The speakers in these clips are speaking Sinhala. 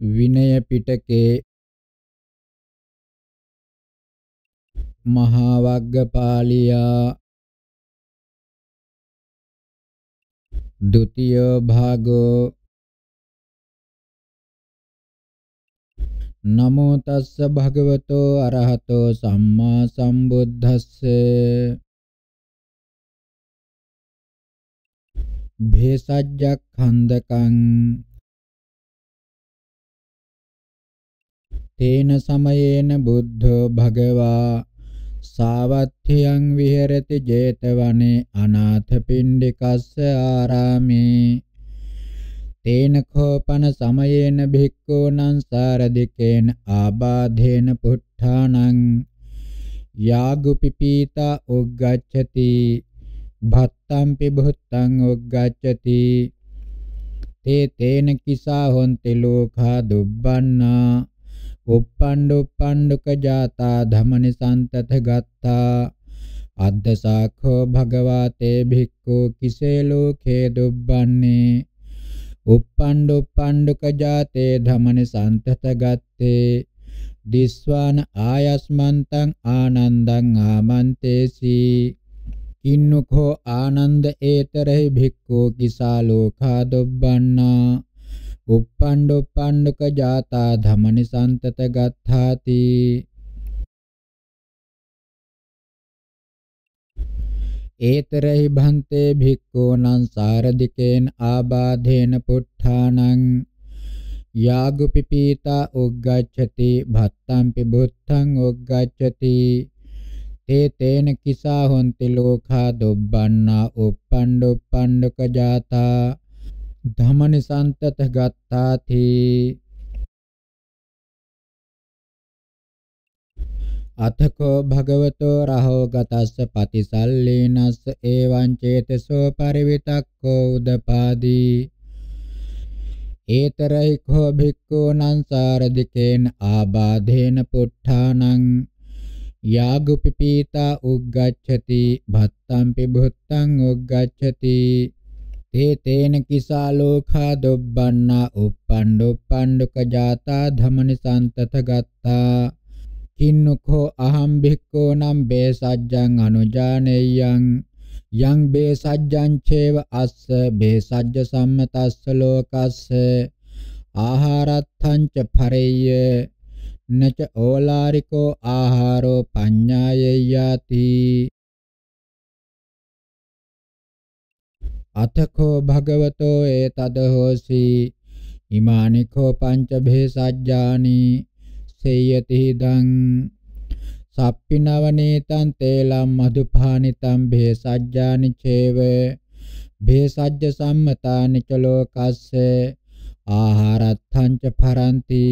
විනය පිටකේ මහා වග්ගපාලියා ဒုတိယ භාගෝ නමෝ තස්ස භගවතෝ අරහතෝ සම්මා සම්බුද්දස්ස භේසජ්ජක් ඛණ්ඩකං තේන සමයේන බුද්ධෝ භගවා සාවත්ථියං විහෙරති 제තවනේ අනාථපිණ්ඩිකස්ස ආරාමේ තේන කෝපන සමයේන භික්ඛූනං සාරදිකේන ආබාධේන පුට්ඨානං යාගුපිපීතා උග්ගච්ඡති භත්තම් පිබුත්තං උග්ගච්ඡති තේ තේන Kisa හොන්ති ලෝඛා දුබ්බන්නා upppandu uppanduka jata dhammani santata gattha අද්දසාඛෝ භගවතේ භික්ඛු කිසේ ලෝකේ දුබ්බන්නේ uppando uppando kajate dhammane santata gatte diswana ayasmantan ආනන්දං ආමන්තේසි කින්නුඛෝ Ananda ඒතරහි භික්ඛු Kisa ලෝකා දුබ්බන්නා upppanduppanduk jata dhammani santata gatthati ඒතරහි භන්තේ භික්ඛෝ නං සාරදිකේන ආබාධේන පුට්ඨානං යාගුපි පීතා උග්ගච්ඡති භත්තම්පි බුත්තං උග්ගච්ඡති තේ තේන කිසා හොන්ති ලෝඛා දුබ්බන්නා uppanduppanduka jata ධම්මනිසන්තත ගත්තාති අතකෝ භගවතෝ රහෝ ගතස්ස පතිසල්ලේනස්ස ඒවං චේතසෝ පරිවිතක්කෝ උදපාදී ඒතරයි කෝ භික්ඛෝ නංසාරදිකේන ආබාධේන පුට්ඨානං යාගුපිපීතා උග්ගච්ඡති භත්තම්පි භුත්තං උග්ගච්ඡති තේතේන Kisa ලෝඛා දුබ්බන්නා uppando panduka jata dhamani santata gatta කින්නුකෝ අහම් භික්ඛෝ නම් බේසජ්ජං අනුජානෙයං යං බේසජ්ජං චේව අස්ස බේසජ්ජ සම්මතස්ස ලෝකස්ස ආහාරත්තං ච පරෙය්‍ය නච ඕලාරිකෝ ආහාරෝ පඤ්ඤායෙයති අතකෝ භගවතෝ ඒතද හෝසි ඉමානිකෝ පංච භේසජ්ජානි සේයති දං සප්පිනවනේතං තේලම් මදුපානිතං භේසජ්ජානි චේව භේසජ්ජ සම්මතානි ච ලෝකස්ස ආහාරත්තං ච පරන්ති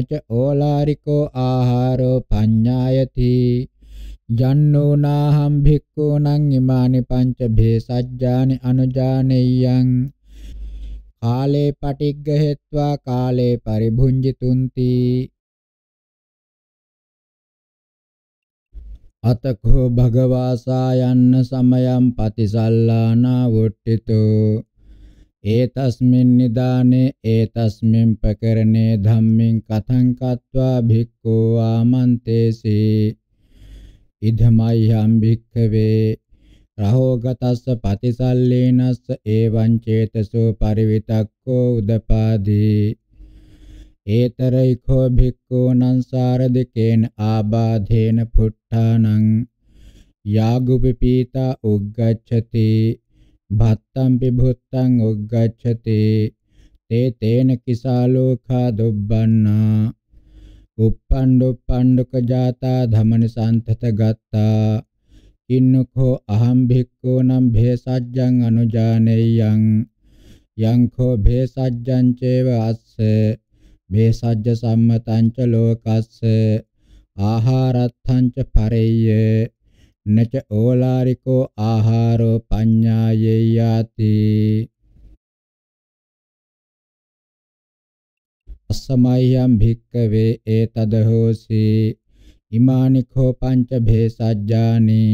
නච ඕලාරිකෝ ආහාරෝ පඤ්ඤායති යන්නෝ නාහම් භික්ඛූණං ඉමානි පංච භේසජ්ජානි අනුජානෙයං කාලේ පටිග්ගහෙත්වා කාලේ පරිභුංජිතුන්ති අතකෝ භගවාසා යන්න සමයම් පතිසල්ලානා වොට්ටිතෝ ඒතස්මින් නිදානේ ඒතස්මින් ප්‍රකරණේ ධම්මින් කතං කତ୍වා භික්ඛෝ ආමන්තේසේ ඉදමය්‍යම් භික්ඛවේ රහෝගතස්ස පතිසල්ලේනස්ස ඒවං චේතසෝ පරිවිතක්කෝ උදපාදී ඒතරයිඛෝ භික්ඛූ නංසාරදිකේන ආබාධේන පුට්ඨානං යාගුපපීතා උග්ගච්ඡති භත්තම් පිභුත්තං උග්ගච්ඡති තේ තේන කිසාලෝඛා දුබ්බන්නා uppando pandaka jata dhammani santata gatta kinnukho aham bhikkho nam bhesajjang anujaneyang yankho bhesajjang ceva asse bhesajja sammatañ ca lokasse ආහාරත්තං ච පරෙය්‍ය නච ඕලාරිකෝ ආහාරෝ පඤ්ඤායෙයාති අස්සමය්‍යම් භික්කවේ ඒතද හෝසි ඉමානි කෝ පංච භේසජ්ජානි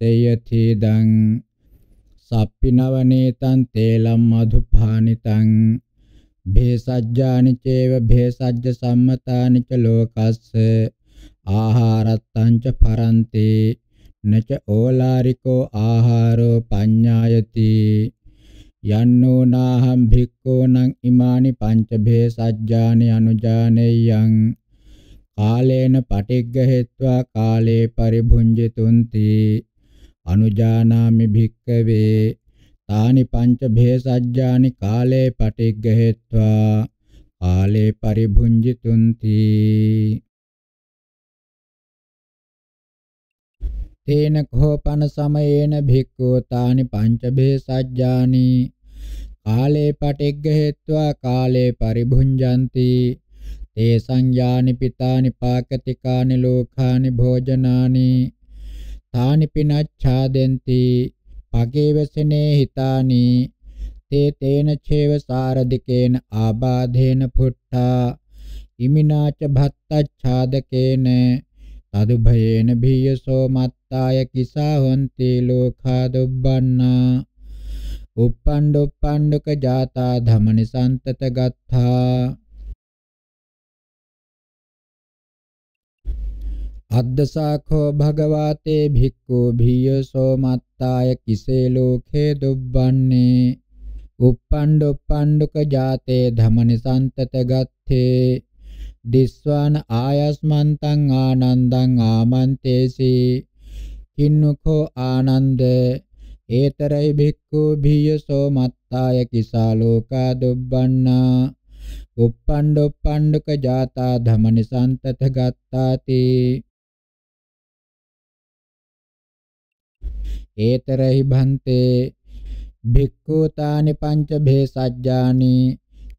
සේයති දං සප්පිනවනේතං තේලම් මధుපානිතං භේසජ්ජානි චේව භේසජ්ජ සම්මතානි ච ලෝකස්ස ආහාරත්තං ච පරන්ති නච ඕලාරිකෝ ආහාරෝ පඤ්ඤායති යන්නෝ නාහම් භික්ඛෝ නං ඉමානි පංච භේසජ්ජානි අනුජානෙයං කාලේන පටිග්ග හේत्वा කාලේ පරිභුංජිතුන්ති අනුජානාමි භික්ඛවේ තානි පංච භේසජ්ජානි කාලේ පටිග්ග හේत्वा කාලේ පරිභුංජිතුන්ති තේන කෝපන සමයේන භික්ඛෝ තානි පංච භේසජ්ජානි කාලේ පටිග්ග හේत्वा කාලේ පරිභුඤ්ජಂತಿ තේ සංඥානි පිතානි පාකතිකානි ලෝඛානි භෝජනානි තානි පිනච්ඡාදෙන්ති පගේවසනේ හිතානි තේ තේන චේව සාරදිකේන ආබාධේන පුට්ඨා ඉමිනාච භත්තච්ඡාදකේන තදුභයේන භීයසෝ මත් අත්තාය Kisa හොන්ති ලෝඛා දුබ්බන්නා uppanduppanduka jata dhamani santata gattha අද්දසාඛෝ භගවාතේ භික්ඛු භීයසෝ මත්තාය කිසේ ලෝකේ දුබ්බන්නේ uppanduppanduka jate dhamani santata gatthe diswana ayasmantan ආනන්දං ආමන්තේසී කින්නකෝ Ananda ඒතරයි භික්ඛු භීයසෝ මත්තාය Kisa ලෝකා දුබ්බන්නා uppando panduk jata dhammani santata gattati ඒතරහි භන්තේ භික්ඛු තානි පංච භේසජ්ජානි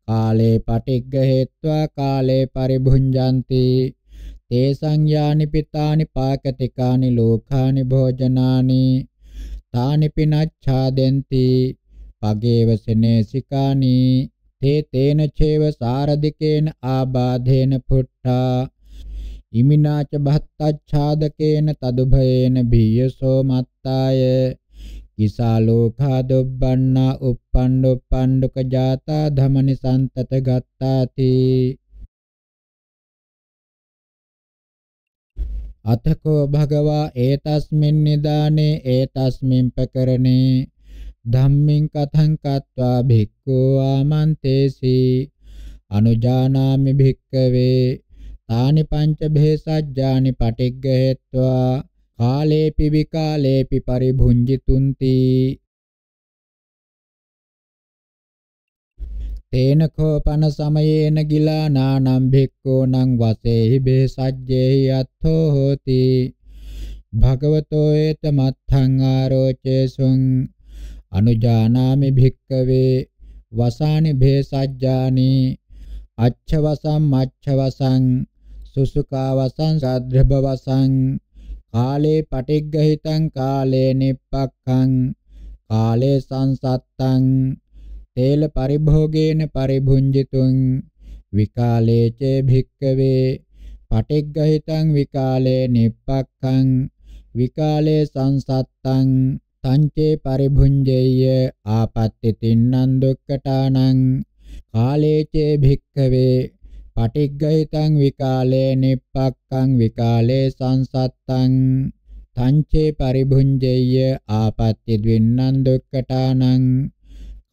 කාලේ පටිග්ග හේत्वा කාලේ පරිභුඤ්ජಂತಿ තේ සංයානි පිතානි පාකතිකානි ලෝකානි භෝජනානි තානි පිනච්ඡාදෙන්ති පගේව සෙනේසිකානි තේ තේන චේව සාරදිකේන ආබාධේන පුට්ඨා ඉමිනාච බහත්තච්ඡාදකේන තදුභයේන භීයසෝ මත්තාය Kisa ලෝකා දුබ්බන්නා uppando panduka jata dhamani santata gattati අතකෝ භගවා ඒතස්මින් නිදානේ ඒතස්මින් පකරණේ ධම්මින් කතං කତ୍වා භික්ඛෝ ආමන්තේසි අනුජානාමි භික්ඛවේ තානි පංච භේසජ්ජානි පටිග්ගහෙත්වා කාලේපි විකාලේපි පරිභුංජිතුන්ති තේන කෝපන සමයේන ගිලානානම් භික්ඛෝ නං වසේහි බේසජ්ජේහි අත්ථෝ හෝති භගවතෝ ඒත මත්ථං ආරෝචේසුං අනුජානාමි භික්ඛවේ වසානි භේසජ්ජානි අච්ඡවසම් මච්ඡවසං සුසුකාවසං සද්දබවසං කාලේ පටිග්ගහිතං කාලේ නිප්පක්ඛං කාලේ සංසත්තං තේල පරිභෝගේන පරිභුංජිතුං විකාලේච භික්කවේ පටිග්ගහිතං විකාලේ නිප්පක්ඛං විකාලේ සංසත්තං තංචේ පරිභුංජේය ආපත්‍ති තින්නම් දුක්කටානං කාලේචේ භික්කවේ පටිග්ගහිතං විකාලේ නිප්පක්ඛං විකාලේ සංසත්තං තංචේ පරිභුංජේය ආපත්‍ති ද්වින්නම් දුක්කටානං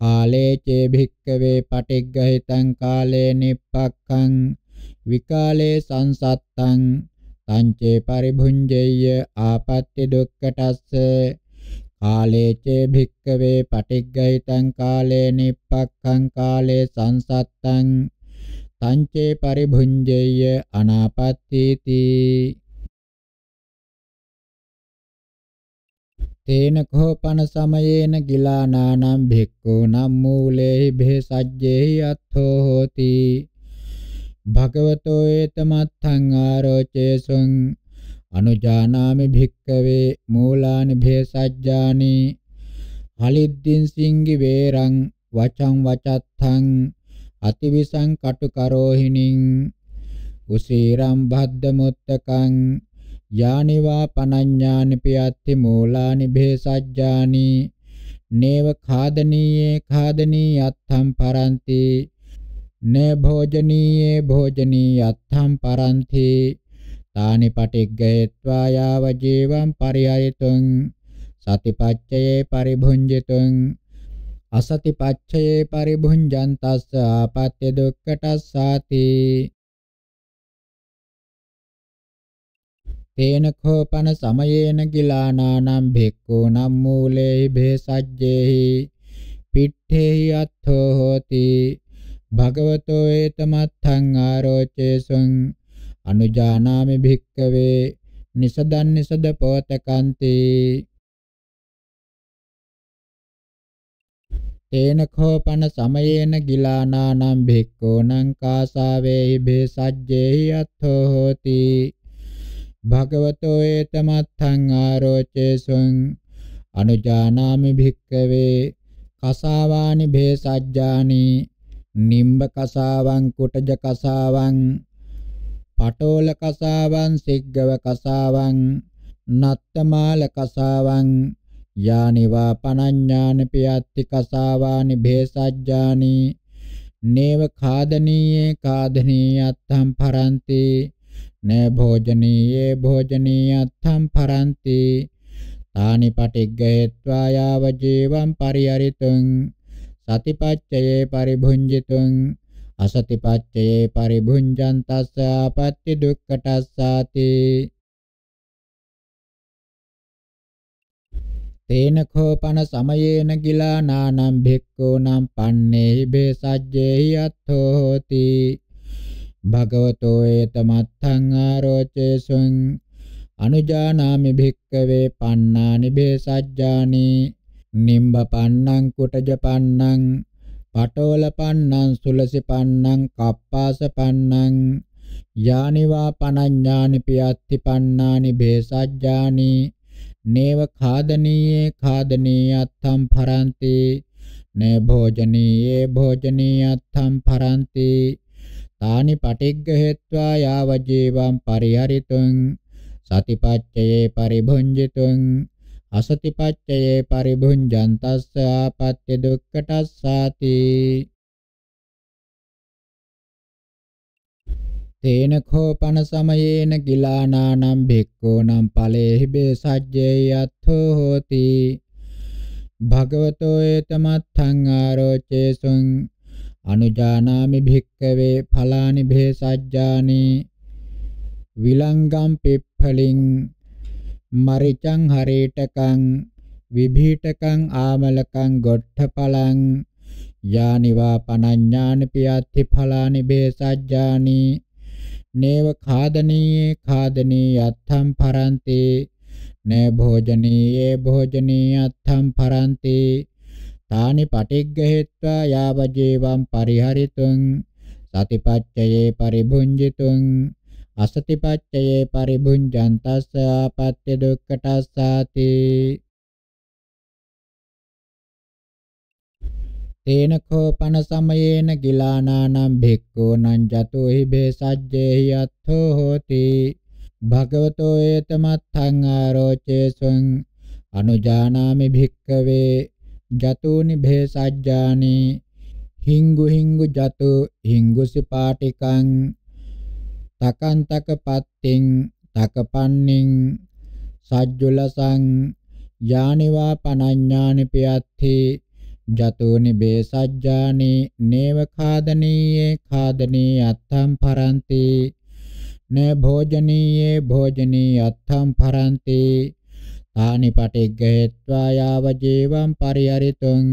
කාලේ චේ භික්කවේ පටිග්ගහිතං කාලේ නිප්පක්ඛං විකාලේ සංසත්තං තංචේ පරිභුඤ්ජේය ආපත්‍ය දුක්ඛටස්ස කාලේ චේ භික්කවේ පටිග්ගහිතං කාලේ නිප්පක්ඛං කාලේ සංසත්තං තංචේ පරිභුඤ්ජේය අනාපත්‍තිති තේන කෝපන සමයේන ගිලානානම් භික්ඛු නම්මූලේහි භේසජ්ජේහි අත්ථෝ හෝති භගවතෝ ඒතමත්ථං ආරෝචේසුං අනුජානාමි භික්ඛවේ මූලානි භේසජ්ජානි හලිද්දින් සිංගි වේරං වචං වචත්තං අතිවිසං කටුකරෝහිනින් උසීරම් භද්දමුත්තකං යානිවා පනඤ්ඤානි පියත්ති මූලානි භේසජ්ජානි නේව ખાදනීයේ ખાදනී අත්ථම් පරන්ති න භෝජනීයේ භෝජනී අත්ථම් පරන්ති තානි පටිග්ගයत्वा යාව ජීවම් පරිහරිතුං සතිපච්චයේ පරිභුඤ්ජිතුං අසතිපච්චයේ පරිභුඤ්ජන්තස්ස ආපත්‍ය දුක්ඛටස්සාති තේන කෝපන සමයේන ගිලානානම් භික්ඛු නම් මූලේහි භේසජ්ජේහි පිට්ඨේහි අත්ථෝ හෝති භගවතෝ ඒතමත්ථං ආරෝචේසං අනුජානාමි භික්ඛවේ නිසදන් නිසද පොතකන්ති තේන කෝපන සමයේන ගිලානානම් භික්ඛූ නං කාසාවේහි භේසජ්ජේහි අත්ථෝ හෝති භගවතෝ ඒතමත්ථං ආරෝචේසුං අනුජානාමි භික්කවේ කසාවානි භේසජ්ජානි නිම්බ කසාවං කුටජ කසාවං පටෝල කසාවං සිග්ගව කසාවං නත්තමාල කසාවං යානිවා පනඤ්ඤාන පියත්ති කසාවානි භේසජ්ජානි නේව කාදනීයේ කාදනීයත්තම් පරන්තේ න භෝජනීයේ භෝජනීයත්ථම් පරන්ති තානි පටිග්ගහෙත්වා යාව ජීවම් පරිහරිතුං සතිපච්චයේ පරිභුංජිතුං අසතිපච්චයේ පරිභුංජන්තස්ස ආපත්‍ති දුක්ඛටස්සාති තේන කෝපන සමයේන ගිලා නානම් භික්ඛූනම් පන්නේහි බේසජ්ජේහි අත්ථෝ හෝති භගවතෝ ඒතමත්තං ආරෝචේසුං අනුජානාමි භික්කවේ පන්නානි බේසජ්ජානි නිම්බ පන්නං කුටජ පන්නං පටෝල පන්නං සුලසි පන්නං කප්පාස පන්නං යානිවා පනඤ්ඤානි පියත්ති පන්නානි බේසජ්ජානි නේව ખાදනීයේ ખાදනීයත්තම් පරන්ති නේ භෝජනීයේ භෝජනීයත්තම් පරන්ති තානි පටිග්ගහෙත්වා යාව ජීවම් පරිහරිතුං සතිපච්චයේ පරිභුංජිතුං අසතිපච්චයේ පරිභුංජන්තස්ස ආපත්‍ය දුක්ඛටස්සාති තේන කෝපන සමයේන ගිලානානම් භික්ඛූනම් ඵලේහි බේසජ්ජේ යත්තෝ හෝති භගවතෝ ඒතමත්ථං ආරෝචේසුං අනුජානාමි භික්කවේ ඵලානි භේසජ්ජානි විලංගම් පිප්ඵලින් මරිචං හරේටකං විභීටකං ආමලකං ගොට්ඨපලං යානිවා පනඤ්ඤානි පියත්ති ඵලානි භේසජ්ජානි නේව ખાදනීයේ ખાදනී යත්තම් පරන්ති නේ භෝජනීයේ භෝජනී යත්තම් පරන්ති තානි පටිග්ගහෙත්වා යාව ජීවම් පරිහරිතුං සතිපච්චයේ පරිභුංජිතුං අසතිපච්චයේ පරිභුංජන්තස්ස ආපත්‍ය දුක්ඛටස්සාති තේන කෝපන සමයේන ගිලානානම් භික්ඛූනම් ජතෝහි බේසජ්ජේහි අත්ථෝ හෝති භගවතෝ ඒතමත්ථං ආරෝචේසං අනුජානාමි භික්ඛවේ ජතෝනි භේසජ්ජානි හිංගු හිංගු ජතු හිංගුසි පාටිකං තකන් තක පත්තිං තකපන්නිං සජ්ජුලසං යානිවා පනඤ්ඤානි පියත්ථි ජතෝනි බේසජ්ජානි නේව ખાදනීයේ ખાදනී අත්තම් පරන්ති නේ භෝජනීයේ භෝජනී අත්තම් පරන්ති තානි පටිග්ගහෙත්වා යාව ජීවම් පරිහරිතුං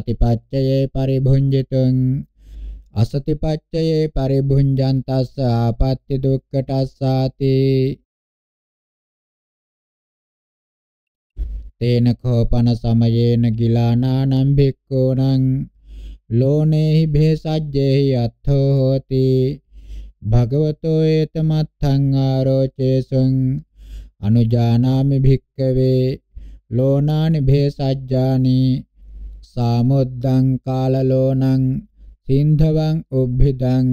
සතිපච්චයේ පරිභුංජිතුං අසතිපච්චයේ පරිභුංජන්තස්ස ආපත්‍ති දුක්ඛටස්සාති තේන කෝපන සමයේන ගිලානානම් භික්ඛූණං ලෝනේහි භේසජ්ජේහි අත්ථෝ හෝති භගවතෝ ඒතමත්ථං ආරෝචේසුං අනුජානාමි භික්කවේ ලෝනානි භේසජ්ජානි සාමුද්දං කාලලෝනං සින්ධවං උබ්බිදං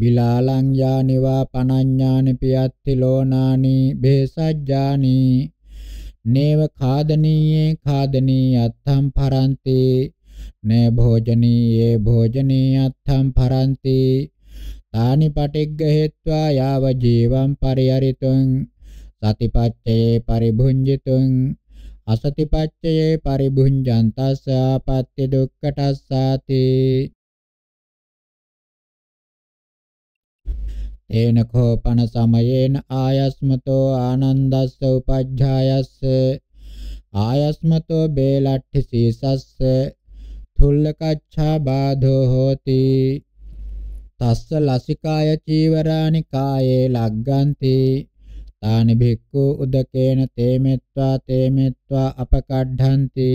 බිලාලං යානිවා පනඤ්ඤානි පියත්ති ලෝනානි භේසජ්ජානි නේව ખાදනීයේ ખાදනී අත්තම් පරන්ති නේ භෝජනීයේ භෝජනී අත්තම් පරන්ති තානි පටිග්ග හේत्वा යාව ජීවම් පරිහරිතං සතිපච්චයේ පරිභුංජිතුං අසතිපච්චයේ පරිභුංජන්තස්ස ආපත්‍ය දුක්ඛටස්සාති තේන කෝපන සමයේන ආයස්මතෝ ආනන්දස්ස උපජ්ජායස්ස ආයස්මතෝ බේලට්ඨි සීසස්ස තුල්ලකච්ඡා බාධෝ හෝති තස්ස ලසිකාය චීවරානි කායේ ලග්ගන්ති තානි භික්ඛු උදකේන තේමෙත්වා තේමෙත්වා අපකඩ්ඩಂತಿ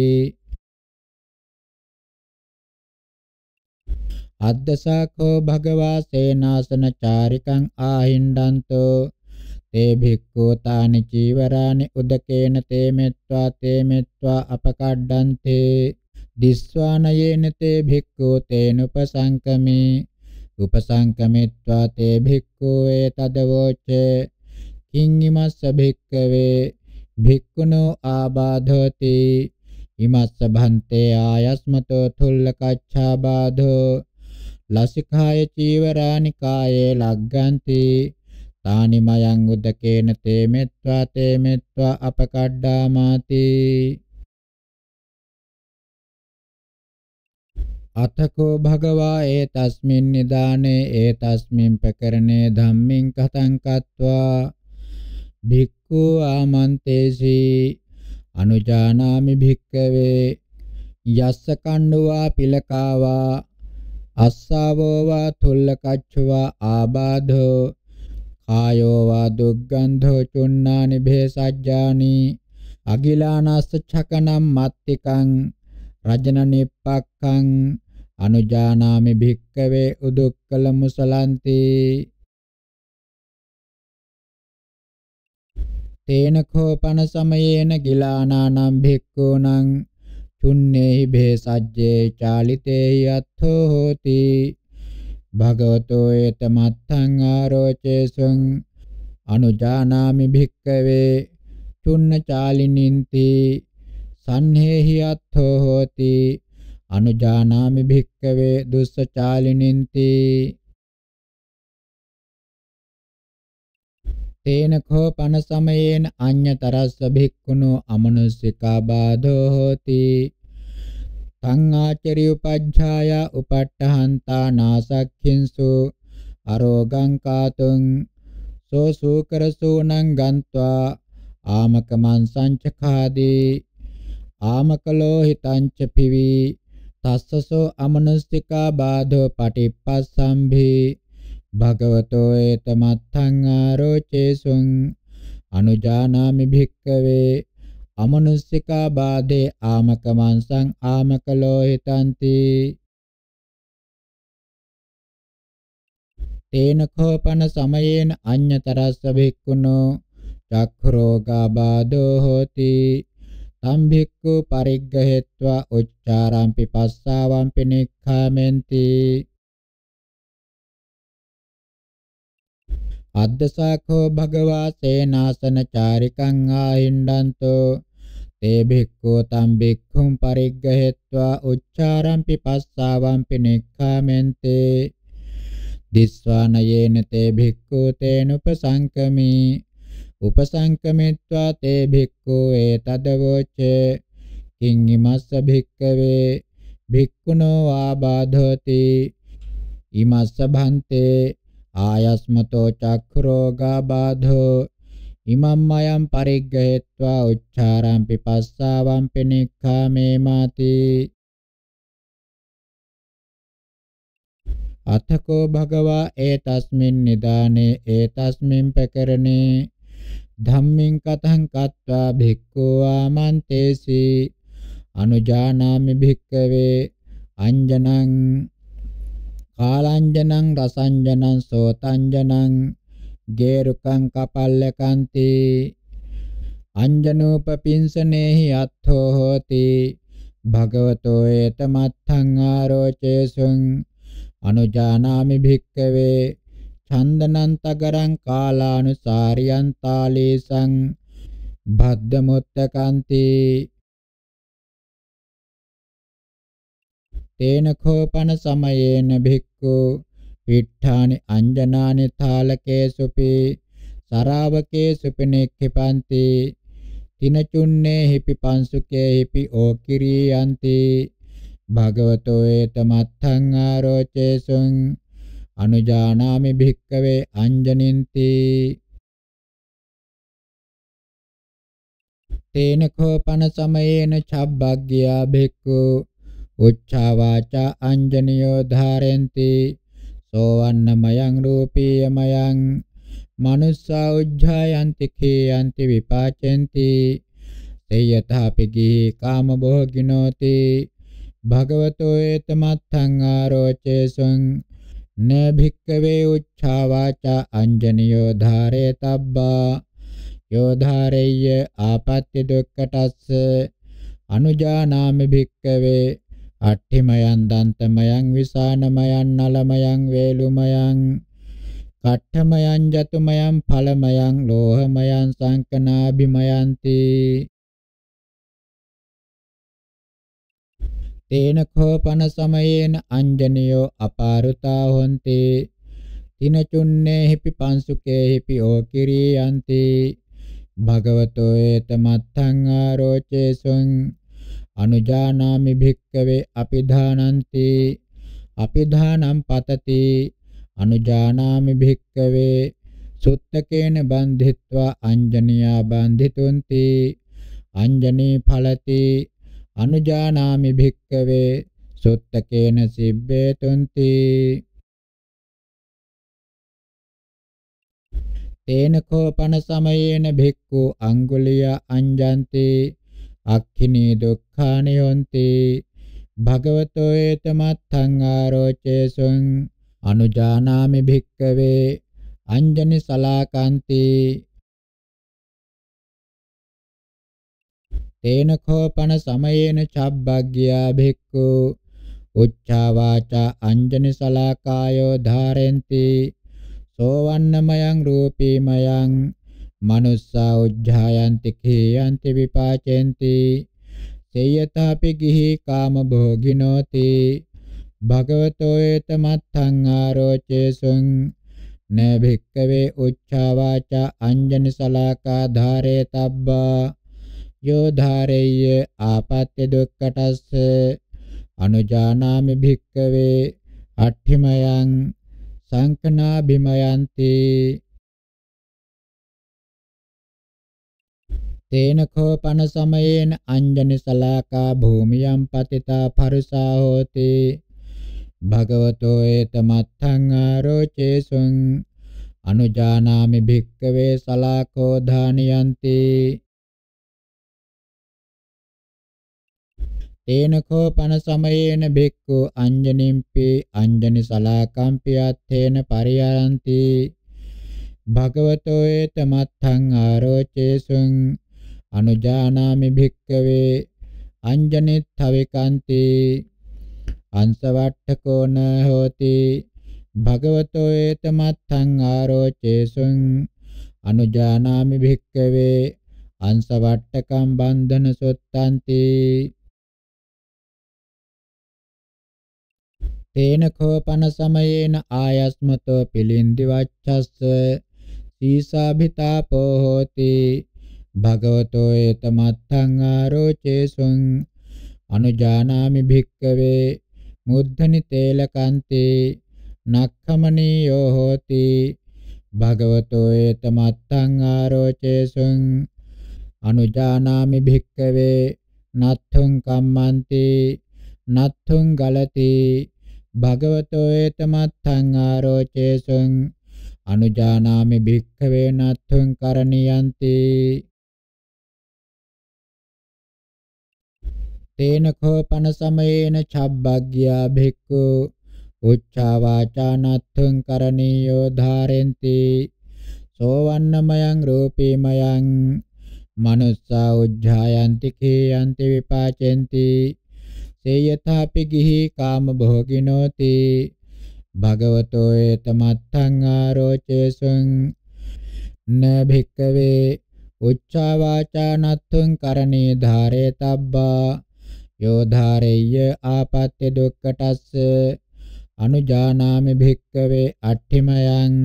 අද්දසාකෝ භගවා සේනාසන චාරිකං ආහින්ඩන්තෝ තේ භික්ඛු තානි චීවරානි උදකේන තේමෙත්වා තේමෙත්වා අපකඩ්ඩಂತಿ දිස්වානයේන තේ භික්ඛු තේනුපසංකමේ උපසංකමිත්වා තේ භික්ඛු ඒතදවෝචේ කිං ඉමස්ස භික්කවේ භික්ඛුනෝ ආබාධෝති ඉමස්ස භන්තේ ආයස්මතෝ තුල්ල කච්ඡා බාධෝ ලසිකාය චීවරානිකායේ ලග්ගන්ති තානි මයං උදකේන තේමෙත්වා තේමෙත්වා අපකඩ්ඩාමාති අතකෝ භගවා ඒ තස්මින් නිදානේ ඒ තස්මින් ප්‍රකරණේ ධම්මින් කතං කତ୍වා භික්ඛු ආමන්තේසි අනුජානාමි භික්ඛවේ යස්ස කණ්ඩවා පිලකාවා අස්සාවෝ වා තුල්ලකච්චවා ආබාධෝ කායෝ වා දුග්ගන්ධෝ චුන්නානි භේසජ්ජානි අගිලානස්ස චකනම් මත්තිකං රජන නිප්පක්ඛං අනුජානාමි භික්කවේ උදුක්කල මුසලන්ති තේන කෝපන සමයේන ගිලානානම් භික්ඛූනම් චුන්නේහි භේසජ්ජේ චාලිතේහි අත්ථෝ හෝති භගවතෝ ඒතමත්තං ආරෝචේසං අනුජානාමි භික්ඛවේ චුන්න චාලිනින්ති සංහේහි අත්ථෝ හෝති අනුජානාමි භික්ඛවේ දුස්සචාලිනින්ති තේන කෝ පන සමයේන අඤ්‍යතරස්ස භික්ඛුනෝ අමනුස්සිකා බාධෝ හෝති තං ආචරි උපජ්ජාය උපට්ඨහන්තා නාසක්ඛින්සු අරෝගං කාතුං සෝ සූකරසූනං ගන්්වා ආමකමං සංචඛාදී ආමකලෝ හිතංච පිවි තස්සසෝ අමනුස්සිකා බාධෝ පටිප්පස්සම්භී භගවතෝ ඒතමත්තං ආරෝචේසුං අනුජානාමි භික්කවේ අමනුස්සිකා බාධේ ආමක මංසං ආමක ලෝහිතಂತಿ තේන කෝපන සමයේන අඤ්‍යතරස්ස භික්ඛුනෝ චක්ඛරෝගා බාධෝ හෝති තම් භික්ඛු පරිග්ගහෙත්වා උච්චාරම්පි පස්සාවම්පි නික්ඛාමෙන්ති අද්දසාඛෝ භගවා සේනාසන චාරිකං ආහින්ඩන්තෝ තේ භික්ඛෝ තම් භික්ඛුම් පරිග්ගහෙත්වා උච්චාරම්පි පස්සාවම්පි නෙක්ඛාමෙන්තේ දිස්වානයේන තේ භික්ඛෝ තේනුපසංකමි උපසංකමිත්වා තේ භික්ඛෝ ඒතදවෝචේ කිං ඉමස්ස භික්ඛවේ භික්ඛුනෝ ආබාධෝති ඉමස්ස භන්තේ ආයස්මතෝ චක්ඛරෝගා බාධෝ ඉමම් මයම් පරිග්ගහෙත්වා උච්චාරම් පිපස්සාවම් පිනික්ඛාමේ මාති අතකෝ භගවා ඒතස්මින් නිදානේ ඒතස්මින් පැකරණේ ධම්මින් කතං කତ୍වා භික්ඛෝ ආමන්තේසි අනුජානාමි භික්ඛවේ අංජනං කාලංජනං රසංජනං සෝතංජනං ගේරුකං කපල්ලකන්ති අංජනූපපින්සනේහි අත්ථෝ හෝති භගවතෝ ඒතමත්ථං ආරෝචේසුං අනුජානාමි භික්කවේ චන්දනන්තකරං කාලානුසාරියන් තාලේසං භද්දමුත්තකන්ති තේන කෝපන සමයේන භික්ඛු පිට්ඨානි අංජනානි තාලකේසුපි සරාවකේසුපි නෙක්ඛපන්ති තිනචුන්නේ හිපි පංසුකේ හිපි ඕකිරියන්ති භගවතෝ ඒතමත්තං ආරෝචේසුං අනුජානාමි භික්කවේ අංජනින්ති තේන කෝපන සමයේන චබ්බග්ගියා භික්ඛු උච්චාවාච අංජනියෝ ධාරෙන්ති සෝවන්නමයං රූපීයමයං මනුස්සා උජ්ජායන්ති කේයන්ති විපාචෙන්ති තේයථාපි ගිහි කාම භෝගිනෝති භගවතෝ ඒතමත්ථං ආරෝචේසං න භික්කවේ උච්චාවාච අංජනියෝ ධාරේතබ්බා යෝධාරෙය්‍ය ආපත්‍ය දුක්කටස්ස අනුජානාමි භික්කවේ අට්ඨිමයන් දන්තමයන් විසානමයන් නලමයන් වේලුමයන් කට්ඨමයන් ජතුමයන් ඵලමයන් ලෝහමයන් සංකනාභිමයන්ති තේන කෝපන සමයේන අංජනියෝ අපාරුතා හොಂತಿ තින චුන්නේ හිපි පංසුකේ හිපි ඕකිරියන්ති භගවතෝ ඒතමත්තං ආරෝචේසුං අනුජානාමි භික්කවේ අපිධානන්ති අපිධානම් පතති අනුජානාමි භික්කවේ සුත්තකේන බන්ධිත්වා අංජනියා බන්ධිතුන්ති අංජනී ඵලති අනුජානාමි භික්කවේ සුත්තකේන සිබ්බේතුන්ති තේන කෝපන සමයේන භික්ඛු අංගුලිය අංජන්ති අක්ඛිනී දුක්ඛ කාණයොන්ති භගවතෝ ඒතමත්ථං ආරෝචේසුං අනුජානාමි භික්කවේ අංජනි සලාකාන්ති තේන කෝපන සමයේන චබ්බග්ගියා භික්ඛු උච්චා වාචා අංජනි සලාකායෝ ධාරෙන්ති සෝවන්නමයං රූපීමයං මනුස්සා උජ්ජායන්ති කේයන්ති විපාචෙන්ති සේයතාපි ගිහි කාම භෝගිනෝති භගවතෝ ඒතමත්ථං ආරෝචේසුං න භික්කවේ උච්චාවාචා අංජන සලාකා ධාරේ තබ්බා යෝ ධාරෙය්‍ය ආපත්‍ය දුක්කටස්ස අනුජානාමි භික්කවේ අට්ඨිමයන් සංකනා බිමයන්ති තේන කෝපන සමයේන අඤ්ජනි සලාකා භූමියම් පතිතා පරිසා හෝති භගවතෝ ඒතමත්තං ආරෝචේසුං අනුජානාමි භික්කවේ සලාකෝ ධානියන්ති තේන කෝපන සමයේන භික්ඛු අඤ්ජනිම්පි අඤ්ජනි සලාකම්පි අත්තේන පරියරಂತಿ භගවතෝ ඒතමත්තං ආරෝචේසුං අනුජානාමි භික්කවේ අංජනෙත්ථවිකාන්තේ අංසවට්ඨකෝන හෝති භගවතෝ ඒතමත්ථං ආරෝචේසුං අනුජානාමි භික්කවේ අංසවට්ඨකම් බන්ධන සොත්තාන්ති තේන කෝපන සමයේන ආයස්මතෝ පිලින්දි වච්ඡස්ස සීසාභිතාපෝ හෝති භගවතෝ ඒතමත්තං ආරෝචේසුං අනුජානාමි භික්කවේ මුද්ධනි තේලකන්තේ නක්ඛමනීයෝ හෝති භගවතෝ ඒතමත්තං ආරෝචේසුං අනුජානාමි භික්කවේ නත්ථං කම්මන්ති නත්ථං ගලති භගවතෝ ඒතමත්තං ආරෝචේසුං අනුජානාමි භික්ඛවේ නත්ථං කරණියන්ති තේන කෝපන සමයේන චබ්බග්ගියා භික්ඛු උච්චාවාචානත්ථං කරණීයෝ ධාරෙන්ති සෝවන්නමයං රූපීමයං මනුස්සා උජ්ජායන්ති කේයන්ති විපාචෙන්ති සේයථාපි ගිහි කාම භෝගිනෝති භගවතෝ ඒතමත්තං ආරෝචේසුං න භික්කවේ උච්චාවාචානත්ථං කරණී ධාරේතබ්බා යෝධාරෙය්‍ය ආපත්‍ය දුක්කටස්ස අනුජානාමි භික්කවේ අට්ඨිමයන්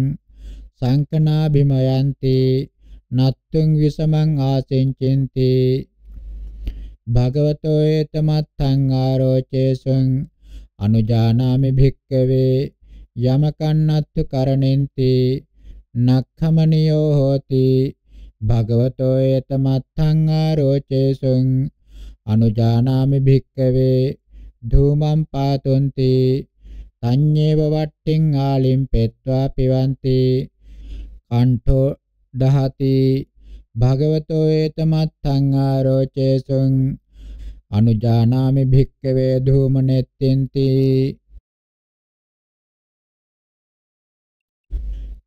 සංකනාභිමයන්ති නත්තුං විසමං ආසෙන්චෙන්ති භගවතෝ ඒතමත්තං ආරෝචේසුං අනුජානාමි භික්කවේ යමකන්නත්තු කරණෙන්ති නක්ඛමනියෝ හෝති භගවතෝ ඒතමත්තං ආරෝචේසුං අනුජානාමි භික්කවේ ධූමං පාතුන්ති තඤ්ඤේව වට්ටින් ආලින් පෙත්වා පිවන්ති කණ්ඨෝ දහති භගවතෝ ඒතමත්තං ආරෝචේසුං අනුජානාමි භික්කවේ ධූමනෙත්තින්ති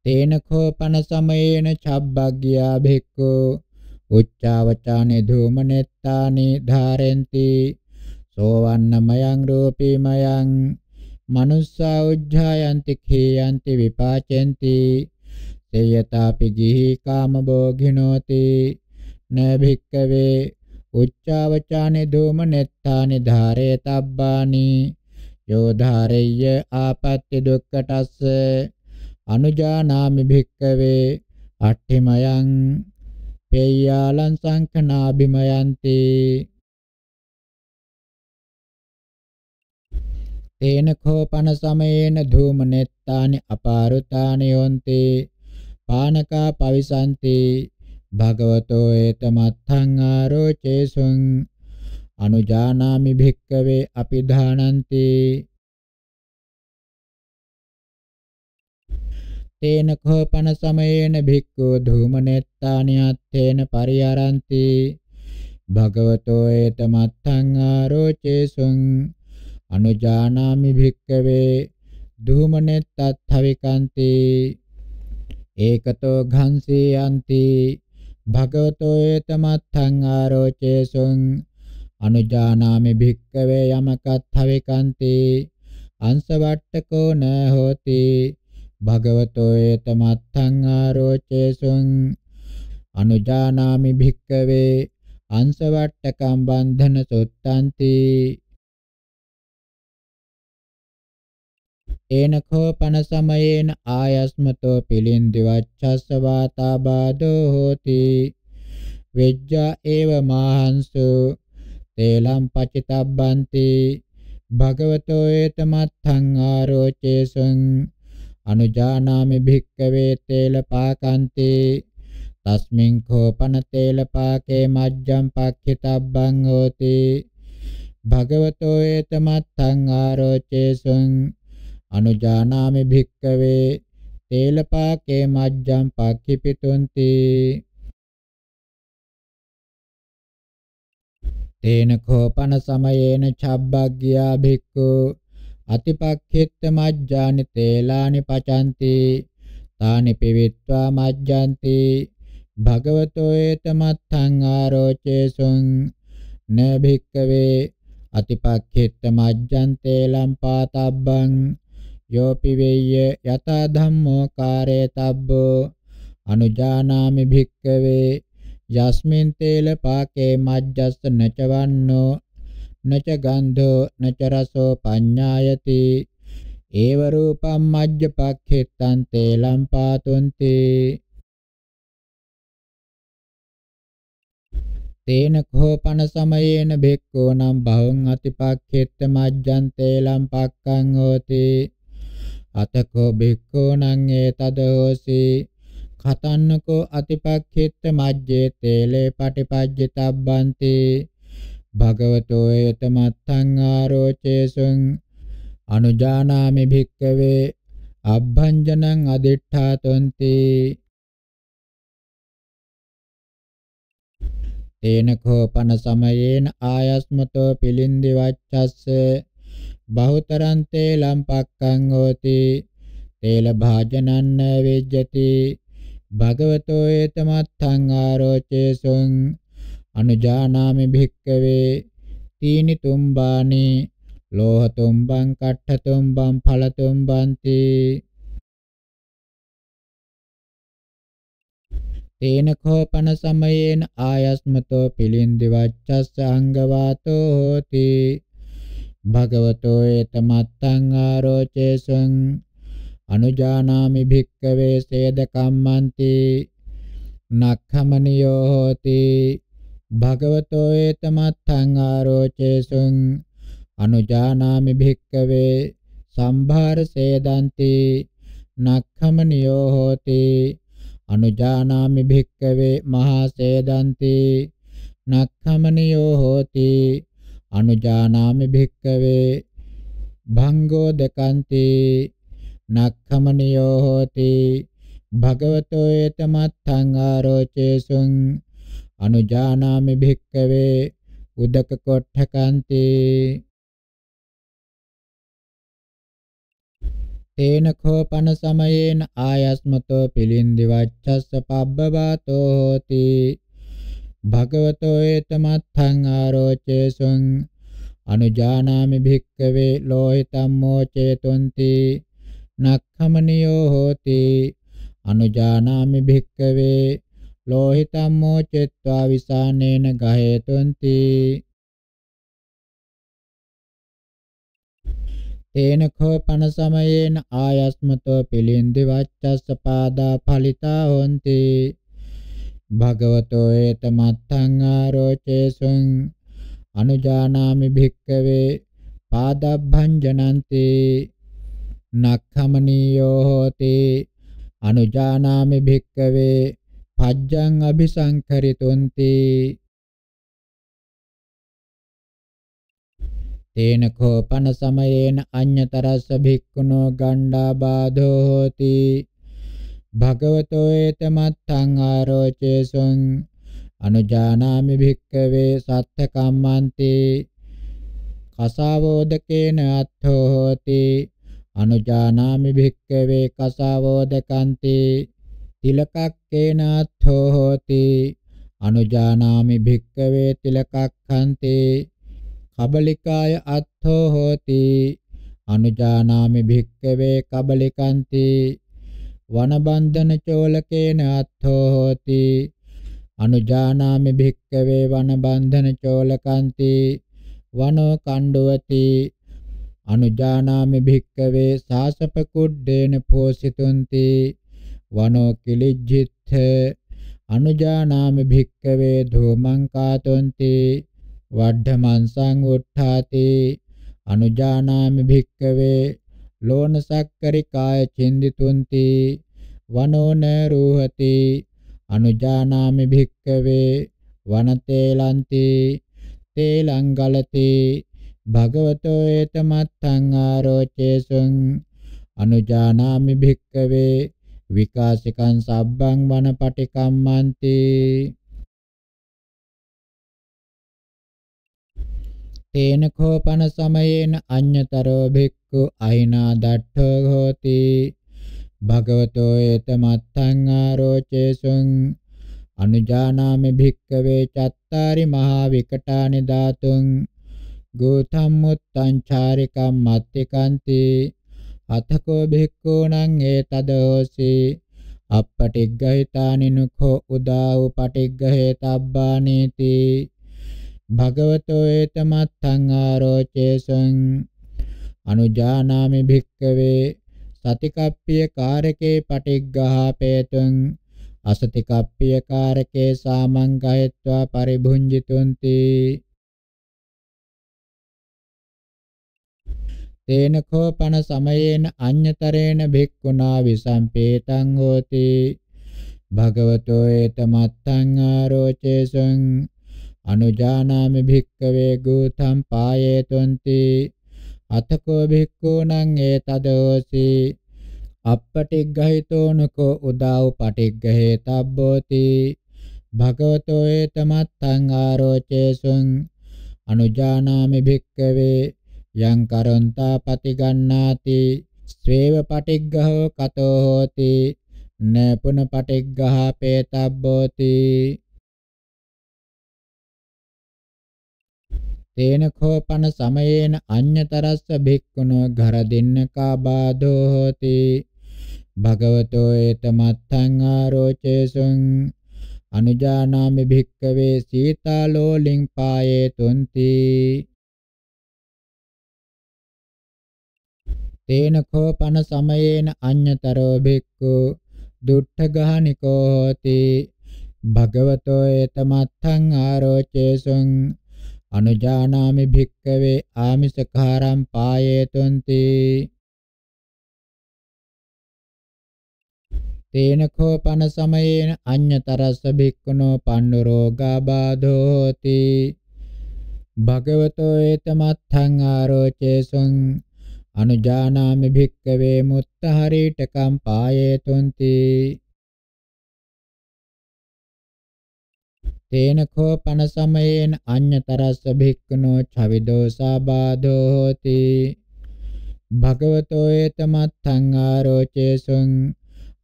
තේන කෝපන සමයේන චබ්බග්ගියා භික්ඛු උච්චාවචානේ ධූමනෙත්තානි ධාරෙන්ති සෝවන්නමයං රූපීමයං මනුස්සා උජ්ජායන්ති කේයන්ති විපාචෙන්ති තේයතාපි ගිහි කාම භෝගිනෝති නභික්කවේ උච්චාවචානේ ධූමනෙත්තානි ධාරේතබ්බානි යෝ ධාරෙය්‍ය ආපත්‍ය දුක්කටස්ස අනුජානාමි භික්කවේ අට්ඨිමයං පේයාලං සංඛනාබිම යන්ති තේන කෝපන සමයේන ධූමනෙත්තානි අපාරුතානි යොන්ති පානකා පවිසන්ති භගවතෝ ඒතමත්ථං ආරෝචේසුං අනුජානාමි භික්කවේ අපිධානන්ති තේන කෝපන සමයේන භික්ඛු ධූමනෙත්තානියත්තේන පරිහරಂತಿ භගවතෝ ඒතමත්තං ආරෝචේසුං අනුජානාමි භික්ඛවේ ධූමනෙත්තත්ථවිකාන්ති ඒකතෝ ඝංසීයන්ති භගවතෝ ඒතමත්තං ආරෝචේසුං අනුජානාමි භික්ඛවේ යමකත්ථවිකාන්ති අංශවට්ටකෝ නහෝති භගවතෝ ඒතමත්තං ආරෝචේසුං අනුජානාමි භික්කවේ අංශවට්ටකම් බන්ධන සොත්තන්ති ඒන කෝපන සමයේන ආයස්මතෝ පිලින්දි වච්ඡස්ස වාතා බාදෝ හෝති වෙජ්ජා ඒව මාහංසු තේලම් පචිතබ්බන්ති භගවතෝ ඒතමත්ථං ආරෝචේසං අනුජානාමි භික්කවේ තේල පාකන්ති තස්මින් කෝපන තේල පාකේ මජ්ජම් පක්ඛිතබ්බං හෝති භගවතෝ ඒතමත්තං ආරෝචේසං අනුජානාමි භික්කවේ තේල පාකේ මජ්ජම් පක්ඛිපිතුන්ති තේන කෝපන සමයේන චබ්බග්ගියා භික්ඛු අතිපක්ඛිත්ත මජ්ජානි තේලානි පචಂತಿ තානි පිවිත්වා මජ්ජಂತಿ භගවතෝ ඒතමත්ථං ආරෝචේසුං න භික්කවේ අතිපක්ඛිත්ත මජ්ජං තේලම් පාතබ්බං යෝපි වෙය්‍ය යත ධම්මෝ කාරේතබ්බෝ අනුජානාමි භික්කවේ යස්මින් තේල පාකේ මජ්ජස්ස නචවන්නෝ නච ගන්ධෝ නච රසෝ පඤ්ඤායති ඒව රූපම් මජ්ජපක්ඛෙත්තං තේලම් පාතුන්ති තේන කෝපන සමයේන භික්ඛෝ නම් භවං අතිපක්ඛෙත්ත මජ්ජං තේලම් පක්ඛං හෝති අතකෝ භික්ඛෝ නම් ඒතද හෝසි කතන්නකෝ අතිපක්ඛෙත්ත මජ්ජේ තේලේ පටිපජ්ජිතබ්බන්ති භගවතෝ යත මත්තං ආරෝචේසුං අනුජානාමි භික්කවේ අබ්භංජනං අදිඨාතොන්ති තේන කෝපන සමයේන ආයස්මතෝ පිලින්දි වච්ඡස්ස බහුතරන්තේ ලම්පක්ඛං හෝති තේල භාජනන්න වෙජ්ජති භගවතෝ ඒතමත්තං ආරෝචේසුං අනුජානාමි භික්කවේ තීනි තුම්බානි ලෝහ තුම්බං කට්ඨ තුම්බං ඵල තුම්බන්ති තේන කෝපන සමයේන ආයස්මතෝ පිලින්දි වච්ඡස්ස අංගවාතෝ හෝති භගවතෝ ඒතමත්තං ආරෝචේසං අනුජානාමි භික්කවේ සේද කම්මන්ති නක්ඛමනියෝ හෝති භගවතෝ ඒතමත්ථං ආරෝචේසුං අනුජානාමි භික්කවේ සම්භාර සේදಂತಿ නක්ඛමනියෝ හෝති අනුජානාමි භික්කවේ මහා සේදಂತಿ නක්ඛමනියෝ හෝති අනුජානාමි භික්කවේ භංගෝ දකಂತಿ නක්ඛමනියෝ හෝති භගවතෝ ඒතමත්ථං ආරෝචේසුං අනුජානාමි භික්කවේ උදක කොට්ඨකාන්තේ තේන කෝපන සමයේන ආයස්මතෝ පිලින්දි වච්ඡස්ස පබ්බවාතෝ හෝති භගවතෝ ඒතමත්ථං ආරෝචේසුං අනුජානාමි භික්කවේ ලෝහිතම් මොචේතුන්ති නක්ඛමනියෝ හෝති අනුජානාමි භික්කවේ ලෝහිතම් මෝචෙත්වා විසානේන ගහේතුන්ති තේන කෝපන සමයේන ආයස්මතෝ පිලින්දි වච්චස්ස පාදා ඵලිතා හොಂತಿ භගවතෝ ඒත මත්තං ආරෝචේසුං අනුජානාමි භික්කවේ පාදබ්බංජනන්ති නක්ඛමනීයෝ හෝති අනුජානාමි භික්කවේ පජ්ජං අபிසංකරිතුන්ති තේන කෝපන සමයේන අඤ්‍යතරස්ස භික්ඛුනෝ ගණ්ඩා බාධෝ හෝති භගවතෝ ඒතමත්තං ආරෝචේසං අනුජානාමි භික්ඛවේ සත්ථ කම්මන්ති කසාවෝදකේන අත්ථෝ හෝති අනුජානාමි භික්ඛවේ කසාවෝදකන්ති තිලකක්කේනාත්ථෝ හෝති අනුජානාමි භික්කවේ තිලකක්ඛන්තේ කබලිකාය අත්ථෝ හෝති අනුජානාමි භික්කවේ කබලිකන්තේ වනබන්ධන චෝලකේන අත්ථෝ හෝති අනුජානාමි භික්කවේ වනබන්ධන චෝලකන්තේ වනෝ කණ්ඩවති අනුජානාමි භික්කවේ සාසප කුඩ්ඩේන පෝසිතුන්ති වනෝ කිලිජ්ජිත්ථ අනුජානාම භික්කවේ ධූමං කාතොන්ති වඩ්ඩමන්සං උට්ඨාති අනුජානාම භික්කවේ ලෝන සක්කරිකාය චින්දිතුන්ති වනෝන රූහති අනුජානාමි භික්කවේ වනතේලන්ති තේලං ගලති භගවතෝ ඒතමත්තං ආරෝචේසුං අනුජානාමි භික්කවේ විකාශිකං සබ්බං වනපටිකම්මන්ති තේන කෝපන සමයේන අඤ්‍යතරෝ භික්ඛු අහිනා දට්ඨෝ හෝති භගවතෝ ඒතමත්තං ආරෝචේසුං අනුජානාමි භික්ඛවේ චත්තාරි මහා විකටානි ධාතුං ගෝතම්මුත්තං චාරිකම් මත්තිකන්ති අතකෝ භික්ඛූණං ඒතදෝසි අපටිග්ගහිතානිනුඛෝ උදාව පටිග්ගහේතබ්බානීති භගවතෝ ඒතමත්තං ආරෝචේසං අනුජානාමි භික්කවේ සතිකප්පිය කාරකේ පටිග්ගහාපේතුං අසතිකප්පිය කාරකේ සාමං ගහෙත්වා පරිභුංජිතුන්ති තේන කෝපන සමයේන අඤ්‍යතරේන භික්ඛුනා විසම්පේතං හෝති භගවතෝ ඒතමත්තං ආරෝචේසං අනුජානාමි භික්ඛවේ ගෝතම් පායේතුන්ති අතකෝ භික්ඛූණං ඒතදෝසි අප්පටිග්ගහිතෝනකෝ උදාව් පටිග්ගහේතබ්බෝති භගවතෝ ඒතමත්තං ආරෝචේසං අනුජානාමි භික්ඛවේ යං කරොන්තා පතිගන්නාති ස්වේව පටිග්ගහෝ කතෝ හෝති න පුන පටිග්ගහ පේතබ්බෝති තේන කෝපන සමයේන අඤ්‍යතරස්ස භික්ඛුනෝ ඝර දෙන්නකා බාධෝ හෝති භගවතෝ ඒතමත්තං ආරෝචේසුං අනුජානාමි භික්ඛවේ සීතාලෝලින් පායේ තුන්ති තේන කෝපන සමයේන අඤ්‍යතරෝ භික්ඛු දුට්ඨගානිකෝ හෝති භගවතෝ ඒතමත්ථං ආරෝචේසං අනුජානාමි භික්කවේ ආමිසකාරම් පායේතුන්ති තේන කෝපන සමයේන අඤ්‍යතරස්ස භික්ඛුනෝ පන්නු රෝගාබාධෝ හෝති භගවතෝ ඒතමත්ථං ආරෝචේසං අනුජානාමි භික්කවේ මුත්තහරීට කම්පායේතුන්ති තේන කෝපන සමයේන අඤ්‍යතරස්ස භික්ඛුනෝ චවිදෝසා බාධෝ හෝති භගවතෝ ඒතමත්ථං ආරෝචේසුං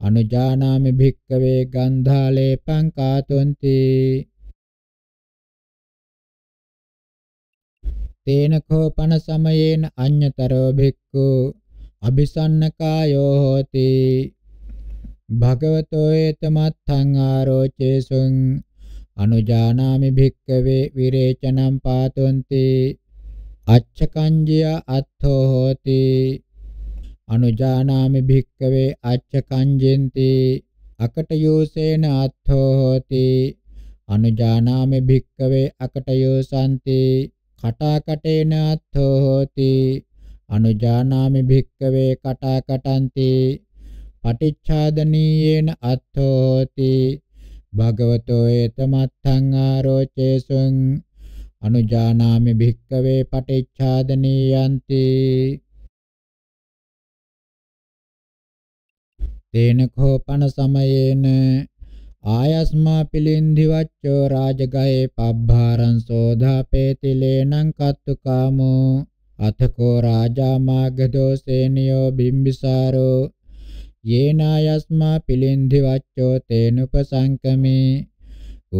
අනුජානාමි භික්ඛවේ ගන්ධාලේ පංකාතුන්ති තේන කෝපන සමයේන අඤ්‍යතරෝ භික්ඛු අபிසන්න කායෝ හෝති භගවතෝ ඒතමත්ථං ආරෝචේසුං අනුජානාමි භික්කවේ විරේචනම් පාතුන්ති අච්චකංජිය අත්ථෝ හෝති අනුජානාමි භික්කවේ අච්චකංජෙන්ති අකටයෝසේන අත්ථෝ හෝති අනුජානාමි භික්කවේ අකටයෝසන්ති කටාකටේන අත්ථෝ හෝති අනුජානාමි භික්කවේ කටාකටන්ති පටිච්ඡාදනීයේන අත්ථෝ හෝති භගවතෝ ඒතමත්තං ආරෝචේසුං අනුජානාමි භික්කවේ පටිච්ඡාදනීයන්ති තේන කෝපන සමයේන ආයස්මා පිලින්දිවච්චෝ රාජගයේ පබ්බාරං සෝධාපේති ලේනං කත්තුකාමෝ අතකෝ රාජා මාගදෝසේනියෝ බිම්බිසාරෝ යේනායස්මා පිලින්දිවච්චෝ තේනුපසංකමේ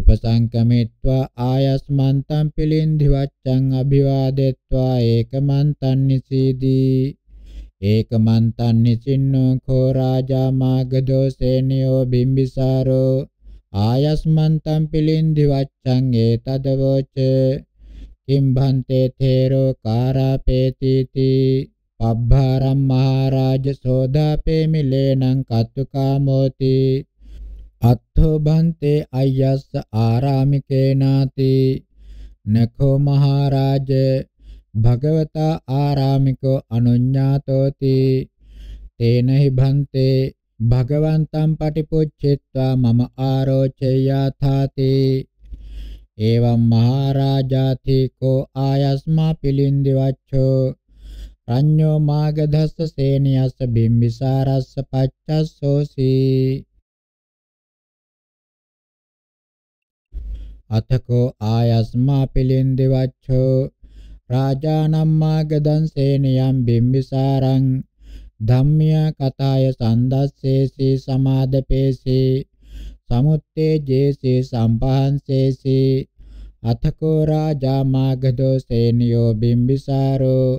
උපසංකමිත්වා ආයස්මන්තං පිලින්දිවච්ඡං අභිවාදෙත්වා ඒකමන්තං නිසීදී ඒකමන්තං නිසින්නෝ කෝ රාජා මාගදෝසේනියෝ බිම්බිසාරෝ ආයස්මන්තම් පිලින්දි වච්ඡං ඒතදවච කිම්භන්තේ තේරෝ කාරාපේතිති පබ්බාරම් මහරජ සෝදාපේ මිලේනං කත්තුකාමෝති අත්ථෝ බන්තේ අයස්ස ආරාමිකේනාති නඛෝ මහරජ භගවතා ආරාමිකෝ අනුඤ්ඤාතෝති තේනහි භන්තේ භගවන්තම් පටිපුච්චිත්වා මම ආරෝචයාථාති එවම් මහරජාති කෝ ආයස්මා පිලින්දි වච්චෝ රඤ්ඤෝ මාගධස්ස සේනියස්ස බිම්බිසාරස්ස පච්චස්සෝසි අතකෝ ආයස්මා පිලින්දි වච්චෝ රාජානම් මාගදං සේනියම් බිම්බිසාරං ධම්මියා කතාය සන්දස්සේසී සමාදපේසී සමුත්තේජේසී සම්පහන්සේසී අතකෝ රාජා මාගදෝ සේනියෝ බිම්බිසාරෝ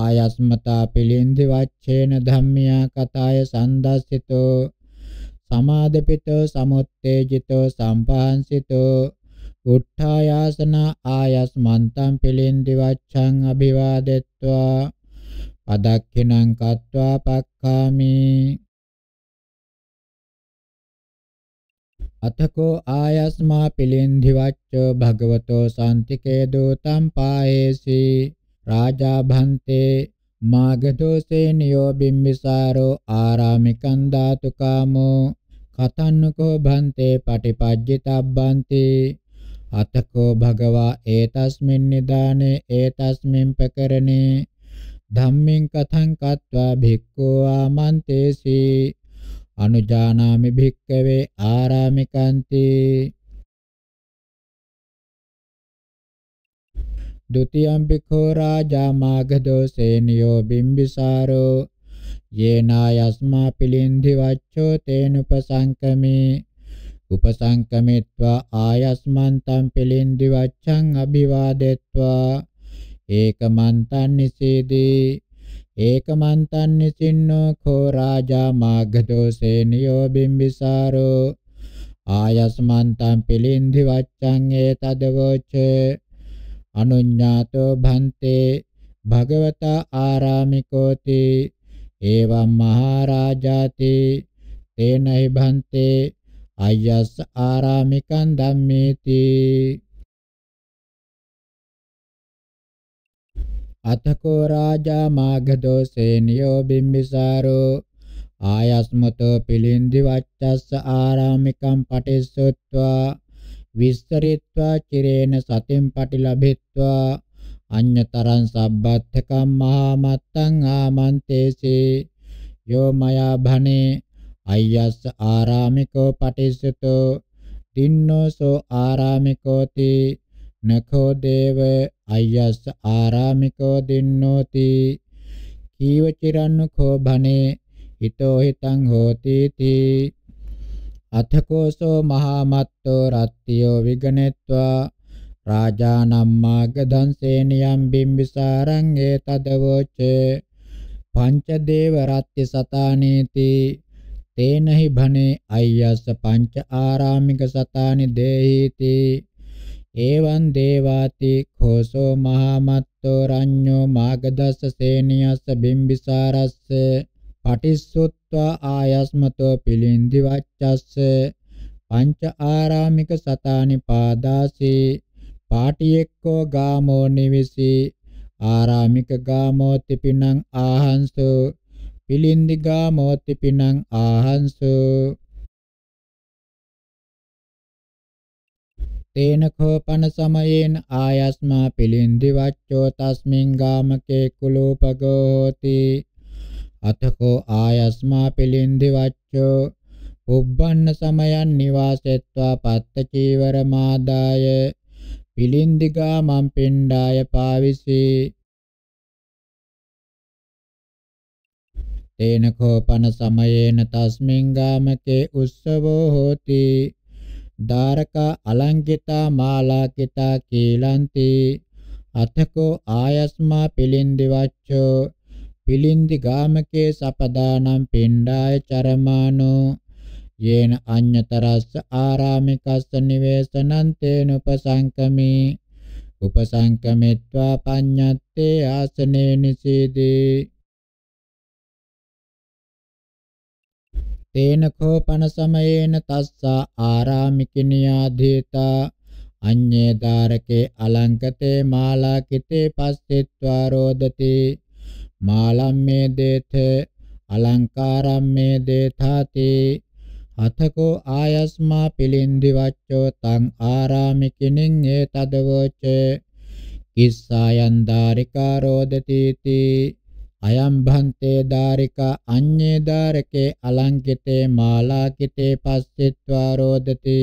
ආයස්මතා පිළින්දි වච්චේන ධම්මියා කතාය සන්දස්සිතෝ සමාදපිතෝ සමුත්තේජිතෝ සම්පහන්සිතෝ උත්ථායාසන ආයස්මන්තං පිළින්දි වච්ඡං අභිවාදෙත්වා පදක්ඛිනං කତ୍වා පක්ඛාමි අතකෝ ආයස්මා පිලින්ධිවච්ච භගවතෝ සාන්තිකේ දූතම් පායේසි රාජා භන්තේ මාගදෝසේ නියෝ බිම්බිසාරෝ ආරාමිකං ධාතුකාමෝ කතන්නුකෝ භන්තේ පටිපජ්ජිතබ්බන්ති අතකෝ භගවා ඒතස්මින් නිදානේ ඒතස්මින් ප්‍රකරණේ ධම්මෙන් කතං කତ୍වා භික්ඛෝ ආමන්තේසි අනුජානාමි භික්ඛවේ ආරාමිකාන්ති ဒုတိယံ භික්ඛෝ රාජා මාඝදෝසේනියෝ බිම්බිසාරෝ යේනා යස්මා පිලින්දි වච්ඡෝ තේනුපසංකමේ උපසංකමිත්වා ආයස්මන්තම් පිලින්දි වච්ඡං අභිවාදෙත්වා ඒකමන්තං නිසීදී ඒකමන්තං නිසින්නෝ කෝ රාජා මාග්ගදෝසේ නියෝ බිම්බිසාරෝ ආයස්මන්තං පිලින්දි වච්ඡං ඒතදවෝච අනුඤ්ඤාතෝ භන්තේ භගවතා ආරාමිකෝති එවම් මහරජාති තේනයි භන්තේ අයස් ආරාමිකං ධම්මේති අතකෝ රාජා මාඝදෝසේනියෝ බිම්බිසාරෝ ආයස්මතෝ පිලින්දි වච්චස්ස ආරාමිකම් පටිසොත්වා විස්තරිත්වා චිරේන සතෙන් පටිලබෙත්වා අඤ්ඤතරං සබ්බත්ථකම් මහා මත්තං ආමන්තේසේ යෝ මයා භනේ අයස්ස ආරාමිකෝ පටිසතෝ දින්නෝසෝ ආරාමිකෝති නඛෝ දේව අයස් ආරාමිකෝ දින්නෝති කීව චිරන්නුඛෝ භනේ හිතෝ හිතං හෝති තී අතකෝසෝ මහාමත්තෝ රත්තියෝ විගණෙත්වා රාජානම් මාගදන්සේනියම් බිම්බිසාරං ඒතදවෝච පංච දේව රත්ති සතානීති තේනහි භනේ අයස්ස පංච ආරාමික සතානි දේහිති එවං දේවාති ഘോഷෝ මහාමත්තෝ රඤ්ඤෝ මාගදස්ස සේනියස්ස බිම්බිසාරස්ස පටිස්සොත්වා ආයස්මතෝ පිලින්දි වච්චස්ස පංච ආරාමික සතානි පාදාසි පාටියෙක්කෝ ගාමෝ නිවිසි ආරාමික ගාමෝ තිපිනං ආහන්සෝ පිලින්දි ගාමෝ තිපිනං ආහන්සෝ තේන කෝපන සමයේන ආයස්මා පිලින්දි වච්චෝ තස්මින් ගාමකේ කුලූපගෝ හෝති අතකෝ ආයස්මා පිලින්දි වච්චෝ පුබ්බන්න සමයන් නිවාසෙත්වා පත්ත චීවර මාදාය පිලින්දිගා මම් පිණ්ඩාය පාවිසි තේන කෝපන සමයේන තස්මින් ගාමකේ උස්සවෝ හෝති ඩාරකා අලංකිතා මාලාකිතා කීලන්ති අතකෝ ආයස්මා පිලින්දිවච්චෝ පිලින්දි ගාමකේ සපදානම් පිණ්ඩාය චරමානෝ යේන අඤ්‍යතරස්ස ආරාමිකස්ස නිවේසනං තේන උපසංකමේ උපසංකමෙත්වා පඤ්ඤත්තේ ආසනේ නිසීදී තේන කෝපන සමයේන තස්සා ආරාමිකිනියාදීතා අඤ්ඤේ ධාරකේ අලංකතේ මාලා කිතේ පස්සෙත්වා රෝදති මාලම්මේ දේත අලංකාරම්මේ දේථාති අතකෝ ආයස්මා පිලින්දි වච්චෝ තං ආරාමිකිනින් ඒතදවෝච කිස්සායන් ධාරිකා රෝදති තී අයම් භන්තේ ධාරිකා අඤ්ඤේ ධාරකේ අලංකිතේ මාලාකිතේ පස්සෙත්වා රෝදති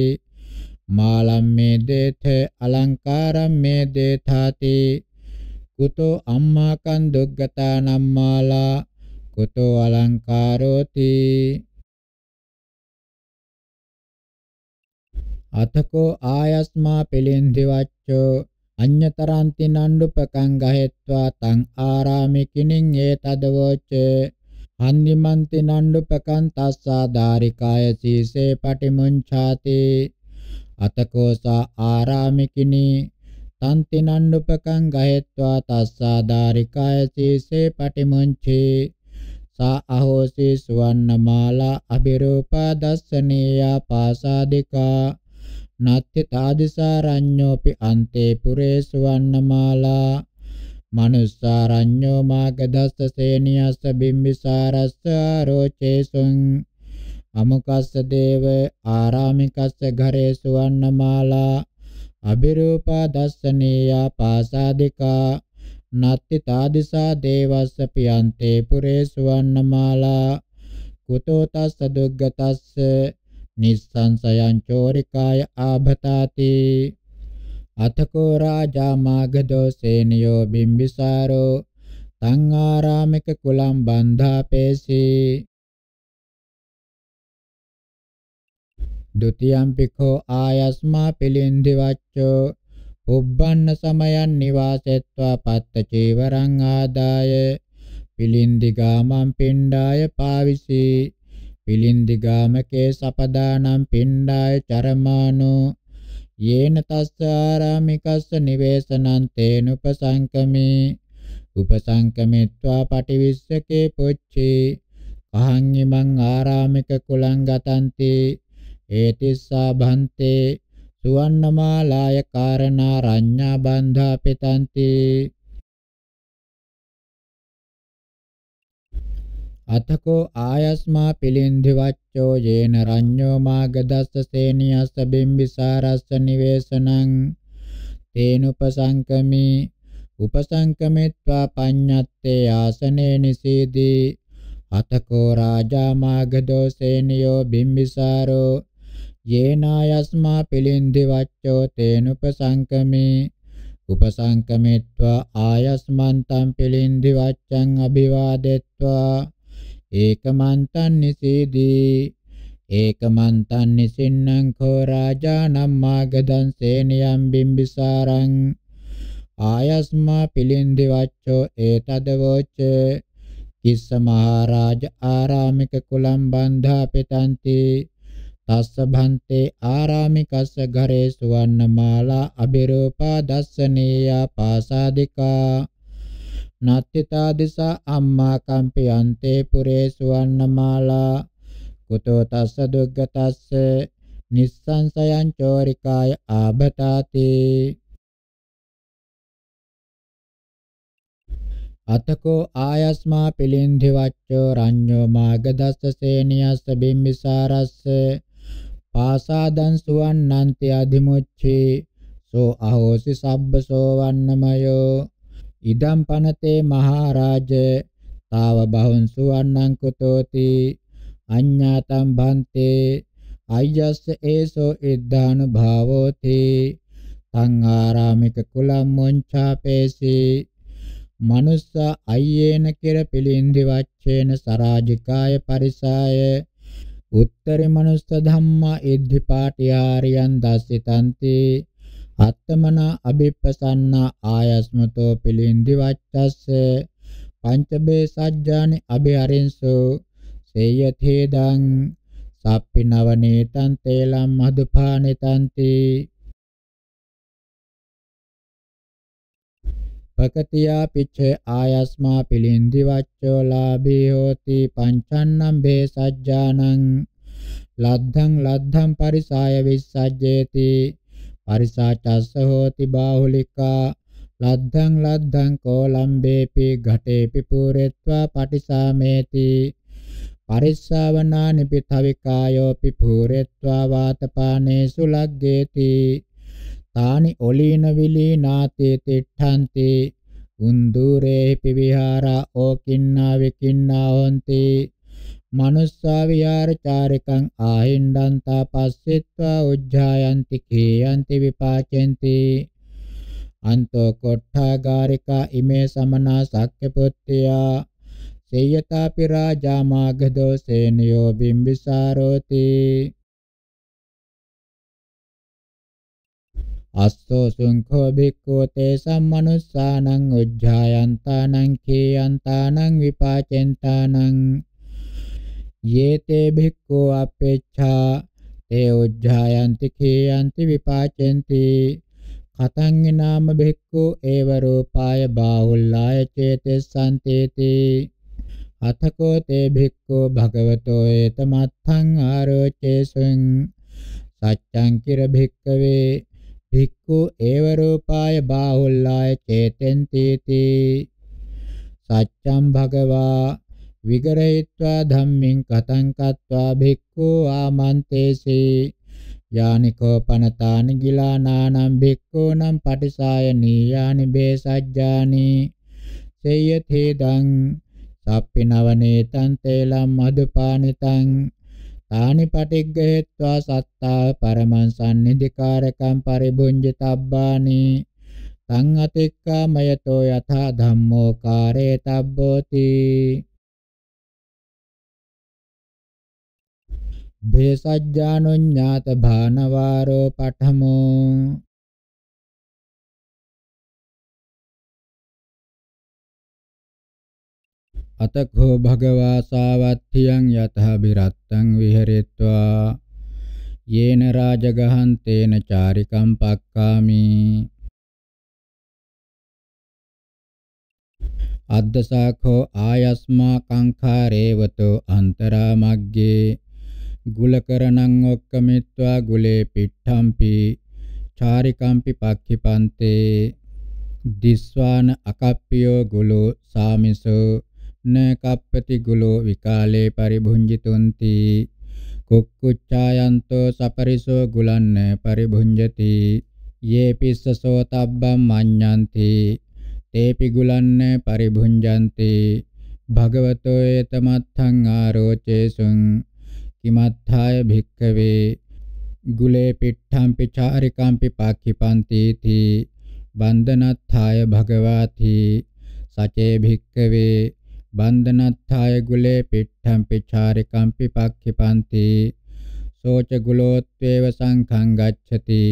මාලම්මේ දේත අලංකාරම්මේ දේතාති කුතෝ අම්මා කන් දුග්ගතා නම්මාලා කුතෝ අලංකාරෝති අතකෝ ආයස්මා පිළින්දිවච්චෝ අඤ්‍යතරන්ති නණ්ඩුපකං ගහෙත්වා තං ආරාමේ කිනින් ඒතදවොච හන්දිමන්ති නණ්ඩුපකං තස්සා ධාරිකාය සීසේ පටිමුංඡාති අතකෝසා ආරාමේ කිනී තන්ති නණ්ඩුපකං ගහෙත්වා තස්සා ධාරිකාය සීසේ පටිමුංචේ සා අහෝසි සුවන්නමාලා අබිරූපා දස්සනීයා පාසාදිකා නත්ත්‍ය තාදිසාරඤ්ඤෝපි අන්තේ පුරේසු වන්නමාලා මනුස්සාරඤ්ඤෝ මාගදස්ස සේනියස්ස බිම්බිසාරස්ස ආරෝචේසුං අමකස්ස දේව ආරාමිකස්ස ඝරේසු වන්නමාලා අබිරූපා දස්සනීයා පාසාදිකා නත්ති තාදිසා දේවස්ස පියන්තේ පුරේසු වන්නමාලා කුතෝ තස්ස දුග්ගතස්ස නිස්සංසයං චෝරිකාය ආභතාති අතකෝ රාජා මාගදෝසේනියෝ බිම්බිසාරෝ තං ආරාමික කුලම් බන්ධාපේසී ဒုတိယံ පිඛෝ ආයස්මා පිලින්දි වච්චෝ උබ්බන්න සමයන් නිවාසෙත්වා පත්ත චේවරං ආදාය පිලින්දි ගාමං පිණ්ඩාය පාවිසී පිලින්දිගාමකේ සපදානම් පිණ්ඩාය චරමානෝ යේන තස්ස ආරාමිකස්ස නිවේසනං තේන උපසංකමේ උපසංකමෙත්වා පටිවිස්සකේ පොච්චේ අහං ඉමං ආරාමික කුලං ගතන්ති ඒතිස්සා භන්තේ සුවන්නමාලාය කාරණා රඤ්ඤා බන්ධා පිතන්ති අතකෝ ආයස්මා පිලින්දිවච්චෝ යේන රඤ්ඤෝ මාගදස්ස සේනියස්ස බිම්බිසාරස්ස නිවේසනං තේනුපසංකමි උපසංකමෙත්වා පඤ්ඤත්තේ ආසනේ නිසීදී අතකෝ රාජා මාගදෝ සේනියෝ බිම්බිසාරෝ යේනායස්මා පිලින්දිවච්චෝ තේනුපසංකමි උපසංකමෙත්වා ආයස්මන්තම් පිලින්දිවච්ඡං අභිවාදෙත්වා ඒකමන්තං නිසීදී ඒකමන්තං නිසින්නං කෝ රාජානම් මාගදං සේනියම් බිම්බිසාරං ආයස්මා පිලින්දිවච්චෝ ඒතදවෝච කිස්ස මහරජ ආරාමික කුලම් බන්ධා පිටන්ති තස්ස භන්තේ ආරාමිකස්ස ඝරේ සුවන්නමාලා අබිරූපා දස්සනීය පාසාదికා නත්තිතා දිසා අම්මා කම්පියන්තේ පුරේ සුවන්නමාලා කුතෝ තස්ස දුග්ගතස්ස නිස්සංසයං චෝරිකාය ආබතාති අතකෝ ආයස්මා පිලින්ධිවච්චෝ රඤ්ඤෝ මාගදස්ස සේනියස්ස බිම්බිසාරස්ස පාසාදං සුවන්නන්ති අධිමුච්ඡේ සෝ අහෝසි සබ්බ සෝවන්නමයෝ ඉදම් පනතේ මහරජ තාව බහුන්සු අන්නං කුතෝති අඤ්ඤාතම් බන්තේ අයස්ස ඒසෝ ඉද්ධානුභාවෝති තං ආරාමික කුලම් මොංචාපේසි මනුස්ස අයේන කෙර පිළින්දි වච්චේන සරාජිකාය පරිසාය උත්තරි මනුස්ස ධම්මා ඉද්ධි පාටිආරියන් දස්සිතන්ති අත්තමනා අබිප්පසන්නා ආයස්මතෝ පිලින්දි වච්චස්ස පංචබේ සජ්ජානි අබිහරින්සෝ සේයතේදං සප්පි නවනේතං තේලම් මදුපානිතන්ති පකතියා පිච්චේ ආයස්මා පිලින්දි වච්චෝ ලාභී හෝති පංචන්නම් බේ සජ්ජානං ලද්ධං ලද්ධං පරිසාය විස්සජ්ජේති පරිසාචස්ස හෝති බාහුලිකා ලද්ධං ලද්ධං කෝලම්බේපි ඝටේපි පුරෙත්වා පටිසාමේති පරිස්සාවනානි පිතවිකායෝපි පුරෙත්වා වාතපානේසු ලග්ගේති තානි ඔලීන විලීනාතේ තිට්ඨන්ති උන්දුරේපි විහාරා ඕකින්නා විකින්නා හොන්ති මනුස්සා විහාර චාරිකං ආහින්දන්තා පස්සෙත්වා උජ්ජායන්ති කේයන්ති විපාචෙන්ති අන්තෝ කොට්ඨාගාරිකා ඉමේ සමනා සක්්‍ය පුත්තියා සේයතාපි රාජා මාගධෝ සේනියෝ බිම්බිසාරෝති අස්සෝ සුංඛෝ භික්ඛෝ තේසම් මනුස්සානං උජ්ජායන්තානං කීයන්තානං විපාචෙන්තානං යේතේ භික්ඛෝ අපේච්ඡා තේ උජ්ජායන්ති කේයන්ති විපාචෙන්ති කතං නාම භික්ඛෝ ඒව රූපාය බාහුල්ලාය චේතසන්තේති අතකෝ තේ භික්ඛෝ භගවතෝ ඒතමත්ථං ආරෝචේසුං සච්ඡං කිර භික්ඛවේ භික්ඛු ඒව රූපාය බාහුල්ලාය චේතෙන්තේති සච්ඡං භගවා විගරයित्वा ධම්මින් කතං කତ୍වා භික්ඛෝ ආමන්තේසේ යානිකෝ පනතානි ගිලානානම් භික්ඛූනම් පටිසායනී යානි බේසජ්ජානි සේයතේදං සප්පිනවනේතං තේලම් මදුපානිතං තානි පටිග්ගහෙත්වා සත්තා පරමං සම්නිධිකාරකම් පරිබුඤ්ජිතබ්බානි තං අතික්කාමයතෝ යථා ධම්මෝ කාරේතබ්බෝති භේසජ්ජානුඤ්ඤාත භානවාරෝ පඨමෝ අතඛෝ භගවා සාවත්තියං යතහ බිරත්තං විහෙරෙත්වා යේන රාජගහං තේන චාරිකම් පක්කාමි අද්දසාඛෝ ආයස්මා කංඛාරේවතෝ අන්තරා මග්ගේ ගුලකරණං ඔක්කමිත්වා ගුලේ පිට්ඨම්පි චාරිකම්පි පක්ඛිපන්තේ දිස්වාන අකප්පියෝ ගුලෝ සාමිසෝ නකප්පති ගුලෝ විකාලේ පරිභුංජිතුන්ති කුක්කුච්ඡායන්තෝ සපරිසෝ ගුලන්න පරිභුංජති යේ පිස්ස සෝතබ්බම් මඤ්ඤන්ති තේපි ගුලන්න පරිභුංජන්ති භගවතෝ ඒතමත්ථං ආරෝචේසුං කිමත්ථාය භික්කවේ ගුලේ පිට්ඨම්පි චාරිකාම්පි පාක්ඛිපන්තේති බන්ධනත්ථාය භගවාති සචේ භික්කවේ බන්ධනත්ථාය ගුලේ පිට්ඨම්පි චාරිකාම්පි පාක්ඛිපන්ති සෝච ගුලෝත්වේව සංඛං ගච්ඡති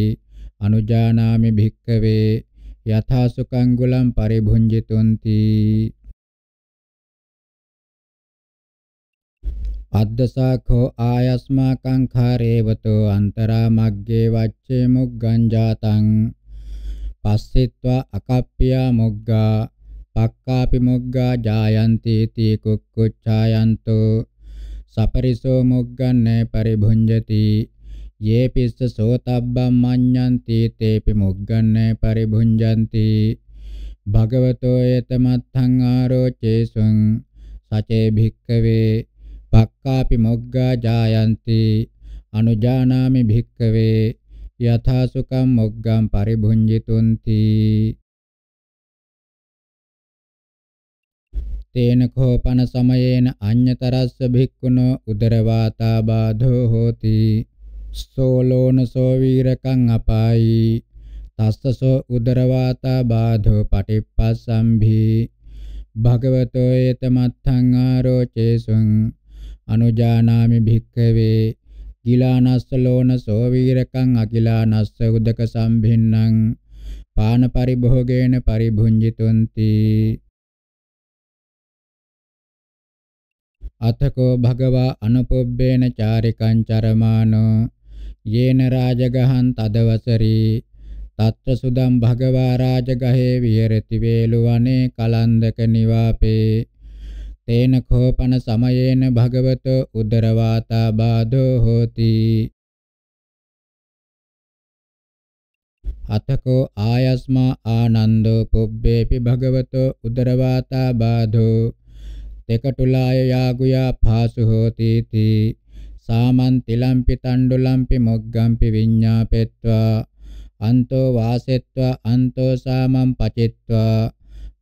අනුජානාමි භික්කවේ යථා සුඛං ගුලම් පරිභුඤ්ජිතුන්ති අද්දසාඛෝ ආයස්මා කංඛාරේවතෝ අන්තරා මග්ගේ වච්චේ මුග්ගං ජාතං පස්සෙත්වා අකප්පියා මුග්ගා පක්කාපි මුග්ගා ජායන්ති තී කුක්කුච්ඡායන්තෝ සපරිසෝ මුග්ගන්නේ පරිභුඤ්ජති යේ පිස්ස සෝතබ්බම් මඤ්ඤන්ති තේපි මුග්ගන්නේ පරිභුඤ්ජಂತಿ භගවතෝ යතමත්ථං ආරෝචේසුං සචේ භික්කවේ පක්කාපි මොග්ගා ජායන්ති අනුජානාමි භික්කවේ යථා සුඛම් මොග්ගම් පරිභුඤ්ජිතුන්ති තේන කෝපන සමයේන අඤ්‍යතරස්ස භික්ඛුනෝ උදරවාතා බාධෝ හෝති සෝලෝන සෝ වීරකං අපායි තස්සසෝ උදරවාතා බාධෝ පටිප්පස්සම්භි භගවතෝ ඒතමත්තං ආරෝචේසුං අනුජානාමි භික්ඛවේ ගිලානස්ස ලෝන සෝ වීරකං අකිලානස්ස උදක සම්භින්නම් පාන පරිභෝගේන පරිභුඤ්ජිතුන්ති අතකෝ භගවා අනුපොබ්බේන චාරිකං චරමානෝ යේන රාජගහං තදවසරි තත්ත සුදම් භගවා රාජගහේ විහෙරති වේලු වනේ කලන්දක නිවාපේ තේන කෝපන සමයේන භගවතෝ උදරවාතා බාධෝ හෝති අතකෝ ආයස්මා ආනන්දෝ පුබ්බේපි භගවතෝ උදරවාතා බාධෝ තෙකටුලාය යාගුයා පාසු හෝති තී සාමන්ති ලම්පි තණ්ඩු ලම්පි මොග්ගම්පි විඤ්ඤාපෙත්වා අන්තෝ වාසෙත්වා අන්තෝ සාමම් පචෙත්වා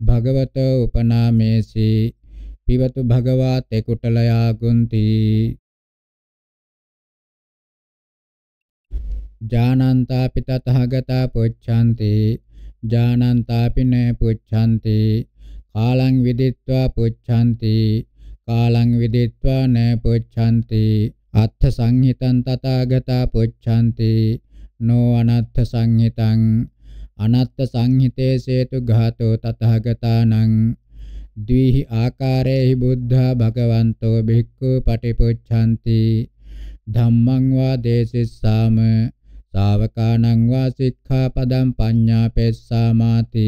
භගවතෝ උපනාමේසි පිවතු භගවා තේ කුටලයා ගුන්ති ජානන්තා පිතතහගතා පුච්ඡanti ජානන්තා පින පුච්ඡanti කාලං විදිත්වා පුච්ඡanti කාලං විදිත්වා න පුච්ඡanti අත්ථ සංහිතං තථාගතා පුච්ඡanti නෝ අනත්ථ සංහිතං අනත්ථ සංහිතේ සේතු ඝාතෝ තථාගතානං ද්විහි ආකාරේහි බුද්ධා භගවන්තෝ භික්ඛු පටිපුච්ඡanti ධම්මං වා දේසිස්සාම ශාවකාණං වා සික්ඛාපදං පඤ්ඤාපෙස්සාමාති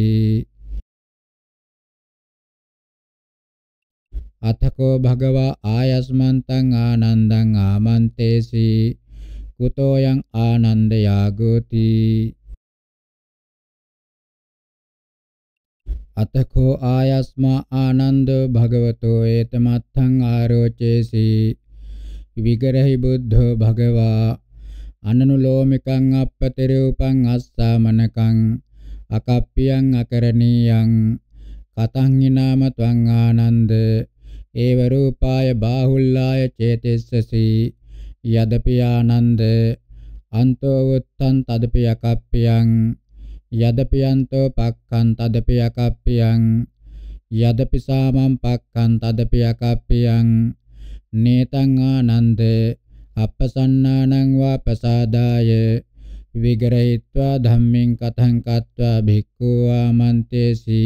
අතකෝ භගවා ආයස්මන්තං ආනන්දං ආමන්තේසි කුතෝයන් ආනන්ද යාගෝති අතකෝ ආයස්මා ආනන්ද භගවතෝ ඒතමත්තං ආරෝචේසි විගරහි බුද්ධ භගවා අනනුලෝමිකං අප්පතිරූපං අස්සාමනකං අකප්පියං අකරණීයං කතං ිනාම ත්වං ආනන්ද ඒව රූපාය බාහුල්ලාය චේතෙස්සසි යදපි ආනන්ද අන්තෝ උත්තං තදපි අකප්පියං යදපියන්තෝ පක්ඛන් තදපියකප්පියං යදපි සාමං පක්ඛන් තදපියකප්පියං නේතං ආනන්ද අපසන්නානං වා ප්‍රසාදාය විගරහිत्वा ධම්මින් කතං කତ୍වා භික්ඛු ආමන්තේසි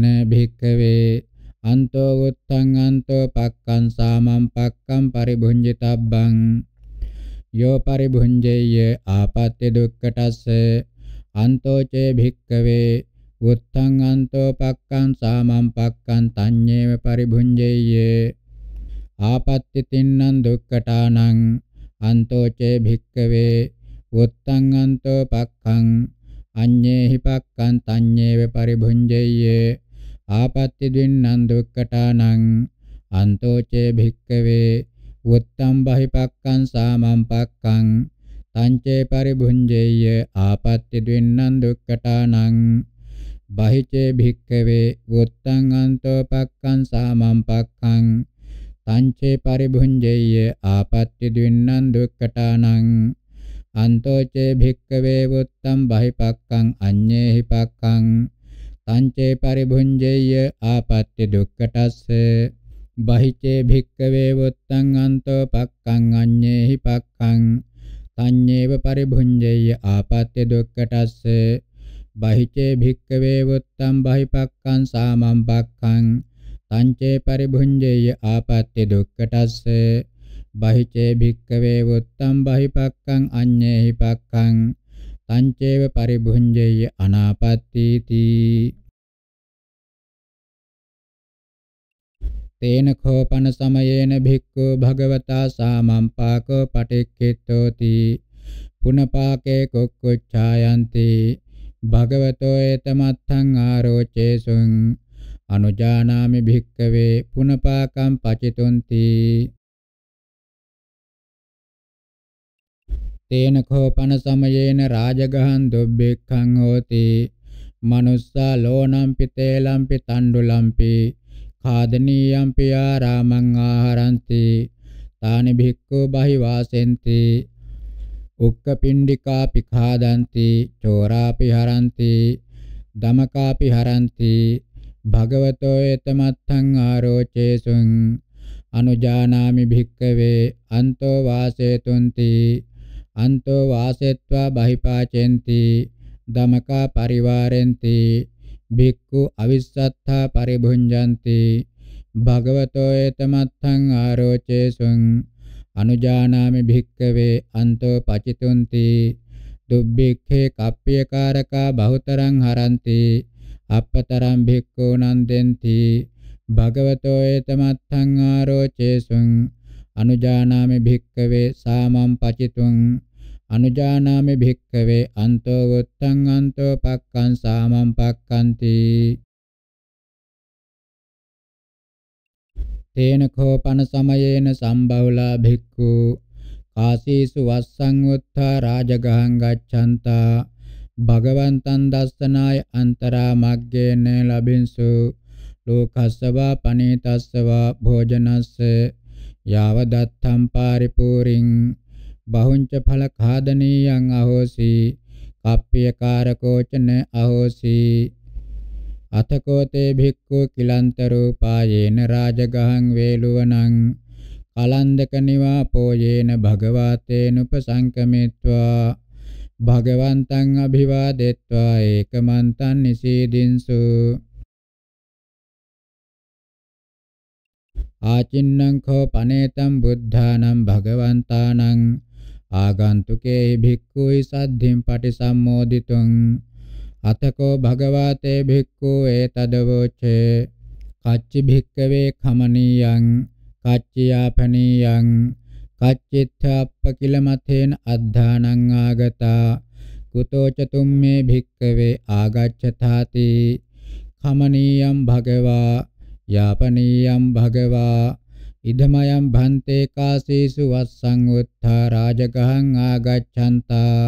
න භික්ඛවේ අන්තෝ උත්තං අන්තෝ පක්ඛං සාමං පක්ඛං පරිභුඤ්ජිතබ්බං යෝ පරිභුඤ්ජේය ආපත්‍ය දුක්ඛටස්ස අන්තෝචේ භික්කවේ උත්තං අන්තෝ පක්කං සාමං පක්කං තඤ්ඤේව පරිභුඤ්ජේය ආපත්‍ති තින්නම් දුක්ඛටානං අන්තෝචේ භික්කවේ උත්තං අන්තෝ පක්ඛං අඤ්ඤේහි පක්ඛං තඤ්ඤේව පරිභුඤ්ජේය ආපත්‍ති දින්නම් දුක්ඛටානං අන්තෝචේ භික්කවේ උත්තම් බහි පක්ඛං සාමං පක්ඛං තංචේ පරිභුංජේය ආපත්‍ති දින්නම් දුක්ඛටානං බහිචේ භික්ඛවේ වොත්තං අන්තෝ පක්ඛං සාමං පක්ඛං තංචේ පරිභුංජේය ආපත්‍ති දින්නම් දුක්ඛටානං අන්තෝචේ භික්ඛවේ වොත්තං බහිපක්ඛං අඤ්ඤේහි පක්ඛං තංචේ පරිභුංජේය ආපත්‍ති දුක්ඛටස්සේ බහිචේ භික්කවේ වොත්තං අන්තෝ පක්ඛං අඤ්ඤේහි පක්ඛං තඤ්ඤේව පරිභුඤ්ජේය ආපත්‍ය දුක්ඛටස්ස බහිචේ භික්කවේ වුත්තම් බහිපක්ඛං සාමං පක්ඛං තංචේ පරිභුඤ්ජේය ආපත්‍ය දුක්ඛටස්ස බහිචේ භික්කවේ වුත්තම් බහිපක්ඛං අඤ්ඤේහි පක්ඛං තංචේව පරිභුඤ්ජේය අනාපත්‍ති තී තේන කෝපන සමයේන භික්ඛු භගවතා සාමම්පාක පටික්ඛිතෝති පුනපාකේ කුක්කුච්ඡායන්ති භගවතෝ එතමත්තං ආරෝචේසුං අනුජානාමි භික්කවේ පුනපාකම් පචිතුන්ති තේන කෝපන සමයේන රාජගහන් දුබ්බෙක්ඛං හෝති මනුස්සා ලෝනම්පි තේලම්පි තණ්ඩුලම්පි खादनीयम्पि आरामं आहरन्ति तानि भिक्खु बहिवासेन्ति උක්කපිණ්ඩිකාපි खादन्ति චෝරාපි හරන්ති දමකාපි හරන්ති භගවතෝ එතමත්තං ආරෝචේසුං අනුජානාමි භික්කවේ අන්තෝ වාසේතුන්ති අන්තෝ වාසෙත්වා බහිපාචෙන්ති දමකා පරිවාරෙන්ති භික්ඛු අවිස්සත්තා පරිභුඤ්ජಂತಿ භගවතෝ ඒතමත්තං ආරෝචේසුං අනුජානාමි භික්ඛවේ අන්තෝ පචිතුන්ති දුබ්බික්ඛේ කප්පියකාරකා බහුතරං හරಂತಿ අපතරම් භික්ඛෝ නන්දෙන්ති භගවතෝ ඒතමත්තං ආරෝචේසුං අනුජානාමි භික්ඛවේ සාමම් පචිතුං අනුජානාමි භික්ඛවේ අන්තෝ වුත්තං අන්තෝ පක්ඛං සාමං පක්ඛන්ති තේන කෝපන සමයේන සම්බවලා භික්ඛු කාසීසු වස්සං උත්තා රාජගහං ගච්ඡන්තා භගවන්තං දස්සනාය අන්තරා මග්ගේන ලබින්සු ලෝකස්සවා පනේතස්සවා භෝජනස්ස යාව දත්තම් පරිපූරින් බහුංච ඵල ඛාදනීයං අහෝසි කප්පිය කාරකෝචන අහෝසි අතකෝතේ භික්ඛු කිලන්ත රූපායේන රාජගහං වේලුවනං කලන්දක නිවාපෝ යේන භගවාතේන උපසංකමිත්වා භගවන්තං අභිවාදෙත්වා ඒකමන්තං නිසීදින්සු ආචින්නං කෝ පනේතං බුද්ධානං භගවන්තානං ආගන්තුකේ භික්ඛුයි සද්ධිම් පටිසම්මෝදිතුං අතකෝ භගවතේ භික්ඛු ඒතදවෝචේ කච්චි භික්කවේ කමනියං කච්චියාපනියං කච්චිත්ථප්පකිල මතේන අද්ධානං ආගතා කුතෝ චතුම්මේ භික්කවේ ආගච්ඡතාති කමනියම් භගවා යාපනියම් භගවා ඉදමයන් භන්තේ කාසීසු වස්සං උත්ථා රාජගහං ආගච්ඡන්තා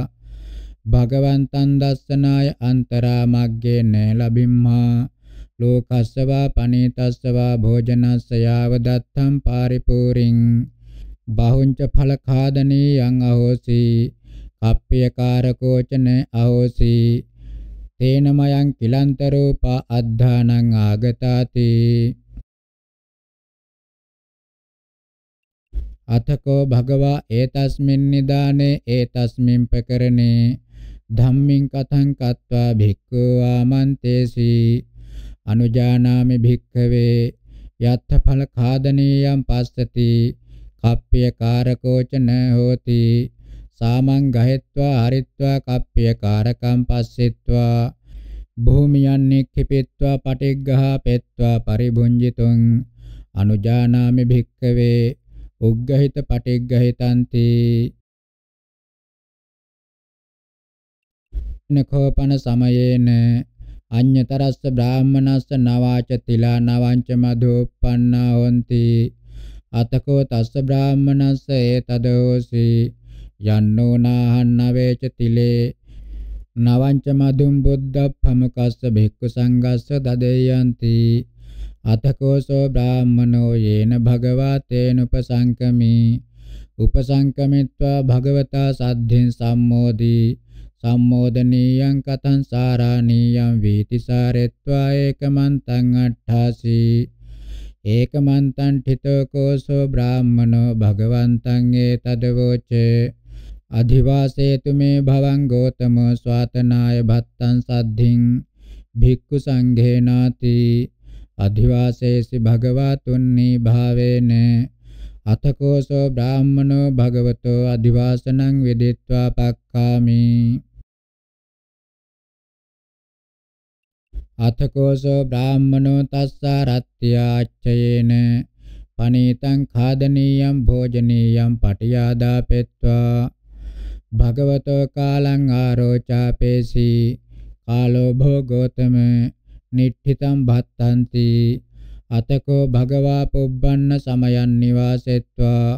භගවන්තං දස්සනාය අන්තරා මග්ගේන ලබිම්හා ලෝකස්සවා පනීතස්සවා භෝජනස්ස යාව දත්තම් පාරිපූරින් බහුංච ඵල ඛාදනී යං අහෝසි කප්පියකාරකෝචන අහෝසි තේනමයන් කිලන්තරූපා අද්ධානං ආගතාති අතකෝ භගවා ඒතස්මින් නිදානේ ඒතස්මින් ප්‍රකරණේ ධම්මින් කතං කତ୍වා භික්ඛු ආමන්තේසි අනුජානාමි භික්ඛවේ යත්ථ ඵල කාදනීයම් පස්සති කප්පිය කාරකෝචන හෝති සාමං ගහෙත්වා හරිත්වා කප්පිය කාරකම් පස්සෙත්වා භූමියන් නික්ඛිපෙත්වා පටිග්ගහ පෙත්වා පරිභුංජිතුං අනුජානාමි භික්ඛවේ උග්ගහිත පටිග්ගහිතන්ති නඛෝපන සමයේන අඤ්‍යතරස්ස බ්‍රාහ්මනස්ස නවාච තිලා නවංච මධෝපන්නා හොಂತಿ අතකෝ තස්ස බ්‍රාහ්මනස්ස ඒතදෝසි යන්නෝ නාහන්න වේච තිලේ නවංච මදුම් බුද්ධ ප්‍රමුකස්ස භික්ඛු සංඝස්ස දදේයන්ති අතකෝසෝ බ්‍රාහමනෝ යේන භගවා තේනුපසංකමී උපසංකමිත්වා භගවතා සද්ධින් සම්මෝදී සම්මෝදනීයං කතං සාරාණීයං වීති සාරෙත්වා ඒකමන්තං අට්ඨාසි ඒකමන්තං ඨිතෝකෝසෝ බ්‍රාහමනෝ භගවන්තං ඒතදවෝචේ අධිවාසේතු මේ භවං ගෝතම ස්වාතනාය භත්තං සද්ධින් භික්ඛු සංඝේනාති අධිවාසේසි භගවතුන්නි භාවේන අතකෝසෝ බ්‍රාහ්මනෝ භගවතෝ අධිවාසනං විදිත්වා පක්ඛාමි අතකෝසෝ බ්‍රාහ්මනෝ තස්සාරත්ත්‍යාච්ඡයේන පනීතං खादनीयं භෝජනීයම් පටියාදාපෙත්වා භගවතෝ කාලං ආරෝචාපේසි කාලෝ භෝගෝතම නිට්ඨිතං භත්තාන්ති අතකෝ භගවා පුබ්බන්න සමයන් නිවාසෙත්වා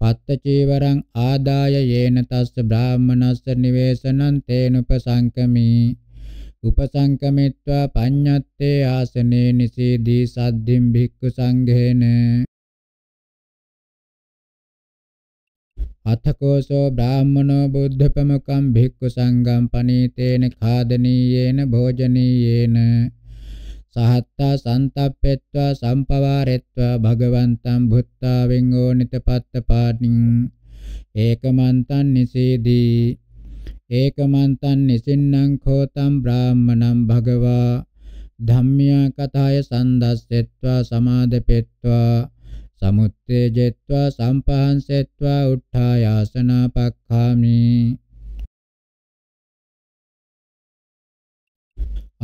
පත්ත චීවරං ආදාය යේන තස්ස බ්‍රාහමනස්ස නිවේසනං තේනුපසංකමි උපසංකමිත්වා පඤ්ඤත්තේ ආසනේ නිසීදී සද්දින් භික්ඛු සංඝේන අතකෝසෝ බ්‍රාහමනෝ බුද්ධපමකම් භික්ඛු සංඝම් පනීතේන ખાදනීයේන භෝජනීයේන සහත්තා සන්තප්පෙත්වා සම්පවාරෙත්වා භගවන්තං බුත්තා විඤ්ඤෝ නිතපත්තපාණින් ඒකමන්තං නිසීදී ඒකමන්තං නිසින්නං khෝතං බ්‍රාහ්මණං භගවා ධම්මියා කතාය සන්දස්සෙත්වා සමාදපෙත්වා සමුත්තේජෙත්වා සම්පහන්සෙත්වා උට්ඨායාසනා පක්ඛාමි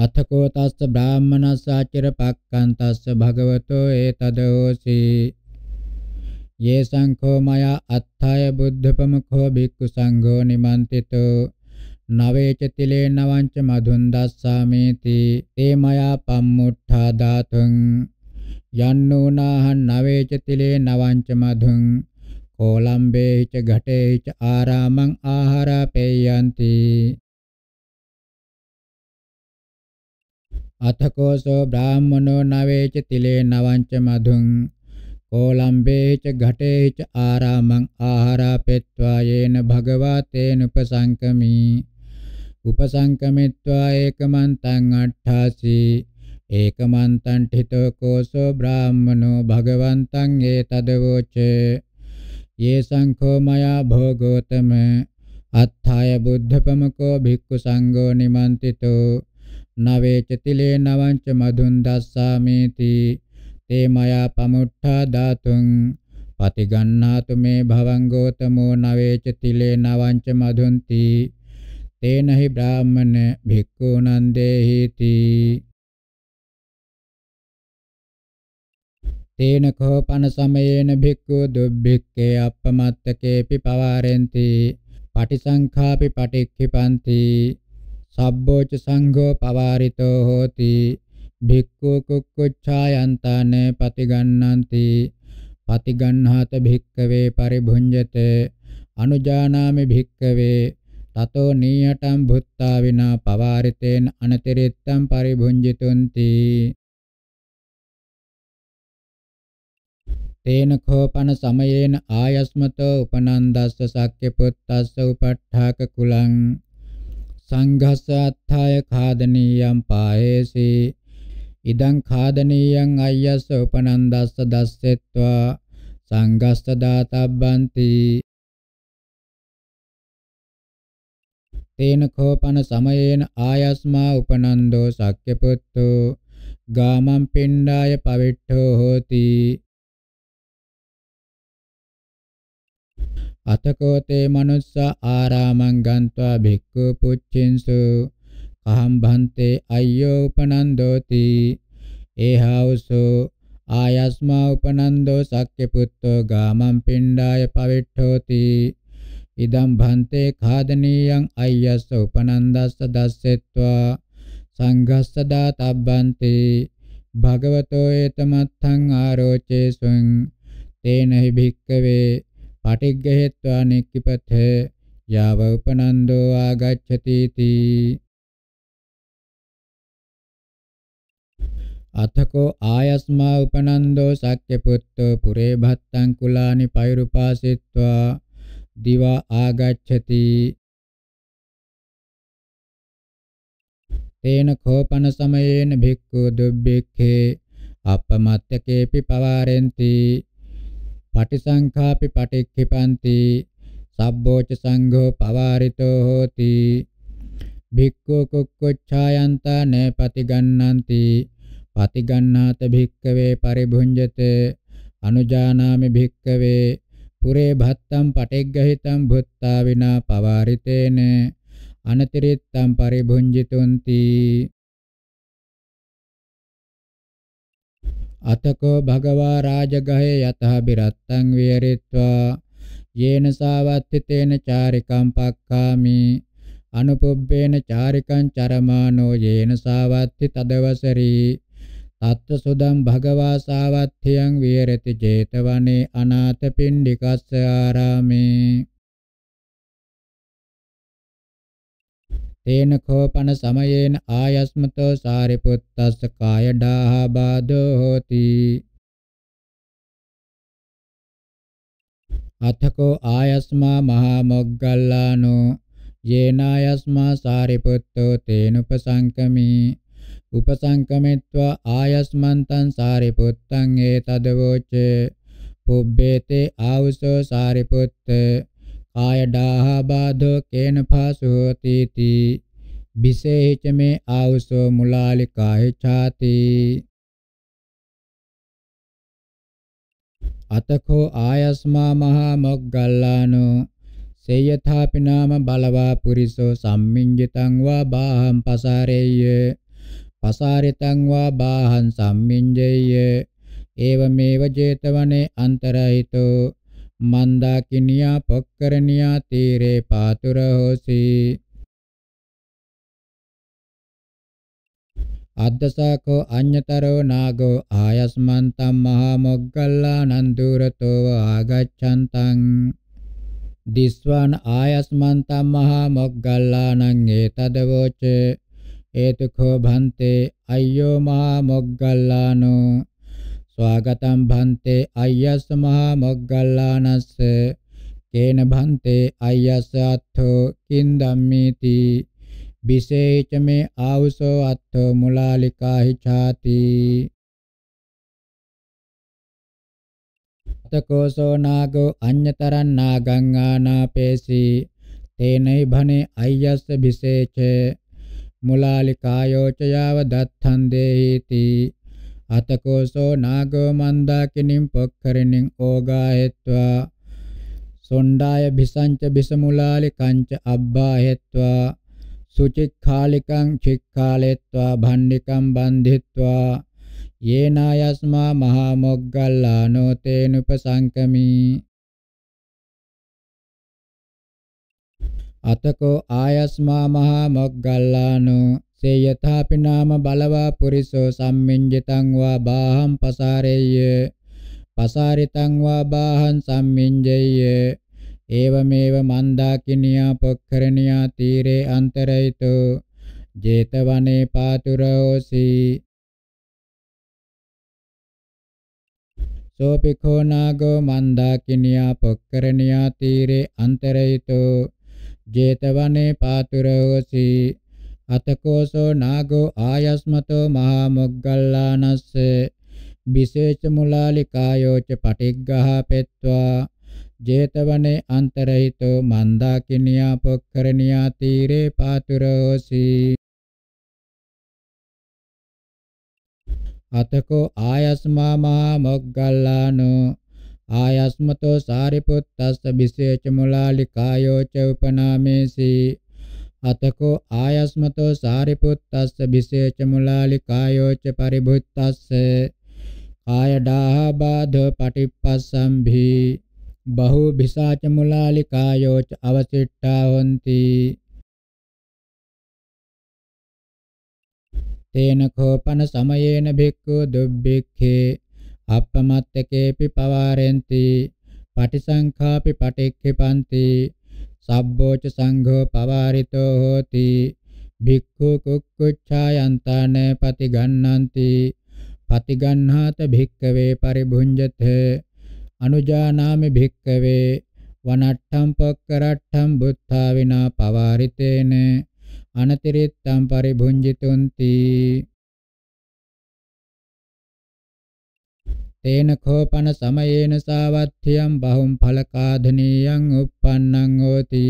අතකෝ තස්ස බ්‍රාහ්මනස්ස ආචර පක්ඛන්තස්ස භගවතෝ ඒතදෝසි යේ සංඝෝ මය අත්ථය බුද්ධපමඛෝ භික්ඛු සංඝෝ නිමන්තිතෝ නවේච තිලේ නවංච මధుන් දස්සාමේති තේ මයා පම්මුට්ඨා ධාතුං යන්නෝනාහං නවේච තිලේ නවංච මధుං කොලම්බේච ඝටේච ආරාමං ආහාරා පේයන්ති අතකෝසෝ බ්‍රාහ්මනෝ නවේච තිලේ නවංච මధుං කොලම්බේච ඝටේච ආරාමං ආහාරපෙත්වා යේන භගවා තේන උපසංකමි උපසංකමිත්වා ඒකමන්තං අට්ඨාසි ඒකමන්තං ඨිතෝ කෝසෝ බ්‍රාහ්මනෝ භගවන්තං ඒතදවෝච යේ සංඛෝ මයා භෝගෝතම අත්ථය බුද්ධපමකෝ භික්ඛු සංඝෝ නිමන්තිතෝ නවේචතිලේ නවංච මදුන් දස්සාමේති තේ මයා පමුට්ඨා ධාතුං පතිගන්නාතු මේ භවං ගෝතමෝ නවේචතිලේ නවංච මදුන්ති තේනහි බ්‍රාහ්මන භික්ඛූනං දේහිති තේන කෝපන සමයේන භික්ඛු දුබ්බික්ඛේ අප්පමත්තකේපි පවාරෙන්ති පටිසංඛාපි පටික්ඛිපන්ති සබ්බෝච සංඝෝ පවාරිතෝ හෝති භික්ඛු කුක්කුච්ඡායන්තාන පතිගන්නಂತಿ පතිගන්හාත භික්ඛවේ පරිභුඤ්ජත අනුජානාමි භික්ඛවේ තතෝ නීයටම් භුත්තා විනා පවාරිතේන අනතිරිත්තම් පරිභුඤ්ජිතුන්ති තේන කෝපන සමයේන ආයස්මතෝ උපනන්දස්ස සක්්‍ය පුත්තස්ස උපට්ඨාක කුලං සංඝස්ස අත්ථය ඛාදනීයම් පායේසි ඉදං ඛාදනීයං අයස්ස උපනන්දස්ස දස්සෙත්වා සංඝස්ස දාතබ්බන්ති තේන කෝපන සමයේන ආයස්මා උපනන්දෝ සක්්‍ය පුත්තෝ ගාමං පිණ්ඩාය පවිට්ඨෝ හෝති අතකෝතේ මනුස්ස ආරාමං ගන්त्वा භික්ඛු පුච්චින්සු කහම් භන්තේ අය්‍යෝ උපනන්දෝති ඒහවසෝ ආයස්මා උපනන්දෝ සක්්‍ය පුත්තෝ ගාමං පිණ්ඩාය පවිට්ඨෝති ඉදම් භන්තේ ඛාදනීයං අය්‍යස්ස උපනන්දස්ස දස්සෙත්වා සංඝස්ස දාතබ්බන්තේ භගවතෝ ඒතමත්තං ආරෝචේසුං තේනහි භික්කවේ පටිග්ගහෙත්වා නික්කිපතේ යාව උපනන්දෝ ආගච්ඡති තී අතකෝ ආයස්මා උපනන්දෝ සක්්‍ය පුත්තෝ පුරේ භත්තං කුලානි පෛරුපාසිත්වා දිවා ආගච්ඡති තේන කෝපන සමයේන භික්ඛු දුබ්බික්ඛේ අපමත්තකේපි පවාරෙන්ති පටිසංඛාපි පටික්ඛිපන්ති සබ්බෝච සංඝෝ පවාරිතෝ හෝති භික්ඛු කුක්කුච්ඡායන්තා නේ පතිගන්නಂತಿ පතිගන්නාත භික්ඛවේ පරිභුඤ්ජත අනුජානාමි භික්ඛවේ පුරේ භත්තම් පටිග්ගහිතම් භුත්තා විනා පවාරිතේන අනතිරිත්තම් පරිභුඤ්ජිතුන්ති අතකෝ භගවා රාජගහේ යතහ බිරත්තං විහෙරිත්වා යේන සාවත්තිතේන චාරිකම් පක්ඛාමි අනුපුබ්බේන චාරිකං චරමානෝ යේන සාවත්ති තදවසරි තත්ත සුදම් භගවා සාවත්තියං විහෙරති 제තවනේ අනාථ පිණ්ඩිකස්ස ආරාමේ තේන කෝපන සමයේන ආයස්මතෝ සාරිපුත්තස්ස කාය ඩාහා බාධෝ හෝති අතකෝ ආයස්මා මහා මොග්ගල්ලානෝ යේනායස්මා සාරිපුත්තෝ තේනුපසංකමි උපසංකමෙත්වා ආයස්මන්තං සාරිපුත්තං ඒතදවෝච පුබ්බේතේ ආවුසෝ සාරිපුත්තේ කාය ඩාහ බාධෝ කේන පාසෝ තීති විසේච මේ ආවසෝ මුලාලිකාය ඡාති අතකෝ ආයස්මා මහා මොග්ගල්ලානෝ සේයථාපි නාම බලවා පුරිසෝ සම්මිඤ්ජිතං වා බාහං පසාරෙය්‍ය පසාරිතං වා බාහං සම්මිඤ්ජෙය්‍ය ඒවමේව 제තවනේ අන්තරහිතෝ මන්දාකිනියා පොක්කරණියා තීරේ පාතුර හෝසි අද්දසකෝ අඤ්‍යතරෝ නාගෝ ආයස්මන්තම් මහා මොග්ගල්ලා නන්දුරතෝව ආගච්ඡන්තං දිස්වාන ආයස්මන්තම් මහා මොග්ගල්ලා නං ඒතදවෝච ඒතුකෝ භන්තේ අය්‍යෝ මහා මොග්ගල්ලානෝ ස්වාගතම් භන්තේ අයස්ස මහා මොග්ගල්ලානස්ස කේන භන්තේ අයස්ස අත්ථෝ කින් ධම්මේති විශේෂ මේ ආවසෝ අත්ථෝ මුලාලිකාහි ඡාති අත්තකෝසෝ නාගෝ අඤ්‍යතරන් නාගං ආනාපේසි තේනයි භනේ අයස්ස විශේෂ මුලාලිකායෝ ච යව දත්තන් දේහිති අතකෝසෝ නාගෝ මන්දාකිනිම් පොක්කරණින් ඕගාහෙත්වා සොණ්ඩාය භිසංච බිසමුලාලි කංච අබ්බාහෙත්වා සුචික්ඛාලිකං චික්ඛාලෙත්වා භණ්ඩිකං බන්ධිත්වා යේනායස්මා මහා මොග්ගල්ලානෝ තේනුපසංකමි අතකෝ ආයස්මා මහා මොග්ගල්ලානෝ සේ යථාපි නාම බලවා පුරිසෝ සම්මින්ජිතං වා බාහං පසාරෙය්‍ය පසාරිතං වා බාහං සම්මින්ජෙය්‍ය ඒවමේව මන්දාකිනියා පොක්කරණියා තීරේ අන්තරයිතෝ ජේතවනේ පාතුරෝසි සෝපිඛෝ නාගෝ මන්දාකිනියා පොක්කරණියා තීරේ අන්තරයිතෝ ජේතවනේ පාතුරෝසි අතකෝසෝ නාගෝ ආයස්මතෝ මහා මොග්ගල්ලානස්ස විශේෂ මුලාලිකායෝච පටිග්ගහ පෙත්වා ජේතවනේ අන්තරහිතෝ මන්දාකිනියා පොක්කරණියා තීරේ පාතුරෝසි අතකෝ ආයස්මා මහා මොග්ගල්ලානෝ ආයස්මතෝ සාරිපුත්තස්ස විශේෂ මුලාලිකායෝච උපනාමේසී අතකෝ ආයස්මතෝ සාරිපුත්තස්ස විශේෂ මුලාලිකායෝච පරිබුත්තස්ස කාය ඩාහ බාධෝ පටිප්පස්සම්භි බහු භිසාච මුලාලිකායෝච අවසිට්ඨා හොಂತಿ තේන කෝපන සමයේන භික්ඛු දුබ්බික්ඛේ අප්පමත්තකේපි පවාරෙන්ති පටිසංඛාපි පටික්ඛපන්ති සබ්බෝච සංඝෝ පවාරිතෝ හෝති භික්ඛු කුක්කුච්ඡායන්තාන පතිගන්නಂತಿ පතිගන්හාත භික්කවේ පරිභුඤ්ජත අනුජානාමි භික්කවේ වනට්ඨම් පක්කරට්ඨම් බුත්තා විනා පවාරිතේන අනතිරිත්තම් පරිභුඤ්ජිතුන්ති තේන කෝපන සමයේන සාවත්ථියම් බහුම් ඵලකාධනීයං uppannං හෝති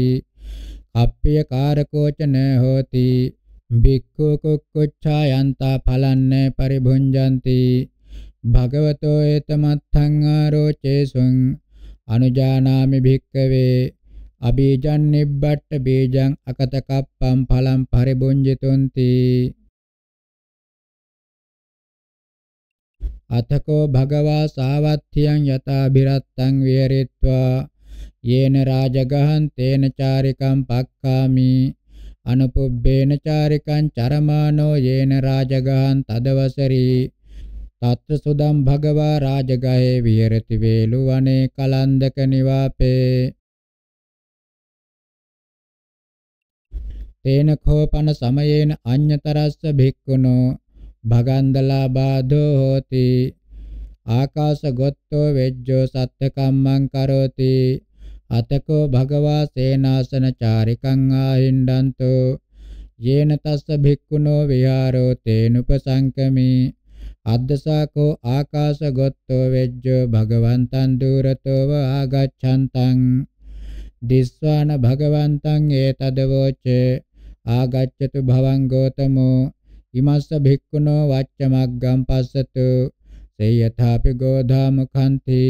අප්පිය කාරකෝචන හෝති භික්ඛු කුක්කුච්ඡායන්තා ඵලන්නේ පරිභුංජಂತಿ භගවතෝ ඒතමත්ථං ආරෝචේසුං අනුජානාමි භික්කවේ අබීජන් නිබ්බට්ඨ බීජං අකතකප්පම් ඵලම් පරිභුංජිතුන්ති අතකෝ භගවා සාවත්තියං යතා බිරත්තං විහෙරිත්වා යේන රාජගහං තේන චාරිකං පක්ඛාමි අනුපුබ්බේන චාරිකං චරමානෝ යේන රාජගහං තදවසරී තත්ත සුදම් භගවා රාජගහේ විහෙරති වේලු වනේ කලන්දක නිවාපේ තේන කෝපන සමයේන අඤ්‍යතරස්ස භික්ඛුනෝ භගන්දලාබාධෝ හෝති ආකාශගොත්තෝ වෙජ්ජෝ සත්ත්‍යකම්මං කරෝති අතකෝ භගවා සේනාසන චාරිකං ආහින්දන්තෝ යේන තස්ස භික්ඛුනෝ විහාරෝ තේනුපසංකමි අද්දසාකෝ ආකාශගොත්තෝ වෙජ්ජෝ භගවන්තං දුරතෝව ආගච්ඡන්තං දිස්වාන භගවන්තං ඒතදවෝච ආගච්ඡතු භවං ගෝතමෝ ඉමස්ස භික්ඛුනෝ වච්චමග්ගම් පස්සතු සේයථාපි ගෝධාමඛන්ති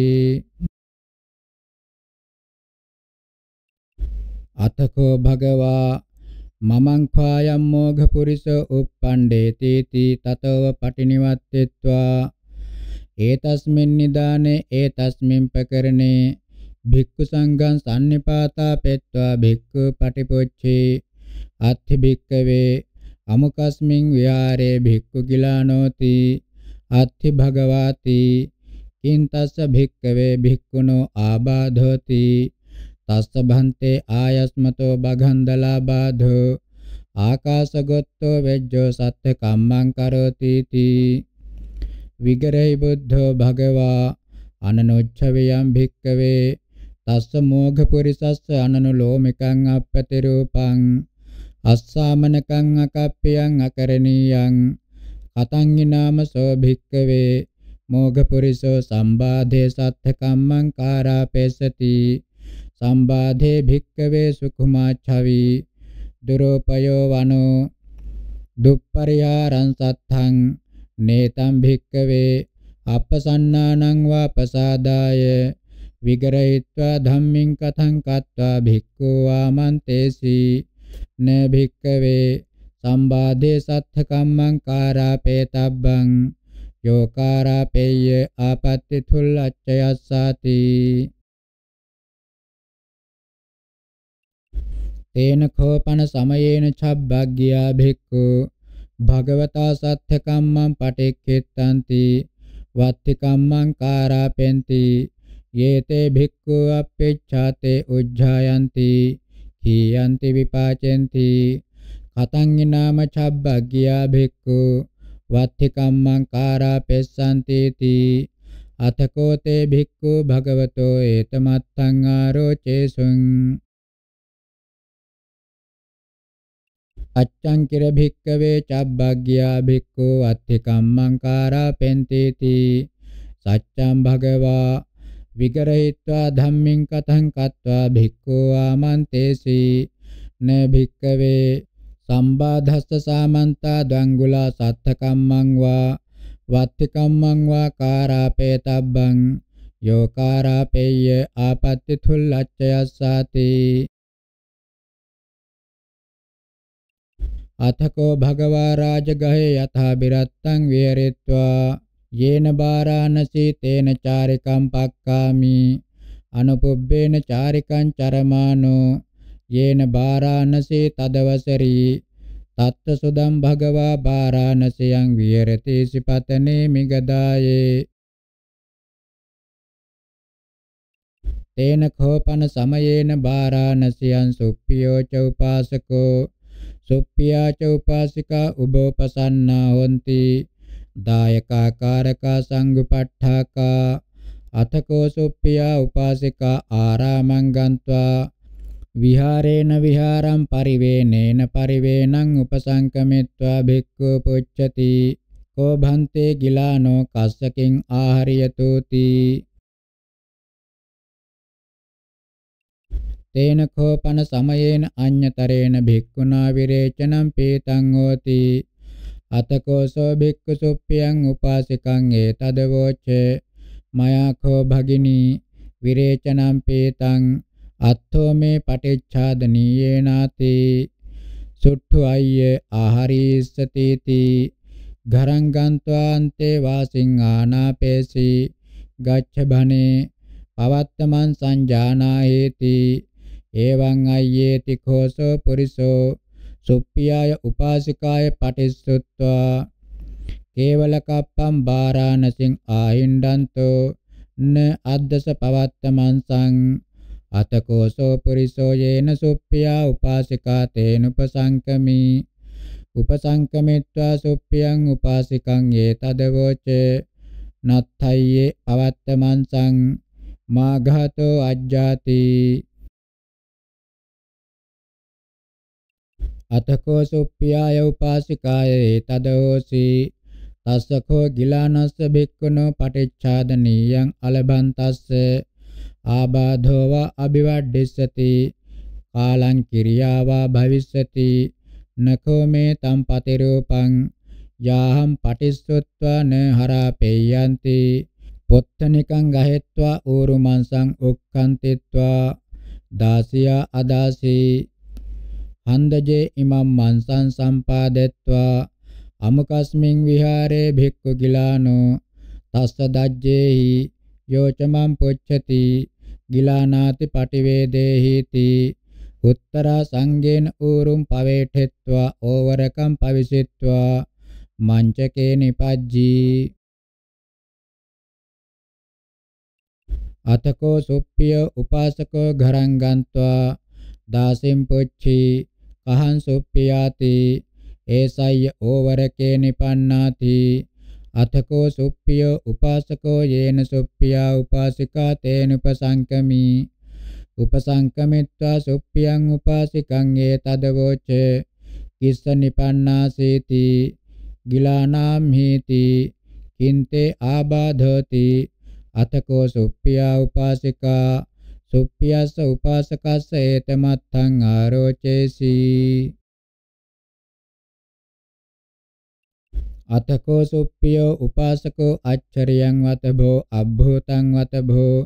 අතකෝ භගවා මමං ඛායම් මෝඝ පුරිස උප්පණ්ඩේති තී තතව පටිනිවත්තේत्वा ඒතස්මින් නිදානේ ඒතස්මින් ප්‍රකරණේ භික්ඛු සංඝං sannipātā පෙත්වා භික්ඛු පටිපොච්චේ අත්ථි භික්ඛවේ අමකස්මින් විහාරේ භික්ඛු කිලානෝති අත්ථි භගවාති කින්තස්ස භික්ඛවේ භික්ඛුනෝ ආබාධෝති තස්ස භන්තේ ආයස්මතෝ බගන්දලාබාධෝ ආකාශගොත්තෝ වෙජ්ජෝ සත්‍ය කම්මං කරෝති තී විගරයි බුද්ධෝ භගවා අනනොච්චවයම් භික්කවේ තස්ස මෝඝ පුරිසස්ස අනනුලෝමිකං අපපති රූපං අස්සාමනකං අකප්පියං අකරණීයං කතං ිනාමසෝ භික්කවේ මෝඝපුරිසෝ සම්බාධේ සත්ථ කම්මං කාරාපේසති සම්බාධේ භික්කවේ සුඛමාච්ඡවි දුරෝපයෝ වනෝ දුප්පරිහාරං සත්ථං නේතං භික්කවේ අපසන්නානං වාපසාදාය විගරහිत्वा ධම්මින් කතං කତ୍වා භික්ඛු ආමන්තේසි න භික්කවේ සම්බාධේ සත්ථ කම්මං කාරාපේතබ්බං යෝ කාරාපේය ආපත්‍ති තුල්ලච්ඡයස්සාති තේන කෝපන සමයේන චබ්බග්ගියා භික්ඛු භගවතා සත්‍ය කම්මං පටික්කෙත්තන්ති වත්ති කම්මං කාරාපෙන්ති යේතේ භික්ඛු අප්පේච්ඡාතේ උජ්ජායන්ති හි යන්ති විපාචෙන්ති කතං නාම චබ්බග්ගියා භික්ඛු වත්ති කම්මං කාරා පෙස්සන්ති තී අතකෝ තේ භික්ඛු භගවතෝ ඒතමත්තං ආරෝචේසුං අච්ඡං කිර භික්ඛවේ චබ්බග්ගියා භික්ඛු වත්ති කම්මං කාරා පෙන්ති තී සච්ඡං භගවා විගරහිත්වා ධම්මින් කතං කତ୍වා භික්ඛෝ ආමන්තේසි න භික්කවේ සම්බාධස්ස සාමන්තා ද්වංගුලා සත්ත කම්මං වා වත්ති කම්මං වා කාරාපේතබ්බං යෝ කාරාපේය ආපත්‍ති තුල්ලච්ඡයස්සාති අතකෝ භගවා රාජගහේ යථා බිරත්තං විහෙරිත්වා යේන බාරාණසී තේන චාරිකම් පක්කාමි අනුපුබ්බේන චාරිකං චරමානෝ යේන බාරාණසී තදවසරී තත්ත සුදම් භගවා බාරාණසියං විහෙරති සිපතනේ මිගදායේ තේන කෝපන සමයේන බාරාණසියං සුප්පියෝ ච උපාසකෝ සුප්පියා ච උපාසිකා උබෝපසන්නා හොಂತಿ दायका कारका संगुपट्ठाका अथको सुप्पिया उपासिका आरामं गत्वा විහාරේන විහාරම් පරිවේනේන පරිවේනං උපසංකමිත්වා භික්ඛු පුච්චති කෝ භන්තේ ගිලානෝ කස්සකින් ආහරියතෝති තේන කෝපන සමයේන අඤ්‍යතරේන භික්ඛුනා විරේචනම් පීතං හෝති අතකෝසෝ භික්ඛු සුප්පියං උපාසිකං ඒතදවෝච්චේ මයාඛෝ භගිනී විරේචනම් පේතං අත්තෝ මේ පටිච්ඡාදනීයේනාති සුට්ඨු අය්‍ය ආහාරීස්සතිති ගරං ගන්්වාන්තේ වාසින් ආනාපේසි ගච්ඡ භනේ පවත්තමන් සංජානායේති එවං අය්‍යේති කෝසෝ පුරිසෝ සුප්පියාය උපාසිකාය පටිස්සුත්වා කේවල කප්පම් බාරාණසින් ආහින්ඩන්තෝ න අද්දස පවත්තමන්සං අතකෝසෝ පුරිසෝ යේන සුප්පියා උපාසිකා තේන උපසංකමි උපසංකමිත්වා සුප්පියං උපාසිකං යේ තදවෝචේ නත්ථයේ පවත්තමන්සං මාඝතෝ අජ්ජාති අතකෝ සුප්පියාය උපාසිකායේ තදෝසි තස්සකෝ ගිලානස්ස බික්කුණෝ පටිච්ඡාදනීයං අලබන් තස්ස ආබාධෝව අභිවඩ්ඩිස්සති කාලං කිරියාවා භවිස්සති නකෝ මේ තම් පතිරූපං යාහම් පටිස්සුත්වාන හරාපෙය්‍යන්ති පොත්තනිකං ගහෙත්වා ඌරුමන්සං උක්ඛන්තිත්වා දාසියා අදාසී හන්දජේ ඉමම් මන්සං සම්පාදෙත්වා අමකස්මින් විහාරේ භික්ඛු ගිලානෝ තස්ස දජ්ජේහි යෝචමං පුච්ඡති ගිලානාති පටිවේදේහිති උත්තරා සංගේන ඌරුම් පවේඨෙත්වා ඕවරකම් පවිසෙත්වා මංචකේ නිපජ්ජී අතකෝ සුප්පිය උපාසකෝ ගරං ගන්त्वा දාසින් පුච්චී කහං සුප්පියාති ඒසය්‍ය ඕවරකේ නිපන්නාති අතකෝ සුප්පියෝ උපාසකෝ යේන සුප්පියා උපාසිකා තේන උපසංකමි උපසංකමිත්වා සුප්පියං උපාසිකං ඒ තදවෝච කිස්ස නිපන්නාසීති ගිලානාම් හීති කින්තේ ආබාධෝති අතකෝ සුප්පියා උපාසිකා සුප්පියස්ස උපාසකස්ස ඒතමත්තං ආරෝචේසි අතකෝ සුප්පියෝ උපාසකෝ අච්චරියං වතභෝ අබ්භූතං වතභෝ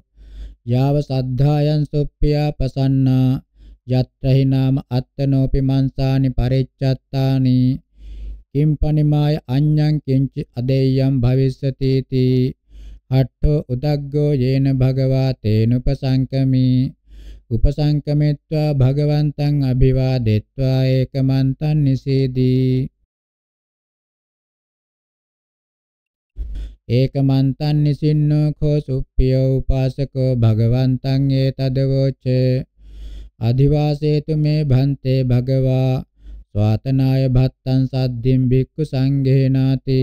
යාව සද්ධායන් සුප්පියා පසන්නා යත්‍රහි නාම අත්තනෝපි මංසානි පරිච්ඡත්තානි කිම්පනිමාය අඤ්ඤං කිංච අදේයම් භවිස්සති තී අට්ඨෝ උදග්ගෝ යේන භගවා තේනුපසංකමි උපසංකමෙත්වා භගවන්තං අභිවාදෙත්වා ඒකමන්තං නිසීදී ඒකමන්තං නිසින්නෝ කෝ සුප්පියෝ උපාසකෝ භගවන්තං ඒතදවෝච අධිවාසේතු මේ භන්තේ භගවා ස්වාතනාය භත්තං සද්ධින් බික්කු සංඝේනාති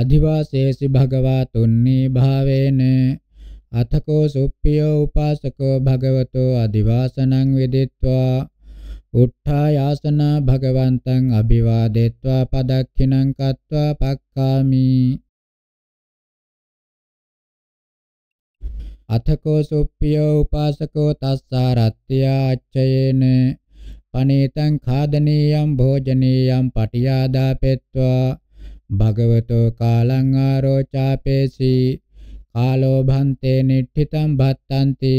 අධිවාසේසි භගවතුන්නේ භාවේන අතකෝ සුප්පියෝ උපාසකෝ භගවතෝ අධිවාසනං විදිත්වා උත්ථායාසන භගවන්තං අභිවාදෙත්වා පදක්ඛිනං කତ୍වා පක්ඛාමි අතකෝ සුප්පියෝ උපාසකෝ තස්සාරත්ත්‍ය අච්චයේන පනේතං ખાදනීයම් භෝජනීයම් පටියාදාපෙත්වා භගවතෝ කාලං ආරෝචාපේසී කාලෝ භන්තේ නිට්ඨිතං භත්තಂತಿ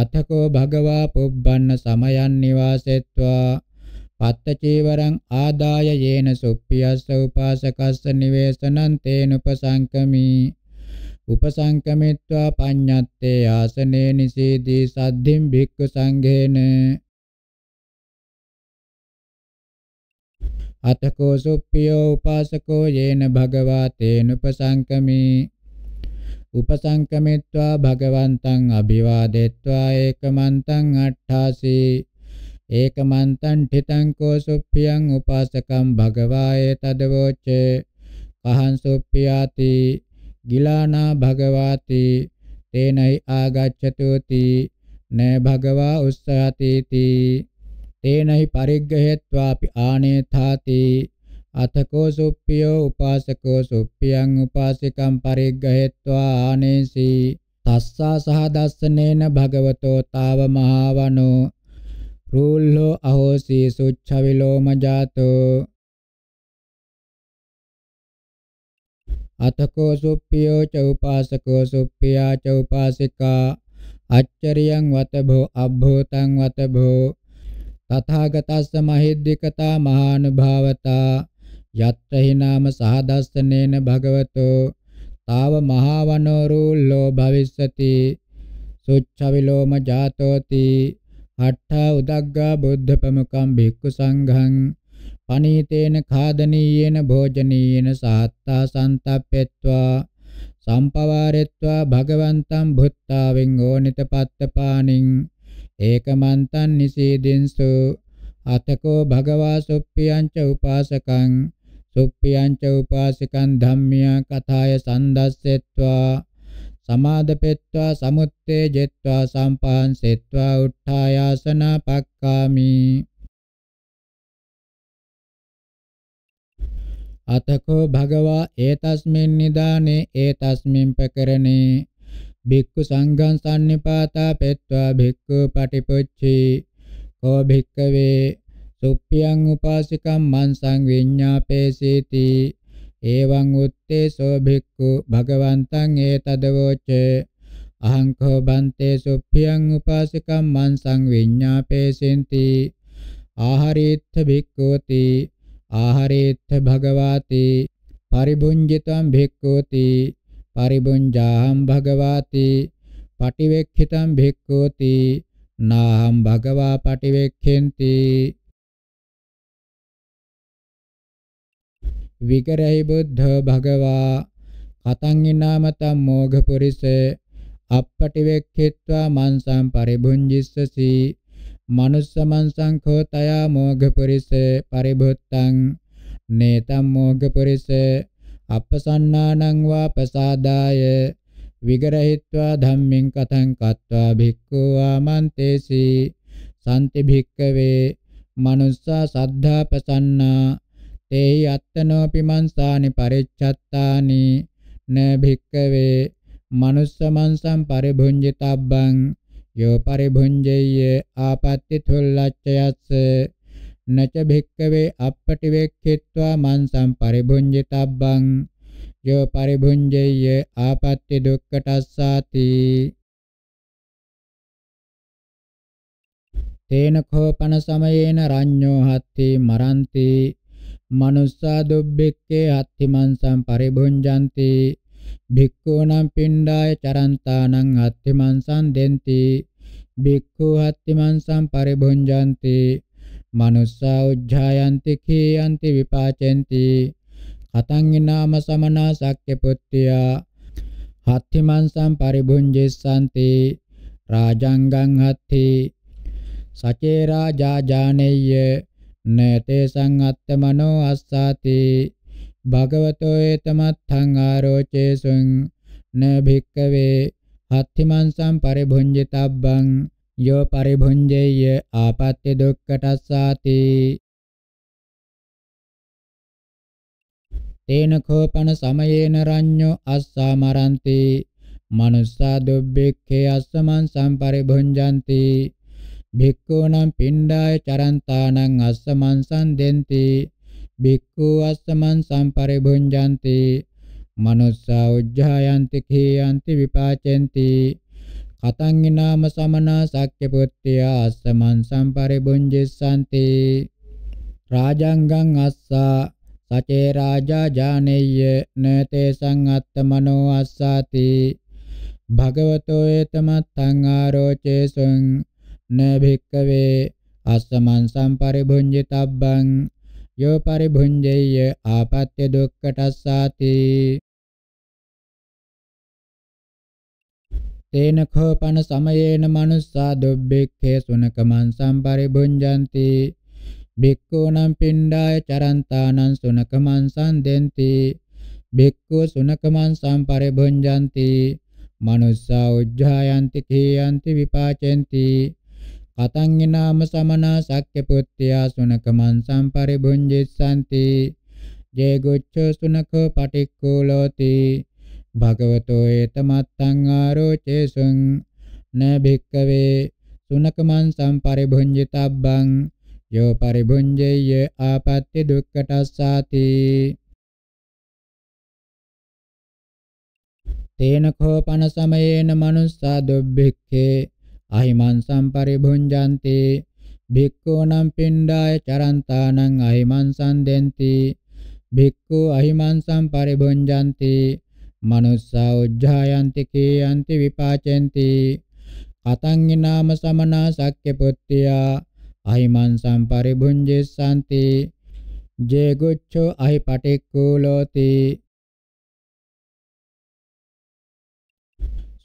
අතකෝ භගවා පුබ්බන්න සමයන් නිවාසෙත්වා පත්ත චීවරං ආදාය යේන සුප්පියස්ස උපාසකස්ස නිවේසනං තේන උපසංකමි උපසංකමිත්වා පඤ්ඤත්තේ ආසනේ නිසීදී සද්ධින් භික්ඛු සංඝේන අතකෝ සුප්පියෝ උපාසකෝ යේන භගවා තේනුපසංකමී උපසංකමිත්වා භගවන්තං අභිවාදෙත්වා ඒකමන්තං අට්ඨාසී ඒකමන්තං ඨිතං කෝ සුප්පියං උපාසකං භගවායේ තදවෝචේ කහං සුප්පියාති ගිලානා භගවාති තේනයි ආගච්ඡතෝති නේ භගවා උස්සහති තී තේනහි පරිග්ගහෙත්වාපි ආනේථාති අතකෝ සුප්පියෝ උපාසකෝ සුප්පියං උපාසිකං පරිග්ගහෙත්වා ආනේසි තස්සා සහ දස්සනේන භගවතෝ තාව මහවනෝ රූල්හෝ අහෝසි සුච්ඡවිලෝම ජාතෝ අතකෝ සුප්පියෝ ච උපාසකෝ සුප්පියා ච උපාසිකා අච්චරියං වතභෝ අබ්භූතං වතභෝ තථාගතස්ස මහිද්దికතා මහානුභාවතා යත්ථ හිනාම සහදස්සනේන භගවතෝ තාව මහවනෝ රුල්ලෝ භවිස්සති සුච්ඡවිලෝම ජාතෝති අට්ඨ උදග්ගා බුද්ධ ප්‍රමුඛං භික්ඛු සංඝං පනීතේන ખાදනීයේන භෝජනීයේන සාත්තා සන්තප්පෙත්වා සම්පවාරෙත්වා භගවන්තං බුත්තා විං ඕනිත පත්තපාණින් ඒකමන්තං නිසීදෙන්සු අතකෝ භගවා සුප්පියංච උපාසකං සුප්පියංච උපාසිකං ධම්මියා කථාය සන්දස්සෙත්වා සමාදපෙත්වා සමුත්තේ ජෙත්වා සම්පහන්සෙත්වා උට්ඨායාසන පක්කාමි අතකෝ භගවා ඒතස්මින් නිදානේ ඒතස්මින් ප්‍රකරණේ භික්ඛු සංඝං සම්නිපාතා පෙත්වා භික්ඛු පටිපොච්චේ කෝ භික්ඛවේ සුප්පියං උපාසිකම් මං සංවිඤ්ඤාපේසීති එවං උත්තේ සෝ භික්ඛු භගවන්තං ඒතදවෝච අහං කෝ බන්තේ සුප්පියං උපාසිකම් මං සංවිඤ්ඤාපේසින්ති ආහාරීත්ථ භික්ඛෝති ආහාරීත්ථ භගවාති පරිභුඤ්ජිතං භික්ඛෝති පරිබුඤ්ජාහම් භගවාති පටිවෙක්ඛිතං භික්ඛෝති නාහම් භගවා පටිවෙක්ඛෙන්ති විකරයි බුද්ධ භගවා කතං ඊනාමතම් මෝඝ පුරිස අප්පටිවෙක්ඛිත්වා මන්සං පරිබුඤ්ජිස්සසි manussමන් සංඛෝතයා මෝඝ පුරිස පරිබුත්තං නේතම් මෝඝ පුරිස අප්පසන්නානං වා ප්‍රසාදාය විගරහිत्वा ධම්මින් කතං කତ୍වා භික්ඛු ආමන්තේසි සම්ති භික්කවේ මනුස්සා සද්ධා ප්‍රසන්නා තේහි අත්තනෝපි මංසානි පරිච්ඡත්තානි න භික්කවේ මනුස්ස මංසම් පරිභුඤ්ජිතබ්බං යෝ පරිභුඤ්ජේය ආපත්‍ති තුල්ලච්ඡයස්ස නච භික්කවේ අපපටිවේක්ඛිත්වා මන්සම් පරිභුඤ්ජිතබ්බං යෝ පරිභුඤ්ජේය ආපත්‍ය දුක්ඛටස්සාති තේන කෝපන සමයේන රඤ්ඤෝ හත්ති මරන්ති මනුස්සා දුබ්බෙක්කේ හත්ති මන්සම් පරිභුඤ්ජಂತಿ භික්ඛූනම් පිණ්ඩාය චරන්තානං හත්ති මන්සම් දෙන්ති භික්ඛු හත්ති මන්සම් පරිභුඤ්ජಂತಿ manussa ujjayanti khiyanti vipacenti katan ginama samana sakya puttiya hatti mansam paribhunjissanti rajanggang hatti sace raja janeyye nete sangatta mano assati භගවතෝ ඒතමත්ථං ආරෝචේසුං න භික්කවේ හත්තිමන්සම් පරිභුඤ්ජිතබ්බං යෝ පරිභුංජේය ආපත්‍ය දුක්ඛටස්සාති තේන කෝපන සමයේන රඤ්ඤෝ අස්සමරන්ති මනුස්සා දුබ්බෙක්ඛේ අස්සමන් සම්පරිභුංජಂತಿ භික්ඛූනම් පිණ්ඩාය චරන්තානං අස්සමන් සම්දෙන්ති භික්ඛු අස්සමන් සම්පරිභුංජಂತಿ මනුස්සා උජ්ජායන්ති කීයන්ති විපාචෙන්ති කතං නාම සමනා සක්්‍ය පුත්‍ය අස්සමන් සම්පරිබුංජිස්සanti රාජංගං අස්සා සචේ රාජා ජානෙය්‍ය නතේ සංඅත්ත මනෝ අස්සාති භගවතෝ ඒතමත්තං ආරෝචේසං න භික්කවේ අස්සමන් සම්පරිභුඤ්ජිතබ්බං යෝ පරිභුඤ්ජේය ආපත්‍ය දුක්ඛටස්සාති තේන කෝපන සමයේන මනුස්සා දුබ්බික්ඛේ සුනකමං සම්පරිබුඤ්ජಂತಿ බික්ඛූනම් පිණ්ඩාය චරන්තානං සුනකමං සම්දෙන්ති බික්ඛු සුනකමං සම්පරිබුඤ්ජಂತಿ මනුස්සා උජ්ජායන්ති කීයන්ති විපාචෙන්ති කතං ිනාම සමනා සක්්‍ය පුත්‍ත්‍යා සුනකමං සම්පරිබුඤ්ජිස්සanti ජේගොච්ඡ සුනකෝ පටික්කෝලෝති භගවතෝ ඒතමත්තං ආරෝචේසුං න භික්කවේ සුනකමන් සම්පරිභුඤ්ජිතබ්බං යෝ පරිභුඤ්ජේය ආපත්‍ය දුක්ඛටස්සාති තේන කෝපන සමයේන මනුස්සා දුබ්බික්ඛේ අහිමන් සම්පරිභුඤ්ජන්ති භික්ඛූනම් පිණ්ඩාය චරන්තානං අහිමන් සම්දෙන්ති භික්ඛු අහිමන් සම්පරිභුඤ්ජන්ති manussa ujjayanti kiyanti vipacenti katangi nama samana sakya puttiya ahimansam paribhunjissanti je guccho ahi patikkuloti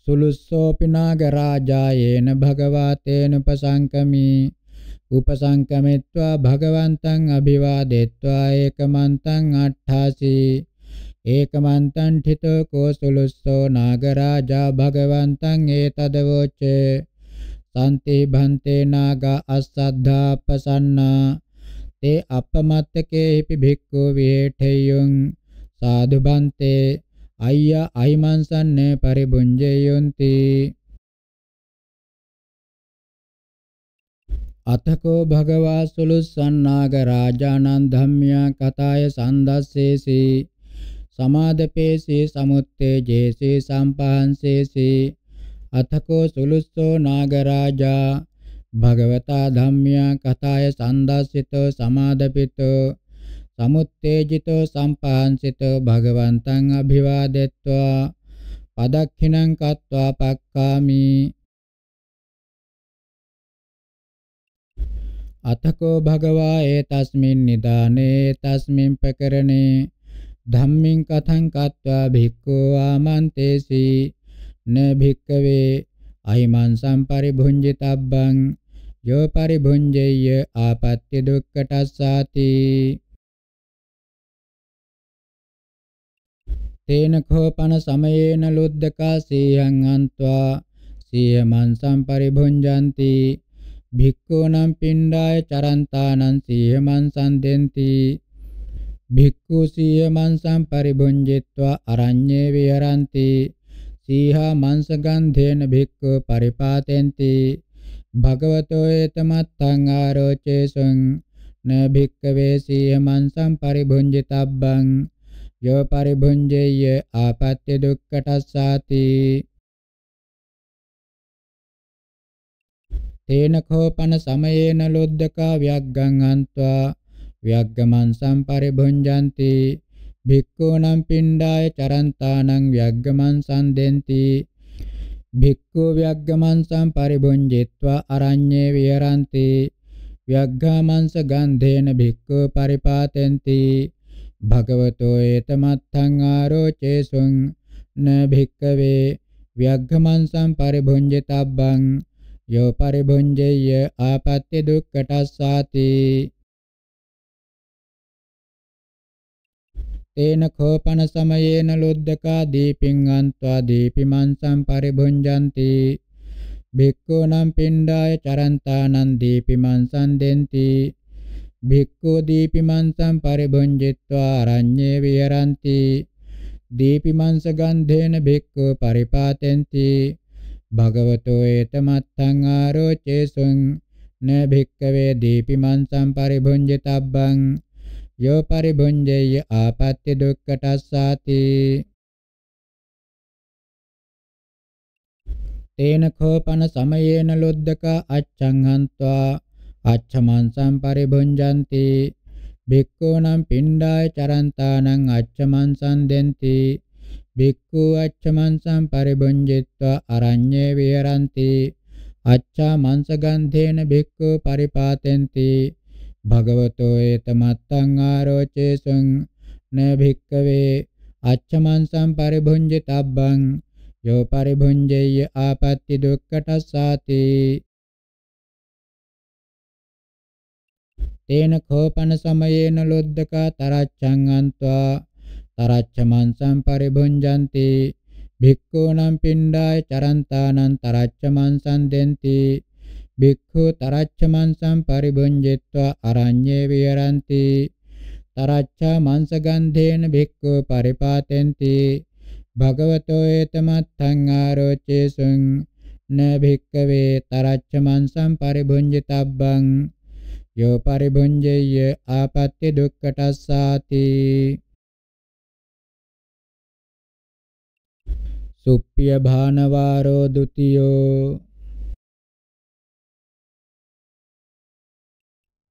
සුලුස්සෝපි නාග රාජායේන භගවතේන උපසංකමි උපසංකමෙත්වා භගවන්තං අභිවාදෙත්වා ඒකමන්තං අට්ඨාසි ඒකමන්තං ඨිතෝ කෝසලුස්සෝ නාගරාජා භගවන්තං ඒතදවෝචේ සම්ති භන්තේ නාග අස්සද්ධා පසන්නා තේ අපමත්තකේපි භික්ඛු විහෙඨයං සාදු බන්තේ අය්‍යා අයිමන්සන්න පරිබුඤ්ජයොන්ති අතකෝ භගවා සුලුස්සන්නාග රාජානන් ධම්ම්‍යා කතාය සන්දස්සේසී සමාදපේසී සමුත්තේජේසී සම්පහන්සේසී අතකෝ සුලුස්සෝ නාගරාජා භගවතා ධම්මියා කතාය සන්දස්සිතෝ සමාදපිතෝ සමුත්තේජිතෝ සම්පහන්සිතෝ භගවන්තං අභිවාදෙත්වා පදක්ඛිනං කତ୍වා පක්ඛාමි අතකෝ භගවා ඒතස්මින් නිදානේ තස්මින් ප්‍රකරණේ ධම්මින් කතං කତ୍වා භික්ඛෝ ආමන්තේසි න භික්ඛවේ අහිමංසම් පරිභුංජිතබ්බං යෝ පරිභුංජෙය්‍ය ආපත්‍ය දුක්ඛටස්සාති තේන කෝපන සමයේන ලුද්දකා සීයං අන්त्वा සීයමංසම් පරිභුංජಂತಿ භික්ඛූනම් පිණ්ඩාය චරන්තානං සීයමං සම්දෙන්ති භික්ඛු සීය මංසං පරිබුඤ්ජිත්වා අරඤ්ඤේ විහරಂತಿ සීහා මංසගන්ධේන භික්ඛු පරිපාතෙන්ති භගවතෝ ඒතමත්තං ආරෝචේසං න භික්ඛවේ සීය මංසං පරිබුඤ්ජිතබ්බං යෝ පරිබුඤ්ජේය ආපත්‍ය දුක්ඛටස්සාති තේන කෝපන සමයේන ලොද්දකා ව්‍යග්ගං අන්त्वा ව්‍යග්ගමංසං පරිභුඤ්ජಂತಿ භික්ඛූනම් පිණ්ඩාය චරන්තානං ව්‍යග්ගමංසං දෙಂತಿ භික්ඛු ව්‍යග්ගමංසං පරිභුඤ්ජිත්වා අරඤ්ඤේ විහරಂತಿ ව්‍යග්ගමංස ගන්ධේන භික්ඛු පරිපාතෙන්ති භගවතෝ ඒතමත්තං ආරෝචේසුං න භික්ඛවේ ව්‍යග්ගමංසං පරිභුඤ්ජිතබ්බං යෝ පරිභුඤ්ජේය ආපත්‍ය දුක්ඛටස්සාති තේන කෝපන සමයේන ලොද්දකා දීපින් අන්त्वा දීපිමන්සම් පරිභුංජಂತಿ භික්ඛූනම් පින්ඩාය චරන්තානං දීපිමන්සං දෙන්ති භික්ඛූ දීපිමන්සම් පරිභුංජිත්වා අරඤ්ඤේ විහරಂತಿ දීපිමන්ස ගන්ධේන භික්ඛූ පරිපාතෙන්ති භගවතෝ ඒතමත්තං ආරෝචේසුං න භික්ඛවේ දීපිමන්සම් පරිභුංජිතබ්බං යෝ පරිභුංජේය ආපත්‍ය දුක්ඛටස්සාති තේන කෝපන සමයේන ලොද්දක අච්ඡංහන්त्वा අච්ඡමන්සම් පරිභුංජಂತಿ භික්ඛූනම් පිණ්ඩාය චරන්තානං අච්ඡමන්සම් දෙන්ති භික්ඛු අච්ඡමන්සම් පරිබුඤ්ජිත්වා අරඤ්ඤේ විහරಂತಿ අච්ඡා මංස ගන්ධේන භික්ඛු පරිපාතෙන්ති භගවතෝ ඒතමත්තං ආරෝචේසං න භික්කවේ අච්චමන්සම් පරිභුංජිතබ්බං යෝ පරිභුංජේය ආපත්‍ති දුක්ඛටස්සාති තේන කෝපන සමයේන ලොද්දකා තරච්ඡං අන්त्वा තරච්ඡමන්සං පරිභුංජಂತಿ භික්ඛූනම් පිණ්ඩාය චරන්තානං තරච්ඡමන්සං දෙන්ති භික්ඛු තරච්ච මංසම් පරිභුඤ්ජිත්වා අරඤ්ඤේ විහරಂತಿ තරච්චා මංස ගන්ධේන භික්ඛු පරිපාතෙන්ති භගවතෝ ඒතමත්තං ආරෝචේසුං න භික්ඛවේ තරච්ච මංසම් පරිභුඤ්ජිතබ්බං යෝ පරිභුඤ්ජේය ආපත්‍ය දුක්ඛටස්සාති සුප්පිය භානවාරෝ දුතියෝ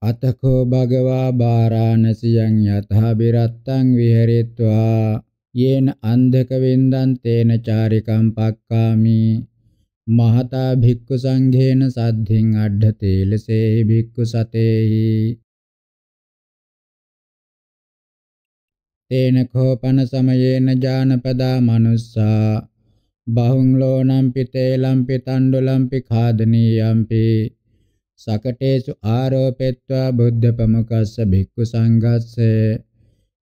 අතකෝ භගවා බාරාණසියං යතහ බිරත්තං විහෙරිත්වා යේන අන්ධක වින්දං තේන චාරිකම් පක්කාමි මහතා භික්ඛු සංඝේන සද්ධින් අඩ්ඩතේ ලසේහි භික්ඛු සතේහි තේන කෝපන සමයේන ජානපදා මනුස්සා බහුං ලෝනම්පි තේලම්පි තණ්ඩුලම්පි ඛාදනීයම්පි සකටේසු ආරෝපෙත්වා බුද්ධ ප්‍රමුඛස්ස භික්ඛු සංඝස්ස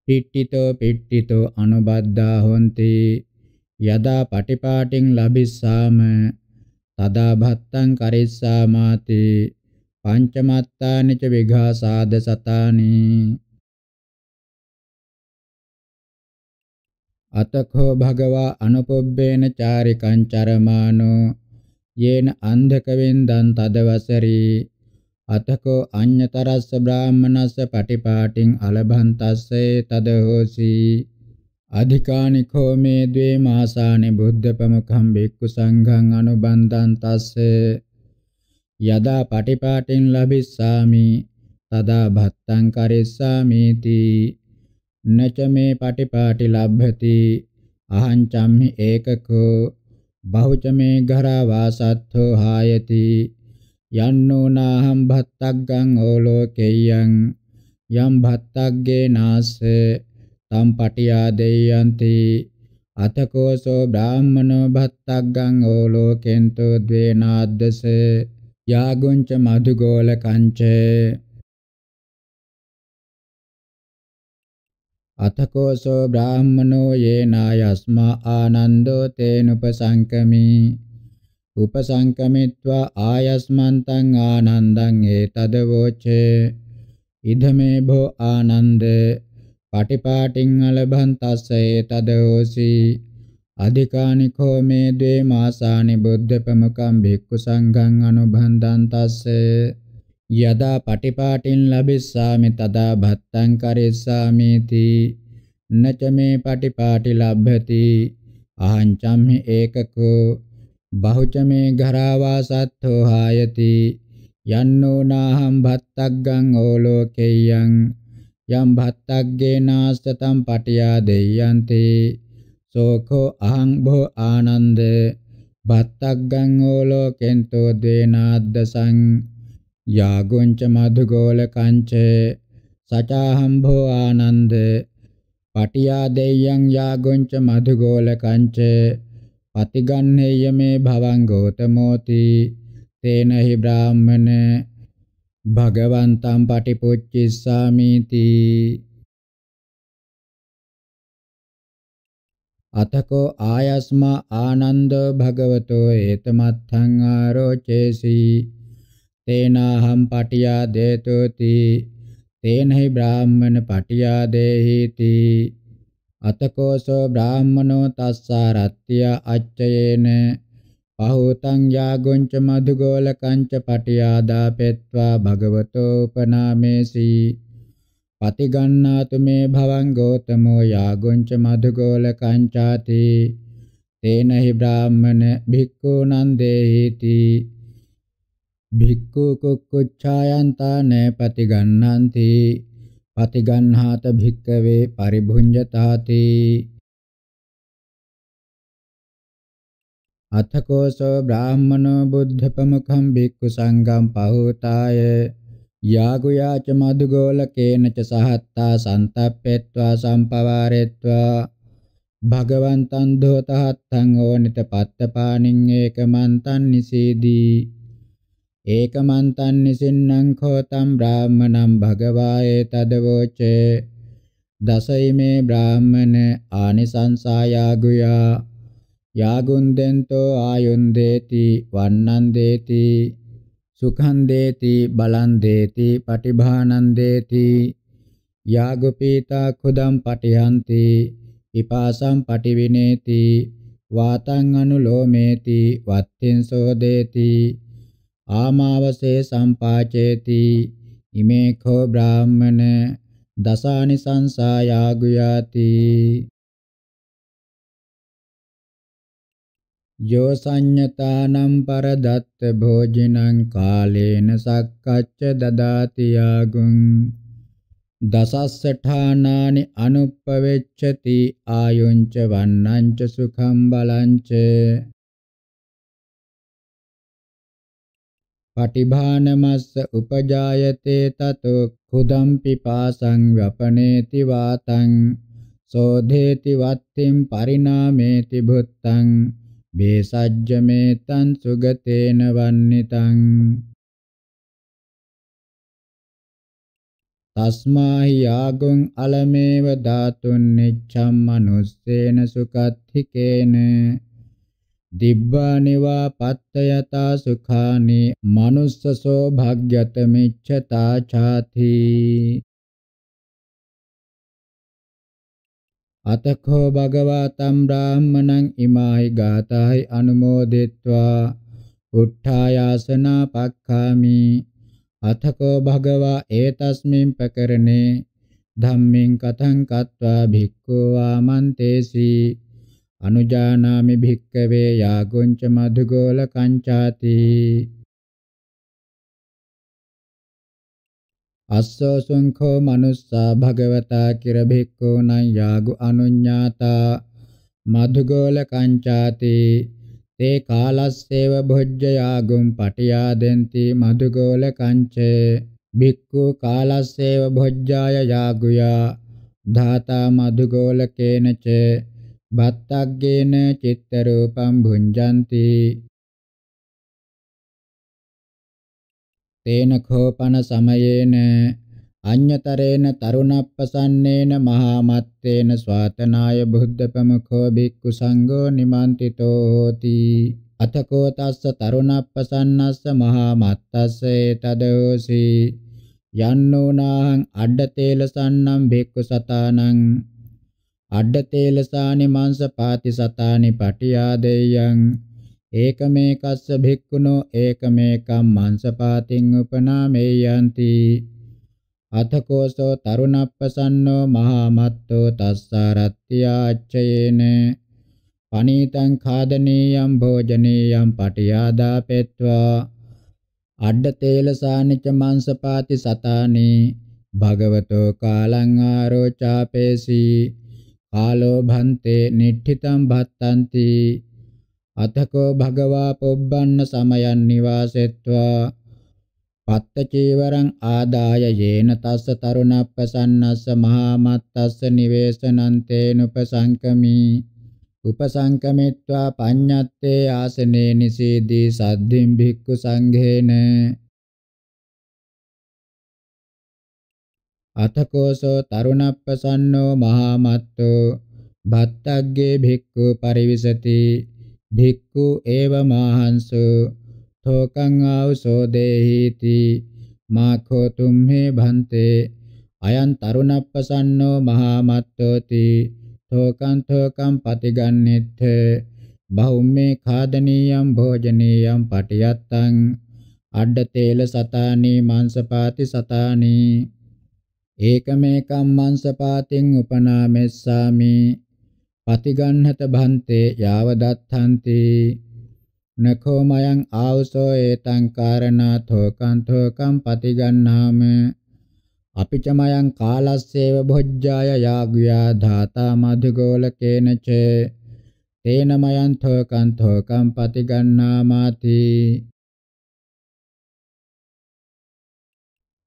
පිට්ඨිතෝ පිට්ඨිතෝ අනුබද්ධා හොಂತಿ යදා පටිපාටින් ලබිස්සාම තදා භත්තං කරිස්සාමාති පංචමත්තානි ච විඝාසාද සතානි අතකෝ භගවා අනුපොබ්බේන චාරිකං චරමානෝ යේන අන්ධකවෙන්දන් තදවසරි අතකෝ අඤ්ඤතරස්ස බ්‍රාහ්මනස්ස පටිපාටින් අලභන්තස්සේ තදහෝසි අධිකානිකෝ මේ ද්වේ මාසානි බුද්ධ ප්‍රමුඛම් බික්කු සංඝං අනුබන්දන් තස්සේ යදා පටිපාටින් ලබිස්සාමි තදා භත්තං කරිස්සාමීති නච මේ පටිපාටි ලබ්භති අහං චම්හි ඒකකෝ බහුච මේ ඝරා වාසත්ථෝ හායති යන්නෝ නාහම් භත්තග්ගං ඕලෝකේයං යම් භත්තග්ගේ නාස තම් පටියා දෙයන්ති අතකෝසෝ බ්‍රාහ්මනෝ භත්තග්ගං ඕලෝකෙන්තෝ ද්වේනාද්දස යාගුංච මදුගෝල කංච අතකෝසෝ බ්‍රාහ්මනෝ යේනායස්මා ආනන්දෝ තේනුපසංකමී උපසංකමිත්වා ආයස්මන්තං ආනන්දං ඒතද වෝචේ ඉදමේ භෝ ආනන්ද පටිපාටින් අලබන්තස්ස ඒතද ඕසි අධිකානිකෝ මේ ද්වේ මාසානි බුද්ධ ප්‍රමුඛං භික්ඛු සංඝං අනුබන්දන්තස්ස යදා පටිපාටින් ලබිස්සාමි තදා භත්තං කරෙස්සාමේති නච මේ පටිපාටි ලබ්භති අහං චම්හි ඒකකෝ බහුචමේ ඝරාවා සත්ථෝ හායති යන්නෝ නාහම් භත්තග්ගං ඕලෝකේයං යම් භත්තග්ගේ නාස්තතම් පටියා දෙයන්ති සෝඛෝ අහං භෝ ආනන්ද භත්තග්ගං ඕලෝකෙන්තෝ දේනාද්දසං යාගොංච මధుගෝල කංච සචාහම් භෝ ආනන්ද පටියා දෙයං යාගොංච මధుගෝල කංච පතිගන්නේය මේ භවං ගෝතමෝති තේනහි බ්‍රාහමන භගවන්තම් පටිපුච්චිස්සාමිති අතකෝ ආයස්මා ආනන්ද භගවතෝ ඒතමත්ථං ආරෝචේසි තේනාහම් පටියා දේතෝති තේනහි බ්‍රාහමන පටියා දේහිති අතකෝසෝ බ්‍රාහමනෝ තස්සාරත්ත්‍ය අච්චයේන පහූතං යාගොංච මදුගෝල කංච පටියාදා පෙත්වා භගවතෝ උපනාමේසි පතිගන්නාතු මේ භවං ගෝතමෝ යාගොංච මදුගෝල කංචාති තේනහි බ්‍රාහමන භික්ඛු නන්දේහිති භික්ඛු කුක්කුච්ඡායන්තාන පතිගන්නන්ති පතිගන්හාත භික්කවේ පරිභුඤ්ජතාති අතකෝසෝ බ්‍රාහ්මනෝ බුද්ධපමුඛං භික්ඛු සංඝං පහෝතාය යාගුයාච මදුගෝලකේන ච සහත්තා සන්තප්පෙත්වා සම්පවාරෙත්වා භගවන්තං දෝතහත්තං ඕනිත පත්තපාණින් ඒකමන්තං නිසීදී ඒකමන්තන් නිසින්නම් කෝතම් බ්‍රාහමණං භගවායේ තදවෝචේ දසයිමේ බ්‍රාහමන ආනිසංසායාගුයා යාගුන් දෙන්තෝ ආයුන් දේති වන්නන් දේති සුඛං දේති බලං දේති පටිභානං දේති යාගපීතා කුදම් පටිහන්ති විපාසම් පටිවිනේති වාතං අනුලෝමේති වත්තින් සෝදේති ආමාවසේ සම්පාචේති ඉමේ කෝ බ්‍රාහ්මන දසානි සංසායාගුයාති යෝ සංඤතානම් පරදත්ත භෝජනං කාලේන සක්කච්ච දදාති යාගුං දසස්සඨානානි අනුප්පවෙච්ඡති ආයුංච වන්නංච සුඛං බලංච පටිභානමස්ස උපජායතේ තතෝ කුදම් පිපාසං වපනේති වාතං සෝධේති වත්තිම් පරිණාමේති භුත්තං බේසජ්ජමේතං සුගතේන වන්නිතං තස්මාහි යාගුං අලමේව ධාතුන් නිච්ඡම් මනුස්සේන සුකත්ථිකේන දිබ්බානිවා පත්තයතා සුඛානි manussසෝ භාග්‍යත මිච්ඡතා ඡාති අතකෝ භගවතම් බ්‍රාහ්මණං ඉමායි ගාතයි අනුමෝදිත්වා උට්ඨායාසනා පක්ඛාමි අතකෝ භගවා ඒතස්මින් පකරණේ ධම්මින් කතං කତ୍වා භික්ඛු ආමන්තේසී අනුජානාමි භික්කවේ යාගොංච මදුගෝල කංචාති අස්සෝ සුංඛෝ මනුස්සා භගවතා කිර භික්ඛූනං යාගු අනුඤ්ඤාතා මදුගෝල කංචාති තේ කාලස්සේව භොජ්ජ යාගුම් පටියාදෙන්ති මදුගෝල කංචේ භික්ඛු කාලස්සේව භොජ්ජාය යාගුයා ධාතා මදුගෝලකේනච බත්තග්ගේන චිත්ත රූපං භුඤ්ජಂತಿ තේන කෝපන සමයේන අඤ්‍යතරේන තරුණප්පසන්නේන මහාමත්තේන ස්වාතනාය බුද්ධ ප්‍රමුඛෝ භික්ඛු සංඝෝ නිමන්තිතෝ හෝති අතකෝ තස්ස තරුණප්පසන්නස්ස මහාමත්තස්ස ඒතදෝසි යන්නෝනාං අඩ්ඩ තේලසන්නම් භික්ඛු සතානං අඩ්ඩතේලසානි මාංශ පාති සතානි පටියාදෙයං ඒකමේකස්ස භික්ඛුනෝ ඒකමේකම් මාංශපාතින් උපනාමේයන්ති අතකෝසෝ තරුණප්පසන්නෝ මහාමත්තෝ තස්සාරත්ත්‍යාච්ඡයේන පනීතං ખાදනීයම් භෝජනීයම් පටියාදාපෙත්වා අඩ්ඩතේලසානිච මාංශපාති සතානි භගවතෝ කාලං ආරෝචාපේසී ආලෝභන්තේ නිට්ඨිතං භත්තಂತಿ අතකෝ භගවා පොබ්බන්න සමයන් නිවාසෙත්වා පත්ත චීවරං ආදාය යේන තස්ස තරුණප්පසන්නස්ස මහා මත්තස්ස නිවේසනන්තේන උපසංකමි උපසංකමිත්වා පඤ්ඤත්තේ ආසනේ නිසීදී සද්දින් භික්ඛු සංඝේන අතකෝසෝ තරුණප්පසන්නෝ මහාමත්තෝ භත්තග්ගේ භික්ඛු පරිවිසති භික්ඛු ඒව මාහංසු තෝකං ආවසෝ දේහීති මාඛෝ තුම්හි භන්තේ අයං තරුණප්පසන්නෝ මහාමත්තෝති තෝකං තෝකං පතිගන්නෙත් බහුම්මේ ખાදනීයම් භෝජනීයම් පටියත්තං අඩ තේල සතානි මාංශපාති සතානි ඒකමේකම් මංසපාතින් උපනාමෙස්සාමි පතිගන්හත භන්තේ යාව දත්ථන්ති නඛෝ මයං ආවසෝ ඒතං කාරණාතෝ කන්තෝ කම් පතිගන්නාම අපිච මයං කාලස්සේව භොජ්ජාය යාග්‍යා ධාතා මධුගෝලකේනච තේන මයං තෝකං තෝකං පතිගන්නාමාති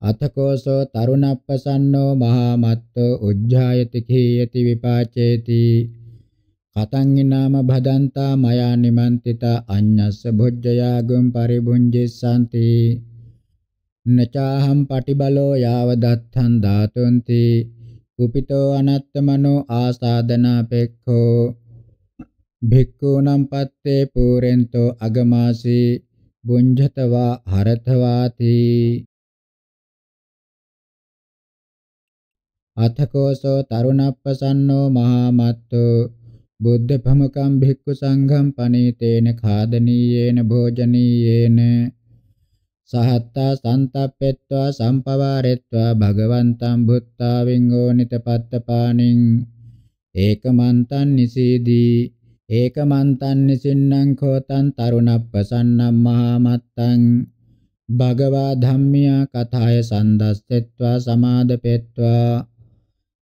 අතකෝසෝ තරුණප්පසන්නෝ මහා මත්තෝ උජ්ජායති කීයති විපාචේති කතං නාම භදන්තා මයා නිමන්තිතා අඤ්ඤස්ස භොජ්ජයාගම් පරිබුඤ්ජිස්සanti නචාහම් පටිබලෝ යාව දත්තං ධාතුන්ති කුපිතෝ අනත්තමනෝ ආසාදනාපෙක්ඛෝ භික්ඛූනම් පත්තේ පූරෙන්තෝ අගමාසී බුඤ්ජතවා හරතවාති අතකෝසෝ තරුණප්පසන්නෝ මහාමත්තෝ බුද්ධ භමකම් භික්ඛු සංඝම් පනීතේන ખાදනීයේන භෝජනීයේන සහත්තා සන්තප්පෙත්වා සම්පවාරෙත්වා භගවන්තං බුත්තා වින්ගෝනිත පත්තපාණින් ඒකමන්තං නිසීදී ඒකමන්තං නිසින්නම් කෝතං තරුණප්පසන්නම් මහාමත්තං භගවා ධම්මියා කථාය සන්දස්සෙත්වා සමාදපෙත්වා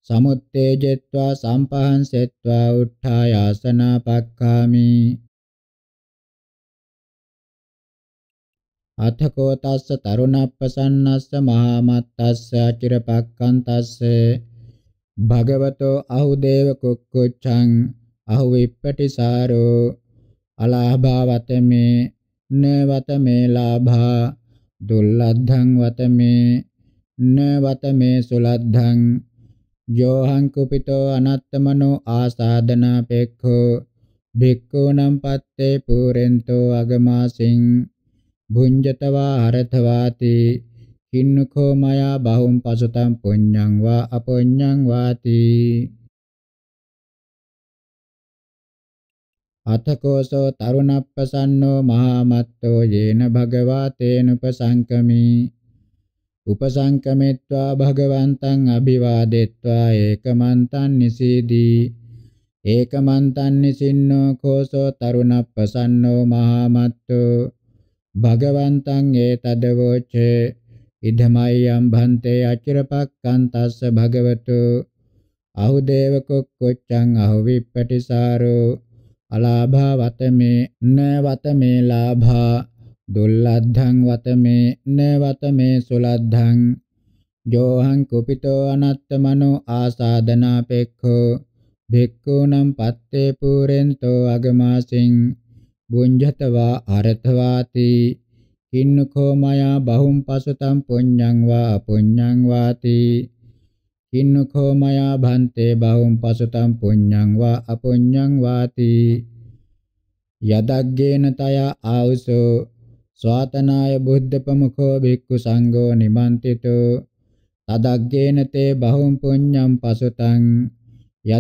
සමුත්තේජෙත්වා සම්පහන්සෙත්වා උට්ඨායාසන පක්ඛාමි අතකෝ තස්ස තරුණප්පසන්නස්ස මහාමත්තස්ස අචිරපක්ඛන්තස්ස භගවතෝ අහුදේව කුක්කුච්ඡං අහුවිප්පටිසාරෝ අලාභවතමේ නවතමේ ලාභා දුල්ලද්ධං වතමේ නවතමේ සුලද්ධං යෝහං කුපිතෝ අනත්තමනෝ ආසාදනාපෙක්ඛෝ භික්ඛූනම් පත්තේ පුරෙන්තෝ අගමාසින් භුඤ්ජතවා හරතවාති කින්නකෝ මයා බහුම් පසුතම් පුඤ්ඤං වා අපුඤ්ඤං වාති අතකෝසෝ තරුණප්පසන්නෝ මහාමත්තෝ යේන භගවා තේනුපසංකමී උපසංකමෙත්වා භගවන්තං අභිවාදෙත්වා ඒකමන්තං නිසීදී ඒකමන්තං නිසින්නෝ කෝසෝ තරුණප්පසන්නෝ මහාමත්තෝ භගවන්තං ඒතදවෝචේ ඉදමයම් භන්තේ අචිරපක්කන්තස්ස භගවතු අහුදේව කොක්කොච්චං අහුවිප්පටිසාරෝ අලාභා වතමේ න වතමේ ලාභා දුල්ලද්ධං වතමේ න වතමේ සුලද්ධං යෝහං කුපිතෝ අනත්තමනෝ ආසාදනාපෙක්ඛෝ භික්ඛූනම් පත්තේ පුරෙන්තෝ අගමාසින් බුඤ්ජතවා අරතවාති කින්නකෝ මයා බහුම් පසුතම් පුඤ්ඤං වා පුඤ්ඤං වාති කින්නකෝ මයා භන්තේ බහුම් පසුතම් පුඤ්ඤං වා අපුඤ්ඤං වාති යදග්ගේන තය ආවුසෝ ස්වාතනාය බුද්ධ ප්‍රමුඛෝ භික්ඛු සංඝෝ නිමන්තිතෝ තදග්ගේන තේ බහුම් පුඤ්ඤම් පසුතං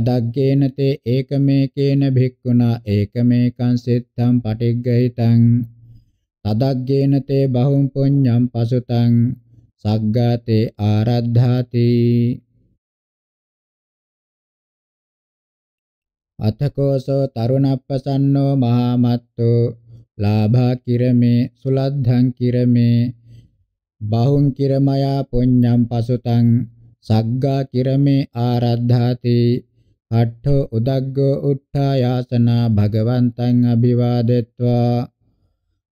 යදග්ගේන තේ ඒකමේකේන භික්ඛුනා ඒකමේකං සිත්තං පටිග්ගහිතං තදග්ගේන තේ බහුම් පුඤ්ඤම් පසුතං සග්ගාතේ ආරද්ධාති අතකෝසෝ තරුණප්පසන්නෝ මහා මත්තෝ ලාභා කිරමේ සුලද්ධං කිරමේ බහුං කිරමයා පුඤ්ඤං පසුතං සග්ගා කිරමේ ආරද්ධාති අට්ඨ උදග්ගෝ උත්ථායාසනා භගවන්තං අභිවාදෙත්වා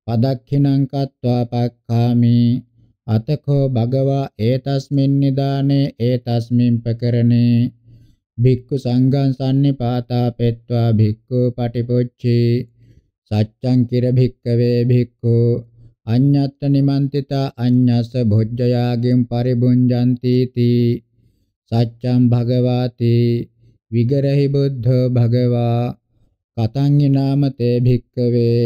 පදක්ඛිනං කତ୍වා පක්ඛාමි අතකෝ භගවා ඒතස්මින් නිදානේ ඒතස්මින් පකරණේ භික්ඛු සංඝං සම්නිපාතා පෙත්වා භික්ඛු පටිපොච්චේ සච්ඡං කිර භික්කවේ භික්ඛු අඤ්ඤත්ත නිමන්තිතා අඤ්ඤස්ස භොජ්ජයාගෙන් පරිබුඤ්ජಂತಿ තී සච්ඡං භගවාති විගරහි බුද්ධ භගවා කතං නාමතේ භික්කවේ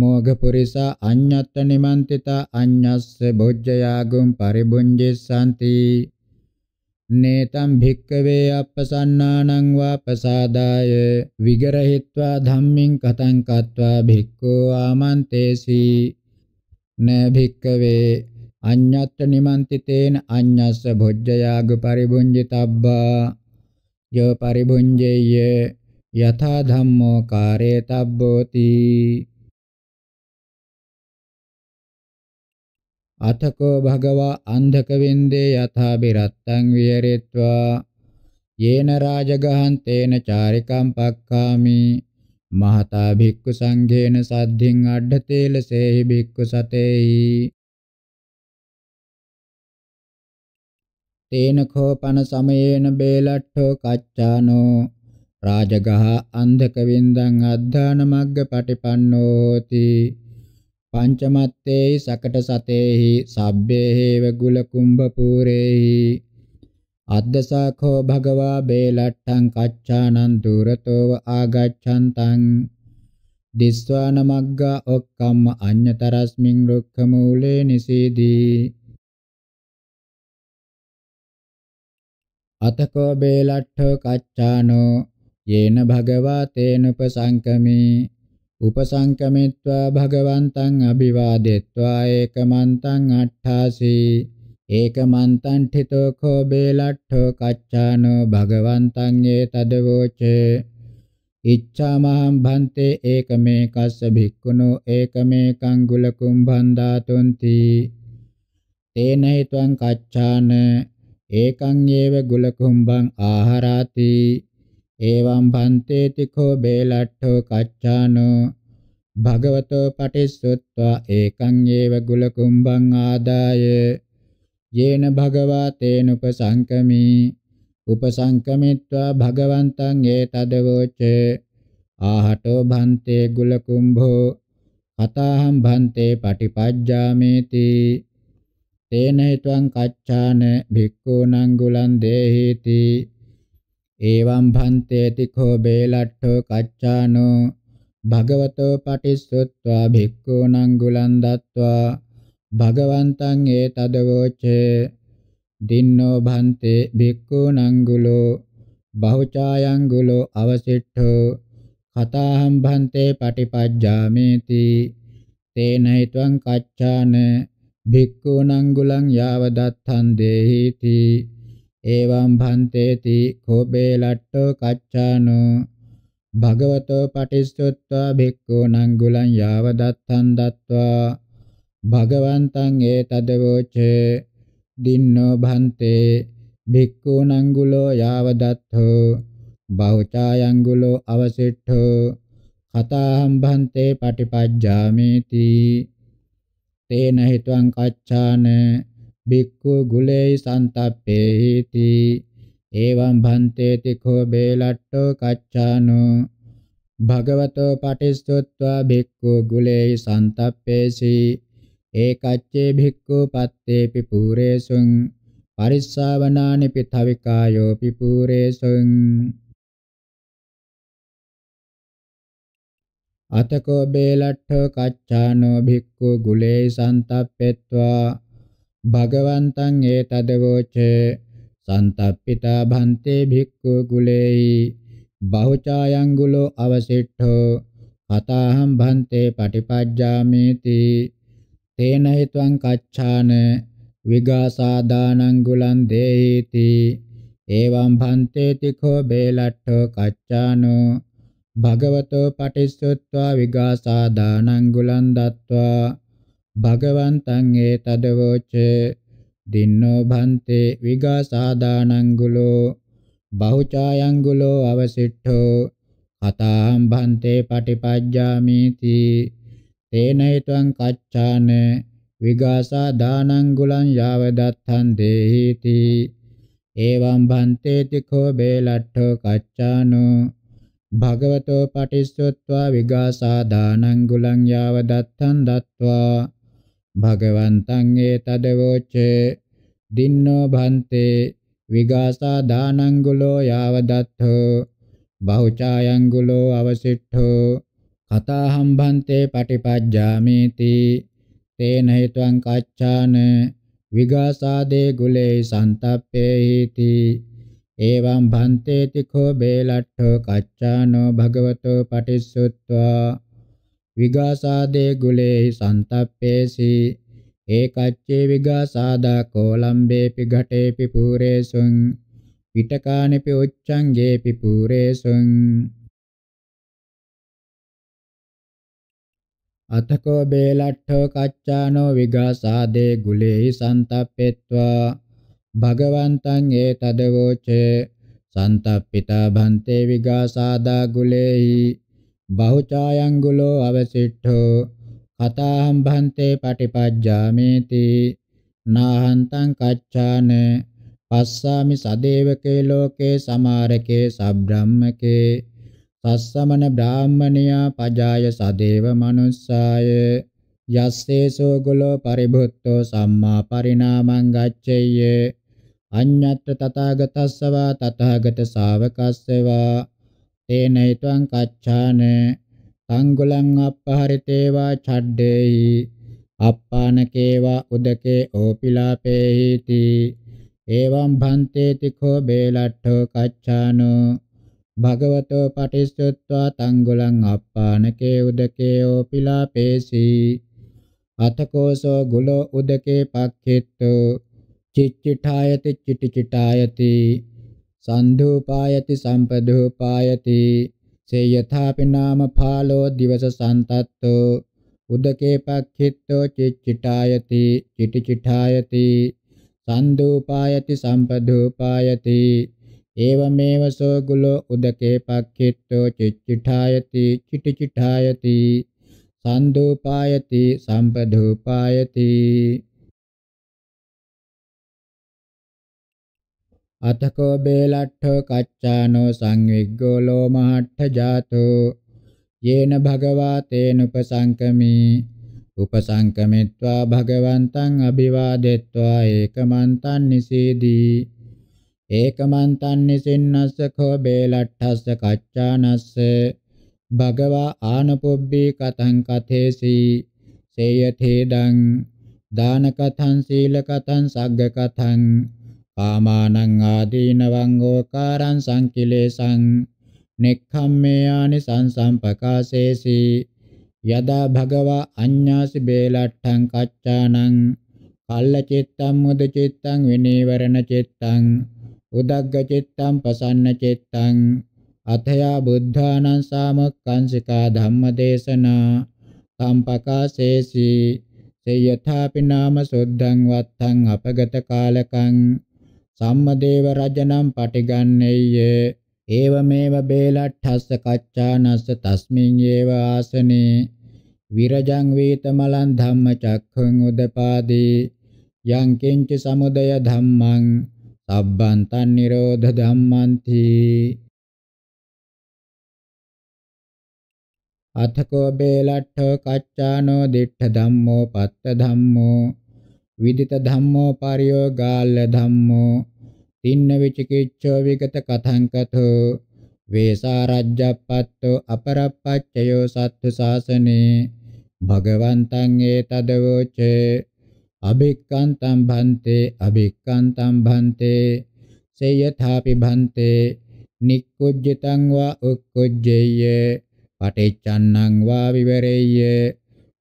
මෝඝ පුරිස අඤ්ඤත්ත නිමන්තිතා අඤ්ඤස්ස භොජ්ජයාගෙන් පරිබුඤ්ජෙසanti නේතම් භික්කවේ අප්පසන්නානං වාපසාදාය විගරහිत्वा ධම්මින් කතං කତ୍වා භික්ඛෝ ආමන්තේසි න භික්කවේ අඤ්ඤත්ත නිමන්තිතේන අඤ්ඤස්ස භොජ්ජයාග පරිභුඤ්ජිතබ්බා යෝ පරිභුඤ්ජේය යථා ධම්මෝ කාරේතබ්බෝති අතකෝ භගවා අන්ධක වින්දේ යථා බිරත්තං විහෙරෙත්වා යේන රාජගහං තේන චාරිකම් පක්ඛාමි මහතා භික්ඛු සංඝේන සද්ධින් අඩ්ඩතේල සේහි භික්ඛු සතේහි තේන කෝපන සමයේන බේලට්ඨෝ කච්චානෝ රාජගහ අන්ධක වින්දං අද්ධාන මග්ග පටිපන්නෝති පංචමත්තේහි සකට සතේහි සබ්බේහේව ගුල කුම්භ පූරේහි අද්දසාඛෝ භගවා බේලට්ඨං කච්ඡානං දුරතෝව ආගච්ඡන්තං දිස්වාන මග්ගා ඔක්කම්ම අඤ්‍යතරස්මින් රුක්ඛ මූලේ නිසීදී අතකෝ බේලට්ඨෝ කච්ඡානෝ යේන භගවා තේනුපසංකමේ උපසංකමිත්වා භගවන්තං අභිවාදෙත්වා ඒකමන්තං අට්ඨාසී ඒකමන්තං ඨිතෝ කෝ බේලට්ඨෝ කච්චානෝ භගවන්තං ඒ තදවෝචේ ඉච්ඡාමහං භන්තේ ඒකමේ කස්ස භික්ඛුනෝ ඒකමේ කංගුල කුම්භං ධාතුන්ති තේන හිතං කච්ඡාන ඒකං ඒව ගුල කුම්භං ආහාරාති එවං පන්තේති කෝ බේලට්ඨෝ කච්චානෝ භගවතෝ පටිසුත්වා ඒකං ඒව ගුල කුම්භං ආදාය යේන භගවා තේන උපසංකමි උපසංකමිත්වා භගවන්තං ඒතදවෝච ආහටෝ භන්තේ ගුල කුම්භෝ අතහම් භන්තේ පටිපජ්ජාමේති තේන හිතං කච්ඡාන භික්ඛූ නං ගුලන් දේහිති එවං භන්තේති කෝ බේලට්ඨෝ කච්චානෝ භගවතෝ පටිසුත්වා භික්ඛූණං ගුලන් දත්වා භගවන්තං ඒ තදවෝචේ දින්නෝ භන්තේ භික්ඛූණං ගුලෝ බහුචායං ගුලෝ අවසිට්ඨෝ කතාහම් භන්තේ පටිපජ්ජාමේති තේන හිතං කච්චාන භික්ඛූණං ගුලං යාව දත්තං දේහිති එවං භන්තේති කෝබේ ලට්ඨෝ කච්චානෝ භගවතෝ පටිච්චුත්වා භික්ඛූණං ගුලං යාව දත්තං දත්වා භගවන්තං ඒතදවෝච දින්නෝ භන්තේ භික්ඛූණං ගුලෝ යාව දත්තෝ බහුචායං ගුලෝ අවසිට්ඨෝ කතාහම් භන්තේ පටිපජ්ජාමේති තේන හිතවං කච්ඡාන බික්ඛු ගුලේ සන්තප්පේති එවං භන්තේති කෝ බේලට්ඨෝ කච්චානෝ භගවතෝ පටිස්සොත්වා බික්ඛු ගුලේ සන්තප්පේසි ඒකච්චේ භික්ඛු පත්තේපි පූරේසුං පරිස්සාවනානි පිතවිකායෝ පිපූරේසුං අතකෝ බේලට්ඨෝ කච්චානෝ භික්ඛු ගුලේ සන්තප්පෙත්වා භගවන්තං ඒ තදවෝච සන්තප්පිතා භන්තේ භික්ඛු ගුලේයි බහුචායංගුලෝ අවසිට්ඨෝ අතහම් භන්තේ පටිපජ්ජාමේති තේන හිතං කච්ඡාන විගාසාදානං ගුලං දේහිති එවං භන්තේ තිඛෝ බේලට්ඨෝ කච්ඡානෝ භගවතෝ පටිසුත්වා විගාසාදානං ගුලං දත්වා භගවන්තං ඒ තදවෝච දින්නෝ භන්තේ විගාසාදානංගුලෝ බහුචායංගුලෝ අවසිට්ඨෝ කතාම් භන්තේ පටිපජ්ජාමීති තේනයිතං කච්ඡාන විගාසාදානංගුලං යාව දත්තං දේහිති එවං භන්තේති කෝ බේලට්ඨෝ කච්ඡානෝ භගවතෝ පටිස්සොත්වා විගාසාදානංගුලං යාව දත්තං දත්වා භගවන්තං ඒතදවෝචේ දින්නෝ භන්තේ විගාසා දානංගුලෝ යාව දත්තෝ බහුචායංගුලෝ අවසිට්ඨෝ කතාහම් භන්තේ පටිපජ්ජාමේති තේන හේතුං කච්ඡාන විගාසාදේ ගුලේ සන්තප්පේහිති එවං භන්තේති කෝ බේලට්ඨෝ කච්ඡානෝ භගවතෝ පටිසුත්වා විගාසාදේ ගුලේහි සන්තප්පේසි ඒකච්චේ විගාසාදා කොලම්බේපි ඝටේපි පුරේසුං පිටකානේපි උච්ඡංගේපි පුරේසුං අතකෝ බේලට්ඨෝ කච්චානෝ විගාසාදේ ගුලේහි සන්තප්පෙත්වා භගවන්තං ඒතදවෝචේ සන්තප්පිතා භන්තේ විගාසාදා ගුලේහි බහුචායංගුලෝ අවසිට්ඨෝ කතාහම් භන්තේ පටිපජ්ජාමේති නාහන්තං කච්ඡාන පස්සාමි සදේවකේ ලෝකේ සමාරකේ සබ්‍රාහ්මකේ සස්සමන බ්‍රාහ්මනියා පජාය සදේව මනුස්සාය යස්සේසෝ ගුලෝ පරිභුත්තෝ සම්මා පරිණාමං ගච්ඡෙය්‍ය අඤ්ඤත්‍ර තථාගතස්සවා තථාගත ශාවකස්සවා තේන ිතං කච්ඡාන තංගුලං අපහරිතේවා ඡඩ්ඩේහි අප්පානකේවා උදකේ ඕපිලාපේහිති එවං භන්තේති කෝ බේලට්ඨෝ කච්ඡානෝ භගවතෝ පටිච්චුත්වා තංගුලං අප්පානකේ උදකේ ඕපිලාපේසි අතකෝසෝ ගුලෝ උදකේ පක්ඛිත්තෝ චිච්චිඨායති චිටිචිඨායති සන්ධූපායති සම්පදූපායති සේයථාපි නාම ඵාලෝ දිවස සන්තත්තෝ උදකේ පක්ඛිත්තෝ චිච්චිටායති චිටිචිඨායති සන්ධූපායති සම්පදූපායති ඒවමේව සෝගුලෝ උදකේ පක්ඛිත්තෝ චිච්චිඨායති චිටිචිඨායති සන්ධූපායති සම්පදූපායති අතකෝ බේලට්ඨ කච්චානෝ සංවිග්ගෝ ලෝමහට්ඨ ජාතෝ යේන භගවා තේන උපසංකමේ උපසංකමිත්වා භගවන්තං අභිවාදෙත්වා ඒකමන්තං නිසීදී ඒකමන්තං නිසින්නස්ස කෝ බේලට්ඨස්ස කච්චානස්ස භගවා ආනපොබ්බී කතං කතේසි සේයතේදං දාන කතං සීල කතං සග්ග කතං ආමානං ආදීනවං ඕකාරං සංකිලේසං නෙක්ඛම්මේ ආනිසංසම් පකාසේසි යදා භගවා අඤ්ඤාසි බේලට්ඨං කච්චානං කල්ලචිත්තං මුදචිත්තං විනීවරණ චිත්තං උදග්ග චිත්තං පසන්න චිත්තං අතයා බුද්ධානං සාමක්ඛං සිකා ධම්මදේශනා සම්පකාසේසි සේයථාපි නාම සුද්ධං වත්තං අපගත කාලකං සම්මදේව රජනම් පටිගන්නේය ඒවමේව බේලට්ඨස්ස කච්චානස්ස තස්මින් ඒව ආසනේ විරජං වේතමලං ධම්මචක්ඛං උදපාදී යං කිංච සමුදය ධම්මං සබ්බං තන් නිරෝධ ධම්මන්ති අතකෝ බේලට්ඨ කච්චානෝ දිට්ඨ ධම්මෝ පත්ත ධම්මෝ විදිත ධම්මෝ පරියෝගාල ධම්මෝ තින්න විචිකිච්ඡෝ විගත කතං කතෝ වේසාරජ්ජප්පත්තු අපරප්පච්චයෝ සත්තු සාසනේ භගවන්තං ඒතදවෝච අභික්කන්තං භන්තේ අභික්කන්තං භන්තේ සේයථාපි භන්තේ නික්කුජ්ජිතං වා උක්කුජ්ජේය පටිච්චන්නං වා විවරේය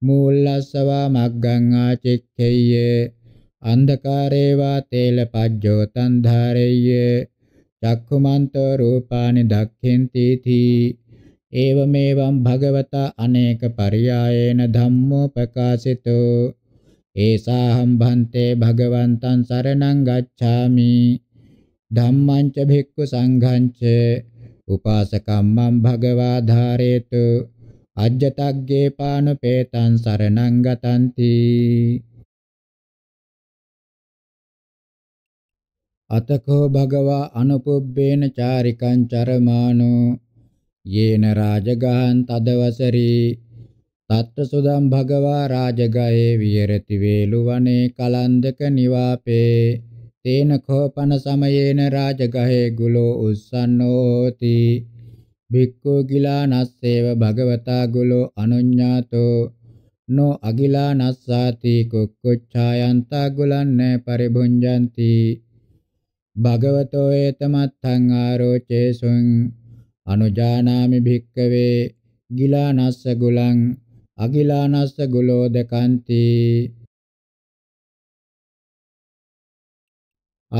මූලස්සවා මග්ගං ආචෙක්ඛෙය්‍ය අන්ධකාරේවා තේල පජ්ජෝතං ධාරෙය්‍ය චක්ඛුමන්තෝ රූපානි දක්ඛෙන්ති තී එවමෙවං භගවතා අනේක පරියායේන ධම්මෝ ප්‍රකාශිතෝ ඒසාහම් භන්තේ භගවන්තං සරණං ගච්ඡාමි ධම්මං ච භික්ඛු සංඝං ච උපාසකම්මං භගවා ධාරේතු අජ්ජතග්ගේ පානුපේතං සරණං ගතන්ති අතකෝ භගවා අනුපුබ්බේන චාරිකං චරමානෝ යේන රාජගහං තදවසරි තත්ත සුදම් භගවා රාජගයේ විහෙරති වේලු වනේ කලන්දක නිවාපේ තේන කෝපන සමයේන රාජගහේ ගුලෝ උස්සන්නෝති භික්ඛු කිලානස්සේව භගවතා ගුලෝ අනුඤ්ඤාතෝ නෝ අගිලානස්සාති කුක්කුච්ඡායන්තා ගුලන්නේ පරිභුඤ්ජಂತಿ භගවතෝ ඒතමත්තං ආරෝචේසුං අනුජානාමි භික්කවේ ගිලානස්ස ගුලං අගිලානස්ස ගුලෝ දකන්ති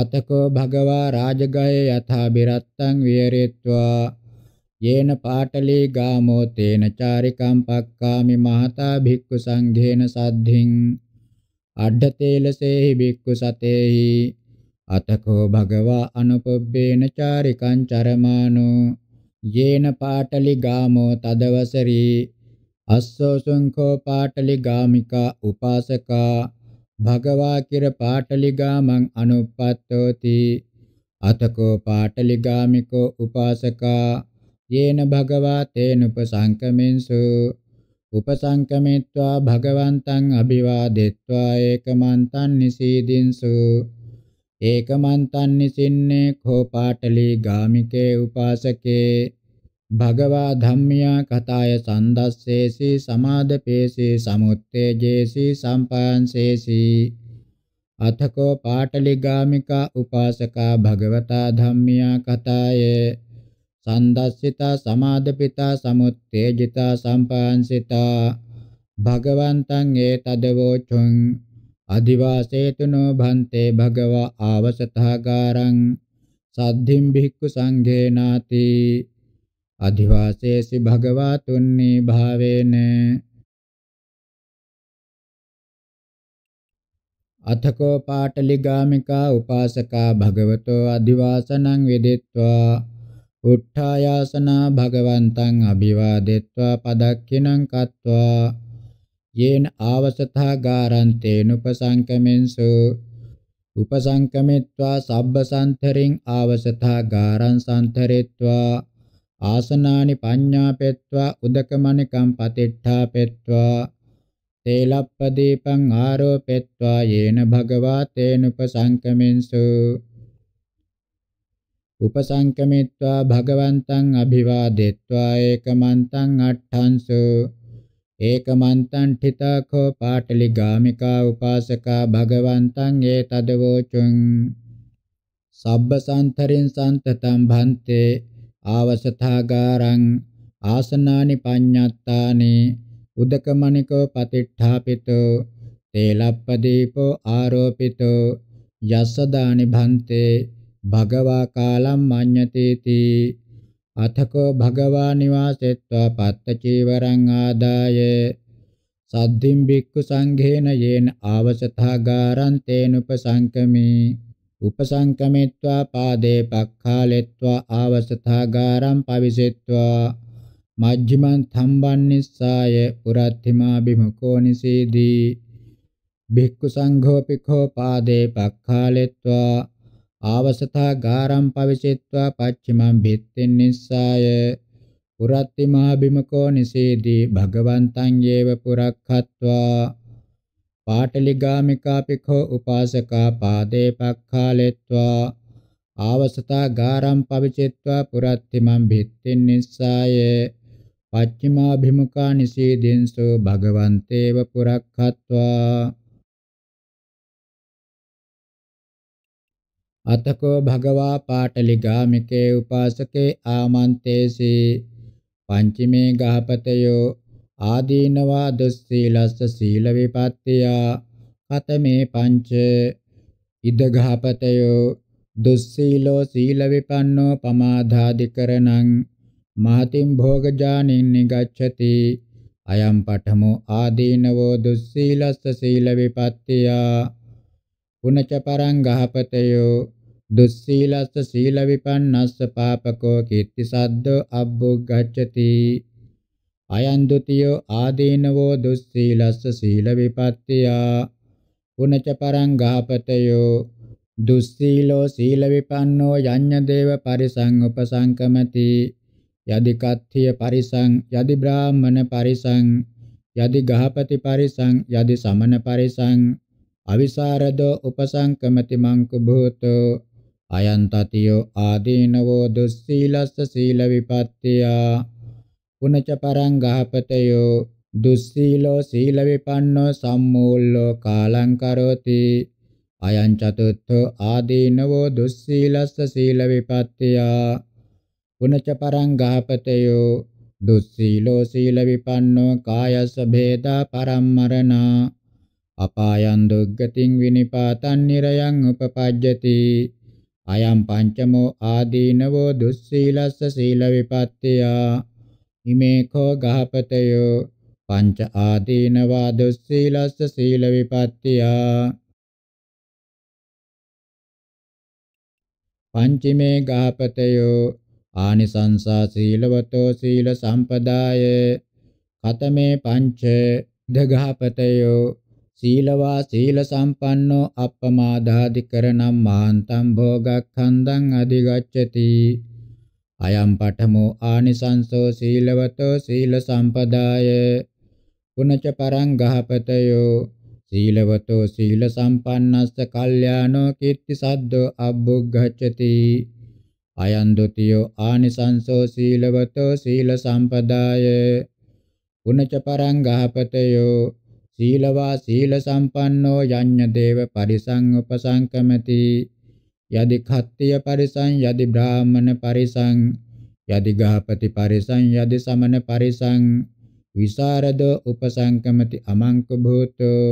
අතකෝ භගවා රාජගය යථා බිරත්තං විහෙරෙත්වා යේන පාටලී ගාමෝ තේන චාරිකම් පක්කාමි මහතා භික්ඛු සංඝේන සද්ධින් අඩ්ඩතේලසේහි භික්ඛු සතේහි අතකෝ භගවා අනුපබ්බේන චාරිකං චරමානෝ යේන පාටලි ගාමෝ තදවසරී අස්සෝ සුංඛෝ පාටලි ගාමිකා උපාසකා භගවා කිර පාටලි ගාමං අනුප්පත්තෝති අතකෝ පාටලි ගාමිකෝ උපාසකා යේන භගවා තේනුපසංකමෙන්සු උපසංකමිත්වා භගවන්තං අභිවාදෙත්වා ඒකමන්තං නිසීදින්සු ඒකමන්තං නිසින්නේ කෝ පාටලී ගාමිකේ උපාසකේ භගවා ධම්මියා කතාය සන්දස්සේසි සමාදපේසි සමුත්තේජේසි සම්පාංසේසි අතකෝ පාටලි ගාමිකා උපාසකා භගවතා ධම්මියා කතායේ සන්දස්සිතා සමාදපිතා සමුත්තේජිතා සම්පාංසිතා භගවන්තං ඒ තදවෝචුං අදිවාසේතුනෝ භන්තේ භගවා ආවසතහාගාරං සද්ධිම් භික්ඛු සංඝේනාති අදිවාසේසි භගවා තුන්නී භාවේන අතකෝ පාටලිගාමිකා උපාසකා භගවතෝ අදිවාසනං විදිත්වා උට්ඨායාසනා භගවන්තං අභිවාදෙත්වා පදක්ඛිනං කତ୍වා යේන ආවසතා ගාරන්තේන උපසංකමෙන්සු උපසංකමෙත්වා සබ්බ සම්තරෙන් ආවසතා ගාරං සම්තරෙත්වා ආසනානි පඤ්ඤාපෙත්වා උදකමණිකම් පතිට්ඨාපෙත්වා තේලප්පදීපං ආරෝපෙත්වා යේන භගවා තේනුපසංකමෙන්සු උපසංකමිත්වා භගවන්තං අභිවාදෙත්වා ඒකමන්තං අට්ඨංසු ඒකමන්තං ඨිතඛෝ පාටලි ගාමිකා උපාසකා භගවන්තං ඒතදවෝචුං සබ්බ සම්තරින් සම්තතම් භන්තේ ආවසථාගාරං ආසනානි පඤ්ඤත්තානි උදකමණිකෝ පතිට්ඨාපිතෝ තේලප්පදීපෝ ආරෝපිතෝ යස්සදානි භන්තේ භගවා කාලම් මඤ්ඤතේති අතකෝ භගවා නිවාසෙත්වා පත්ත චීවරං ආදාය සද්ධිම් බික්කු සංඝේන යේන ආවසථාගාරං තේනුපසංකමේ උපසංකමෙත්වා පාදේ පක්ඛාලෙත්වා ආවසථාගාරං පවිසෙත්වා මජ්ජිමන් තම්බන්නිස්සාය පුරත්තිමා බිමුකෝ නිසීදී භික්ඛු සංඝෝපිඛෝ පාදේ පක්ඛාලෙත්වා ආවසතා ගාරම් පවිසෙත්වා පච්චිමං බිත්තෙන් නිස්සාය පුරත්ති මහ බිමකෝ නිසීදී භගවන්තං යේව පුරක්ඛත්වා පාටලිගාමිකාපිඛෝ උපාසකා පාදේ පක්ඛාලෙත්වා ආවසතා ගාරම් පවිචෙත්වා පුරත්ති මං බිත්තෙන් නිස්සාය පච්චිමා භිමුකා නිසීදින්සෝ භගවන්තේව පුරක්ඛත්වා අතකෝ භගවා පාටලිගාමිකේ උපාසකේ ආමන්තේසි පංචමේ ගහපතයෝ ආදීනවා දුස්සීලස්ස සීල විපත්තිය කතමේ පංච ඉද ගහපතයෝ දුස්සීලෝ සීල විපන්නෝ පමාදාදිකරණං මහතින් භෝගජානින් නිගච්ඡති අයම් පඨමෝ ආදීනවෝ දුස්සීලස්ස සීල විපත්තිය පුනච පරං ගහපතයෝ දුස්සීලස්ස සීල විපන්නස්ස පාපකෝ කීර්ති සද්දෝ අබ්බුග්ගච්ඡති අයං ဒ ුතියෝ ආදීනවෝ දුස්සීලස්ස සීල විපත්තිය පුනච පරං ගාපතයෝ දුස්සීලෝ සීල විපන්නෝ යඤ්ඤ දේව පරිසං උපසංකමති යදි කත්ථිය පරිසං යදි බ්‍රාහ්මන පරිසං යදි ගහපති පරිසං යදි සමන පරිසං අවිසරදෝ උපසංකමති මං කුභූතෝ අයන්තතියෝ ආදීනවෝ දුස්සීලස්ස සීල විපත්තියා පුනච පරං ගහපතයෝ දුස්සීලෝ සීල විපන්නෝ සම්මූල්ලෝ කාලං කරෝති අයං චතුත්ථෝ ආදීනවෝ දුස්සීලස්ස සීල විපත්තියා පුනච පරං ගහපතයෝ දුස්සීලෝ සීල විපන්නෝ කායස භේදා පරම්මරණා අපායන් දුග්ගතින් විනිපාතන් නිරයන් උපපජ්ජති අයම් පංචමෝ ආදීනවෝ දුස්සීලස්ස සීල විපත්තිය ඉමේකෝ ගහපතයෝ පංච ආදීනවා දුස්සීලස්ස සීල විපත්තිය පංචමේ ගහපතයෝ ආනිසංසා සීලවතෝ සීල සම්පදාය කතමේ පංච දගහපතයෝ සීලවා සීල සම්පන්නෝ අප්පමාදාදිකරණම් මහන්තම් භෝගක්ඛන්දං අධිගච්ඡති අයම් පඨමෝ ආනිසංසෝ සීලවතෝ සීල සම්පදාය පුනච පරං ගහපතයෝ සීලවතෝ සීල සම්පන්නස්ස කල්යාණෝ කීර්ති සද්දෝ අබ්බුග්ගච්ඡති අයං ဒ ුතියෝ ආනිසංසෝ සීලවතෝ සීල සම්පදාය පුනච පරං ගහපතයෝ සීලවා සීල සම්පන්නෝ යඤ්ඤ දේව පරිසං උපසංකමති යදි khත්තිය පරිසං යදි බ්‍රාහමන පරිසං යදි ගහපති පරිසං යදි සමන පරිසං විසරදෝ උපසංකමති අමංක භූතෝ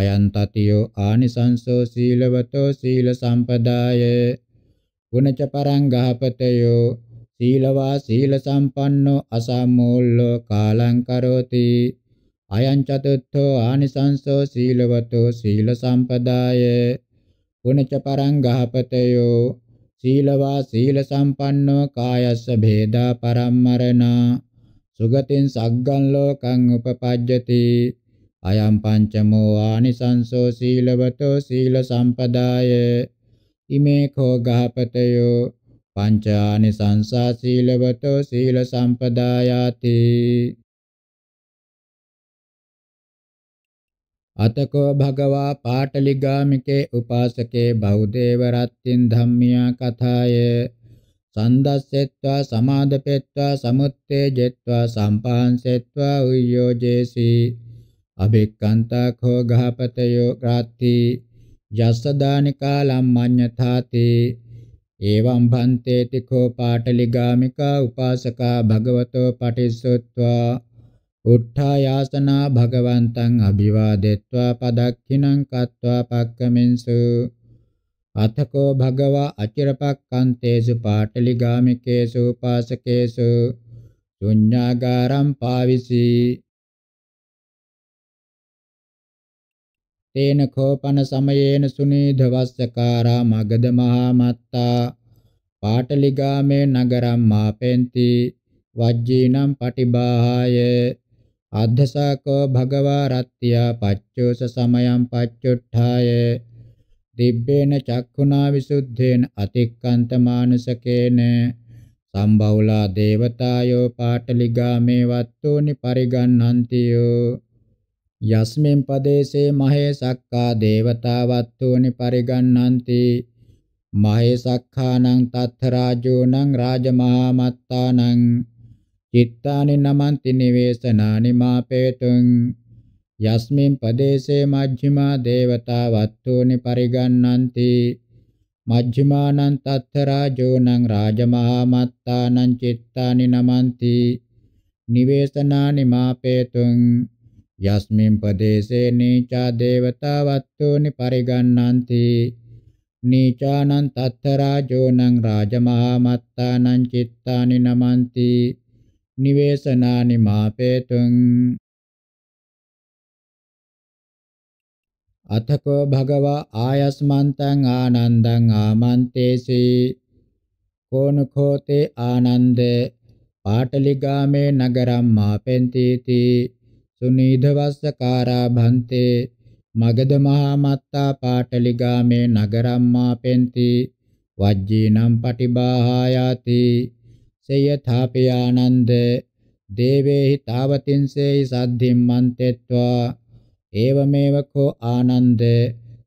අයං තතියෝ ආනිසංසෝ සීලවතෝ සීල සම්පදාය ගුණච පරං ගහපතයෝ සීලවා සීල සම්පන්නෝ අසම්මෝල්ලෝ කාලං කරෝති අයං චතුත්ථෝ ආනිසංසෝ සීලවතෝ සීල සම්පදාය පුනච පරං ගහපතයෝ සීලවා සීල සම්පන්නෝ කායස්ස භේදා පරම්මරණා සුගතින් සග්ගන් ලෝකං උපපජ්ජති අයම් පංචමෝ ආනිසංසෝ සීලවතෝ සීල සම්පදාය ඉමේ කෝ ගහපතයෝ පංච ආනිසංසා සීලවතෝ සීල සම්පදායාති අතකෝ භගවා පාටලිගාමිකේ උපාසකේ බෞදේව රත්තින් ධම්මියා කථාය සන්දස්සෙත්වා සමාදපෙත්වා සමුත්තේජෙත්වා සම්පාංසෙත්වා උයෝජේසි අබෙක්කන්තා khෝ ගහපතයෝ ගාති යස්සදානිකාලම් මඤ්ඤතාති එවං භන්තේති khෝ පාටලිගාමිකා උපාසකා භගවතෝ පටිසොත්වා උත්ථායාසනා භගවන්තං අභිවාදෙත්වා පදක්ඛිනං කତ୍වා පක්කමින්සු අතකෝ භගවා අචිරපක්ඛන්තේසු පාටලිගාමිකේසු පාසකේසු ශුඤ්ඤාගාරම් පාවිසි තේන කෝපන සමයේන සුනීධවස්සකාරා මගධ මහා මත්තා පාටලිගාමේ නගරම් මාපෙන්ති වජ්ජීනම් පටිබාහාය අද්දසාකෝ භගවා රත්ත්‍යා පච්චෝස සමයං පච්චුට්ඨාය දිබ්බේන චක්ඛුනා විසුද්ධේන අතික්කන්ත මානසකේන සම්බවුලා දේවතායෝ පාටලිගාමේ වත්තුනි පරිගන්හන්තියෝ යස්මින් පදේසේ මහේ සක්කා දේවතා වත්තුනි පරිගන්හන්ති මහේ සක්ඛානං තත්ථ රාජෝනං රාජමහා මත්තානං චිත්තානි නමන්ති නිවේසනානි මාපේතුං යස්මින් පදේශේ මජ්ක්‍ධිමා දේවතා වත්තුනි පරිගන්නಂತಿ මජ්ක්‍ධිමානං තත්ත රාජෝනං රාජමහා මත්තානං චිත්තානි නමන්ති නිවේසනානි මාපේතුං යස්මින් පදේශේ නීචා දේවතා වත්තුනි පරිගන්නಂತಿ නීචානං තත්ත රාජෝනං රාජමහා මත්තානං චිත්තානි නමන්ති නිවේසනානි මාපේතුං අතකෝ භගවා ආයස්මන්තං ආනන්දං ආමන්තේසි කෝනඛෝතේ ආනන්ද පාටලිගාමේ නගරම් මාපෙන්තිති සුනීධවස්සකාරා භන්තේ මගධ මහා මත්තා පාටලිගාමේ නගරම් මාපෙන්ති වජ්ජීනම් පටිබාහායාති සේයථාපියානන්ද දේවේහි තාවතින්සේයි සද්ධිම්මන්තෙත්වා ඒවමේවකෝ ආනන්ද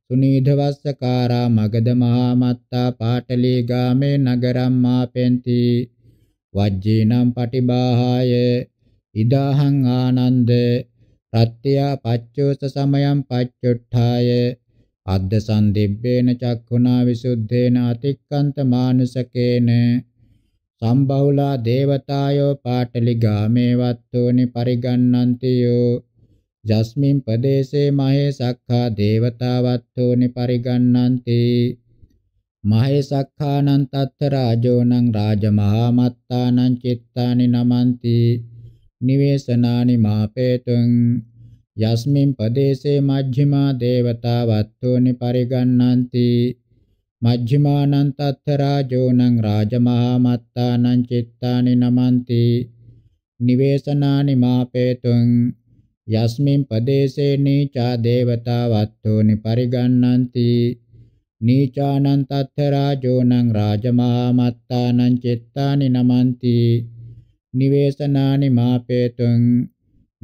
සුනීධවස්සකාරා මගධ මහා මත්තා පාටලී ගාමේ නගරම් මාපෙන්ති වජ්ජීනම් පටිබාහාය ඉදාහං ආනන්ද රත්ත්‍යා පච්චෝස සමයම් පච්චුට්ඨාය අද්ද සම්දිබ්බේන චක්ඛුනා විසුද්ධේන අතික්කන්ත මානුසකේන සම්බහුලා දේවතායෝ පාටලිගාමේ වත්තුනි පරිගන්නන්තියෝ යස්මින් පදේශේ මහේ සක්ඛා දේවතාවත්තුනි පරිගන්නන්ති මහේ සක්ඛානං තත්ත රාජෝනං රාජමහා මත්තානං චිත්තානි නමන්ති නිවේසනානි මාපේතුං යස්මින් පදේශේ මජ්ක්‍ධිමා දේවතාවත්තුනි පරිගන්නන්ති මජ්ක්‍ධිමානං තත්ථ රාජෝනං රාජමහා මත්තානං චිත්තානි නමන්ති නිවේසනානි මාපේතුං යස්මින් පදේසේ නීචා දේවතා වත්තෝනි පරිගන්නಂತಿ නීචානං තත්ථ රාජෝනං රාජමහා මත්තානං චිත්තානි නමන්ති නිවේසනානි මාපේතුං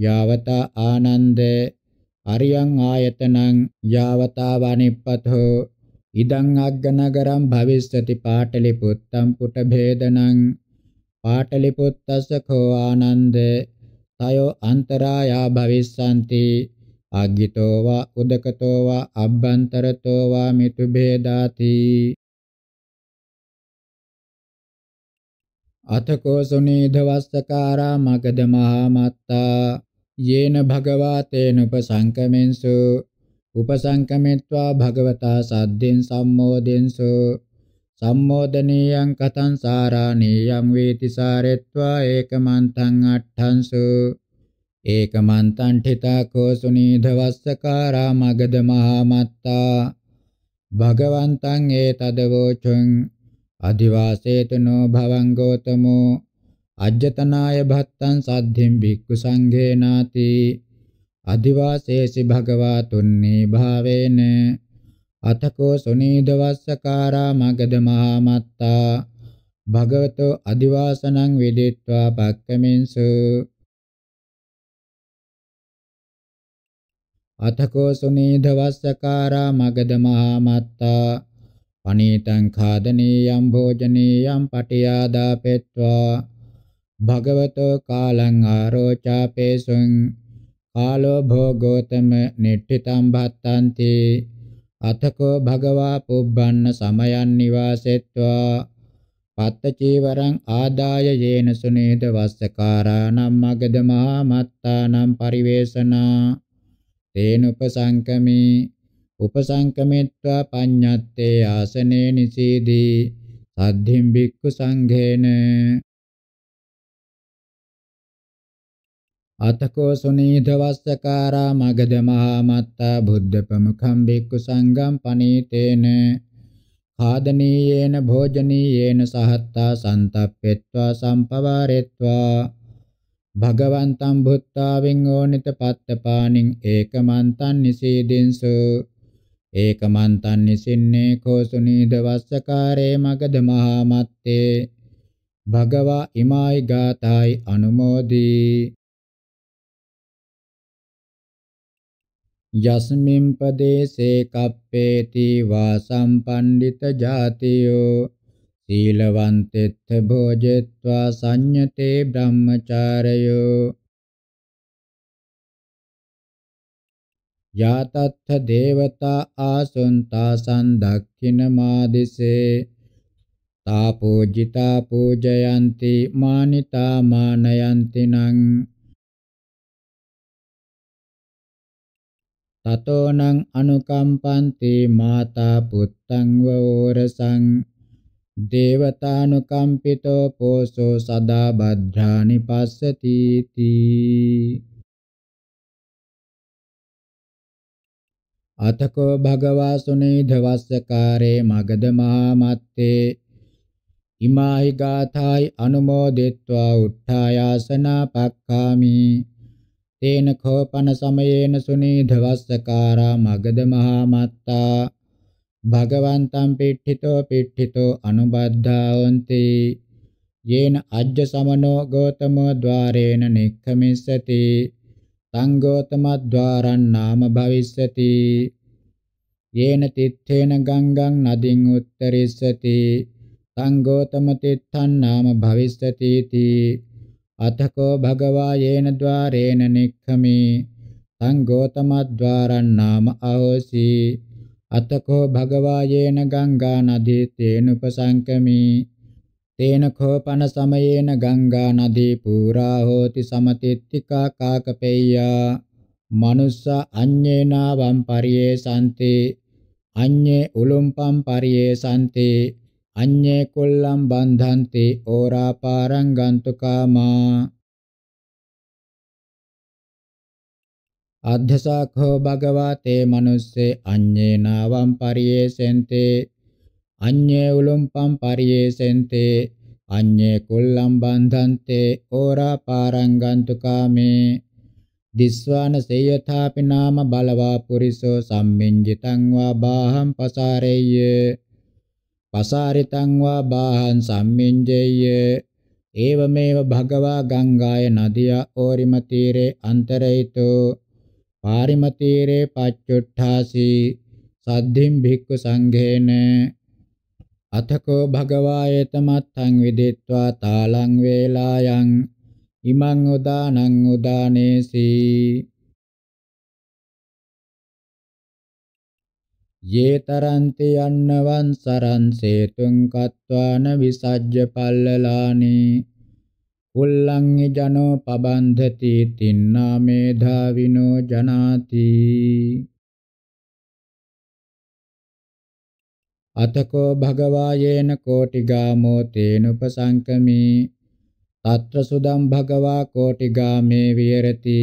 යාවත ආනන්ද අරියං ආයතනං යාවතා වනිප්පතෝ ඉදං අග්ගනගරම් භවිස්සති පාටලිපුත්තම් පුට භේදනං පාටලිපුත්තස්ස කෝ ආනන්ද තයෝ අන්තරායා භවිස්සanti අග්ගිතෝ වා උදකතෝ වා අබ්බන්තරතෝ වා මිතු භේදාති අතකෝ සුනීධවස්සකාරා මගද මහා මත්තා යේන භගවා තේනුපසංකමෙන්සු උපසංකමෙත්වා භගවතා සද්දෙන් සම්මෝදෙන්සු සම්මෝදනීයං කතං සාරාණීයං වේති සාරෙත්වා ඒකමන්තං අට්ඨංසු ඒකමන්තං ඨිතාකෝ සුනීධවස්සකාරා මගද මහාමත්තා භගවන්තං ඒතදවෝචං අදිවාසේතනෝ භවං ගෝතමෝ අජ්ජතනාය භත්තං සද්ධින් භික්ඛු සංඝේනාති අදිවාසේසි භගවා තුන්නේ භාවේන අතකෝ සුනීදවස්සකාරා මගද මහා මත්තා භගවතෝ අදිවාසනං විදිත්වා පක්කමින්සු අතකෝ සුනීදවස්සකාරා මගද මහා මත්තා පනීතං ඛාදනීයම් භෝජනීයම් පටියාදාපෙත්වා භගවතෝ කාලං ආරෝචාපේසුං ආලෝභෝ ගෝතම නිට්ඨිතං භත්තන්ති අතකෝ භගවා පුබ්බන්න සමයන් නිවාසෙත්වා පත්ත චීවරං ආදාය යේන සුනේද වස්සකාරානම් මගද මහා මත්තානම් පරිවේසනා තේන උපසංකමේ උපසංකමෙත්වා පඤ්ඤත්තේ ආසනේ නිසීදී සද්ධින් බික්කු සංඝේන අතකෝ සුනීධ වස්සකාරා මගධ මහා මත්තා බුද්ධ ප්‍රමුඛම් බික්කු සංඝම් පනීතේන ආදනීයේන භෝජනීයේන සහත්තා සන්තප්පෙත්වා සම්පවාරෙත්වා භගවන්තං බුත්තා විඤ්ඤෝනිත පත්තපාණින් ඒකමන්තං නිසීදින්සු ඒකමන්තං නිසින්නේ කෝ සුනීධ වස්සකාරේ මගධ මහා මත්තේ භගවා ඉමායි ගාතයි අනුමෝදී යස්මින් පදේසේ කප්පේති වා සම්පණ්ඩිත ජාතියෝ සීලවන්තෙත්ථ භෝජෙත්වා සංඤතේ බ්‍රහ්මචාරයෝ යාතත්ථ දේවතා ආසුන්තා සන්දක්ඛින මාදිසේ තා පූජිතා පූජයන්ති මානිතා මානයන්ති නං තතෝ නං අනුකම්පන්ති මාතා පුත්තං වෝරසං දේවතානුකම්පිතෝ පෝසෝ සදා භද්‍රානි පස්සති තී අතකෝ භගවා සුනේධවස්සකාරේ මගද මහා මත්තේ ඉමාහි ගාථායි අනුමෝදිත්වා උත්ථායාසනා පක්ඛාමි තේන කෝපන සමයේන සුනීධවස්සකාරා මගද මහා මත්තා භගවන්තං පිට්ඨිතෝ පිට්ඨිතෝ අනුබද්ධා වന്തി යේන අජ්ජ සමනෝ ගෝතමෝ ద్వාරේන නික්ඛමිස්සති තං ගෝතමද්්වාරං නාම භවිස්සති යේන තිත්තේන ගංගං නදින් උත්තරිස්සති තං ගෝතම තිත්තං නාම භවිස්සති තී අතකෝ භගවා යේන ద్వාරේන නික්ඛමේ තං ගෝතමද්වාරං නාම අහෝසි අතකෝ භගවා යේන ගංගා නදී තේන උපසංකමේ තේන කෝපන සමයේන ගංගා නදී පුරා හෝති සමතිත්තිකා කාකපෙය්‍යා මනුස්ස අඤ්ඤේනාවම් පරියේ සම්ති අඤ්ඤේ උලුම්පම් පරියේ සම්ති අඤ්ඤේ කුල්ලම් බන්ධන්ති ඕරා පාරං ගන්තු කාමා අධ්‍යසාඛෝ භගවතේ මනුස්සේ අඤ්ඤේ නාවම් පරියේසෙන්තේ අඤ්ඤේ උලුම්පම් පරියේසෙන්තේ අඤ්ඤේ කුල්ලම් බන්ධන්තේ ඕරා පාරං ගන්තු කාමේ දිස්වාන සේයථාපි නාම බලවා පුරිසෝ සම්මින්ජිතං වා බාහම් පසාරෙය්‍ය පසාරිතං වා බාහං සම්මින්ජේය ඒවමේව භගවා ගංගාය නදිය ඕරිම තීරේ අන්තරයිතෝ පාරිම තීරේ පච්චුට්ඨාසි සද්ධිම් භික්ඛු සංඝේන අතකෝ භගවාය තමත්තං විදිත්වා තාලං වේලායන් ඉමං උදානං උදානේසී ये तरन्ति යන්නවන් සරන් සේතුං කත්වාන විසජ්ජ පල්ලලානි කුල්ලං ජනෝ පබන්ධති තින්නා මේධාවිනෝ ජනාති අතකෝ භගවා යේන කෝටිගාමෝ තේනුපසංකමි తත්‍ර සුදම් භගවා කෝටිගාමේ විහෙරති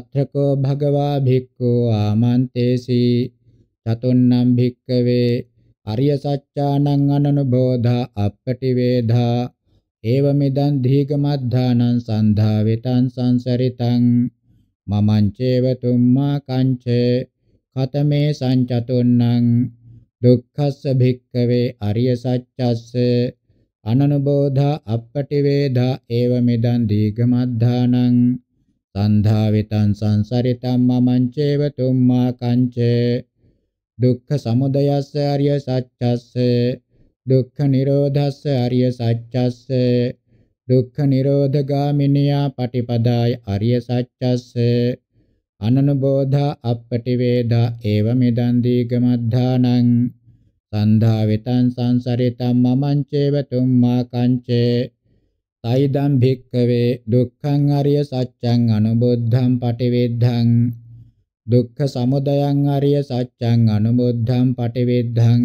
తත්‍රකෝ භගවා භික්ඛෝ ආමන්තේසී චතුන්නම් භික්කවේ අරිය සත්‍යානං අනනුබෝධා අපටිවේධා ඒවමිදන් දීගමද්ධානං සන්ධාවිතං සංසරිතං මමං චේව තුම්මා කංච කතමේ සංචතුන්නං දුක්ඛස්ස භික්ඛවේ අරිය සත්‍යස්ස අනනුබෝධා අපටිවේධා ඒවමිදන් දීගමද්ධානං සන්ධාවිතං සංසරිතං මමං චේව තුම්මා කංචේ දුක්ඛ සමුදයස්ස ආර්ය සත්‍යස්ස දුක්ඛ නිරෝධස්ස ආර්ය සත්‍යස්ස දුක්ඛ නිරෝධ ගාමිනියා පටිපදාය ආර්ය සත්‍යස්ස අනනුබෝධා අපටිවේදා ඒව මෙදන් දීගමද්ධානං සන්ධාවිතං සංසරිතං මමං චේව තුම්මා කංචේ තයිදම් භික්කවේ දුක්ඛං අරිය සත්‍යං අනුබුද්ධං පටිවිද්ධං දුක්ඛ සමුදයං අරිය සත්‍යං අනුබුද්ධං පටිවිද්ධං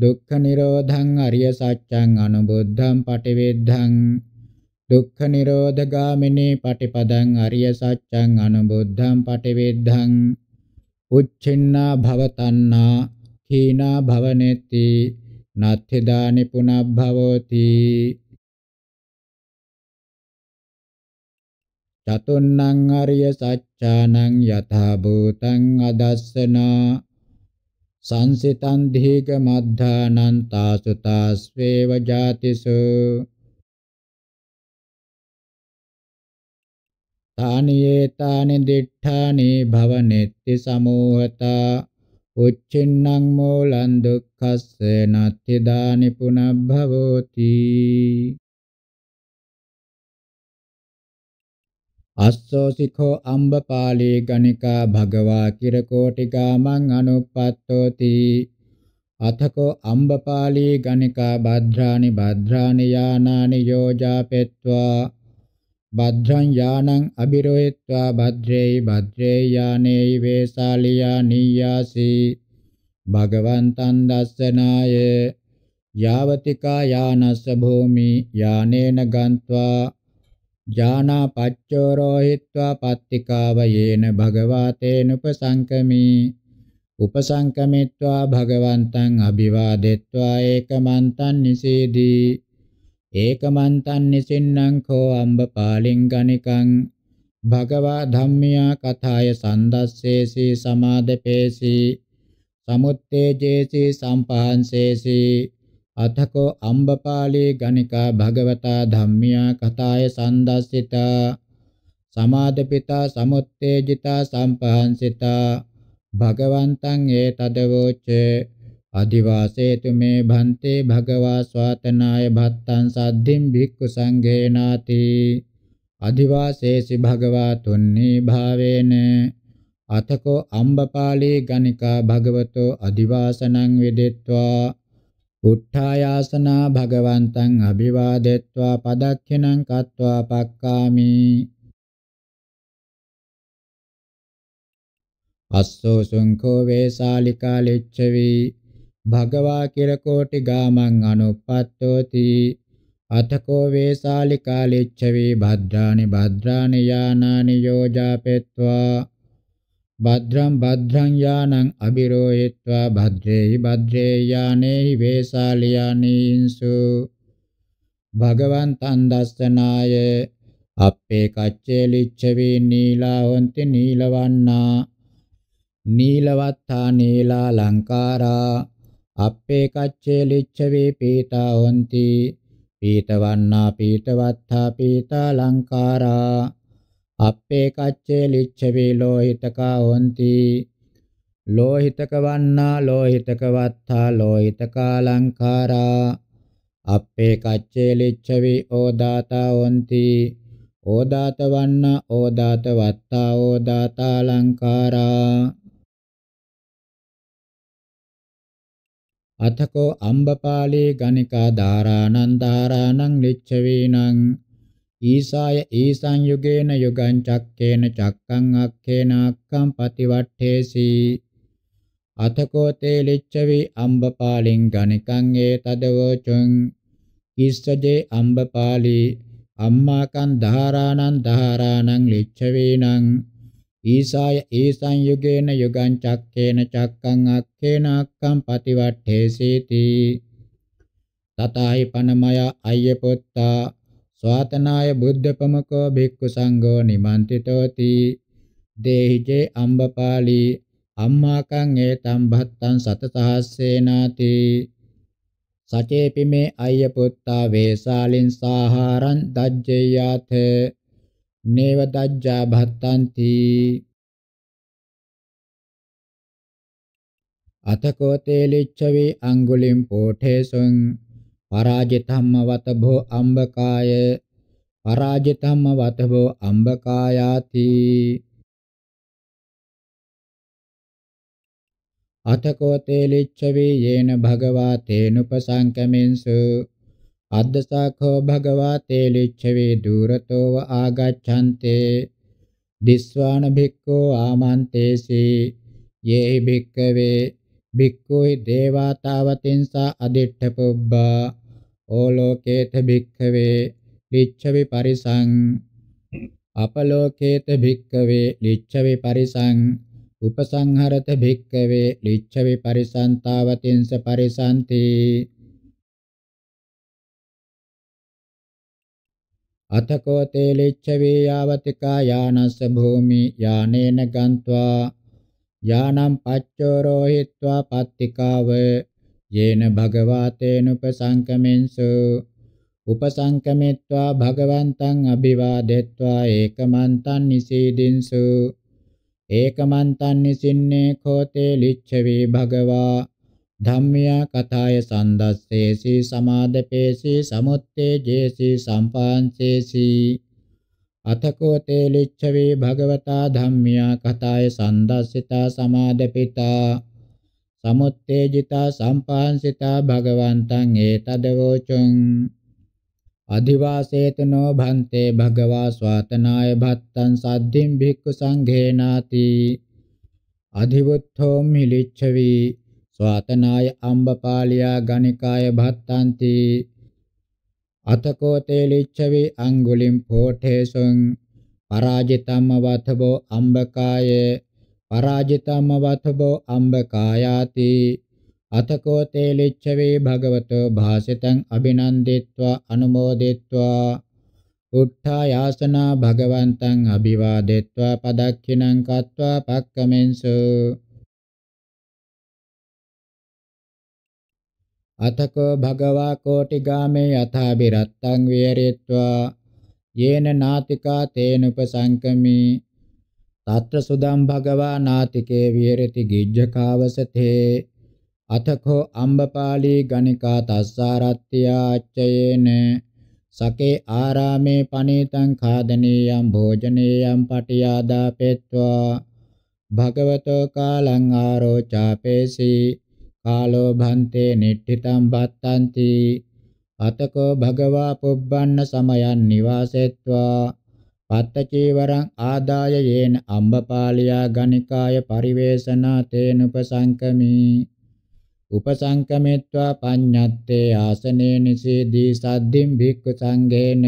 දුක්ඛ නිරෝධං අරිය සත්‍යං අනුබුද්ධං පටිවිද්ධං දුක්ඛ නිරෝධ ගාමිනී පටිපදං අරිය සත්‍යං අනුබුද්ධං පටිවිද්ධං උච්චින්නා භවතණ්ණා කීනා භවනෙති නත්ථ දානි පුනබ්භවෝති චතුන්නං අරිය සත්‍යානං යථා භූතං අදස්සනා සංසිතං දීග මද්ධානං තාසුතාස්වේව ජාතිසු තානියේ තානි දිඨානි භවනෙත්ති සමෝහතා උච්චින්නං මූලං දුක්ඛස්ස නත්ථි දානි පුනබ්භවෝති අස්සෝසිකෝ අම්බපාලේ ගණිකා භගවා කිරකෝටි ගාමං අනුපත්තෝති අතකෝ අම්බපාලී ගණිකා භද්‍රානි භද්‍රානි යානානි යෝජාපෙත්වා භද්‍රං යානං අබිරෝහිත්වා භද්‍රේයි භද්‍රේ යානේයි වේසාලියා නියාසි භගවන්තං දස්සනාය යාවතිකා යානස්ස භූමි යානේන ගන්්වා ජානාපච්චෝ රෝහිत्वा පත්තිකාව යේන භගවාතේන උපසංකමී උපසංකමිත්වා භගවන්තං අභිවාදෙත්වා ඒකමන්තං නිසීදී ඒකමන්තං නිසින්නම් කෝ අම්බපාලින් ගණිකං භගවා ධම්මියා කථාය සන්දස්සේසි සමාදපේසි සමුත්තේජේසි සම්පහන්සේසි අතකෝ අම්බපාලේ ගණිකා භගවතා ධම්මියා කතාය සන්දස්සිතා සමාදපිතා සමුත්තේජිතා සම්පහන්සිතා භගවන්තං ඒතදවෝච අදිවාසේතු මේ භන්තේ භගවා ස්වාතනාය භත්තං සද්ධින් භික්ඛු සංඝේනාති අදිවාසේසි භගවා තුන්නී භාවේන අතකෝ අම්බපාලේ ගණිකා භගවතෝ අදිවාසනං වෙදෙත්වා උත්ථායාසනා භගවන්තං අභිවාදෙත්වා පදක්ඛිනං කତ୍වා පක්කාමි අස්සෝ සුංඛෝ වේසාලිකා ලිච්ඡවි භගවා කිරකෝටි ගාමං අනුපත්තෝති අතකෝ වේසාලිකා ලිච්ඡවි භද්‍රානි භද්‍රානි යානානි යෝජාපෙත්වා භද්‍රං භද්‍රං යානං අබිරෝහිත්වා භද්‍රේහි භද්‍රේ යානේහි වේසාලියානීන්සු භගවන්තං දස්සනාය අප්පේ කච්චේ ලිච්ඡවේ නීලා හොන්ති නීලවන්නා නීලවත්තා නීලා ලංකාරා අප්පේ කච්චේ ලිච්ඡවේ පීතා හොන්ති පීතවන්නා පීතවත්තා පීතා ලංකාරා අපේ කච්චේ ලිච්ඡවේ ලෝහිතකා හොಂತಿ ලෝහිතක වන්නා ලෝහිතක වත්තා ලෝහිතකා ලංකාරා අපේ කච්චේ ලිච්ඡවේ ඕදාතා හොಂತಿ ඕදාත වන්නා ඕදාත වත්තා ඕදාතා ලංකාරා අතකෝ අම්බපාලේ ගණිකා ධාරාණං ධාරාණං ලිච්ඡවීනං ඊසාය ඊසං යුගේන යුගං චක්කේන චක්කං අක්ඛේන අක්ඛං පතිවට්ඨේසි අතකෝ තේ ලිච්ඡවි අම්බපාලින් ගණිකං ඒ තදවචං කිස්සජේ අම්බපාලි අම්මාකං ධාරාණං ධාරාණං ලිච්ඡවේනං ඊසාය ඊසං යුගේන යුගං චක්කේන චක්කං අක්ඛේන අක්ඛං පතිවට්ඨේසීති තතයි පනමය අය්‍ය පුත්තා ස්වාතනාය බුද්ධපමකෝ භික්ඛු සංඝෝ නිමන්තිතෝති දේහිජේ අම්බපාලි අම්මාකං ඒතම් භත්තං සතසහස්සේනාති සචේපි මේ අය්‍ය පුත්තා වේසාලින් සාහාරං දජ්ජයාත නේව දජ්ජා භත්තන්ති අතකෝ තේලිච්ඡවි අඟුලිම් පෝඨේසං පරාජිතම්මවත භෝ අම්බකාය පරාජිතම්මවත භෝ අම්බකායාති අතකෝ තේලිච්ඡවේ යේන භගවා තේනුපසංකමින්සු අද්දසාඛෝ භගවා තේලිච්ඡවේ දුරතෝව ආගච්ඡන්තේ දිස්වාන භික්ඛෝ ආමන්තේසී යේ භික්ඛවේ භික්ඛුයි දේවාතාවතින්සා අදිඨපොබ්බා ඕලෝකේත භික්ඛවේ ලිච්ඡවි පරිසං අපලෝකේත භික්ඛවේ ලිච්ඡවි පරිසං උපසංහරත භික්ඛවේ ලිච්ඡවි පරිසන්තාවතින්ස පරිසන්ති අතකෝ තේ ලිච්ඡවි යාවතිකා යානස්ස භූමි යානේන ගන්්වා යානම් පච්චෝරෝ හිत्वा පත්තිකාව යේන භගවාතේනුපසංකමෙන්සු උපසංකමෙත්වා භගවන්තං අභිවාදෙත්වා ඒකමන්තං නිසීදින්සු ඒකමන්තං නිසින්නේ කෝතේ ලිච්ඡවේ භගවා ධම්මියා කථාය සන්දස්සේසි සමාදපේසි සමුත්තේ ජේසි සම්පාංසේසි අතකෝ තේලිච්ඡවේ භගවතා ධම්මියා කතාය සන්දස්සිතා සමාදපිතා සමුත්තේජිතා සම්පාංසිතා භගවන්තං ඒතදවෝචුං අදිවාසේතනෝ භන්තේ භගවා ස්වාතනාය භත්තං සද්ධින් භික්ඛු සංඝේනාති අධිවුත්තෝ මිලිච්ඡවි ස්වාතනාය අම්බපාලියා ගණිකාය භත්තන්ති අතකෝ තේලිච්ඡවි අඟුලිම් පෝඨේසුං පරාජිතම්ම වතබෝ අම්බකායේ පරාජිතම්ම වතබෝ අම්බකායාති අතකෝ තේලිච්ඡවේ භගවතෝ භාසිතං අභිනන්දිත්වා අනුමෝදිත්වා උත්ථායාසනා භගවන්තං අභිවාදෙත්වා පදක්ඛිනං කତ୍වා පක්කමෙන්සු අතකෝ භගවා කෝටිගාමේ යථාබිරත්තං විහෙරිත්වා යේන නාතිකා තේන උපසංකමී తත්‍ර සුදම් භගවා නාතිකේ විහෙරති ගිජ්ජකාවසතේ අතකෝ අම්බපාලී ගණිකා තස්සාරත්ත්‍යාච්චයේන සකේ ආරාමේ පනේතං ખાදනේයම් භෝජනේයම් පටියාදා පෙත්වා භගවතෝ කාලං ආරෝචාපේසී ආලෝභන්තේ නිට්ඨිතං පත්තන්ති අතකෝ භගවා පුබ්බන්න සමයන් නිවාසෙත්වා පත්තචීවරං ආදාය යේන අම්බපාලියා ගණිකාය පරිවේසනා තේන උපසංකමි උපසංකමෙත්වා පඤ්ඤත්තේ ආසනේ නිසීදී සද්දින් භික්ඛු සංඝේන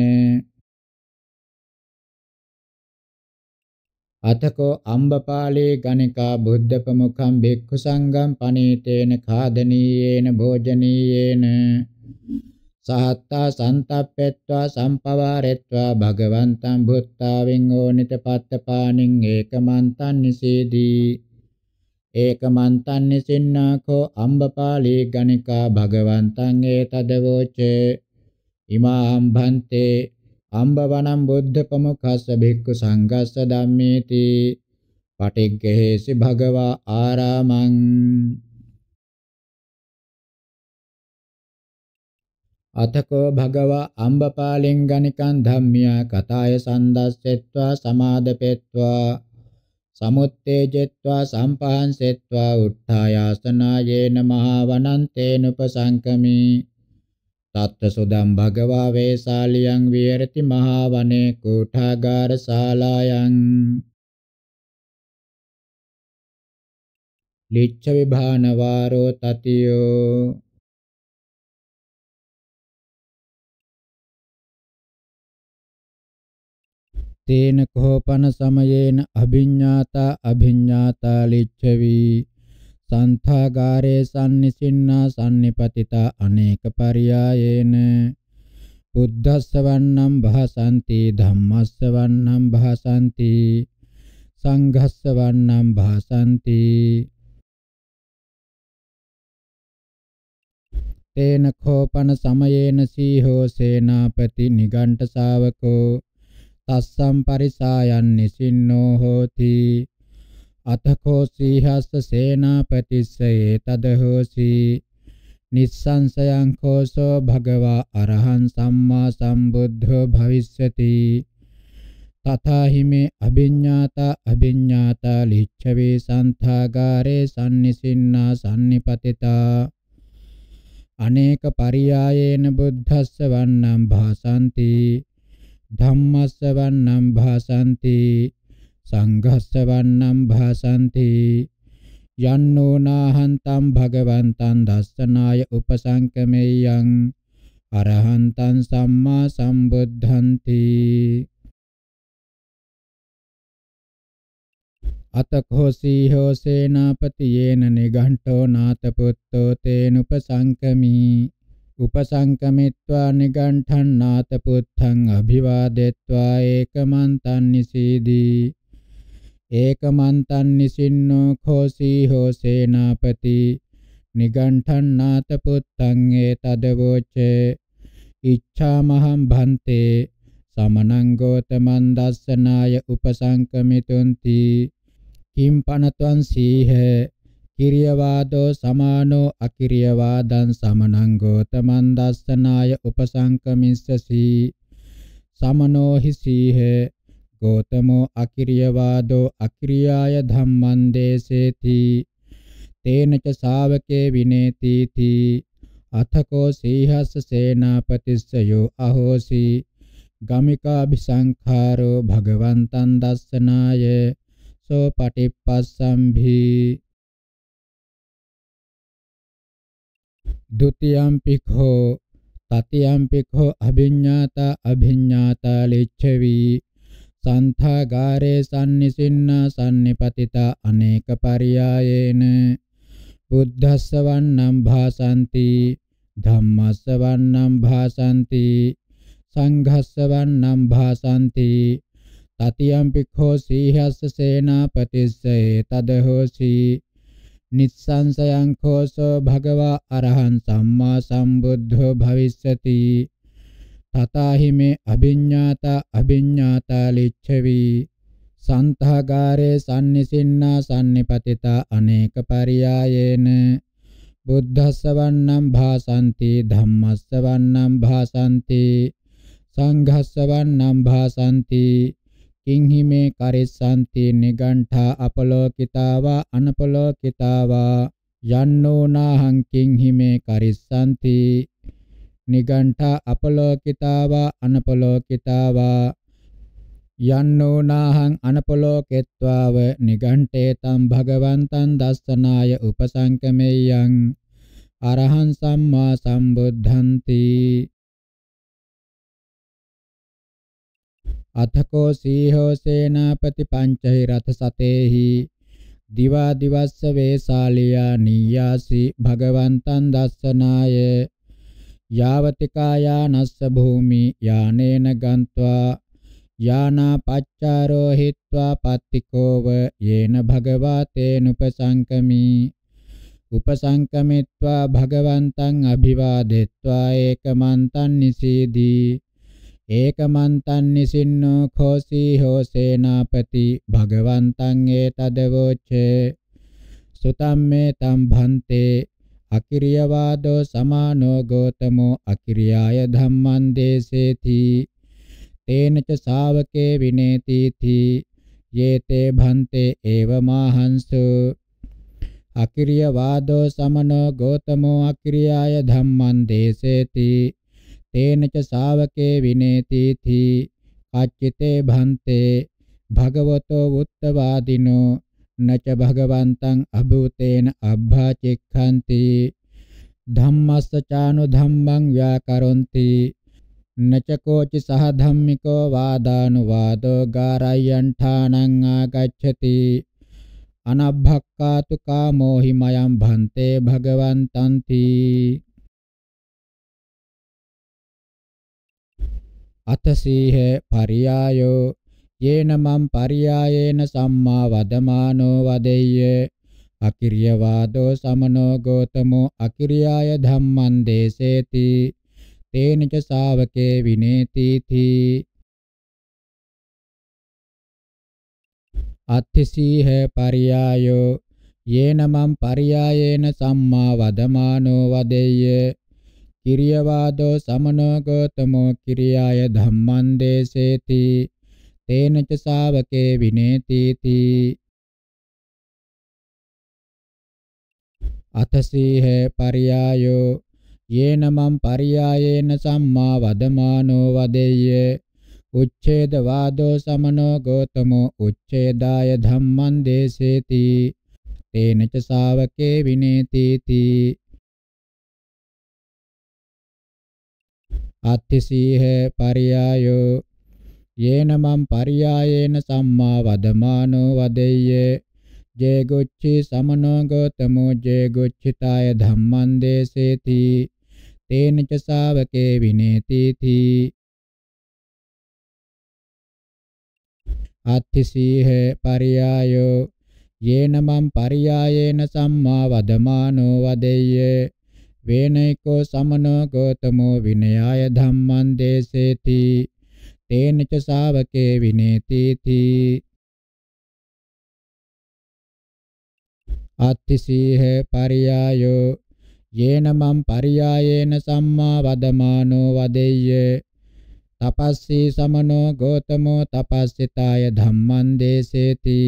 අතකෝ අම්බපාලේ ගණිකා බුද්ධ ප්‍රමුඛං භික්ඛු සංඝං පනීතේන ඛාදනීයේන භෝජනීයේන සහත්තා සන්තප්පෙත්වා සම්පවාරෙත්වා භගවන්තං බුත්තාවෙන් ඕනිත පත්තපාණින් ඒකමන්තං නිසීදී ඒකමන්තං නිසින්නාකෝ අම්බපාලේ ගණිකා භගවන්තං ඒතදවෝච ඉමාම් භන්තේ අම්බවනම් බුද්ධකමකස්ස භික්ඛු සංඝස්ස ධම්මේති පටිග්ගහේසි භගවා ආරාමං අතකෝ භගවා අම්බපාලින් ගණිකං ධම්මියා කතාය සන්දස්සෙත්වා සමාදපෙත්වා සමුත්තේජෙත්වා සම්පහන්සෙත්වා උත්ථායාසනායේන මහා වනන්තේන උපසංකමී තත්ත සුදම් භගවා වේසාලියං විහෙරති මහා වනේ කෝඨාගාර ශාලායන් ලිච්ඡ විභාන වාරෝ තතියෝ තේන කෝපන සමයේන අභිඤ්ඤාතා අභිඤ්ඤාතා ලිච්ඡවි සන්තාගාරේ සම්නිසින්නා සම්නිපතිතා අනේක පරියායේන බුද්ධස්සවන්නම් භාසಂತಿ ධම්මස්සවන්නම් භාසಂತಿ සංඝස්සවන්නම් භාසಂತಿ තේන කෝපන සමයේන සීහෝ සේනාපති නිගණ්ඨ ශාවකෝ තස්සම් පරිසායන් නිසින්නෝ හෝති අතකෝ සීහස්ස සේනාපතිස්සයේ තදහෝසී නිස්සංසයං කෝසෝ භගවා අරහං සම්මා සම්බුද්ධෝ භවිස්සති තථාහි මේ අභිඤ්ඤාතා අභිඤ්ඤාතා ලිච්ඡවේ සන්ථාගාරේ sannisinna sannipatita අනේක පරියායේන බුද්ධස්ස වන්නම් භාසಂತಿ ධම්මස්ස වන්නම් භාසಂತಿ සංඝස්ස වන්නම් භාසಂತಿ යන්නෝ නාහන්තම් භගවන්තං දස්සනාය උපසංකමෙයං අරහන්තං සම්මා සම්බුද්ධಂತಿ අතකෝසී හෝ සේනාපති යේන නිගණ්ඨෝ නාතපුත්තෝ තේනුපසංකමි උපසංකමිත්වා නිගණ්ඨං නාතපුත්තං අභිවාදෙත්වා ඒකමන්තං නිසීදී ඒකමන්තං නිසින්නෝ khෝසී හෝ සේනාපති නිගණ්ඨන්නාත පුත්තං ඒතදවෝචේ ඉච්ඡාමහං භන්තේ සමනං ගෝතමන් දස්සනාය උපසංකමිතුන්ති කිම් පනත්වං සීහ කිරියවාදෝ සමානෝ අකිරියවාදං සමනං ගෝතමන් දස්සනාය උපසංකමිස්සසී සමනෝ හි සීහ ගෝතමෝ අකිරියවාදෝ අකිරියාය ධම්මං දේසේති තේන ච ශාවකේ විනේති තී අතකෝ සීහස්ස සේනාපතිස්සයෝ අහෝසි ගමිකාභිසංඛාරෝ භගවන්තං දස්සනාය සෝ පටිප්පස්සම්භි ဒ ුතියම්පි ඛෝ තතියම්පි ඛෝ අභිඤ්ඤාතා අභිඤ්ඤාතා ලිච්ඡවි සන්ථාගාරේ සම්නිසින්නා සම්නිපතිතා අනේක පරියායේන බුද්ධස්ස වන්නම් භාසಂತಿ ධම්මස්ස වන්නම් භාසಂತಿ සංඝස්ස වන්නම් භාසಂತಿ තතියම් පිඛෝ සීහස්ස සේනාපතිස්සේ තදහෝසි නිස්සංසයං කෝසෝ භගවා අරහං සම්මා සම්බුද්ධෝ භවිස්සති තථාහි මේ අභිඤ්ඤාතා අභිඤ්ඤාතා ලිච්ඡවි සන්තහගාරේ sannisinnā sannipatitā අනේක පරියායේන බුද්ධස්සවන්නම් භාසಂತಿ ධම්මස්සවන්නම් භාසಂತಿ සංඝස්සවන්නම් භාසಂತಿ කිංහි මේ කරිස්සන්ති නිගණ්ඨා අපලෝකිතාවා අනපලෝකිතාවා යන්නෝ නාහං කිං හිමේ කරිස්සන්ති නිගණ්ඨා අපලෝකිතාවා අනපලෝකිතාවා යන්නෝ නාහං අනපලෝකෙත්වාව නිගණ්ඨේතං භගවන්තං දස්සනාය උපසංකමෙයං අරහං සම්මා සම්බුද්ධන්ති අතකෝ සීහෝ සේනාපති පංචහි රත සතේහි දිවා දිවස්ස වේසාලියා නියාසි භගවන්තං දස්සනාය යාවතිකායානස්ස භූමි යානේන ගන්त्वा යානා පච්චාරෝ හිत्वा පත්තිකෝව යේන භගවා තේනුපසංකමි උපසංකමිත්වා භගවන්තං අභිවාදෙත්වා ඒකමන්තං නිසීදී ඒකමන්තං නිසින්නෝ khෝසී හෝ සේනාපති භගවන්තං ඒතදවෝචේ සුතම්මේ තම් භන්තේ අකිරියවාදෝ සමානෝ ගෝතමෝ අකිරියාය ධම්මං දේසේති තේන ච ශාවකේ විනේති තී යේතේ භන්තේ ඒව මාහංසු අකිරිය වාදෝ සමනෝ ගෝතමෝ අකිරියාය ධම්මං දේසේති තේන ච ශාවකේ විනේති තී කච්චිතේ භන්තේ භගවතෝ උත්තවාදිනෝ නච භගවන්තං අභූතේන අබ්භාචෙක්ඛන්ති ධම්මස්ස චානු ධම්මං ව්‍යාකරොන්ති නචකෝචි සහ ධම්මිකෝ වාදානුවාදෝ ගාරයන්ඨානං ආගච්ඡති අනබ්භක්කාතු කාමෝ හිමයන් භන්තේ භගවන්තන්ති අතසීහ පරියායෝ යේන මම් පරියායේන සම්මා වදමානෝ වදෙය්‍ය අකිරිය වාදෝ සමනෝ ගෝතමෝ අකිරියාය ධම්මං දේසේති තේන ච ශාවකේ විනේති තී අත්ථසීහ පරියායෝ යේන මම් පරියායේන සම්මා වදමානෝ වදෙය්‍ය කිරිය වාදෝ සමනෝ ගෝතමෝ කිරියාය ධම්මං දේසේති තේන ච ශාවකේ විනේතිති අතසීහ පරියායෝ යේන මම් පරියායේන සම්මා වදමානෝ වදෙය්‍ය උච්ඡේද වාදෝ සමනෝ ගෝතමෝ උච්ඡේදාය ධම්මං දේසේති තේන ච ශාවකේ විනේතිති අත්තිසීහ පරියායෝ යේන මම් පරියායේන සම්මා වදමානෝ වදෙය්‍යේ ජේ ගොච්චි සමනෝ ගෝතමෝ ජේ ගොච්චිතාය ධම්මං දේසේති තේන ච ශාවකේ විනේති තී අත්තිසීහ පරියායෝ යේන මම් පරියායේන සම්මා වදමානෝ වදෙය්‍ය වේනයිකෝ සමනෝ ගෝතමෝ විනයාය ධම්මං දේසේති තේන ච ශාවකේ විනේතිති අත්තිසීහ පරියායෝ යේන මම් පරියායේන සම්මා වදමානෝ වදෙය්‍ය තපස්සී සමනෝ ගෝතමෝ තපස්සිතාය ධම්මං දේසේති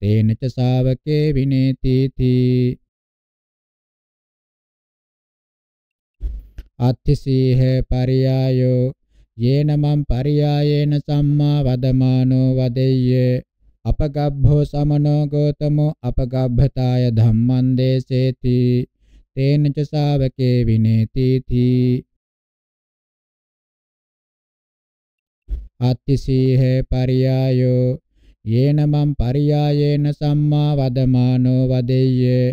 තේන ච ශාවකේ විනේතිති අත්තිසීහ පරියායෝ යේන මම් පරියායේන සම්මා වදමානෝ වදෙය්‍ය අපගබ්බෝ සමනෝ ගෝතමෝ අපගබ්බතාය ධම්මං දේසේති තේන ච ශාවකේ විනේති තී අත්තිසීහෙ පරියායෝ යේන මම් පරියායේන සම්මා වදමානෝ වදෙය්‍ය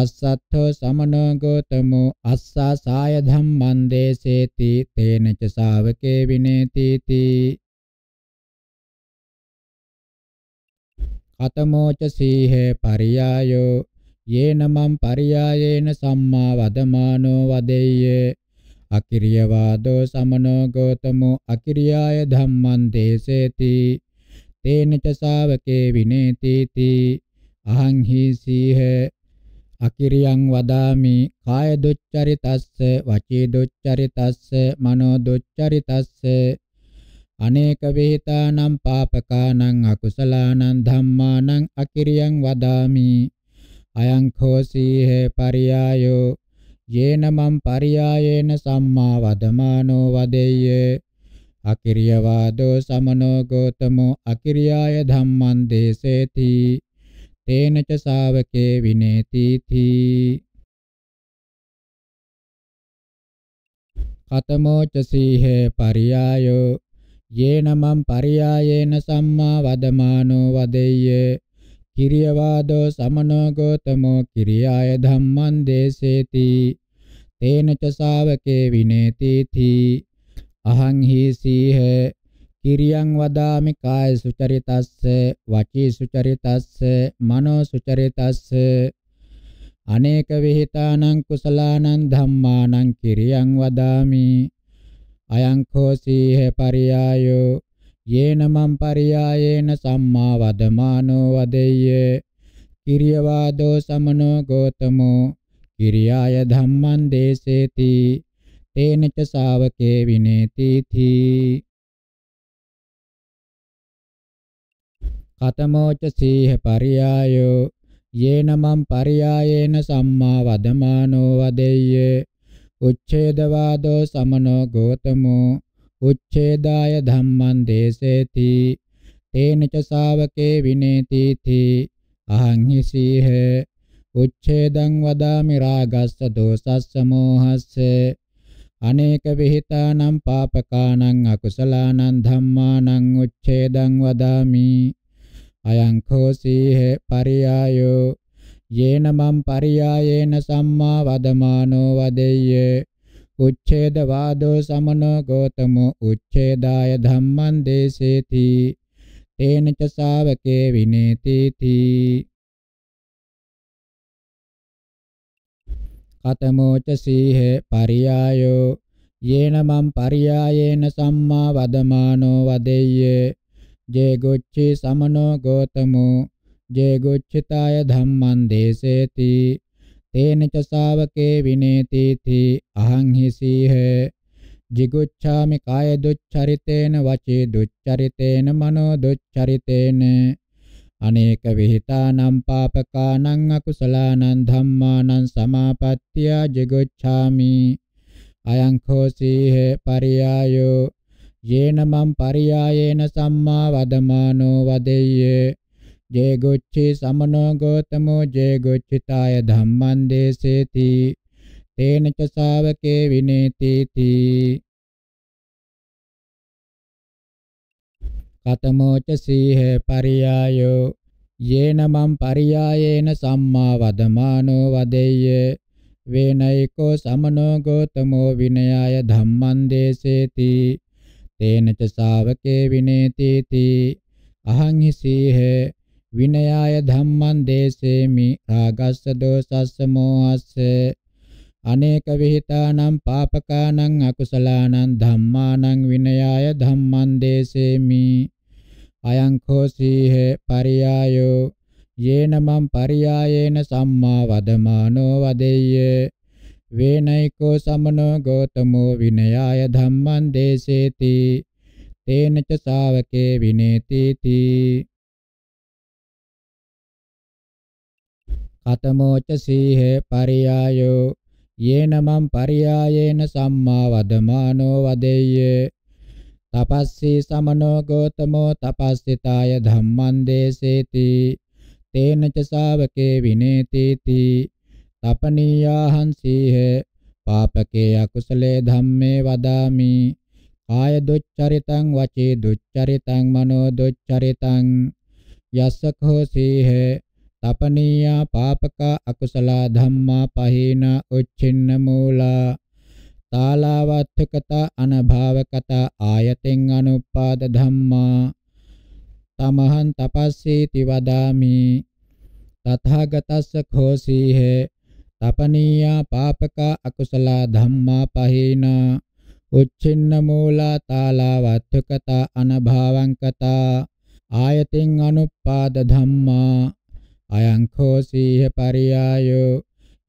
අස්සත්ථෝ සමනෝ ගෝතමෝ අස්සා සාය ධම්මං දේසේති තේන ච ශාවකේ විනේතිති කතමෝ ච සීහේ පරියායෝ යේන මම් පරියායේන සම්මා වදමානෝ වදෙය්‍ය අකිරිය වාදෝ සමනෝ ගෝතමෝ අකිරියාය ධම්මං දේසේති තේන ච ශාවකේ විනේතිති අහං හි සීහේ අකිරියං වදාමි කාය දුච්චරිතස්ස වචී දුච්චරිතස්ස මනෝ දුච්චරිතස්ස අනේක වේතානම් පාපකානම් අකුසලානම් ධම්මානම් අකිරියං වදාමි අයං khosīhe පරියායෝ යේන මම් පරියායේන සම්මා වදමානෝ වදෙය්‍ය අකිරිය වාදෝ සමනෝ ගෝතමෝ අකිරියාය ධම්මං දේසේති තේනච ශාවකේ විනේතිති කතමෝච සීහේ පරියායෝ යේනමම් පරියායේන සම්මා වදමානෝ වදෙය්‍ය කිරියවාදෝ සමනෝ ගෝතමෝ කිරියාය ධම්මං දේසේති තේනච ශාවකේ විනේතිති අහං හි සීහ කිරියං වදාමි කාය සුචරිතස්ස වචී සුචරිතස්ස මනෝ සුචරිතස්ස අනේක විහිතානං කුසලානං ධම්මානං කිරියං වදාමි අයං කෝසීහ පරියායෝ යේන මම් පරියායේන සම්මා වදමානෝ වදෙය්‍ය කිරියවාදෝ සමනෝ ගෝතමෝ කිරියාය ධම්මං දේසේති තේනච ශාවකේ විනේති තී කතමෝච සීහ පරියායෝ යේන මම් පරියායේන සම්මා වදමානෝ වදෙය්‍ය උච්ඡේදවාදෝ සමනෝ ගෝතමෝ උච්ඡේදාය ධම්මං දේසේති තේන ච ශාවකේ විනේති තී අහං හිසීහ උච්ඡේදං වදාමි රාගස්ස දෝසස්ස මෝහස්ස අනේක විಹಿತානම් පාපකානං අකුසලානං ධම්මානං උච්ඡේදං වදාමි අයං කෝසීහෙ පරියායෝ යේන මම් පරියායේන සම්මා වදමානෝ වදෙය්‍ය උච්ඡේද වාදෝ සමනෝ ගෝතමෝ උච්ඡේදාය ධම්මං දේසේති තේන ච ශාවකේ විනේතිති කතමෝ ච සීහෙ පරියායෝ යේන මම් පරියායේන සම්මා වදමානෝ වදෙය්‍ය जे गुच्छि समनो गौतमो जे गुच्छिताय धम्मं देशेति तेन च शावके विनेतीति अहं हि सीह जिगुच्छामि काय दुच्चरितेन वचि दुच्चरितेन मनो दुच्चरितेन අනේක විහිතානම් පාපකානං අකුසලානං ධම්මානං සමාපත්තිය ජිගොච්ඡාමි අයං කෝසීහ පරියායෝ යේන මම් පරියායේන සම්මා වදමානෝ වදෙය්‍ය ජේ ගොච්චි සමනෝ ගෝතමෝ ජේ ගොච්චිතාය ධම්මං දේසේති තේන ච ශාවකේ විනේතිති කතමෝ ච සීහ පරියායෝ යේන මම් පරියායේන සම්මා වදමානෝ වදෙය්‍ය වේනයිකෝ සමනෝ ගෝතමෝ විනයාය ධම්මං දේසේති තේන ච ශාවකේ විනේතිති අහං හිසීහ විනයාය ධම්මං දේසේමි රාගස්ස දෝසස්ස මෝහස්ස අනේක විಹಿತානම් පාපකානම් අකුසලානම් ධම්මානම් විනයාය ධම්මං දේසේමි අයං කෝසීහ පරියායෝ යේනමං පරියායේන සම්මා වදමානෝ වදෙය්‍ය වේනයිකෝ සමනෝ ගෝතමෝ විනයාය ධම්මං දේසේති තේන ච ශාවකේ විනේතිති කතමෝ ච සීහේ පරියායෝ යේන මම් පරියායේන සම්මා වදමානෝ වදෙය්‍ය තපස්සී සමනෝ ගෝතමෝ තපස්සිතාය ධම්මං දේසේති තේන ච ශාවකේ විනේතිති තපනීයාහං සීහ පාපකේ අකුසලේ ධම්මේ වදාමි කාය දුච්චරිතං වචේ දුච්චරිතං මනෝ දුච්චරිතං යස්සකෝ සීහ තපනීයා පාපක අකුසල ධම්මා පහේන උච්චින්න මූලා තාලවත්ථකත අනභාවකත ආයතෙන් අනුපාද ධම්මා තමහං තපස්සීති වදාමි තථාගතස්ස ഘോഷීහෙ තපනීයා පාපකා අකුසල ධම්මා පහේනා උච්චින්න මූලා තාලා වත්තුකතා අනභාවංකතා ආයතින් අනුපාද ධම්මා අයං කෝසීහ පරියායෝ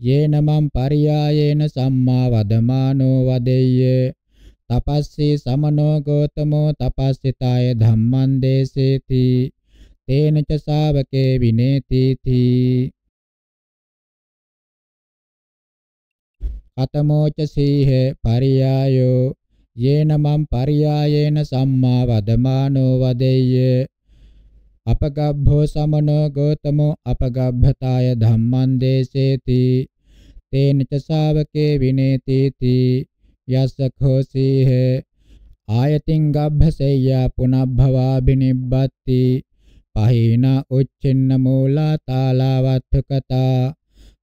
යේන මම් පරියායේන සම්මා වදමානෝ වදෙය්‍ය තපස්සී සමනෝ ගෝතමෝ තපස්සිතාය ධම්මං දේසේති තේන ච ශාවකේ විනේති තී අතමෝච සීහ පරියායෝ යේන මම් පරියායේන සම්මා වදමානෝ වදෙය්‍ය අපගබ්බෝ සමනෝ ගෝතමෝ අපගබ්බතාය ධම්මං දේසේති තේන ච ශාවකේ විනේතිති යස්ස ഘോഷීහ ආයතින් ගබ්බසෙය්‍යා පුනබ්භවා බිනිබ්බත්ති පහින උච්චින්න මූලා තාලවත්තු කතා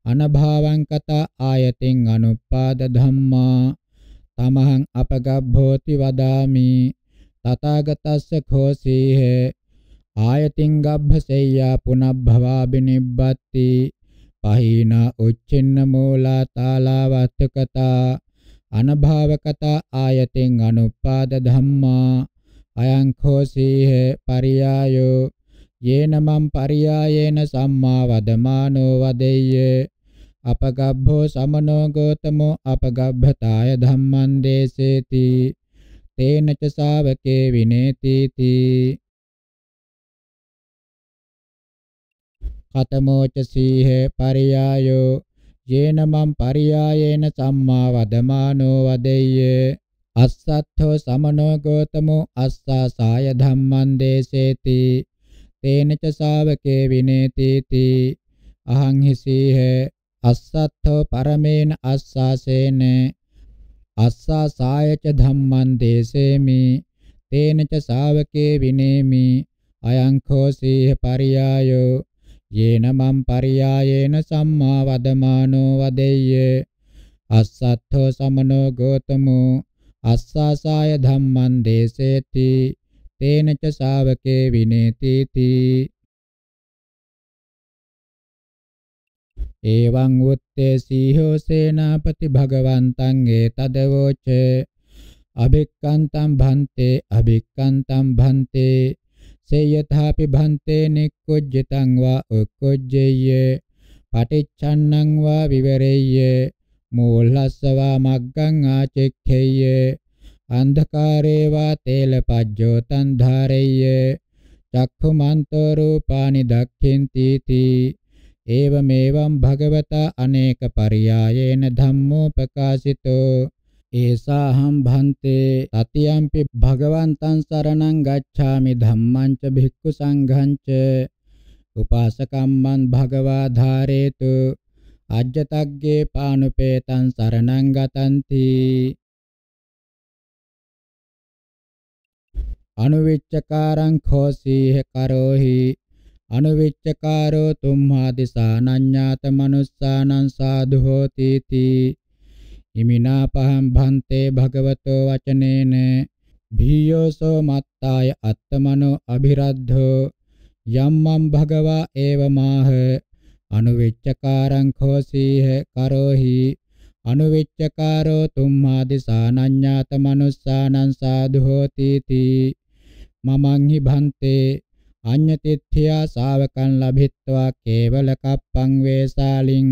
අනභාවං කතා ආයතෙන් අනුපාද ධම්මා තමහං අපගබ්බෝති වදාමි තථාගතස්ස ഘോഷීහ ආයතින් ගබ්බසෙය්‍යා පුනබ්භවා බිනිබ්බති පහින උච්චින්න මූලා තාලවත්කතා අනභාවකතා ආයතින් අනුපාද ධම්මා අයං ഘോഷීහ පරියායෝ යේන මම් පරියායේන සම්මා වදමානෝ වදෙය්‍ය අපගබ්බෝ සමනෝ ගෝතමෝ අපගබ්බතාය ධම්මං දේසේති තේන ච ශාවකේ විනේති තී කතමෝ ච සීහේ පරියායෝ යේන මම් පරියායේන සම්මා වදමානෝ වදෙය්‍ය අස්සත්ථෝ සමනෝ ගෝතමෝ අස්සා සාය ධම්මං දේසේති තේනච ශාවකේ විනේතිති අහං හිසීහ අස්සත්ථෝ පරමේන අස්සාසේන අස්සාසායච ධම්මං දේසේමි තේනච ශාවකේ විනේමි අයං කෝසීහ පරියායෝ යේන මම් පරියායේන සම්මා වදමානෝ වදෙය්‍ය අස්සත්ථෝ සමනෝ ගෝතමෝ අස්සාසාය ධම්මං දේසේති තේනච ශාවකේ විනේතිති එවං උත්තේ සීහෝ සේනාපති භගවන්තං ඒ තදවෝච අබික්කන්තං භන්තේ අබික්කන්තං භන්තේ සේයථාපි භන්තේ නික්කුජ්ජතං වා උක්කුජ්ජේය පටිච්ඡන්නං වා විවරේය මෝල්ලස්සවා මග්ගං ආචෙක්ඛේය අන්ධකාරේ වා තේලපජ්ජෝ තං ධාරෙය්‍ය චක්ඛුමන්තෝ රූපානි දක්ඛින්ති තී ඒවමේවම් භගවතා අනේක පරියායේන ධම්මෝ ප්‍රකාශිතෝ ඒසාහම් භන්තේ තතියම්පි භගවන්තං සරණං ගච්ඡාමි ධම්මං ච භික්ඛු සංඝං ච උපාසකම්මන් භගවා ධාරේතු අජ්ජතග්ගේ පානුපේතං සරණං ගතන්ති අනුවිච්චකාරං khෝසීහ කරෝහි අනුවිච්චකාරෝ තුම්හා දිසානඤ්ඤාත මනුස්සානං සාදු හෝති තී ඉමිනා පහම් භන්තේ භගවතෝ වචනේන භීයෝසෝ මත්තාය අත්තමනෝ අභිරද්ධෝ යම්මම් භගවා ඒවමාහ අනුවිච්චකාරං khෝසීහ කරෝහි අනුවිච්චකාරෝ තුම්හා දිසානඤ්ඤාත මනුස්සානං සාදු හෝති තී මමංහි භන්තේ අඤ්ඤතිත්ථයා ශාවකං ලබිත්වා කේවල කප්පං වේසාලින්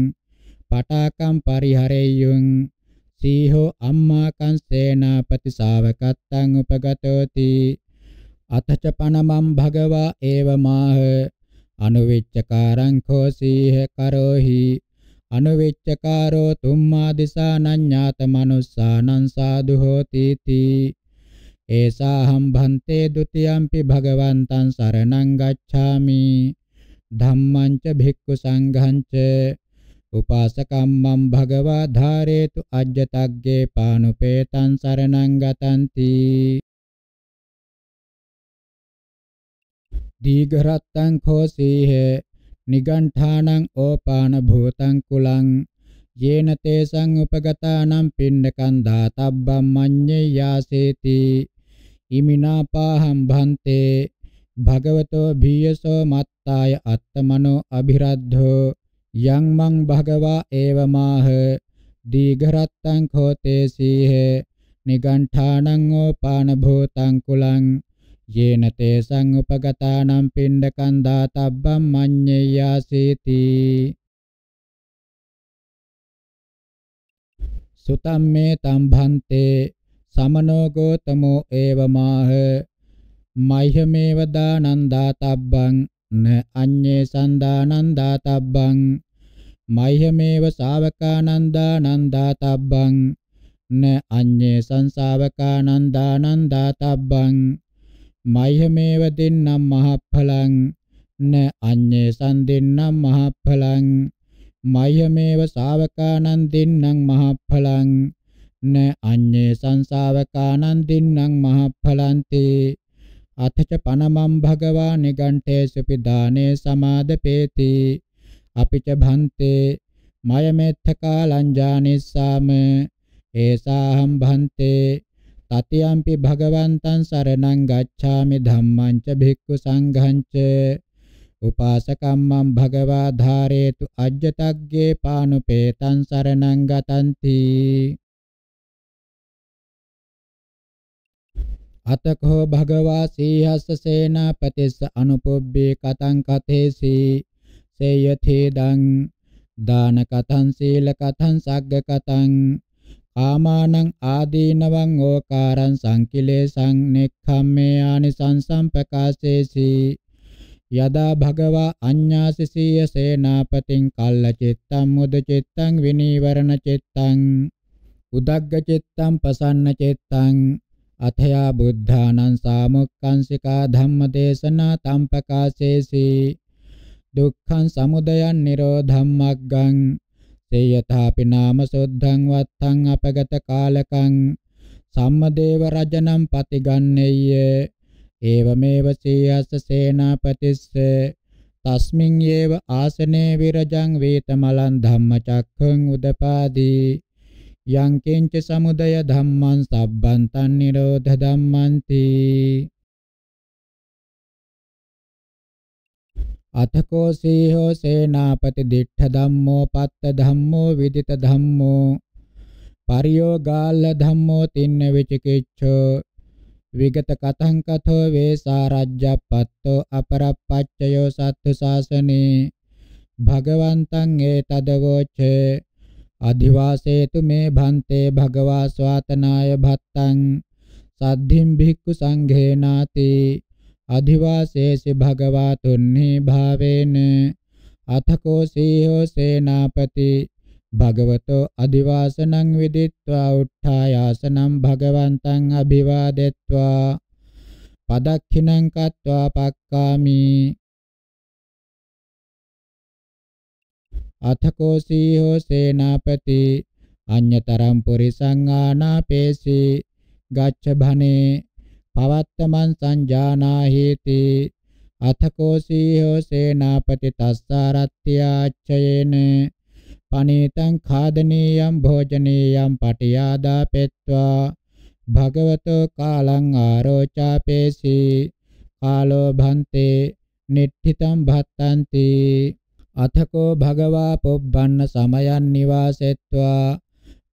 පටාකම් පරිහරෙය්‍යුං සීහෝ අම්මා කංසේනාපති ශාවකත්තං උපගතෝති අතච පනමම් භගවා ඒව මාහ අනුවිච්චකාරං කෝසීහ කරෝහි අනුවිච්චකාරෝ තුම්මා දිසානඤ්ඤාත මනුස්සානං සාදු හෝති තී ඒසාහම් භන්තේ ဒ ුතියම්පි භගවන්තං සරණං ගච්ඡාමි ධම්මං ච භික්ඛු සංඝං ච උපාසකම්මං භගවා ධාරේතු අජ්ජතග්ගේ පානුපේතං සරණං ගතන්ති දීඝරත්තං khosīහ නිගණ්ඨානං ඕපාන භූතං කුලං යේන තේසං උපගතානම් පින්නකං දාතබ්බම් මඤ්ඤේ යාසේති ඉමිනාපාහම් භන්තේ භගවතෝ භීයසෝ මත්තාය අත්තමනෝ අභිරද්ධෝ යං මං භගවා ඒවමාහ දීඝරත්තං කෝතේ සීහ නිගණ්ඨානං ඕපාන භූතං කුලං යේන තේසං උපගතානම් පින්ඩකං දාතබ්බම් මඤ්ඤයාසීති සුතම් මේ තම් භන්තේ සමනෝ ගෝතමෝ ඒවමාහ මයිහමේව දානන්දාතබ්බං න අඤ්ඤේ සන්දානන්දාතබ්බං මයිහමේව ශාවකානන්දානන්දාතබ්බං න අඤ්ඤේ සංසාවකානන්දානන්දාතබ්බං මයිහමේව දින්නම් මහඵලං න අඤ්ඤේ සම්දින්නම් මහඵලං මයිහමේව ශාවකානන් දින්නම් මහඵලං න අඤ්ඤේ සංසාවකානං දින්නම් මහඵලන්ති අතච පනමම් භගවා නිගණ්ඨේසුපි දානේ සමාදපේති අපිච භන්තේ මයමෙත්තකා ලංජානිස්සාම ඒසාහම් භන්තේ තතියම්පි භගවන්තං සරණං ගච්ඡාමි ධම්මං ච භික්ඛු සංඝං ච උපාසකම්මං භගවා ධාරේතු අජ්ජතග්ගේ පානුපේතං සරණං ගතන්ති අතකෝ භගවා සීහස්ස සේනාපතිස්ස අනුපොබ්බේ කතං කතේසි සේයතේ දං දාන කතං සීල කතං සග්ග කතං කාමානං ආදීනවං ඕකාරං සංකිලේසං නෙක්ඛම්මේ ආනිසංසම් ප්‍රකාශේසි යදා භගවා අඤ්ඤාසසීය සේනාපතින් කල්ල චිත්තං මුද චිත්තං විනීවරණ චිත්තං උදග්ග චිත්තං පසන්න චිත්තං අතයා බුද්ධානං සාමුක්ඛංසිකා ධම්මදේශනා තම්පකාශේසී දුක්ඛං සමුදයං නිරෝධං මග්ගං සේයථාපි නාම සුද්ධං වත්තං අපගත කාලකං සම්මදේව රජනම් පතිගන්නේය ඒවමේව සීයස්ස සේනාපතිස්ස තස්මින් යේව ආසනේ විරජං වේතමලං ධම්මචක්ඛං උදපාදී යං කිංච සමුදය ධම්මං සබ්බං තන් නිරෝධ ධම්මන්ති අතකෝ සීහෝ සේනාපති දිඨ ධම්මෝ පත්ත ධම්මෝ විදිත ධම්මෝ පරියෝගාල ධම්මෝ තින්න විචිකිච්ඡෝ විගත කතං කතෝ වේසා රජ්ජප්පත්තෝ අපරප්පච්චයෝ සත්තු සාසනේ භගවන්තං ඒතදවෝචේ අධිවාසේතු මේ භන්තේ භගවා ස්වාතනාය භත්තං සද්ධිම් භික්ඛු සංඝේනාති අධිවාසේසි භගවා තුන්නි භාවේන අතකෝ සීහෝ සේනාපති භගවතෝ අධිවාසනං විදිත්වා උත්ථායාසනං භගවන්තං අභිවාදෙත්වා පදක්ඛිනං කତ୍වා පක්කාමි අතකෝසී හෝ සේනාපති අඤ්‍යතරම් පුරිසං ආනාපේසි ගච්ඡ භනේ පවත්තමන් සංජානාහේති අතකෝසී හෝ සේනාපති තස්සාරත්ත්‍යාච්ඡයේන පනීතං ඛාදනීයම් භෝජනීයම් පටියාදා පෙත්වා භගවතෝ කාලං ආරෝචාපේසි කාලෝ භන්තේ නිට්ඨිතං භත්තන්ති අතකෝ භගවා පොබ්බන්න සමයන් නිවාසෙත්වා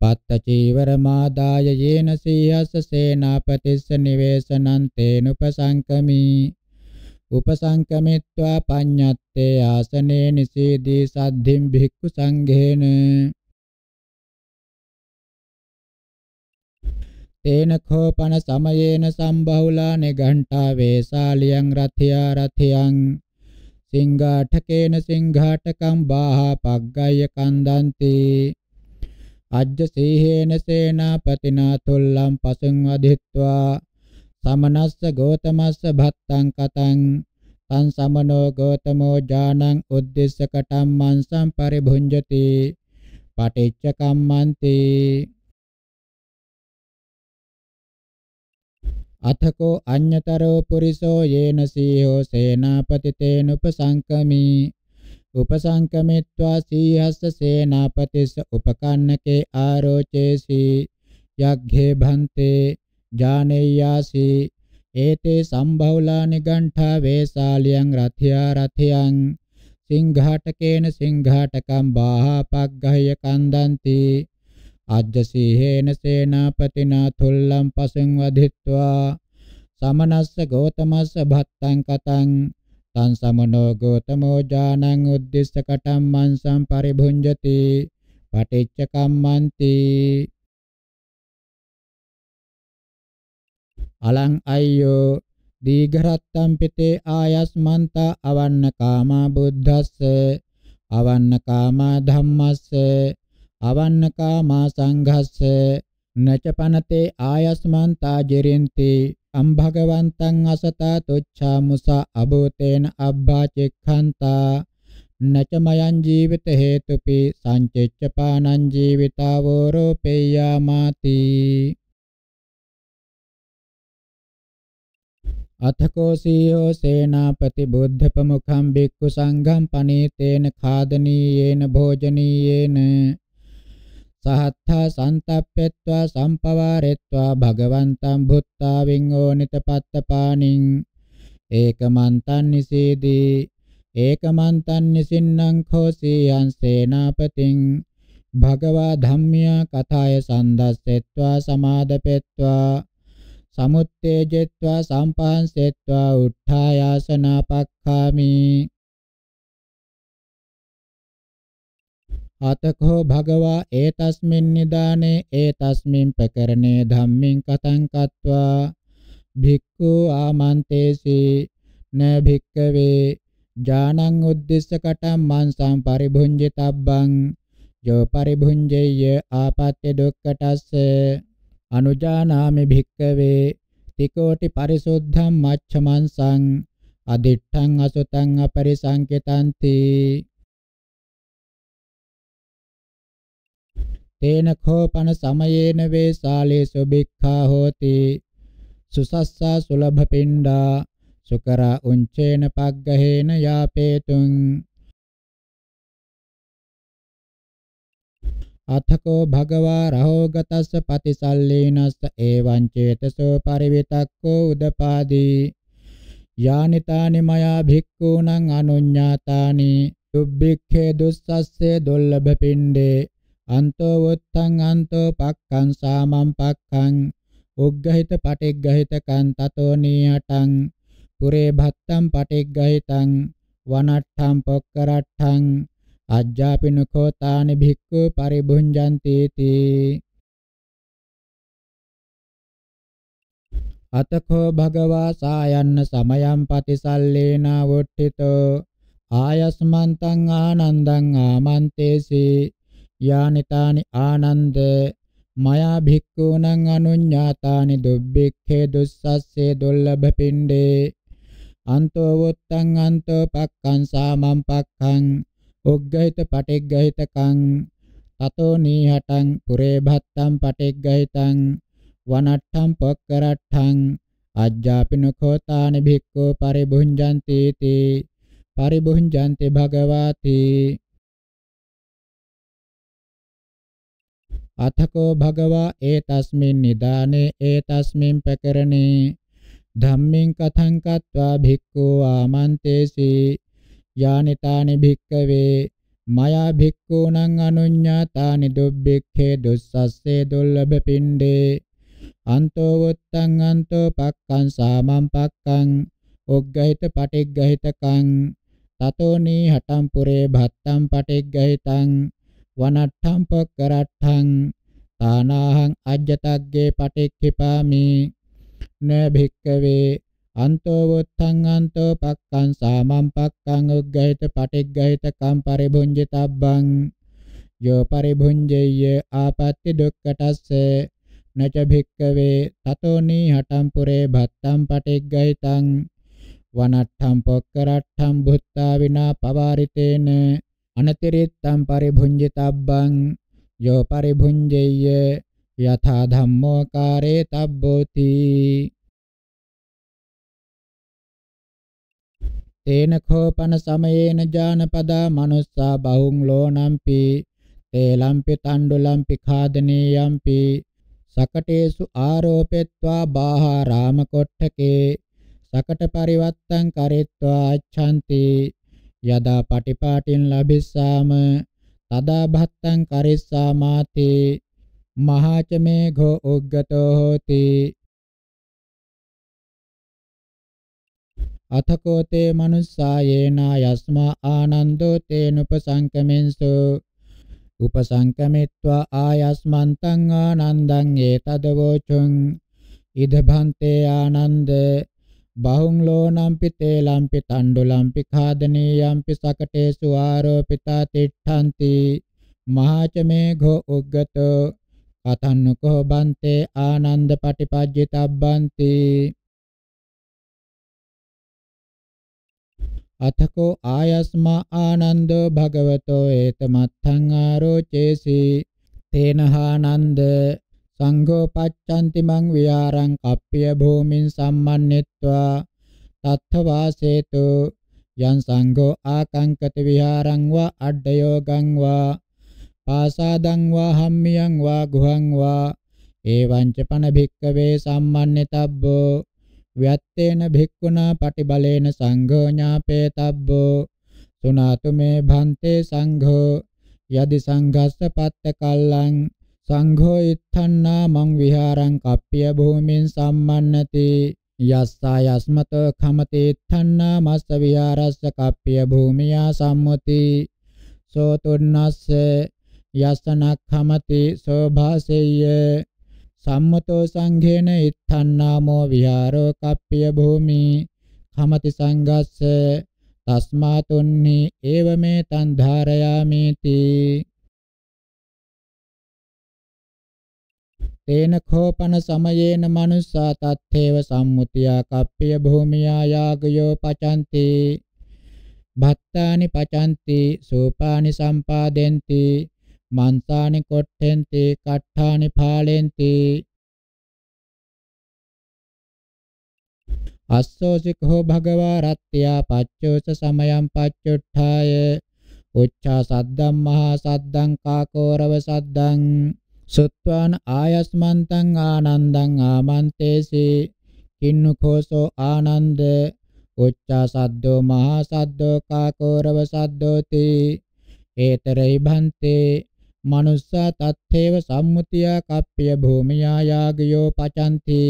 පත්ත චීවරමාදාය යේන සීහස සේනාපතිස්ස නිවේසනං තේනුපසංකමි උපසංකමිත්වා පඤ්ඤත්තේ ආසනේ නිසීදී සද්ධිම් භික්ඛු සංඝේන තේන කෝපන සමයේන සම්බහුලා නිගණ්ඨා වේසාලියං රතියා රතියං සිංහාඨකේන සිංහාඨකම් බාහා පග්ගය කන්දන්ති අජ්ජ සීහේන සේනාපතිනා තුල්ලම් පසං වදිත්වා සමනස්ස ගෝතමස්ස භත්තං කතං තං සමනෝ ගෝතමෝ ඥානං උද්දේශකටම් මං සම්පරිභුඤ්ජති පටිච්ච කම්මන්තේ අතකෝ අඤ්‍යතරෝ පුරිසෝ යේන සීහෝ සේනාපතිතේන උපසංකමි උපසංකමිත්වා සීහස්ස සේනාපතිස්ස උපකන්නකේ ආරෝචේසි යග්ඝේ භන්තේ ජානෙයාසි ඒතේ සම්භවලා නිගණ්ඨා වේසාලියං රථයා රථයන් සිංඝාටකේන සිංඝාටකම් බාහා පග්ගහය කන්දන්ති අජ්ජසීහේන සේනාපතිනා තුල්ලම් පසං වදිත්වා සමනස්ස ගෝතමස්ස භත්තං කතං තං සමනෝ ගෝතමෝ ඥානං උද්දිස්ස කටම්මං සම්පරිභුඤ්ජති පටිච්ච කම්මන්ති අලං අය්‍යෝ දීඝරත්තම් පිතේ ආයස්මන්තා අවන්න කාමා බුද්ධස්ස අවන්න කාමා ධම්මස්ස අවන්නකා මා සංඝස්ස නචපනතේ ආයස්මන්තා ජෙරින්ති අම් භගවන්තං අසතා තොච්ඡා මුසා අබෝතේන අබ්බා චෙක්ඛන්තා නචමයං ජීවිත හේතුපි සංචෙච්ඡපානං ජීවිතාවෝ රෝපේයාමාති අතකෝසීයෝ සේනාපති බුද්ධ ප්‍රමුඛං බික්ඛු සංඝං පනීතේන ખાදනීයේන භෝජනීයේන සහත්ථා සන්තප්පෙත්වා සම්පවාරෙත්වා භගවන්තං බුත්තා විඤ්ඤෝනිත පත්තපාණින් ඒකමන්තං නිසීදී ඒකමන්තං නිසින්නම් khosīyං සේනාපතින් භගවා ධම්මියා කථාය සන්දස්සෙත්වා සමාදපෙත්වා සමුත්තේජෙත්වා සම්පහන්සෙත්වා උත්ථායාසනා පක්ඛාමි අතකෝ භගවා ඒතස්මින් නිදානේ ඒතස්මින් ප්‍රකරණේ ධම්මින් කතං කତ୍වා භික්ඛු ආමන්තේසි න භික්ඛවේ ඥානං උද්දේශ කටම් මාංසං පරිභුංජිතබ්බං යෝ පරිභුංජේය ආපත්‍ය දුක්ඛටස්ස අනුජානාමි භික්ඛවේ තිකෝටි පරිසුද්ධම් මච්ඡ මාංසං අදිඨං අසුතං අපරිසංකිතං තී තේන කෝපන සමයේන වේසාලේසු භික්ඛා හෝති සුසස්සා සුලභ පින්ඩා සුකරා උංචේන පග්ගහේන යාපේතුං අතකෝ භගවා රහෝගතස්ස පතිසල්ලේනස්ස ඒවං චේතසෝ පරිවිතක්කෝ උදපාදී යානිතානි මයා භික්ඛූණං අනුඤ්ඤාතානි දුබ්බික්ඛේ දුස්සස්සේ දුර්ලභ පින්ඩේ අන්තෝ වොත්තං අන්තෝ පක්ඛං සාමම් පක්ඛං උග්ගහිත පටිග්ගහිත කං තතෝ නීයටං පුරේ භත්තම් පටිග්ගහිතං වනට්ඨම් පොක්කරට්ඨං අජ්ජාපිනකෝ තානි භික්ඛු පරිභුංජන්ති තී අතකෝ භගවා සායන්න සමයම් පතිසල්ලේනා වොට්ඨිතෝ ආයස්මන්තං ආනන්දං ආමන්තේසී යානිතානි ආනන්ද මයා භික්ඛූණං අනුඤ්ඤාතානි දුබ්බික්ඛේ දුස්සස්සේ දුර්ලභ පින්ඩේ අන්තෝ වොත්තං අන්තෝ පක්ඛං සාමං පක්ඛං උග්ගහිත පටිග්ගහිතකං තතෝ නීහටං පුරේ භත්තං පටිග්ගහිතං වනට්ඨං පොක්කරට්ඨං අජ්ජාපිනකෝතානි භික්ඛෝ පරිභුඤ්ජන්ති තී පරිභුඤ්ජන්ති භගවාති අතකෝ භගවා ඒතස්මින් නිදානේ ඒතස්මින් පැකරණේ ධම්මින් කතං කତ୍වා භික්ඛෝ ආමන්තේසි යානිතානි භික්ඛවේ මයා භික්ඛූණං අනුඤ්ඤාතානි දුබ්බික්ඛේ දුස්සස්සේ දුර්ලභ පින්ඩේ අන්තෝ වොත්තං අන්තෝ පක්ඛං සාමං පක්ඛං ඔග්ගහිත පටිග්ගහිතකං තතෝ නී හටම් පුරේ භත්තම් පටිග්ගහිතං වනට්ඨම් පොක්කරට්ඨං තානාහං අජ්ජතග්ගේ පටික්ඛිපාමි න භික්කවේ අන්තෝ වොත්තං අන්තෝ පක්ඛං සාමං පක්ඛං උග්ගහිත පටිග්ගහිත කම් පරිභුංජිතබ්බං යෝ පරිභුංජෙය්‍ය ආපත්‍ති දුක්ඛටස්ස නච භික්කවේ තතෝ නීහටම් පුරේ භත්තම් පටිග්ගහිතං වනට්ඨම් පොක්කරට්ඨම් බුත්තා විනා පවාරිතේන අනතිරිත්තම් පරිභුඤ්ජිතබ්බං යෝ පරිභුඤ්ජෙය්‍ය යථා ධම්මෝ කාරේ තබ්බෝති තේන කෝපන සමයේන ජානපදා මනුස්සා බහුං ලෝනම්පි තේලම්පි තණ්ඩුලම්පි ඛාදනීයම්පි සකටේසු ආරෝපෙත්වා බාහා රාම කොට්ඨකේ සකට පරිවත්තං කරිත්වා අච්ඡන්ති යදා පටිපාටින් ලබිස්සාම තදා භත්තං කරිස්සාමාති මහාචමේ ඝෝ උග්ගතෝ හෝති අතකෝ තේ මනුස්සායේනා යස්මා ආනන්දෝ තේනුපසංකමෙන්සු උපසංකමිත්වා ආයස්මන්තං ආනන්දං ඒතදවෝචුං ඉදභන්තේ ආනන්ද බහුංලෝනම්පි තේලම්පි තණ්ඩුලම්පි ඛාදනීයම්පි සකටේසු ආරෝපිතා තිට්ඨන්ති මහාචමේ ඝෝ උග්ගත අතන්නකෝ බන්තේ ආනන්ද පටිපජ්ජිතබ්බන්ති අතකෝ ආයස්මා ආනන්දෝ භගවතෝ ඒතමත්තං ආරෝචේසි තේනහානන්ද සංඝෝ පච්ඡන්ති මං විහාරං කප්පිය භූමින් සම්මන්නිත්වා තත්ථ වාසේතු යං සංඝෝ ආකංකත විහාරං වා අඩ්ඩයෝගං වා පාසාදං වා හම්මියං වා ගුහං වා එවං ච පන භික්කවේ සම්මන්නිතබ්බෝ ව්‍යත්තේන භික්ඛුනා පටිබලේන සංඝෝ ඥාපේතබ්බෝ සුනාතු මේ භන්තේ සංඝෝ යදි සංඝස්ස පත්ත කල්ලං සංඝෝ ඉත්තන්නා මං විහාරං කප්පිය භූමින් සම්මන්නති යස්සා යස්මත කමතේ ඉත්තන්නා මස්ස විහාරස්ස කප්පිය භූමියා සම්මුති සෝතුන්නස්ස යස්සනක්ඛමති සෝභාසෙය්‍ය සම්මතෝ සංඝේන ඉත්තන්නාමෝ විහාරෝ කප්පිය භූමි කමති සංඝස්ස තස්මාතුන්නි ඒව මේ තන් ධාරයාමේති තේන කෝපන සමයේන මනුස්සා තත්තේව සම්මුතියා කප්පිය භූමියා යාගයෝ පචන්ති භත්තානි පචන්ති සෝපානි සම්පාදෙන්ති මන්සානි කොට්ඨෙන්ති කට්ඨානි පාලෙන්ති අස්සෝසිකෝ භගවා රත්ත්‍යා පච්චෝස සමයම් පච්චුට්ඨාය උච්චා සද්දම් මහා සද්දං කාකෝරව සද්දං සොත්වාන ආයස්මන්තං ආනන්දං ආමන්තේසි කින්නුකෝසෝ ආනන්ද උච්චා සද්දෝ මහා සද්දෝ කාකෝරව සද්දෝති ඒතරයි භන්තේ මනුස්සා තත්ථේව සම්මුතියා කප්පිය භූමියා යාගයෝ පචಂತಿ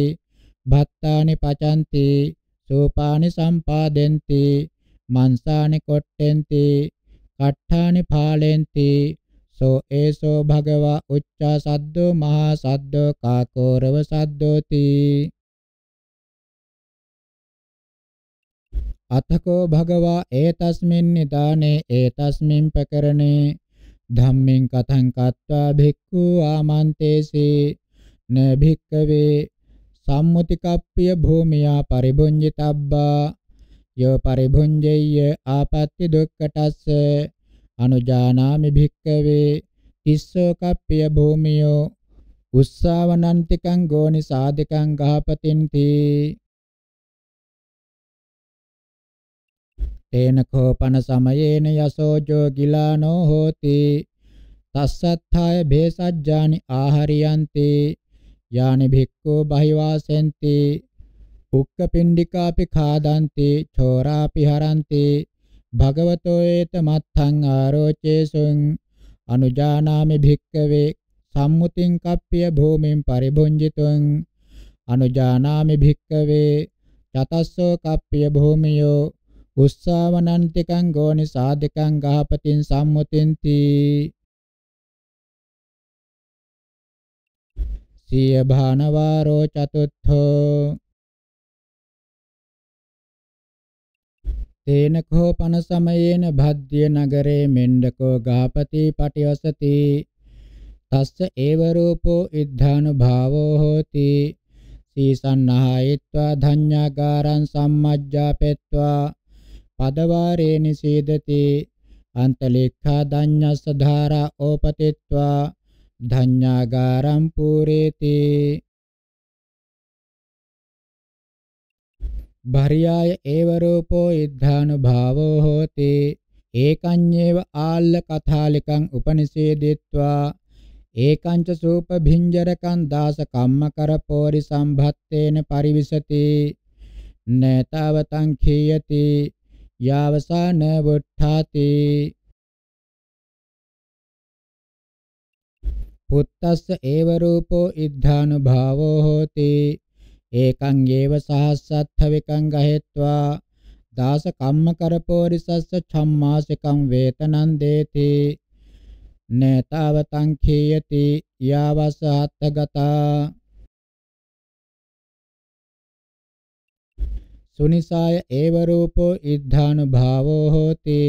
භත්තානි පචಂತಿ සෝපානි සම්පාදෙන්ති මන්සානි කොට්ටෙන්ති කට්ඨානි පාලෙන්ති සෝ ඒසෝ භගවා උච්චා සද්දෝ මහා සද්දෝ කාකෝරව සද්දෝති අතකෝ භගවා ඒතස්මින් නිදානේ ඒතස්මින් ප්‍රකරණේ ධම්මින් කතං කତ୍වා භික්ඛු ආමන්තේසේ න භික්ඛවේ සම්මුතිකප්පිය භූමියා පරිභුඤ්ජිතබ්බා යෝ පරිභුඤ්ජෙය්‍ය ආපත්‍ති දුක්ඛටස්ස අනුජානාමි භික්කවේ ඉස්සෝ කප්පිය භූමියෝ උස්සාවනන්තිකං ගෝනි සාධිකං ගහපතින්ති තේන කෝපන සමයේන යසෝ ජෝගිලානෝ හෝති තස්සත්ථාය භේසජ්ජානි ආහරියන්ති යානි භික්ඛු බහිවාසෙන්ති උක්කපිණ්ඩිකාපි ખાදන්ති චෝරාපි හරන්ති භගවතෝ ඒත මත්තං ආරෝචේසුං අනුජානාමි භික්කවේ සම්මුතින් කප්පිය භූමින් පරිභුංජිතුං අනුජානාමි භික්කවේ චතස්සෝ කප්පිය භූමියෝ උස්සාවනන්තිකං ගෝනි සාධිකං ගහපතින් සම්මුතින්ති සිය භානවාරෝ චතුත්ථෝ තේනකෝ පන සමයේන භද්දිය නගරේ මෙන්ඩකෝ ගාපති පටිවසති තස්ස ඒව රූපෝ ඉද්ධානුභාවෝ හෝති සීසන්නහයිත්වා ධඤ්ඤාගාරං සම්මජ්ජාපෙත්වා පදවාරේ නිසීදති අන්තලේඛා ධඤ්ඤස්ස ධාරා ඕපතිත්වා ධඤ්ඤාගාරං පූරේති භරියාය ඒව රූපෝ ඉද්ධානුභාවෝ හෝති ඒකඤ්ඤේව ආල්ල කථාලිකං උපනිසේදිත්වා ඒකංච සූප භින්ජරකං දාස කම්මකර පෝරි සම්භත්තේන පරිවිසති නේතවතං khiyati යවසාන වුට්ඨාති පුත්තස්ස ඒව රූපෝ ඉද්ධානුභාවෝ හෝති ඒකං ඒව සහස්සත්ථවිකං ගහෙත්වා දාස කම්ම කරපෝරිසස්ස චම්මාසිකං වේතනං දේති නේතාවතං කීයති යාවසහත්ථගතා සුනිසාය ඒව රූපෝ ඉද්ධානුභාවෝ හෝති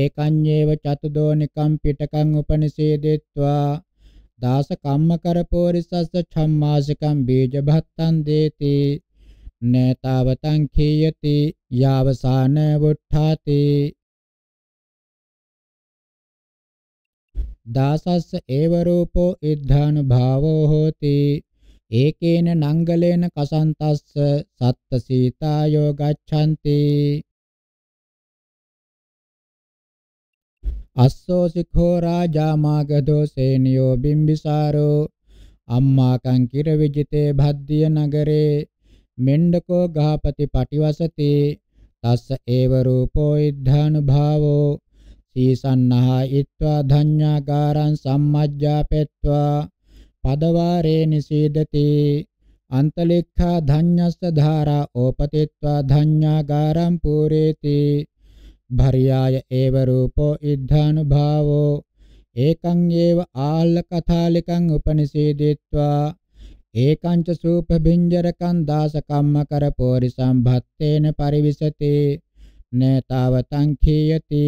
ඒකඤ්ඤේව චතුදෝනිකම් පිටකං උපනිසේදෙත්වා දාස කම්මකර පෝරිසස්ස ඡම්මාසිකම් බීජ භත්තං දේති නේතාවතං කීයති යාවසාන වුට්ඨාති දාසස්ස ඒව රූපෝ ඉද්ධානුභාවෝ හෝති ඒකේන නංගලේන කසන්තස්ස සත්ත සීතායෝ ගච්ඡanti අස්සෝ සික්ඛෝ රාජා මාගදෝසේ නියෝ බිම්බිසාරෝ අම්මාකං කිර විජිතේ භද්දිය නගරේ මෙණ්ඩකෝ ගහපති පටිවසති තස්ස ඒව රූපෝ ඉද්ධානුභාවෝ සීසන්නහා ඊත්වා ධඤ්ඤාකාරං සම්මජ්ජාපෙත්වා පදවාරේ නිසීදති අන්තලෙක්ඛා ධඤ්ඤස්ස ධාරා ඕපතිත්වා ධඤ්ඤාකාරං පූරේති භර්යාය ඒව රූපෝ ඉද්ධානුභාවෝ ඒකං ඒව ආල්ල කථාලිකං උපනිසීදීත්වා ඒකං ච සූප බින්ජරකං දාස කම්ම කර පෝරි සම්භත්තේන පරිවිසති නේතාවතං කීයති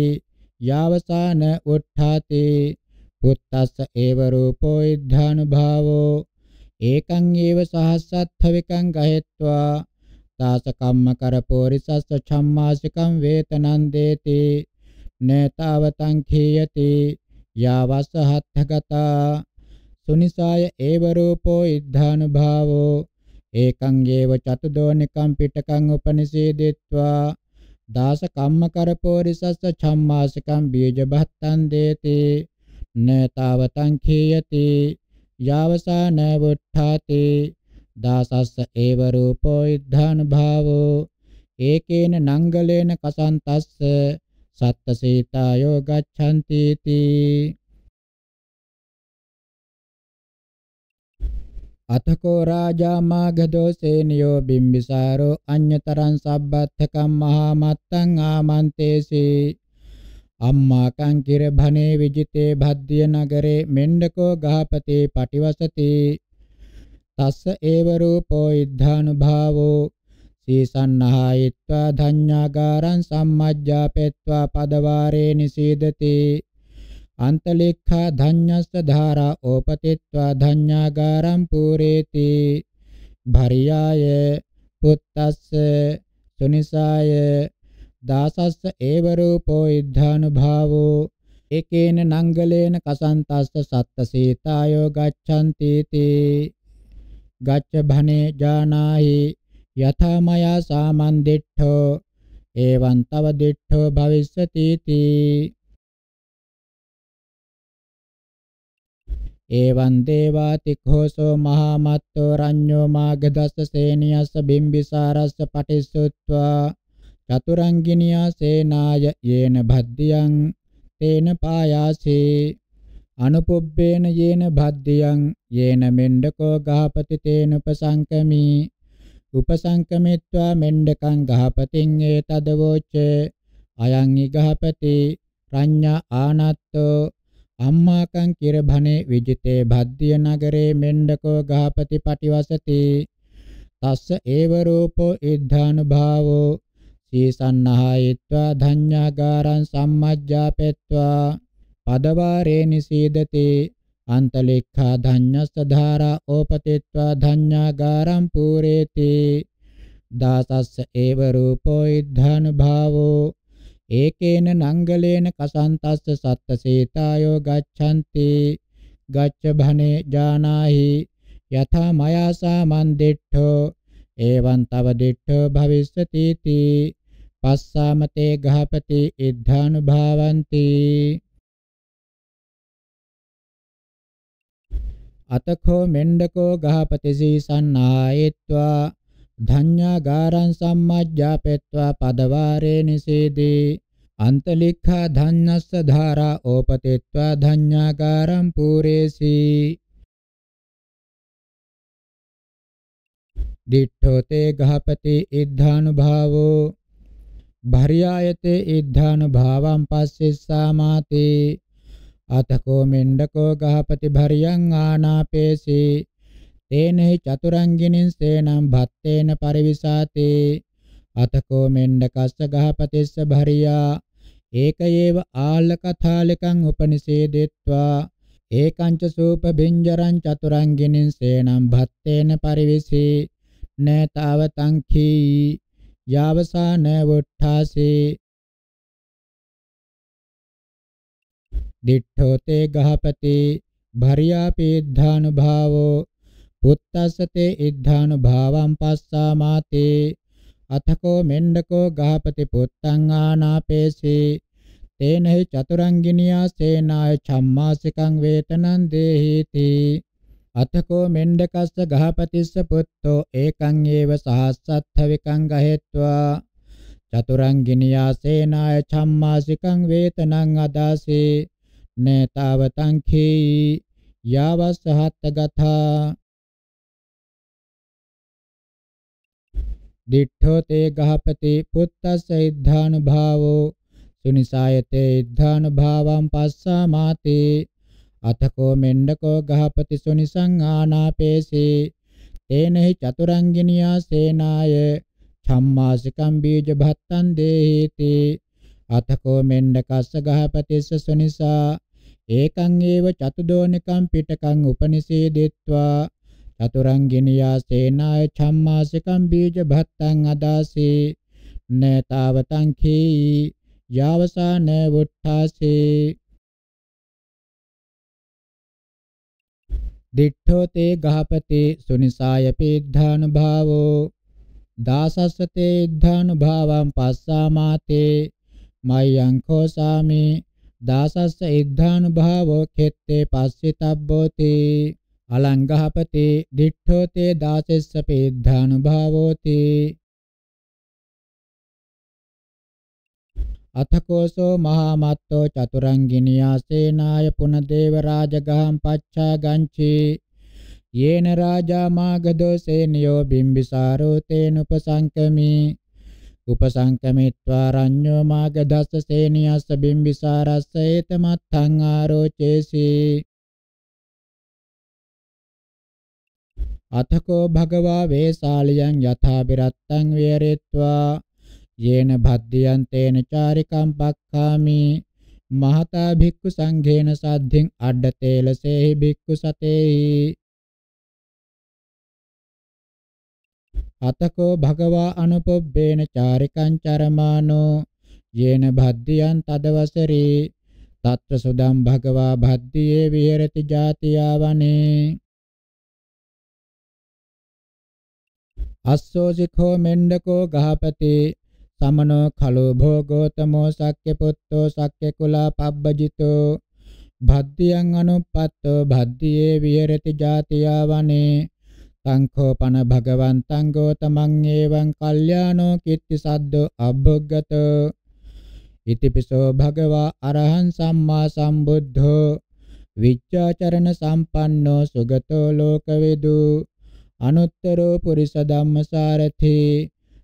යාවසාන උත්ථාති පුත්තස්ස ඒව රූපෝ ඉද්ධානුභාවෝ ඒකං ඒව සහස්සත්ථ විකං ගහෙත්වා තාසකම්ම කරපෝරිසස්ස ඡම්මාසිකම් වේතනං දේති නේතාවතං කීයති යාවස්ස හත්ථගතා සුනිසාය ඒව රූපෝ ඉද්ධානුභාවෝ ඒකං ඒව චතුදෝනිකම් පිටකං උපනිසීදිත්වා දාස කම්ම කරපෝරිසස්ස ඡම්මාසිකම් බීජ බත්තං දේති නේතාවතං කීයති යාවසා නවුත්ථාති දාසස්ස ඒව රූපෝ ඉද්ධාන භාවෝ ඒකේන නංගලේන කසන්තස්ස සත්තසීතායෝ ගච්ඡන්ති තී අතකෝ රාජා මාගදෝසේනියෝ බිම්බිසාරෝ අඤ්‍යතරං සබ්බත්තකම් මහා මත්තං ආමන්තේසී අම්මා කංකිර භනේ විජිතේ භද්දිය නගරේ මෙණ්ඩකෝ ගහපතේ පටිවසති තස්ස ඒව රූපෝ ඉද්ධානුභාවෝ සීසන්නහයිත්වා ධඤ්ඤාගාරං සම්මජ්ජාපෙත්වා පදවාරේ නිසීදති අන්තලේඛා ධඤ්ඤස්ස ධාරා ඕපතිත්වා ධඤ්ඤාගාරං පූරේති භරියාය පුත්තස්ස සුනිසාය දාසස්ස ඒව රූපෝ ඉද්ධානුභාවෝ ඒකේන නංගලේන කසන්තස්ස සත්ත සීතායෝ ගච්ඡන්ති තී ගච්ඡ භනේ ජානාහි යථා මයා සාමන් දිට්ඨෝ එවං තව දිට්ඨෝ භවිස්සති තී එවං දේවාති ഘോഷෝ මහා මත්තෝ රඤ්ඤෝ මාගදස්ස සේනියස්ස බිම්බිසාරස්ස පටිසුත්වා චතුරංගිනියා සේනාය යේන භද්දියං තේන පායාසේ අනුපුබ්බේන යේන භද්දියං යේන මෙණ්ඩකෝ ගහපති තේන උපසංකමි උපසංකමිත්වා මෙණ්ඩකං ගහපතින් ඒ තදවෝච්ච අයං ඊගහපති රඤ්ඤා ආනත්තෝ අම්මාකං කිරභනේ විජිතේ භද්දිය නගරේ මෙණ්ඩකෝ ගහපති පටිවසති තස්ස ඒව රූපෝ ඉද්ධානුභාවෝ සීසන්නහයිත්වා ධඤ්ඤාගාරං සම්මජ්ජාපෙත්වා පදවාරේ නිසීදති අන්තලෙක්ඛා ධඤ්ඤස්ස ධාරා ඕපතිත්වා ධඤ්ඤාගාරම් පූරේති දාසස්ස ඒව රූපෝ ඉද්ධානුභාවෝ ඒකේන නංගලේන කසන්තස්ස සත්තසීතායෝ ගච්ඡanti ගච්ඡ භනේ ජානාහි යථා මයාසා මන් දිට්ඨෝ එවං තව දිට්ඨෝ භවිස්සති තී පස්සාමතේ ගහපති ඉද්ධානුභාවಂತಿ අතඛෝ මෙණ්ඩකෝ ගහපතිසී සන්නායෙත්වා ධඤ්ඤාගාරං සම්මජ්ජාපෙත්වා පදවාරේ නිසීදී අන්තලික්ඛා ධඤ්ඤස්ස ධාරා ඕපතෙත්වා ධඤ්ඤාගාරං පූරේසී දිඨෝතේ ගහපති ඉද්ධානුභාවෝ භර්යායතේ ඉද්ධානුභාවං පස්සෙස්සාමාතේ අතකෝ මෙණ්ඩකෝ ගහපති භරියං ආනාපේසී තේනෙහි චතුරංගිනින් සේනම් භත්තේන පරිවිසාති අතකෝ මෙණ්ඩකස්ස ගහපතිස්ස භරියා ඒක ඒව ආල්ල කථාලිකං උපනිසේදෙත්වා ඒකංච සූප බින්ජරං චතුරංගිනින් සේනම් භත්තේන පරිවිසී නේතාව තංඛී යාවසා නවුට්ඨාසේ දිඨෝතේ ගහපති භරියාපේද්ධානුභාවෝ පුත්තසතේ ඉද්ධානුභාවං පස්සාමාති අතකෝ මෙණ්ඩකෝ ගහපති පුත්තං ආනාපේසී තේනහි චතුරංගිනියා සේනාය චම්මාසිකං වේතනං දේහීති අතකෝ මෙණ්ඩකස්ස ගහපතිස්ස පුත්තෝ ඒකං ඒව සහස්සත්ථවිකං ගහෙත්වා චතුරංගිනියා සේනාය චම්මාසිකං වේතනං අදාසේ නේතාවතං ඛේයි යාවස්සහත්ත ගතා දිඨෝ තේ ගහපති පුත්තස්ස ඉද්ධානුභාවෝ සුනිසායතේ ඉද්ධානුභාවං පස්සාමාති අතකෝ මෙණ්ඩකෝ ගහපති සුනිසං ආනාපේසේ තේනෙහි චතුරංගිනියා සේනාය ධම්මාසිකම් බීජ භත්තං දේහිති අතකෝ මෙන්න කස්ස ගහපතිස්ස සුනිසා ඒකං ඒව චතුදෝනිකං පිටකං උපනිසීදෙත්වා චතුරං ගිනියා සේනාය චම්මාසිකං බීජ භත්තං අදාසී නේතාවතං කී යාවසාන වුත්තාසේ දිඨෝ තේ ගහපති සුනිසාය පීද්ධානුභාවෝ දාසස්සතේ ඉද්ධානුභාවං පස්සාමාතේ මයංකෝ සාමේ දාසස්ස ඉද්ධානුභාවෝ කෙත්තේ පස්සිතබ්බෝති අලංගහපති දිඨෝතේ දාසෙස්ස පේද්ධානුභාවෝති අතකෝසෝ මහා මත්තෝ චතුරංගිනියා සේනාය පුන දේව රාජගහම් පච්චා ගංචි යේන රාජා මාගදෝ සේනියෝ බිම්බිසාරෝ තේනුපසංකමී උපසංකමිත්වා රඤ්ඤෝ මාගදස්ස සේනියස්ස බිම්බිසාරස්ස ඒතමත්තං ආරෝචේසි අතකෝ භගවා වේසාලියං යථා බිරත්තං විහෙරෙත්වා යේන භද්දියං තේන චාරිකම් පක්ඛාමි මහතා භික්ඛු සංඝේන සද්ධින් අඩ තේලසේහි භික්ඛු සතේහි අතකෝ භගවා අනුපබ්බේන චාරිකං චරමානෝ යේන භද්දියං තදවසරේ తත්‍ර සුදම් භගවා භද්දියේ විහෙරති ජාතියාවනේ අස්සෝසිඛෝ මෙණ්ඩකෝ ගහපතේ සමනෝ khalo භෝගෝතමෝ සක්්‍ය පුත්තෝ සක්්‍ය කුලා පබ්බජිතෝ භද්දියං අනුපත්තෝ භද්දියේ විහෙරති ජාතියාවනේ තංකෝ පන භගවන්තං ගෝතමං ඒවං කල්යාණෝ කිත්ති සද්දෝ අභග්ගත ඉතිපිසෝ භගවා අරහං සම්මා සම්බුද්ධෝ විච්ඡාචරණ සම්පන්නෝ සුගතෝ ලෝකවිදු අනුත්තරෝ පුරිස ධම්මසාරති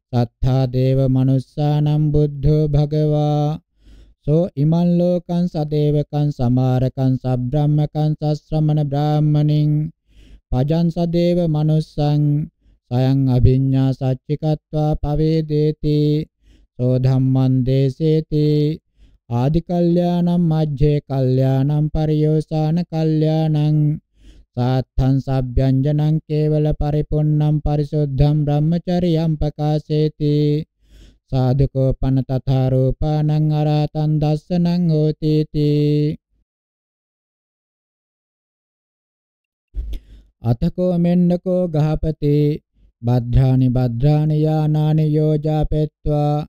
සත්තා දේව මනුස්සානම් බුද්ධෝ භගවා සෝ ඉමන් ලෝකං සදේවකං සමාරකං සබ්‍රාහ්මකං සස්රමණ බ්‍රාහ්මණින් පජන්සදේව manussං සයං අභිඤ්ඤා සච්චිකත්වා පවේදේති සෝ ධම්මං දේසේති ආදි කල්යාණං මජ්ජේ කල්යාණං පරියෝසాన කල්යාණං සාත්තං සබ්බ්‍යංජනං කේවල පරිපොන්නම් පරිසුද්ධම් බ්‍රහ්මචරියම් ප්‍රකාශේති සාධකෝ පන තථා රූපානං අරහතං දස්සනං හෝති තී අතකෝ මෙන්නකෝ ගහපති භද්‍රානි භද්‍රානි යානානි යෝජාපෙත්වා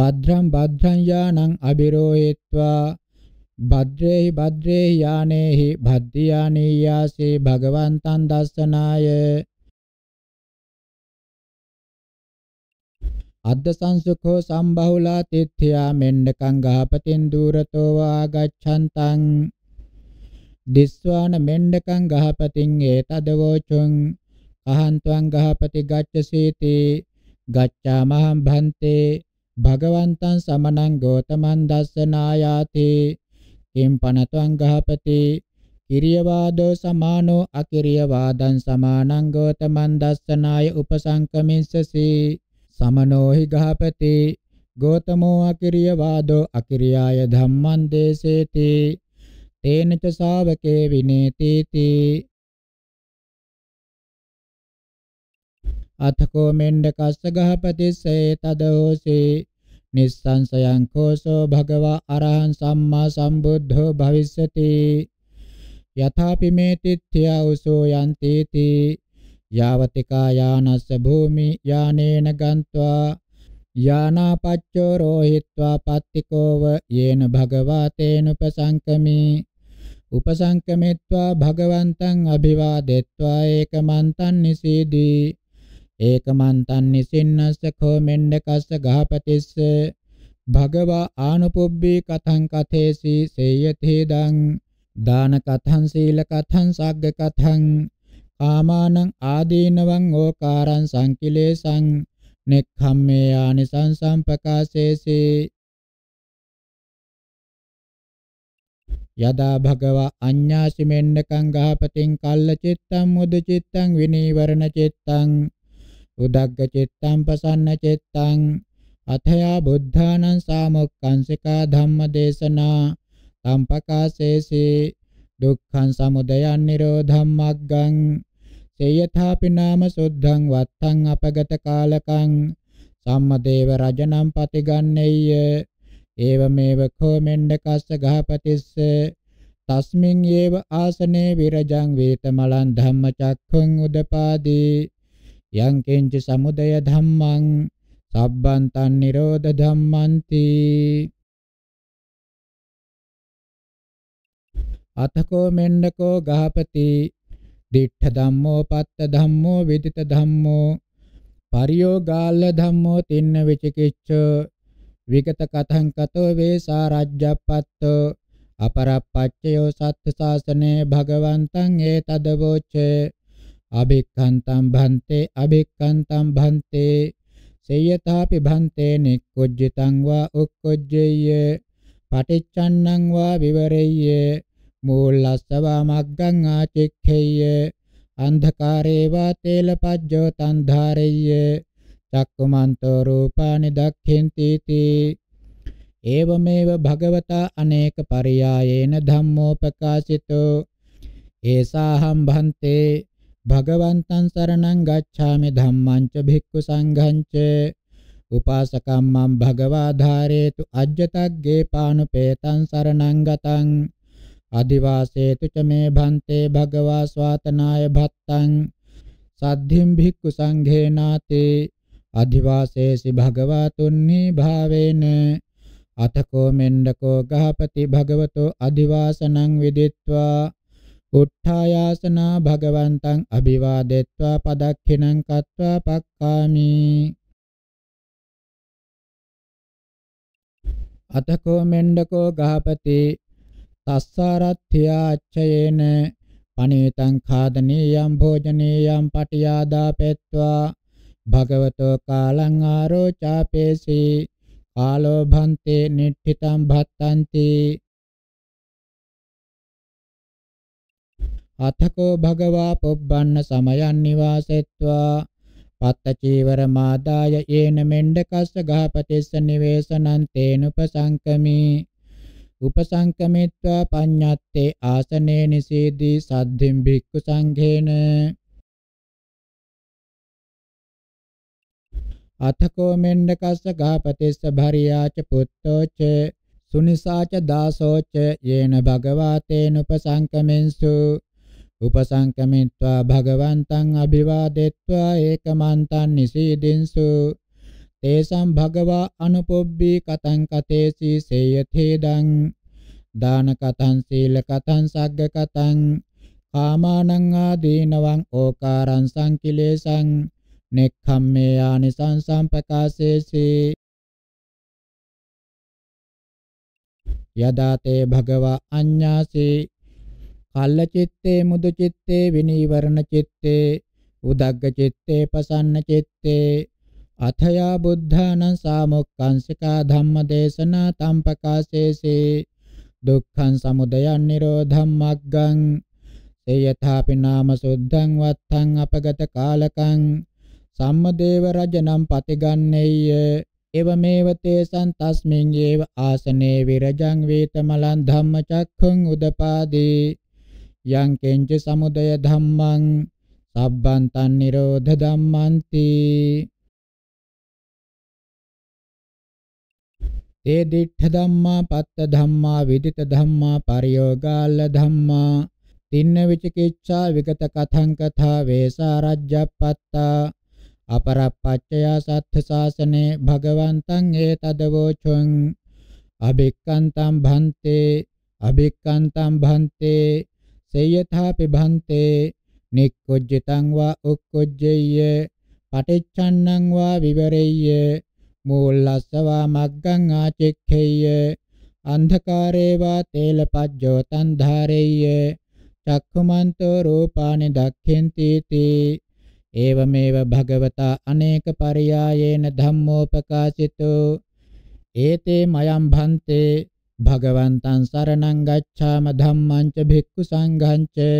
භද්‍රං භද්‍රං යානං අබිරෝහිත්වා භද්‍රේහි භද්‍රේහි යානේහි භද්දියානීයාසේ භගවන්තං දස්සනාය අද්ද සංසුඛෝ සම්බහුලා තිත්‍යා මෙන්නකං ගහපතින් දුරතෝ වා ගච්ඡන්තං දිස්වාන මෙණ්ඩකං ගහපතින් ඒතද වෝචුං අහන්තං ගහපති ගච්ඡසීති ගච්ඡාමහං භන්තේ භගවන්තං සමණං ගෝතමං දස්සනායාති කිම් පනතං ගහපති කිරියවාදෝ සමානෝ අකිරියවාදං සමානං ගෝතමං දස්සනාය උපසංකමින්සසි සමනෝහි ගහපති ගෝතමෝ අකිරියවාදෝ අකිරියාය ධම්මං දේසේති තේනච ශාවකේ විනේතිති අතකෝ මෙණ්ඩකස්ස ගහපතිස්සේ තදෝසේ නිස්සංසයං කෝසෝ භගවා අරහං සම්මා සම්බුද්ධෝ භවිස්සති යථාපි මේ තිත්ත්‍යා උසෝ යන්තේති යාවතිකා යානස්ස භූමි යානේන ගන්त्वा යානාපච්චෝ රෝහිत्वा පත්තිකෝව යේන භගවා තේනුපසංකමි උපසංකමෙත්වා භගවන්තං අභිවාදෙත්වා ඒකමන්තං නිසීදී ඒකමන්තං නිසින්නස්ස කෝ මෙණ්ඩකස්ස ගහපතිස්ස භගවා ආනුපොබ්බී කතං කතේසි සේයතේ දං දාන කතං සීල කතං සග්ග කතං කාමානං ආදීනවං ඕකාරං සංකිලේසං නෙක්ඛම්මේ ආනිසං සම්පකාසේසේ යදා භගවා අඤ්ඤාසිමෙන්නකං ගහපතින් කල්ල චිත්තං මුද චිත්තං විනීවරණ චිත්තං උදග්ග චිත්තං පසන්න චිත්තං අතයා බුද්ධානං සාමුක්ඛංසිකා ධම්මදේශනා තම්පකාසේසේ දුක්ඛං සමුදයං නිරෝධං මග්ගං සේයථාපි නාම සුද්ධං වත්තං අපගත කාලකං සම්මදේව රජනම් පතිගන්නේය ඒවමේව කෝ මෙණ්ඩකස්ස ගහපතිස්ස තස්මින් ඒව ආසනේ විරජං වේතමලං ධම්මචක්ඛං උදපාදී යං කිංච සමුදය ධම්මං සබ්බං තන් නිරෝධ ධම්මන්ති අතකෝ මෙණ්ඩකෝ ගහපති දිඨ ධම්මෝ පත්ත ධම්මෝ විදිත ධම්මෝ පරියෝගාල ධම්මෝ තින්න විචිකිච්ඡෝ විගත කතං කතෝ වේසා රාජ්‍යපත්තෝ අපරප්පච්චයෝ සත්ත්‍ය ශාසනේ භගවන්තං ඒතදවෝචේ අභික්ඛන්තං භන්තේ අභික්ඛන්තං භන්තේ සේයතාපි භන්තේ නික්කොජ්ජිතං වා උක්කොජ්ජේය පටිච්චන්නං වා විවරෙය්‍ය මූලස්සවා මග්ගං ආචික්ඛේය අන්ධකාරේ වා තේලපජ්ජෝ තන්ධාරෙය්‍ය චක්කමන්තෝ රූපානි දක්ඛෙන්ති තී ඒවමේව භගවතා අනේක පරියායේන ධම්මෝ ප්‍රකාශිතෝ ඒසාහම් භන්තේ භගවන්තං සරණං ගච්ඡාමි ධම්මං ච භික්ඛු සංඝං ච උපාසකම්මං භගවා ධාරේතු අජ්ජතග්ගේ පානුපේතං සරණං ගතං අදිවාසේතු ච මේ භන්තේ භගවා ස්වාතනාය භත්තං සද්ධිම් භික්ඛු සංඝේනාතේ අධිවාසේසි භගවතුන්හි භාවේන අතකෝ මෙන්ඩකෝ ගහපති භගවතෝ අධිවාසනං විදිත්වා උත්ථායාසනා භගවන්තං අභිවාදෙත්වා පදක්ඛිනං කତ୍වා පක්ඛාමි අතකෝ මෙන්ඩකෝ ගහපති තස්සාරත්ථ්‍යා අච්චයේන පනේතං ખાදනීයම් භෝජනීයම් පටියාදා පෙත්වා භගවතෝ කාලං ආරෝචාපේසි කාලෝ භන්තේ නිට්ඨිතං භත්තಂತಿ අතකෝ භගවා පොබ්බන්න සමයන් නිවාසෙත්වා පත්ත චීවර මාදාය යේන මෙණ්ඩකස්ස ගහපතිස්ස නිවේසනං තේනුපසංකමි උපසංකමිත්වා පඤ්ඤත්තේ ආසනේ නිසීදී සද්ධිම් භික්ඛු සංඝේන අතකෝ මෙන්ඩකස්ස ගාපතිස්ස භරියාච පුත්තෝච සුනිසාච දාසෝච යේන භගවාතේන උපසංකමෙන්සු උපසංකමිත්වා භගවන්තං අභිවාදෙත්වා ඒකමන්තං නිසීදින්සු තේසම් භගවා අනුපොබ්බී කතං කතේසි සේයතේදං දාන කතං සීල කතං සග්ග කතං කාමානං ආදීනවං ඕකාරං සංකිලේසං නෙක්ඛම්මේ ආනිසංසම් ප්‍රකාශේසී යදාතේ භගවා අඤ්ඤාසී කල්ල චිත්තේ මුදු චිත්තේ විනීවරණ චිත්තේ උදග්ග චිත්තේ පසන්න චිත්තේ අථයා බුද්ධානං සාමුක්ඛංසිකා ධම්මදේශනා තම් ප්‍රකාශේසේ දුක්ඛං සමුදයං නිරෝධං මග්ගං සේයථාපි නාම සුද්ධං වත්තං අපගත කාලකං සම්මදේව රජනම් පතිගන්නේය එවමේව තේසං තස්මින් යේව ආසනේ විරජං වේතමලං ධම්මචක්ඛං උදපාදී යං කෙංච සමුදය ධම්මං සබ්බං තන් නිරෝධ ධම්මන්ති තේ දිඨ ධම්මා පත්ත ධම්මා විදිත ධම්මා පරියෝගාල ධම්මා තින්න විචිකිච්ඡා විගත කතං කථා වේසා රජ්ජප්පත්තා අපරප්පච්චයා සත්‍ය ශාසනේ භගවන්තං ඒතදවෝචං අබික්කන්තම් භන්තේ අබික්කන්තම් භන්තේ සේයථාපි භන්තේ නික්කොජ්ජිතං වා උක්කොජ්ජෙය්‍ය පටිච්චන්නං වා විවරෙය්‍ය මූලස්සවා මග්ගං ආචෙක්ඛෙය්‍ය අන්ධකාරේ වා තේලපජ්ජෝ තන්ධාරෙය්‍ය චක්ඛුමන්තෝ රූපානි දක්ඛෙන්ති තී ඒවමේව භගවතා අනේක පරියායේන ධම්මෝපකාසිතෝ ඒතේ මයම් භන්තේ භගවන්තං සරණං ගච්ඡාම ධම්මං ච භික්ඛු සංඝං ච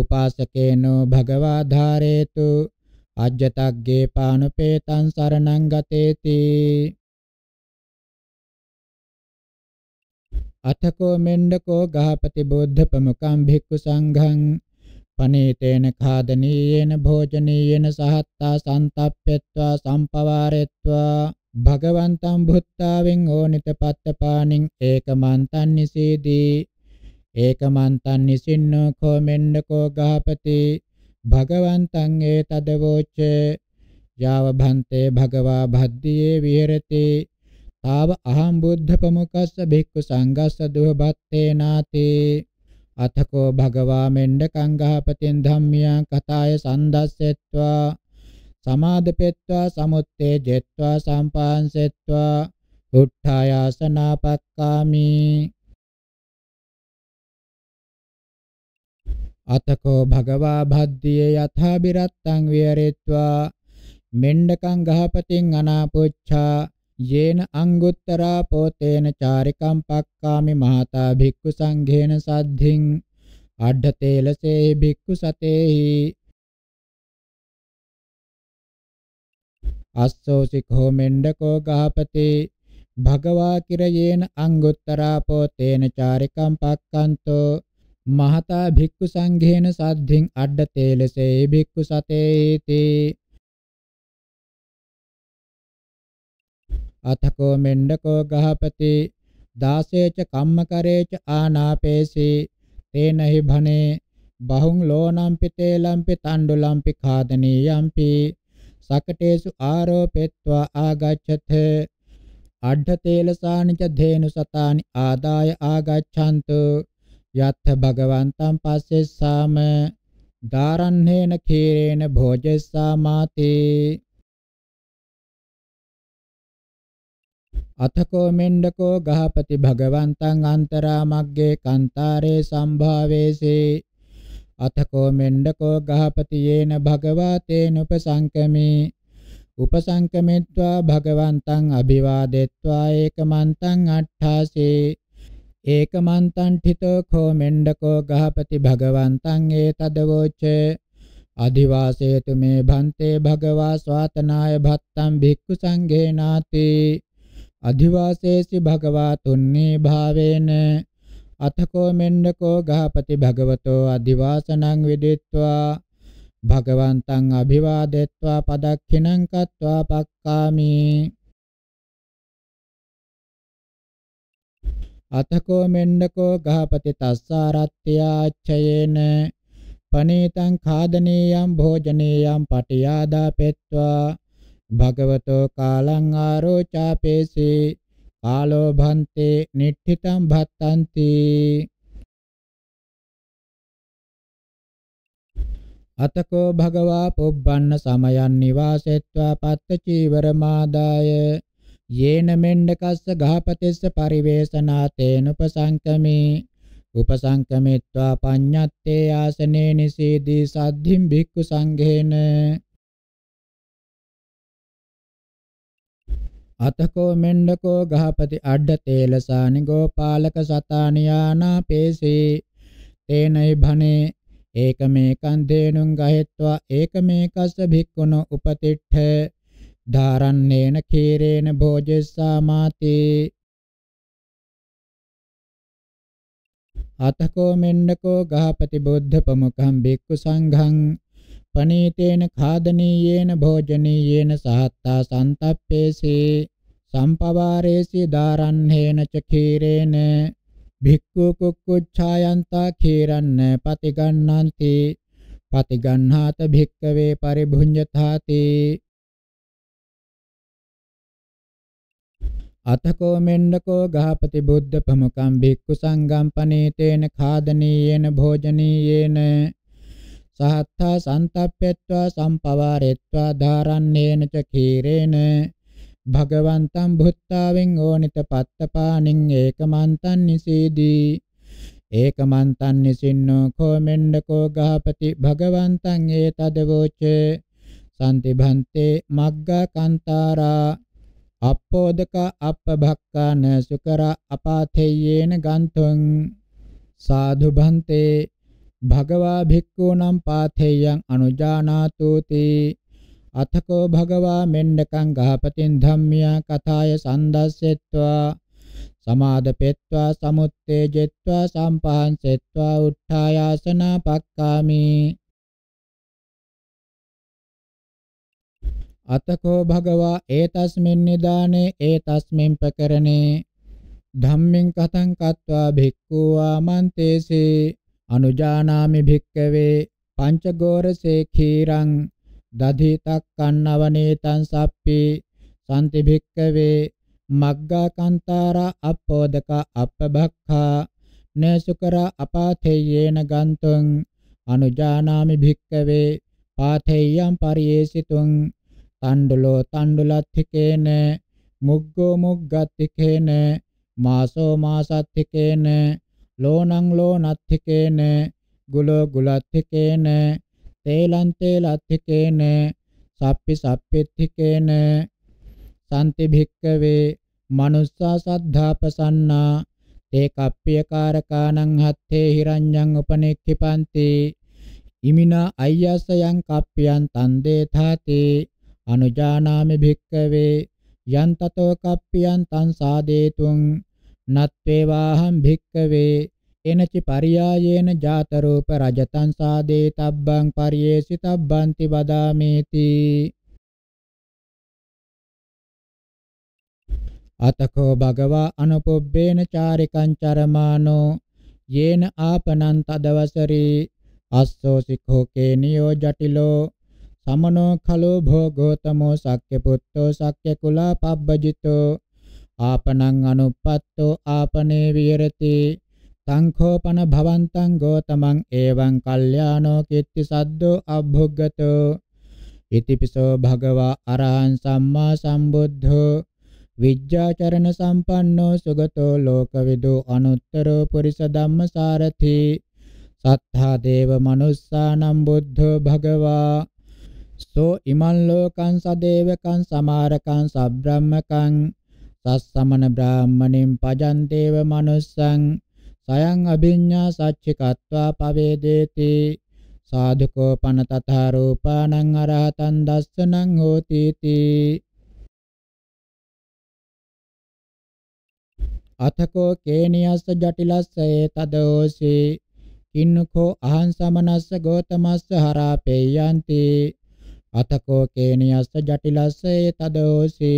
උපාසකේනෝ භගවා ධාරේතු අජ්ජතග්ගේ පානුපේතං සරණං ගතේති අතකෝ මෙණ්ඩකෝ ගහපති බුද්ධ ප්‍රමුඛං භික්ඛු සංඝං පනීතේන ඛාදනීයේන භෝජනීයේන සහත්තා සන්තප්පෙත්වා සම්පවාරෙත්වා භගවන්තං බුත්තාවෙන් ඕනිත පත්තපාණින් ඒකමන්තං නිසීදී ඒකමන්තං නිසින්නෝ කෝ මෙන්නකෝ ගහපති භගවන්තං ඒ තදවෝච යාව භන්තේ භගවා භද්දියේ විහෙරති තාව අහං බුද්ධ ප්‍රමුඛස්ස භික්ඛු සංඝස්ස දුහ බත්තේ නාතේ අතකෝ භගවා මෙණ්ඩ කංගහපතින් ධම්මියං කතාය සන්දස්සෙත්වා සමාදපෙත්වා සමුත්තේ ජෙත්වා සම්පාංසෙත්වා උට්ඨායාසනාපක්කාමි අතකෝ භගවා භද්දියේ යථා බිරත්තං විහෙරෙත්වා මෙණ්ඩකං ගහපතින් අනාපොච්ඡා යේන අංගුත්තරා පෝතේන චාරිකම් පක්කාමි මහතා භික්ඛු සංඝේන සද්ධින් අඩ්ඩතේලසේ භික්ඛු සතේහි අස්සෝසිකෝ මෙණ්ඩකෝ ගාපතේ භගවා කිරයේන අංගුත්තරා පෝතේන චාරිකම් පක්කන්තෝ මහතා භික්ඛු සංඝේන සද්ධින් අඩ්ඩතේලසේ භික්ඛු සතේති අතකෝ මෙණ්ඩකෝ ගහපති දාසේච කම්මකරේච ආනාපේසි තේනහි භනේ බහුං ලෝනම්පි තේලම්පි තණ්ඩුලම්පි ඛාදනීයම්පි සකටේසු ආරෝපෙත්වා ආගච්ඡත අඩ්ඩ තේලසානිච ධේනු සතානි ආදාය ආගච්ඡන්තු යත්ථ භගවන්තං පස්සෙස්සාම ධාරන්නේන කීරේන භෝජෙස්සාමාතේ අතකෝ මෙණ්ඩකෝ ගහපති භගවන්තං අන්තරා මග්ගේ කාන්තාරේ සම්භාවේසේ අතකෝ මෙණ්ඩකෝ ගහපති යේන භගවා තේන උපසංකමේ උපසංකමෙත්වා භගවන්තං අභිවාදෙත්වා ඒකමන්තං අට්ඨාසේ ඒකමන්තං ඨිතෝ කෝ මෙණ්ඩකෝ ගහපති භගවන්තං ඒතදවෝච අදිවාසේතු මේ භන්තේ භගවා ස්වාතනාය භත්තං භික්ඛු සංඝේනාති අධිවාසේසි භගවා තුන්නේ භාවේන අතකෝ මෙන්නකෝ ගහපති භගවතෝ අධිවාසනං විදිත්වා භගවන්තං අභිවාදෙත්වා පදක්ඛිනං කତ୍වා පක්කාමි අතකෝ මෙන්නකෝ ගහපති තස්සාරත්ත්‍යාච්ඡයේන පනීතං ખાදනීයම් භෝජනීයම් පටියාදා පෙත්වා භගවතෝ කාලං ආරෝචාපේසී කාලෝ භන්තේ නිට්ඨිතං භත්තಂತಿ අතකෝ භගවා පොබ්බන්න සමයන් නිවාසෙත්වා පත්ත චීවරමාදාය යේන මෙණ්ඩකස්ස ගහපතිස්ස පරිවේසනා තේන උපසංකමේ උපසංකමිත්වා පඤ්ඤත්තේ ආසනේ නිසීදී සද්ධිම් භික්ඛු සංඝේන අතකෝ මෙණ්ඩකෝ ගහපති අඩ තේලසානි ගෝපාලක සතානියානා පේසී තේනයි භනේ ඒකමේකං දේනුං ගහෙත්වා ඒකමේකස්ස භික්ඛුන උපතිට්ඨ ධාරන්නේන කීරේන භෝජෙස්සාමාති අතකෝ මෙණ්ඩකෝ ගහපති බුද්ධ ප්‍රමුඛං භික්ඛු සංඝං පනීතේන ખાදනීයේන භෝජනීයේන සහත්තා සන්තප්පේසේ සම්පවාරේසි දාරන්නේන ච ඛීරේන භික්ඛු කුක්කුච්ඡායන්තා ඛීරන්න පතිගන්නන්ති පතිගන්හාත භික්ඛවේ පරිභුඤ්ජතාති අතකෝ මෙන්නකෝ ගහපති බුද්ධ ප්‍රමුඛං භික්ඛු සංඝං පනීතේන ખાදනීයේන භෝජනීයේන සහත්තා සන්තප්පෙත්වා සම්පවාරෙත්වා ධාරන්නේන ච ඛීරේන භගවන්තං බුත්තාවෙන් ඕනිත පත්තපාණින් ඒකමන්තං නිසීදී ඒකමන්තං නිසින්නෝ කෝමෙන්ඩකෝ ගහපති භගවන්තං ඒතදවෝච සම්තිභන්තේ මග්ගා කන්තාරා අප්පෝදක අප්පභක්කාන සුකර අපාතේයේන ගන්තුං සාධු භන්තේ භගවා භික්ඛූනම් පාතේයං අනුජානාතෝති අතකෝ භගවා මෙන්නකං ගහපතින් ධම්මියා කථාය සන්දස්සෙත්වා සමාදපෙත්වා සමුත්තේජෙත්වා සම්පහන්සෙත්වා උත්ථායාසන පක්කාමි අතකෝ භගවා ඒතස්මින් නිදානේ ඒතස්මින් ප්‍රකරණේ ධම්මෙන් කතං කତ୍වා භික්ඛූ ආමන්තේසේ අනුජානාමි භික්කවේ පංචගෝරසේ ඛීරං දධිතක්කන්නවනේතං සප්පි සම්ති භික්කවේ මග්ගාකාන්තාරා අපෝදක අපබක්ඛා නසුකරා අපාතේයේන ගන්තුං අනුජානාමි භික්කවේ පාතේයම් පරියේසිතුං තණ්ඩුලෝ තණ්ඩුලත්තිකේන මුග්ගෝ මුග්ගත්තිකේන මාසෝ මාසත්තිකේන ලෝණං ලෝණත්තිකේන ගුලෝ ගුලත්තිකේන තේලන්තේ ලත්ථිකේන සප්පි සප්පෙත්ථිකේන සම්ති භික්කවේ මනුස්සා සද්ධාපසන්නා තේ කප්පිය කාරකාණං හත්තේ හිරඤ්ඤං උපනෙක්ඛිපන්ති ඉමිනා අය්‍යසයන් කප්පියන් තන්දේ තාති අනුජානාමි භික්කවේ යන්තතෝ කප්පියන් තං සාදේතුං නත්වේවාහං භික්කවේ එනචි පරියායේන ජාත රූප රජතං සාදේ තබ්බං පරියේසිතබ්බන්ති වදාමේති අතකෝ භගවා අනුපොබ්බේන චාරිකං චරමානෝ යේන ආපනං තදවසරී අස්සෝ සික්ඛෝ කේනියෝ ජටිලෝ සමනෝ khalo භෝගෝතමෝ සක්්‍ය පුත්තෝ සක්්‍ය කුලා පබ්බජිතෝ ආපනං අනුප්පත්තෝ ආපනේ විහෙරති සංඛෝපන භවන්තං ගෝතමං එවං කල්යාණෝ කිත්ති සද්දෝ අභුග්ගතෝ ඉතිපිසෝ භගවා අරහං සම්මා සම්බුද්ධෝ විජ්ජාචරණ සම්පන්නෝ සුගතෝ ලෝකවිදු අනුත්තරෝ පුරිස ධම්මසාරති සත්තා දේව මනුස්සානම් බුද්ධෝ භගවා සෝ ඉමන් ලෝකං සදේවකං සමාරකං සබ්‍රාහ්මකං සස්සමන බ්‍රාහ්මණින් පජන්තේව මනුස්සං සයං අභිඤ්ඤා සච්චිකත්වා පවේදේති සාධකෝ පන තථා රූපාණං අරහතං දස්සනං හෝති තී අතකෝ කේනියස්ස ජටිලස්ස ඒතදෝසි කින්නකෝ අහං සමනස්ස ගෝතමස්ස හරාපේයන්ති අතකෝ කේනියස්ස ජටිලස්ස ඒතදෝසි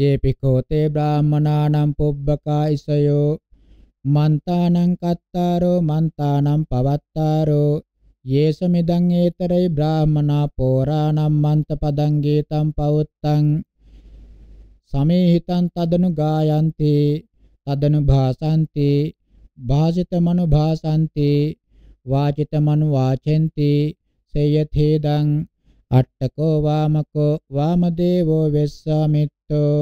යේපිකෝතේ බ්‍රාහමනානම් පුබ්බකා ඉසයෝ මන්තානං කත්තාරෝ මන්තානම් පවත්තාරෝ යේස මිදං ඒතරයි බ්‍රාහමනා පෝරාණම් මන්තපදං ගීතං පවුත්තං සමේහිතං තදනු ගායන්ති තදනු භාසන්ති භාසිතමනු භාසන්ති වාචිතමනු වාචෙන්ති සේයතේදං අට්ඨකෝ වාමකෝ වාමදේවෝ වෙස්සමිත්තෝ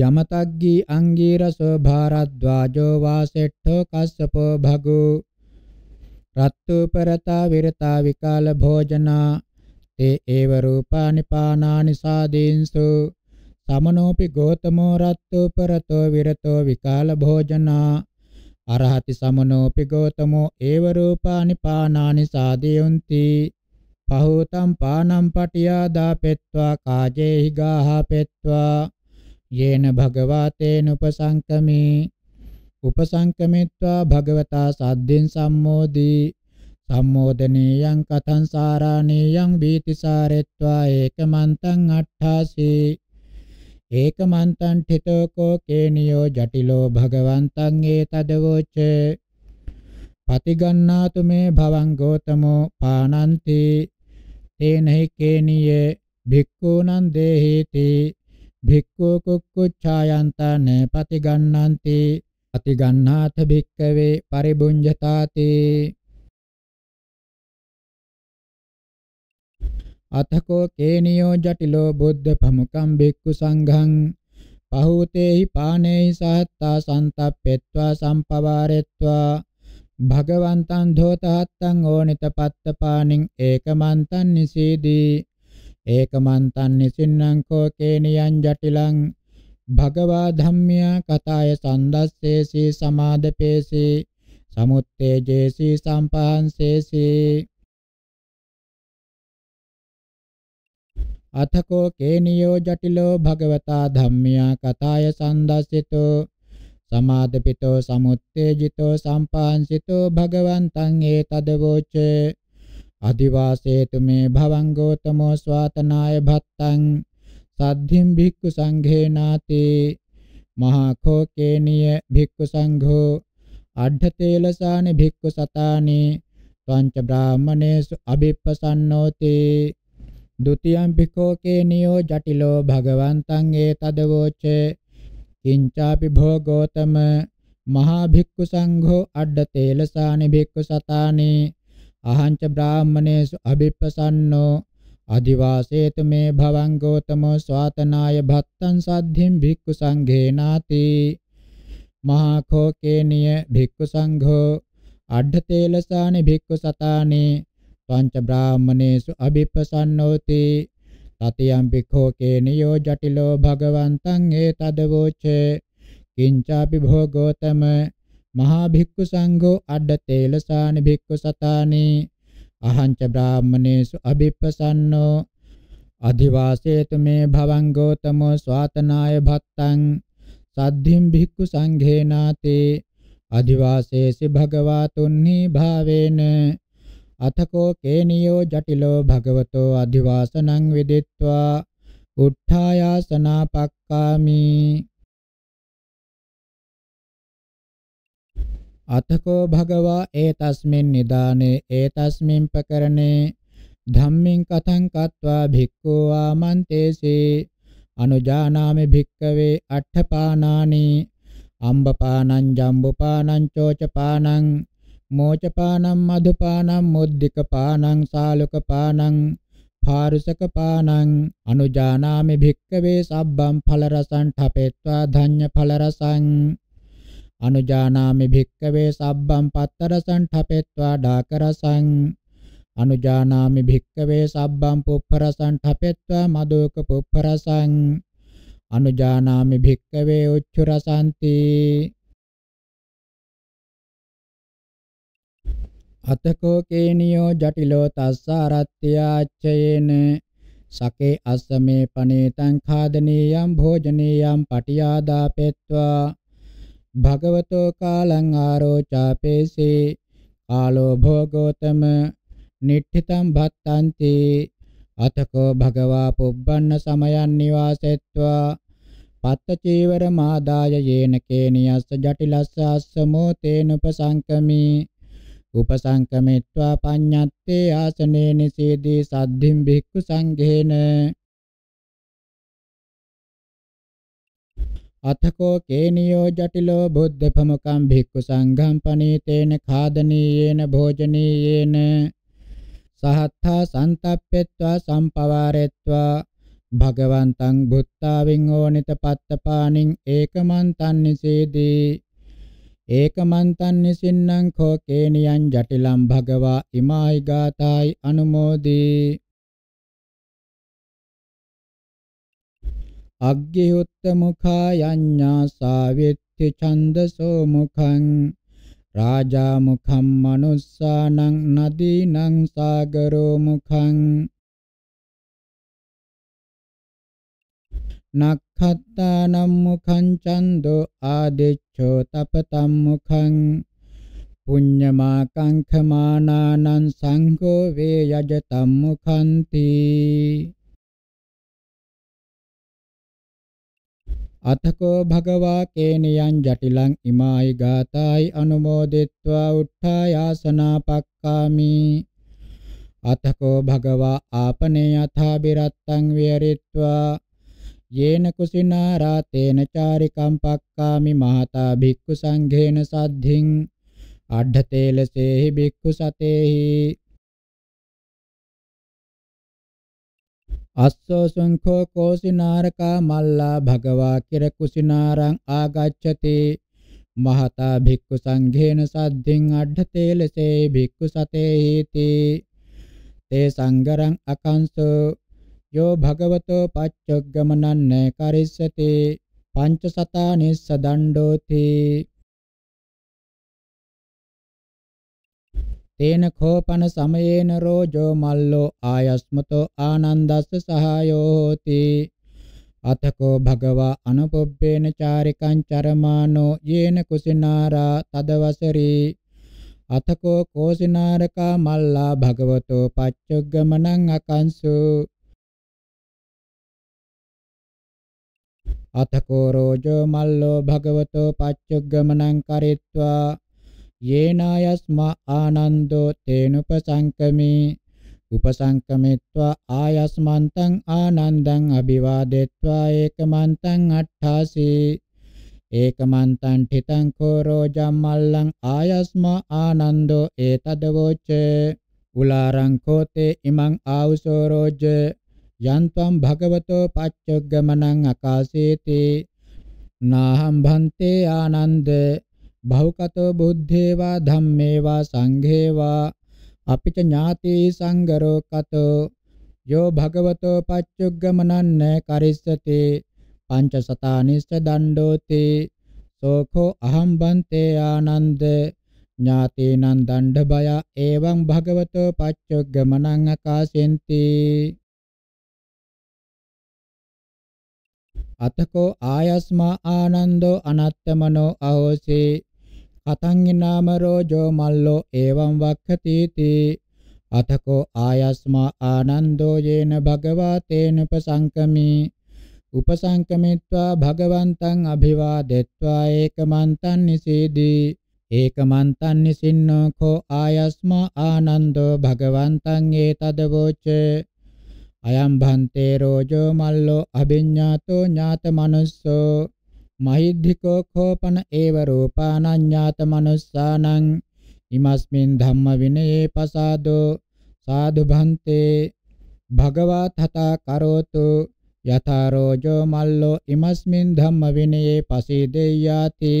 යමතග්ගී අංගීරසෝ භාරද්වාජෝ වාසෙට්ඨෝ කස්සපෝ භගෝ රත්තුපරතා විරතා විකාල භෝජනා තේ ඒව රූපානි පානානි සාදීන්සු සමනෝපි ගෝතමෝ රත්තුපරතෝ විරතෝ විකාල භෝජනා අරහති සමනෝපි ගෝතමෝ ඒව රූපානි පානානි සාදීයොන්ති පහෝතම් පානම් පටියා දාපෙත්වා කාජේහි ගාහපෙත්වා යේන භගවා තේනුපසංකමේ උපසංකමිත්වා භගවතා සද්දෙන් සම්මෝදී සම්මෝදනේයං කතං සාරාණේයං බීතිසාරෙත්වා ඒකමන්තං අට්ඨාසී ඒකමන්තං ඨිතෝකෝ කේනියෝ ජටිලෝ භගවන්තං ඒතදවෝච පතිගන්නාතු මේ භවං ගෝතමෝ පානන්ති තේනහි කේනියේ භික්ඛූනං දේහිති භික්ඛෝ කුක්කුච්ඡායන්තන පතිගන්නන්ති අතිගන්නාත භික්කවේ පරිබුඤ්ජතාති අතකෝ කේනියෝ ජටිලෝ බුද්ධ ප්‍රමුඛං භික්ඛු සංඝං පහූතේහි පානේහි සහත්තා සන්තප්පෙත්වා සම්පවාරෙත්වා භගවන්තං ධෝතහත්තං ඕනිත පත්ත පානින් ඒකමන්තං නිසීදී ඒකමන්තං නිසින්නම් කෝ කේනියං ජටිලං භගවා ධම්මියා කතාය සන්දස්සේසී සමාදපේසී සමුත්තේජේසී සම්පහන්සේසී අතකෝ කේනියෝ ජටිලෝ භගවතා ධම්මියා කතාය සන්දස්සිතෝ සමාදපිතෝ සමුත්තේජිතෝ සම්පාංසිතෝ භගවන්තං ඒතදවෝචේ අදිවාසේතු මේ භවං ගෝතමෝ ස්වාතනාය භත්තං සද්ධිම් භික්ඛු සංඝේනාති මහා කෝකේනිය භික්ඛු සංඝෝ අඩ්ඨතේලසානි භික්ඛු සතානි පංච බ්‍රාහමණේසු අභිප්පසන්නෝති ဒ ුතියං භික්ඛෝකේනියෝ ජටිලෝ භගවන්තං ඒතදවෝචේ කිංචාපි භෝගෝතම මහා භික්ඛු සංඝෝ අඩ්ඩ තේලසානි භික්ඛු සතානි අහංච බ්‍රාහමණේසු අබිප්පසන්නෝ අදිවාසේතු මේ භවං ගෝතමෝ ස්වාතනාය භත්තං සද්ධින් භික්ඛු සංඝේනාති මහා කෝකේනිය භික්ඛු සංඝෝ අඩ්ඩතේලසානි භික්ඛු සතානි පංච බ්‍රාහමණේසු අබිප්පසන්නෝති තතියම් භික්ඛෝකේනියෝ ජටිලෝ භගවන්තං ඒතදවෝචේ කිංචාපි භෝගෝතම මහා භික්ඛු සංඝෝ අඩතේලසාන භික්ඛු සතානේ අහංච බ්‍රාහමණේසු අබිප්පසන්නෝ අධිවාසේතු මේ භවං ගෝතමෝ ස්වාතනාය භත්තං සද්ධිම් භික්ඛු සංඝේනාතේ අධිවාසේසි භගවාතුන්හි භාවේන අතකෝ කේනියෝ ජටිලෝ භගවතෝ අධිවාසනං විදිත්වා උත්ථායාසනා පක්කාමි අතකෝ භගවා ඒතස්මින් නිදානේ ඒතස්මින් පකරණේ ධම්මින් කතං කତ୍වා භික්ඛෝ ආමන්තේසේ අනුජානාමි භික්කවේ අට්ඨපානානි අම්බපානං ජම්බුපානං චෝචපානං මෝචපානං මදුපානං මුද්దికපානං සාලුකපානං පාරුසකපානං අනුජානාමි භික්කවේ සබ්බම් ඵල රසං ඨපෙත්වා ධඤ්ඤ ඵල රසං අනුජානාමි භික්කවේ සබ්බම් පත්තරසං ඨපෙත්වා ඩාකරසං අනුජානාමි භික්කවේ සබ්බම් පුප්පරසං ඨපෙත්වා මදෝක පුප්පරසං අනුජානාමි භික්කවේ උච්චරසන්ති අතකෝ කේනියෝ ජටිලෝ තස්සාරත්ත්‍යාච්ඡයේන සකේ අස්සමේ පනේතං ඛාදනීයම් භෝජනීයම් පටියාදාපෙත්වා භගවතෝ කාලං ආරෝචාපේසේ කාලෝ භෝගෝතම නිට්ඨිතං භත්තන්ති අතකෝ භගවා පුබ්බන්න සමයන් නිවාසෙත්වා පත්ත චීවර මාදාය යේන කේනියස්ස ජටිලස්ස අස්සමෝ තේන උපසංකමි උපසංකමිත්වා පඤ්ඤත්තේ ආසනේ නිසීදී සද්ධිම් භික්ඛු සංඝේන අතකෝ කේනියෝ ජටිලෝ බුද්ධ ප්‍රමුඛං භික්ඛු සංඝං පනීතේන ખાදනීයේන භෝජනීයේන සහත්තා සන්තප්පෙත්වා සම්පවාරෙත්වා භගවන්තං බුත්තාවින් ඕනිත පත්තපාණින් ඒකමන්තං නිසේදී ඒකමන්තං නිසින්නම් කෝ කේනියං ජටිලං භගවා ඉමායි ගාතයි අනුමෝදී අග්ගියොත්තමුඛා යඤ්ඤාසා විත්ති ඡන්දසෝ මුඛං රාජා මුඛම් මනුස්සානං නදීනං සාගරෝ මුඛං නක්ඛත්තානම් මුඛං ඡන්தோ ආදිච්ඡෝ තපතම් මුඛං පුඤ්ඤමා කංඛමානානං සංඝෝ වේ යජතම් මුඛන්ති අතකෝ භගවා කේනියං ජටිලං ඉමායි ගාතයි අනුමෝදිත්වා උත්ථායාසනා පක්ඛාමි අතකෝ භගවා ආපනේ යථා බිරත්තං විහෙරිත්වා යේන කුසිනා රාතේන චාරිකම් පක්ඛාමි මහතා භික්ඛු සංඝේන සද්ධින් අඩ්ඨතේලසේහි භික්ඛු සතේහි අස්සෝ සංඛෝ කෝසිනාරකා මල්ලා භගවා කිර කුසිනාරං ආගච්ඡති මහතා භික්ඛු සංඝේන සද්ධින් අඩ්ඨතේ ලසේ භික්ඛු සතේ හේති තේ සංගරං අකංසෝ යෝ භගවතෝ පච්චොග්ගමනන්නේ කරිස්සති පංච සතා නිස්ස දණ්ඩෝති තේන කෝපන සමයේන රෝජෝ මල්ලෝ ආයස්මතෝ ආනන්දස්ස සහායෝ හෝති අතකෝ භගවා අනුපොබ්බේන චාරිකං චරමානෝ යේන කුසිනාරා තදවසරි අතකෝ කෝසිනාරකා මල්ලා භගවතෝ පච්චුග්ගමනං අකංසු අතකෝ රෝජෝ මල්ලෝ භගවතෝ පච්චුග්ගමනං කරිත්වා යේනායස්මා ආනන්දෝ තේනුපසංකමේ උපසංකමෙත්වා ආයස්මන්තං ආනන්දං අභිවාදෙත්වා ඒකමන්තං අට්ඨාසී ඒකමන්තං ඨිතං කෝරෝ ජම්මල්ලං ආයස්මා ආනන්දෝ ඒතදවෝච උලාරං කෝතේ ඉමං ආවුසෝ රෝජ යන්තම් භගවතෝ පච්චග්ගමනං අකාසේති නාහම් භන්තේ ආනන්ද භවකතෝ බුද්ධේවා ධම්මේවා සංඝේවා අපිච ඥාති සංගරෝ කතෝ යෝ භගවතෝ පච්චුග්ගමනන්න කරිස්සති පංචසතානිස්ස දණ්ඩෝති සෝඛෝ අහම්බන්තේ ආනන්ද ඥාතේනං දණ්ඩ බය එවං භගවතෝ පච්චුග්ගමනං අකාසෙන්ති අතකෝ ආයස්මා ආනන්දෝ අනත්තමනෝ අහෝසේ අතං නාම රෝජෝ මල්ලෝ එවං වක්ඛති අතකෝ ආයස්මා ආනන්දෝ යේන භගවා තේන උපසංකමි උපසංකමිත්වා භගවන්තං අභිවාදෙත්වා ඒකමන්තං නිසීදී ඒකමන්තං නිසින්නෝ කෝ ආයස්මා ආනන්දෝ භගවන්තං ඒතදවෝච අයම් භන්තේ රෝජෝ මල්ලෝ අභිඤ්ඤාතෝ ඥාත මනුස්සෝ මහිද්ධිකෝ කෝපන ඒව රූපානඤ්ඤාත මනුස්සානං ඉමස්මින් ධම්ම විනයේ පසාදෝ සාදු භන්තේ භගවා තථා කරෝතු යථා රෝජෝ මල්ලෝ ඉමස්මින් ධම්ම විනයේ පසීදෙය්‍යාති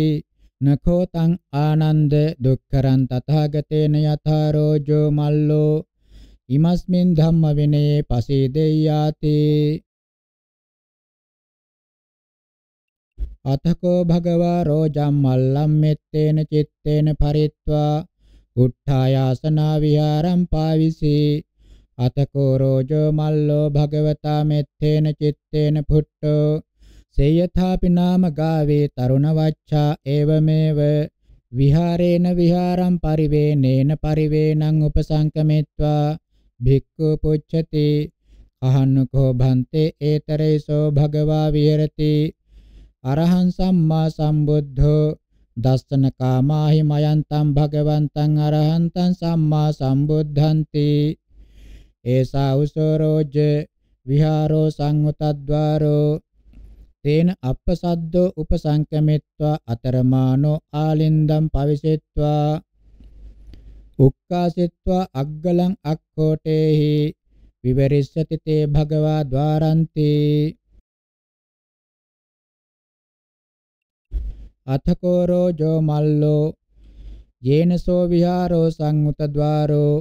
නඛෝ තං ආනන්ද දුක්ඛරං තථාගතේන යථා රෝජෝ මල්ලෝ ඉමස්මින් ධම්ම විනයේ පසීදෙය්‍යාති අතකෝ භගවා රෝජම් මල්ලම් මෙත්තේන චිත්තේන පරිත්වා උට්ඨායාසනා විහාරම් පාවිසී අතකෝ රෝජෝ මල්ලෝ භගවතා මෙත්තේන චිත්තේන පුට්ඨෝ සේයථාපි නාම ගාවේ තරුණ වච්ඡා ඒවමේව විහාරේන විහාරම් පරිවේනේන පරිවේනං උපසංකමෙත්වා භික්ඛු පුච්ඡති අහන්නකෝ භන්තේ ඒතරේසෝ භගවා විහෙරති අරහං සම්මා සම්බුද්ධෝ දස්සන කාමාහි මයන්තං භගවන්තං අරහන්තං සම්මා සම්බුද්ධන්ති ඒසා උසෝරෝජ විහාරෝ සංඋතද්වාරෝ තේන අපසද්දෝ උපසංකමෙත්වා අතරමානෝ ආලින්දම් පවිසෙත්වා උක්කාසෙත්වා අග්ගලං අක්ඛෝටේහි විවරිස්සති තේ භගවා ద్వාරන්ති අතකෝ රෝජෝ මල්ලෝ යේනසෝ විහාරෝ සංඋත ద్వාරෝ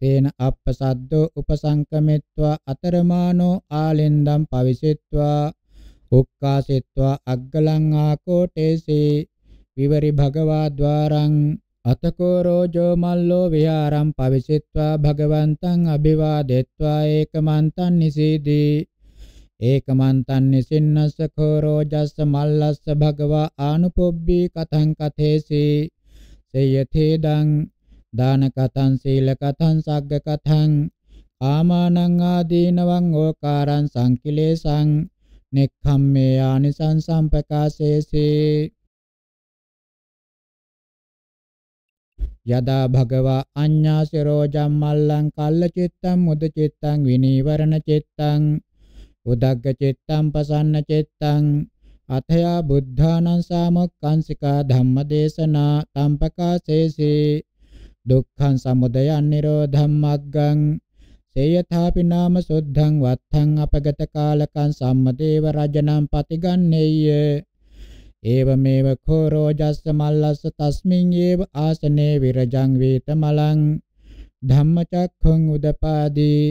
තේන අප්පසද්දෝ උපසංකමෙත්වා අතරමානෝ ආලෙන්දම් පවිසෙත්වා උක්කාසෙත්වා අග්ගලං ආකෝටේසේ විවරි භගවා ద్వාරං අතකෝ රෝජෝ මල්ලෝ විහාරම් පවිසිත්වා භගවන්තං අභිවාදෙත්වා ඒකමන්තං නිසීදී ඒකමන්තං නිසින්නස්ස කෝරෝ ජස්ස මල්ලස්ස භගවා ආනුපොබ්බී කතං කතේසි සේයතේ දං දාන කතං සීල කතං සග්ග කතං ආමානං ආදීනවං ඕකාරං සංකිලේසං නෙක්ඛම්මේ ආනිසං සම්පකාසේසේ යදා භගවා අඤ්ඤාසිරෝ ජම්මල්ලං කල්ලචිත්තං මුදචිත්තං විනීවරණ චිත්තං උදග්ග චිත්තං පසන්න චිත්තං අතයා බුද්ධානං සාමක්ඛංසිකා ධම්මදේශනා තම්පකාසේසේ දුක්ඛං සමුදයං නිරෝධං මග්ගං සේයථාපි නාම සුද්ධං වත්තං අපගත කාලකං සම්මදේව රජනම් පතිගන්නේය ඒවමේව කෝරෝ ජස්ස මල්ලස්ස තස්මින් ඒව ආසනේ විරජං වේත මලං ධම්මචක්ඛං උදපාදී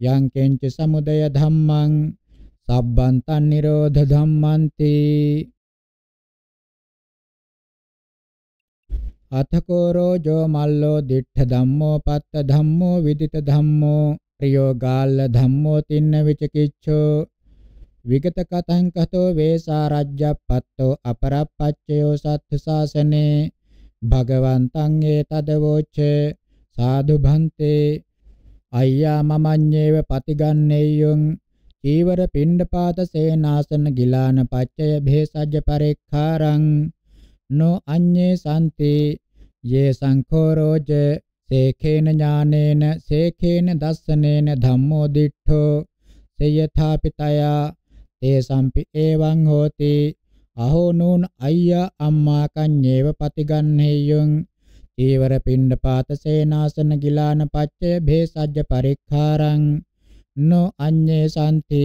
යං කෙන්ච සමුදය ධම්මං සබ්බන්තං නිරෝධ ධම්මන්ති අතකෝ රෝජෝ මල්ලෝ දිඨ ධම්මෝ පත්ත ධම්මෝ විදිත ධම්මෝ ප්‍රයෝගාල්ල ධම්මෝ තින්න විචකිච්ඡෝ විගත කතං කතෝ වේසා රජ්ජප්පත්තෝ අපරප්පච්චයෝ සත්තු සාසනේ භගවන්තං ඒතදවෝච සාදු භන්තේ අය්‍යා මමඤ්ඤේව පතිගන්නේයං චීවර පිණ්ඩපාත සේනාසන ගිලාන පච්චය භේසජ්ජ පරේක්ඛාරං නො අඤ්ඤේ සම්ති යේ සංඛෝරෝජ සේඛේන ඥානේන සේඛේන දස්සනේන ධම්මෝ දිඨෝ සේයථාපිතය තේ සම්පි එවං හෝති අහෝ නූන් අය්‍යා අම්මා කඤ්ඤේව පතිගන්නේයං චීවර පිණ්ඩ පාත සේනාසන ගිලාන පච්චය භේසජ්‍ය පරික්ඛාරං නො අඤ්ඤේ සම්ති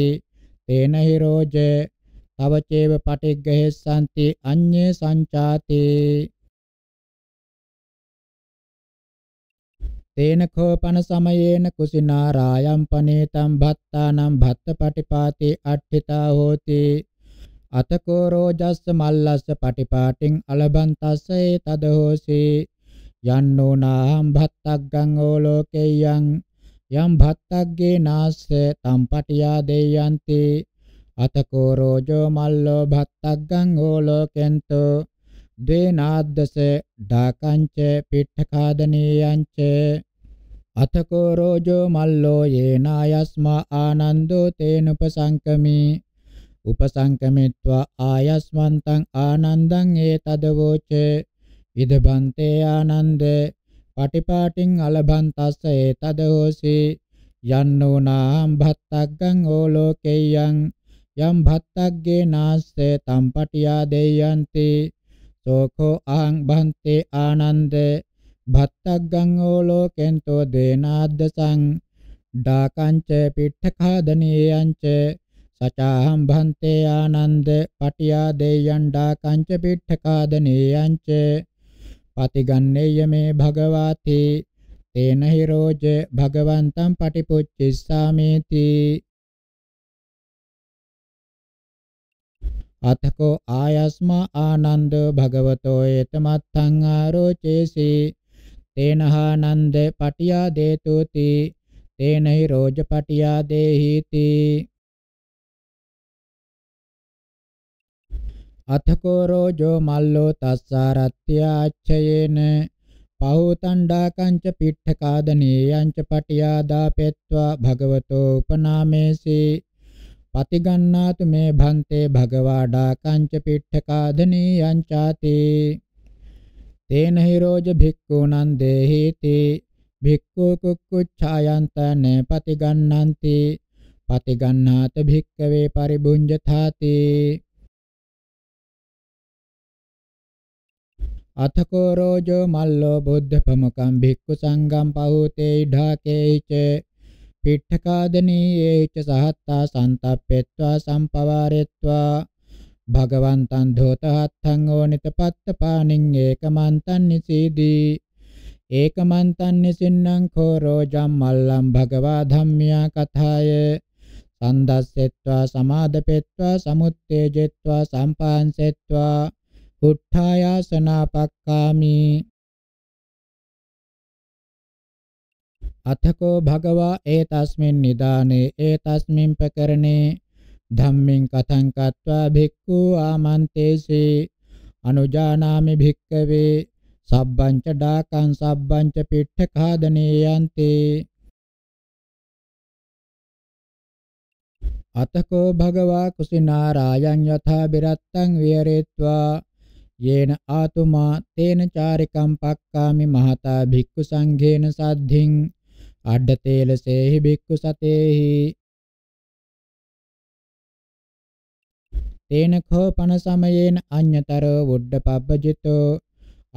තේන හිරෝජ තවචේව පටිග්ගහෙස්සන්ති අඤ්ඤේ සංචාති තේන කෝපන සමයේන කුසිනා රායම් පනේතම් භත්තානම් භත්ත පටිපාති අට්ඨිතා හෝති අතකෝ රෝජස්ස මල්ලස්ස පටිපාටින් අලබන්තස්සේ තදහෝසී යන්නෝ නාම් භත්තග්ගං ඕලෝකේයං යම් භත්තග්ගේ නාස්ස තම්පටියා දෙයන්ති අතකෝ රෝජෝ මල්ලෝ භත්තග්ගං ඕලෝකෙන්තෝ දේනාද්දස ඩාකංච පිට්ඨකාදනීයංච අතකෝ රෝජෝ මල්ලෝ යේනායස්මා ආනන්දෝ තේනුපසංකමි උපසංකමිත්වා ආයස්මන්තං ආනන්දං ඒතදවෝචේ ඉද බන්තේ ආනන්ද පටිපාටින් අලබන්තස්ස ඒතද හෝසි යන්නෝ නාම් භත්තග්ගං ඕලෝකේයං යම් භත්තග්ගේ නාස්සේ තම් පටියා දෙයන්ති සෝඛෝ අහං බන්තේ ආනන්ද භත්තග්ගං ඕලෝකෙන්තෝ දේනාද්දසං ඩාකංච පිට්ඨඛාදනීයංච සචාහම් බන්තේ ආනන්ද පටියා දෙයන් ඩාකංච පිට්ඨඛාදනීයංච පතිගන්නේය මේ භගවාති තේන හිරෝජ භගවන්තම් පටිපුච්චිස්සාමේති අතකෝ ආයස්මා ආනන්දෝ භගවතෝ එතමත්තං ආරෝචේසි තේනහානන්ද පටියා දේතුති තේන හිරෝජ පටියා දේහිති අතකෝ රෝජෝ මල්ලෝ තස්සාරත්ත්‍යාච්ඡයේන පහූතණ්ඩා කංච පිට්ඨකාදනේයංච පටියාදා පෙත්වා භගවතෝ උපනාමේසි පතිගන්නාතු මේ භන්තේ භගවාඩා කංච පිට්ඨකාදනේයං ചാති තේන හිරෝජ භික්ඛූනං දේහීති භික්ඛු කුක්කුච්ඡායන්තන පතිගන්නන්ති පතිගන්නාත භික්ඛවේ පරිබුඤ්ජතාති අතකෝ රෝජෝ මල්ලෝ බුද්ධ ප්‍රමුඛං භික්ඛු සංඝං පහූතේ ඩාකේච පිට්ඨකාදනීයේච සහත්තා සන්තප්පෙත්වා සම්පවාරෙත්වා භගවන්තං ධෝතහත්තං ඕනිතපත්ත පාණින් ඒකමන්තං නිසීදී ඒකමන්තං නිසින්නම් කෝ රෝජම් මල්ලම් භගවා ධම්මියා කථාය සන්දස්සෙත්වා සමාදපෙත්වා සමුත්තේජෙත්වා සම්පාංසෙත්වා උත්ථායාසනාපක්ඛාමි අතකෝ භගවා ඒතස්මින් නිදානේ ඒතස්මින් ප්‍රකරණේ ධම්මින් කතං කତ୍වා භික්ඛු ආමන්තේසේ අනුජානාමි භික්ඛවේ සබ්බං ච ඩාකං සබ්බං ච පිට්ඨඛාදනේයන්තේ අතකෝ භගවා කුසිනාරායන් යථා බිරත්තං විහෙරෙත්වා යේන ආතුමා තේන චාරිකම් පක්කාමි මහතා භික්ඛු සංඝේන සද්ධින් අඩතේලසේහි භික්ඛු සතේහි තේන කෝපන සමයේන අඤ්‍යතරෝ වුඩ්ඩපබ්බජිතෝ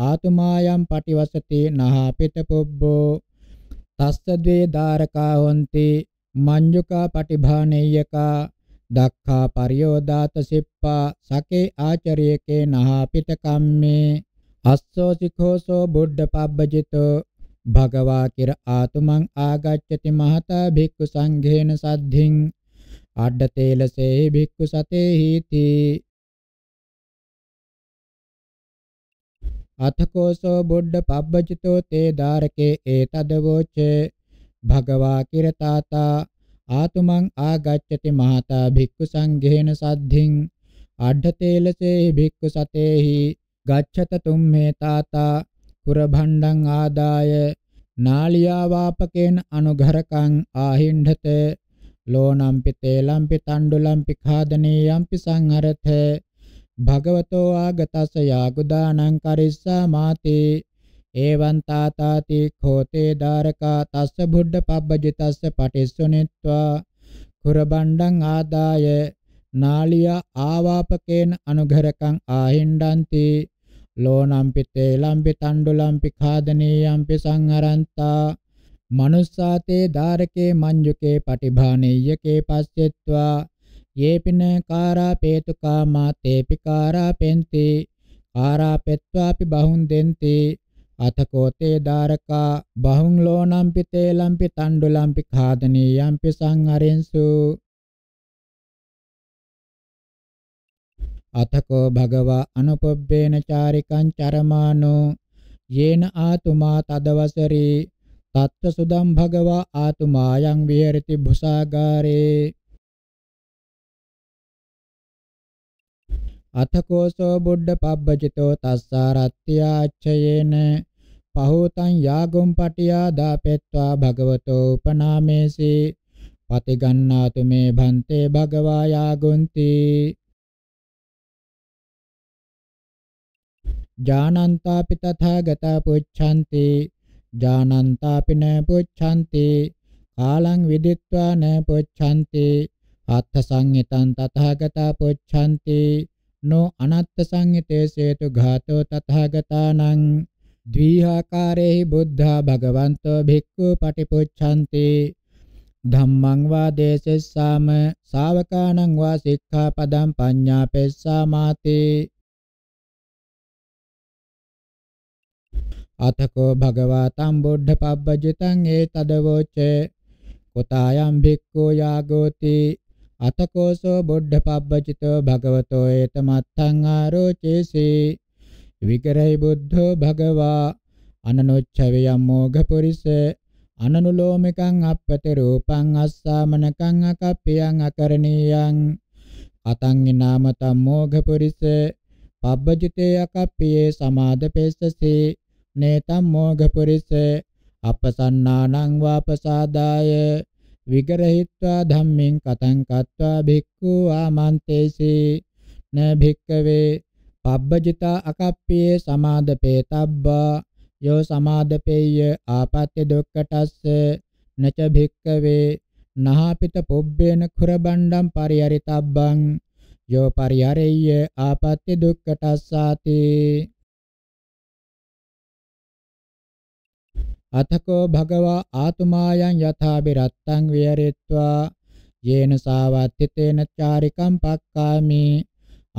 ආතුමායම් පටිවසති නහා පිටපොබ්බෝ තස්ස ද්වේ ධාරකා හොಂತಿ මඤ්ජුකා පටිභානෙය්‍යකා දක්ඛා පරියෝදාත සිප්පා සකේ ආචරියකේ නහා පිට කම්මේ අස්සෝ සිඛෝසෝ බුද්ධ පබ්බජිතෝ භගවා කිර ආතුමං ආගච්ඡති මහතා භික්ඛු සංඝේන සද්ධින් අඩතේලසේ භික්ඛු සතේ හීති අතකෝසෝ බුද්ධ පබ්බජිතෝ තේ ධාරකේ ඒතදවෝච භගවා කිර තාතා ආතුමං ආගච්ඡති මහතා භික්ඛු සංඝේන සද්ධින් අඩතේලසේ භික්ඛු සතේහි ගච්ඡත තුම්මේ තාතා කුරභණ්ඩං ආදාය නාලියා වාපකේන අනුඝරකං ආහිණ්ඨත ලෝනම්පි තේලම්පි තණ්ඩුලම්පි ඛාදනේයම්පි සංහරත භගවතෝ ආගතස්ස යාගුදානං කරිස්සා මාතේ එවං තාතාති ඛෝතේ දාරකා තස්ස බුද්ධ පබ්බජිතස්ස පටිස්සුනිත්වා කුරබණ්ඩං ආදාය නාලිය ආවාපකේන අනුඝරකං ආහින්ඩන්ති ලෝනම්පි තේලම්පි තණ්ඩුලම්පි ඛාදනීයම්පි සංහරන්තා මනුස්සාතේ ධාරකේ මංජුකේ පටිභානෙය්‍යකේ පස්සෙත්වා යේපින කාරා පේතුකාමා තේපි කාරා පෙන්ති කාරා පෙත්වාපි බහුන් දෙන්ති අතකෝතේ දාරකා බහුං ලෝනම්පි තේලම්පි තණ්ඩුලම්පි ඛාදනී යම්පි සංහරෙන්සු අතකෝ භගවා අනුපබ්බේන චාරිකං චරමානෝ යේන ආතුමා තදවසරි තත්ත සුදම් භගවා ආතුමායන් විහෙරති භුසාගාරේ අතකෝසෝ බුද්ධ පබ්බජිතෝ තස්සා රත්ත්‍යාච්ඡයේන පහෝතං යාගොම් පටියා දාපෙත්වා භගවතෝ උපනාමේසි පතිගන්නාතු මේ භන්තේ භගවා යාගොන්ති ජානන්තාපි තථාගතා පුච්ඡanti ජානන්තාපි න පුච්ඡanti කාලං විදිත්වා න පුච්ඡanti අත්ථ සංහිතං තථාගතා පුච්ඡanti නෝ අනත්ත සංයතේසේතු ඝාතෝ තථාගතානං ද්විහාකාරේහි බුද්ධා භගවන්තෝ භික්ඛු පටිපුච්ඡන්ති ධම්මං වා දේසෙස්සාම ශාවකාණං වා සික්ඛාපදං පඤ්ඤාපෙස්සාමාති අතකෝ භගවා තම් බුද්ධ පබ්බජිතං ඒ තදවෝච කොතායම් භික්ඛෝ යාගෝති අතකෝසෝ බුද්ධපබ්බචිතෝ භගවතෝ ඒතමත්තං ආරෝචේසි විකරයි බුද්ධෝ භගවා අනනොච්චවේ යම්මෝඝ පුරිස අනනුලෝමිකං අප්පත රූපං අස්සාමනකං අකප්පියං අකරණීයං අතං ඊනාම තම්මෝඝ පුරිස පබ්බජිතේ අකප්පියේ සමාදපෙස්සසේ නේතම් මෝඝ පුරිස අපසන්නානං වාපසාදාය විගරහිත්වා ධම්මෙන් කතං කත්වා භික්ඛු ආමන්තේසේ න භික්කවේ පබ්බජිතා අකප්පියේ සමාදපේතබ්බා යෝ සමාදපේය ආපත්‍ය දුක්කටස්ස නච භික්කවේ නහාපිත පොබ්බේන කුරබණ්ඩම් පරිහරිතබ්බං යෝ පරිහරෙය්‍ය ආපත්‍ය දුක්කටස්සාතේ අතකෝ භගවා ආතුමායන් යථා බිරත්තං විහෙරෙත්වා යේන සාවත්තිතේන චාරිකම් පක්කාමි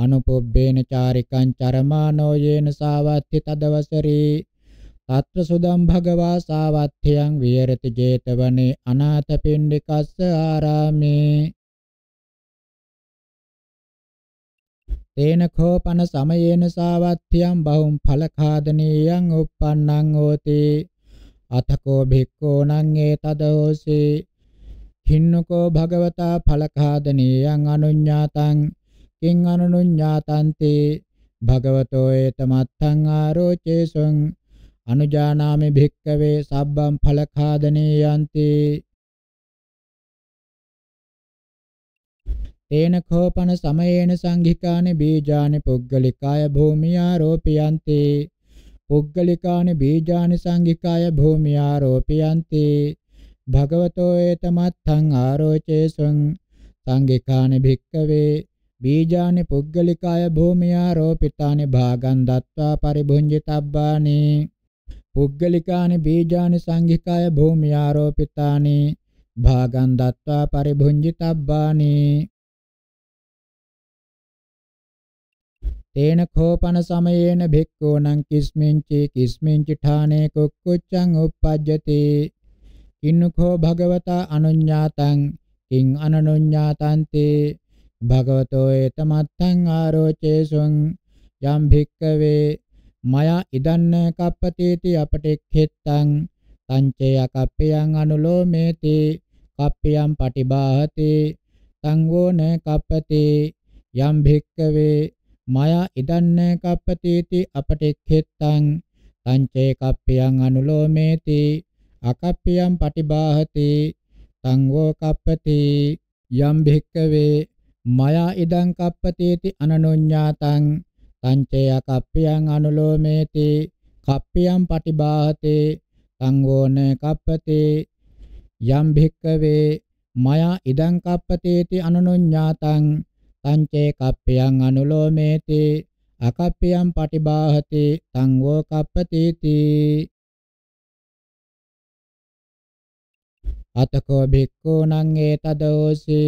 අනුපොබ්බේන චාරිකං චරමානෝ යේන සාවත්ති තදවසරී తත්‍ර සුදම් භගවා සාවත්ත්‍යං විහෙරති 제තවනේ අනාථපිණ්ඩිකස්ස ආරාමේ තේන කෝපන සමයේන සාවත්ත්‍යං බහුම් ඵලඛාදනීයං uppannං හෝති අතකෝ භික්ඛෝ නං ඒ තදෝසි කින්නකෝ භගවතා ඵලඛාදනීයං අනුඤ්ඤාතං කිං අනුඤ්ඤාතන්ති භගවතෝ ඒතමත්තං ආරෝචේසං අනුජානාමි භික්ඛවේ සබ්බම් ඵලඛාදනීයන්ති තේන කෝපන සමයේන සංඝිකානි බීජානි පුග්ගලිකාය භූමියාරෝපියන්ති පුග්ගලිකානි බීජානි සංඝිකාය භූමියාරෝපියන්ති භගවතෝ ඒතමත්ථං ආරෝචේසං සංඝිකානි භික්කවේ බීජානි පුග්ගලිකාය භූමියාරෝපිතානි භාගං දත්වා පරිභුඤ්ජිතබ්බානි පුග්ගලිකානි බීජානි සංඝිකාය භූමියාරෝපිතානි භාගං දත්වා පරිභුඤ්ජිතබ්බානි තේන කෝපන සමයේන භික්ඛූණං කිස්මින්චි කිස්මින්චි ඨානේ කුක්කුච්ඡං uppajjati කින්නුඛෝ භගවතා අනුඤ්ඤාතං කිං අනනුඤ්ඤාතන්ති භගවතෝ ඒතමත්තං ආරෝචේසුං යම් භික්ඛවේ මයා ඉදන්න කප්පතේති අපටික්ඛෙත්තං තංචේ අකප්පයං අනුලෝමේති කප්පයං පටිභාහති සංගෝන කප්පතේ යම් භික්ඛවේ මයා ඉදන්නේ කප්පතීති අපටික්ඛෙත්තං තංචේ කප්පියං අනුලෝමේති අකප්පියං පටිබාහති තංගෝ කප්පති යම් භික්කවේ මයා ඉදං කප්පතීති අනනොඤ්ඤාතං තංචේ අකප්පියං අනුලෝමේති කප්පියම් පටිබාහතේ සංගෝන කප්පතේ යම් භික්කවේ මයා ඉදං කප්පතේති අනනුඤ්ඤාතං තංචේ කප්පයන් අනුලෝමේති අකප්පයන් පටිබාහති තං වෝ කප්පතිති අතකෝ භික්ඛූණං ඒතදෝසි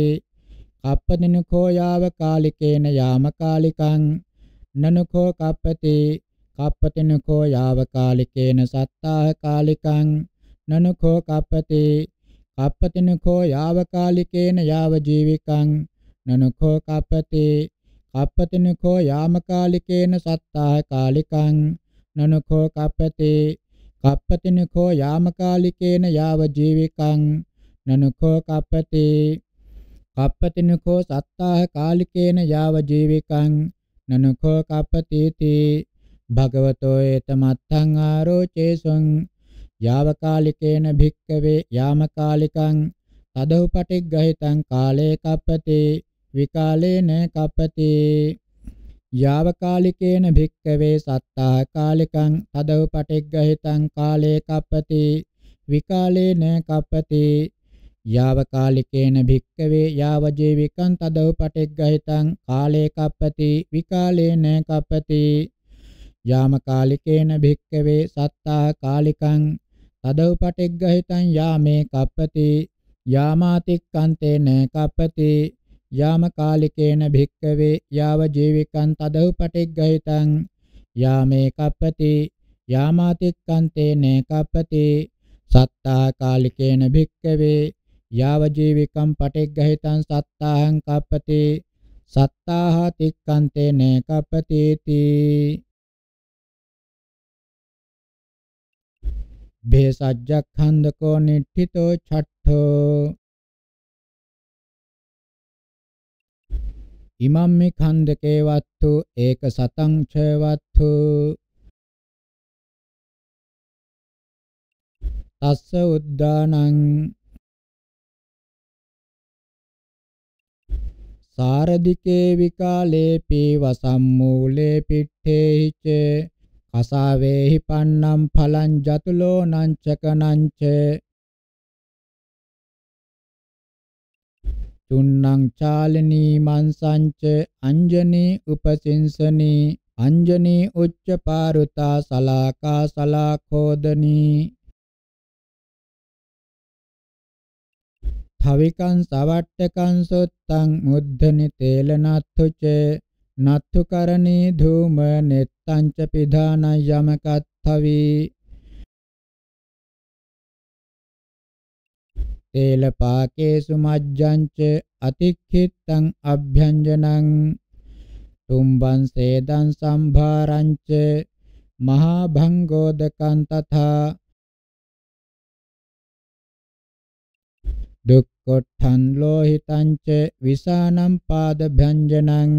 කප්පනිනකෝ යාව කාලිකේන යාම කාලිකං නනකෝ කප්පති කප්පතිනකෝ යාව කාලිකේන සත්තාහ කාලිකං නනකෝ කප්පති කප්පතිනකෝ යාව කාලිකේන යාව ජීවිකං නනකෝ කප්පතේ කප්පතිනකෝ යාමකාලිකේන සත්තාය කාලිකං නනකෝ කප්පතේ කප්පතිනකෝ යාමකාලිකේන යාව ජීවිකං නනකෝ කප්පතේ කප්පතිනකෝ සත්තාය කාලිකේන යාව ජීවිකං නනකෝ කප්පතීති භගවතෝ ඒතමත්තං ආරෝචේසං යාවකාලිකේන භික්කවේ යාමකාලිකං තදහු පටිග්ගහිතං කාලේ කප්පතේ විකාලේන කප්පතේ යාවකාලිකේන භික්කවේ සත්තා කාලිකං තදව පටිග්ගහිතං කාලේ කප්පති විකාලේන කප්පති යාවකාලිකේන භික්කවේ යාවජීවිකං තදව පටිග්ගහිතං කාලේ කප්පති විකාලේන කප්පති යාමකාලිකේන භික්කවේ සත්තා කාලිකං තදව පටිග්ගහිතං යාමේ කප්පති යාමාතික්කන්තේන කප්පති යාම කාලිකේන භික්කවේ යාව ජීවිකං තදව පටිග්ගහිතං යාමේ කප්පති යාමාතික්කන්තේන කප්පති සත්තා කාලිකේන භික්කවේ යාව ජීවිකං පටිග්ගහිතං සත්තාහං කප්පති සත්තාහ තික්කන්තේන කප්පතිති භේසජ්ජක්ඛන්දකෝ නිට්ඨිතෝ ඡට්ඨෝ ඉමම් මේ ඛණ්ඩකේ වත්තු ඒක සතං ච වත්තු තස්ස උද්දානං සාරදිකේ විකාලේපි වසම්මූලේ පිට්ඨේහිච කසාවේහි පන්නම් ඵලං ජතුලෝ නංචකනංච තුන්නං චාලනී මන්සංච අංජනී උපසින්සනී අංජනී උච්ච පාරුතා සලාකා සලාඛෝදනී භවිකං සවට්ඨකං සොත්තං මුද්ධනි තේලනත්තුච නත්තුකරණී ධූම නෙත්තං ච පිධානං යමකත්ථවි තේලපාකේසු මජ්ජංච අතික්ඛිත්තං අභ්‍යංජනං තුම්බං සේදං සම්භාරංච මහා භංගෝදකං තථා දුක්කොට්ඨං ලෝහිතංච විසානම් පාදභ්‍යංජනං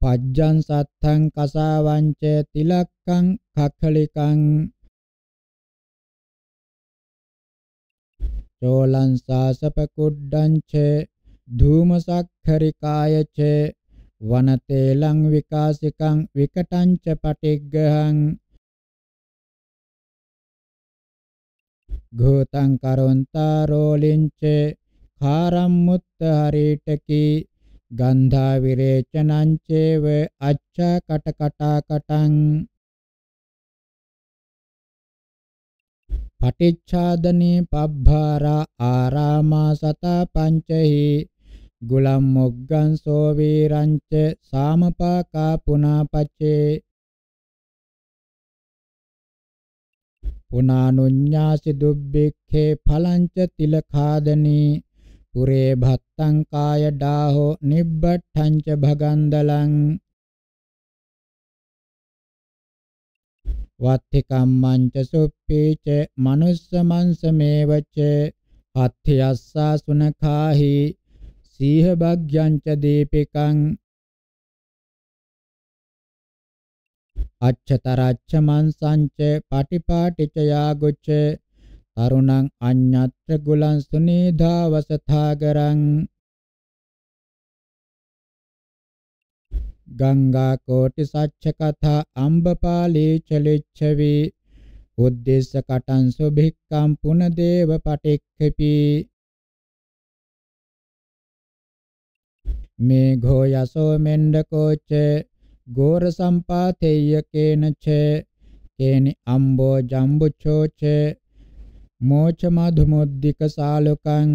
පජ්ජං සත්තං කසාවංච තිලක්කං කක්ඛලිකං චෝලං සාසප කුඩ්ඩං ච ධූමසක්ඛරිකාය ච වනතේලං විකාසිකං විකටං ච පටිග්ගහං ඝෝතං කරොන්තා රෝලින්ච खारं मुत्तहरिटकी गन्धा विरेचनं चैव अच्छकटकटाकटं පටිච්ඡාදනේ පබ්භාරා ආරාමා සතා පංචහි ගුලම් මොග්ගං සෝ වීරංච සාමපාකා පුනාපච්චේ පුනානුඤ්ඤාසි දුබ්බික්ඛේ පලංච තිලඛාදනේ පුරේ භත්තං කාය ඩාහෝ නිබ්බට්ඨං ච භගන්දලං වත්තිකම්මංච සුප්පීච මනුස්ස මංසමේවච අත්ථයස්සා සුනඛාහි සීහ භග්යංච දීපිකං අච්චතරච්ච මංසංච පටිපාටිච යාගොච්ච තරුණං අඤ්ඤත්‍ර ගුලං සුනීධා වසථාගරං ගංගා කෝටි සච්ච කතා අම්බපාලී චලිච්ඡවි උද්දේශ කටං සොභික්ඛම් පුන දේව පටික්ඛපි මේ ඝෝ යසෝ මෙන්ඩකෝච ගෝර සම්පාතේය කේනච කේනි අම්බෝ ජම්බුචෝච මෝච මధుමුද්దిక සාලකං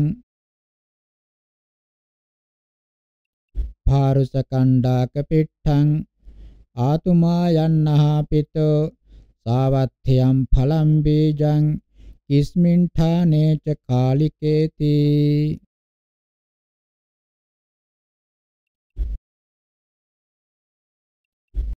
පාරුස කණ්ඩාක පිට්ඨං ආතුමා යන්නහා පිතෝ සාවත්ථයම් ඵලම් බීජං කිස්මින් ථානේච කාලිකේති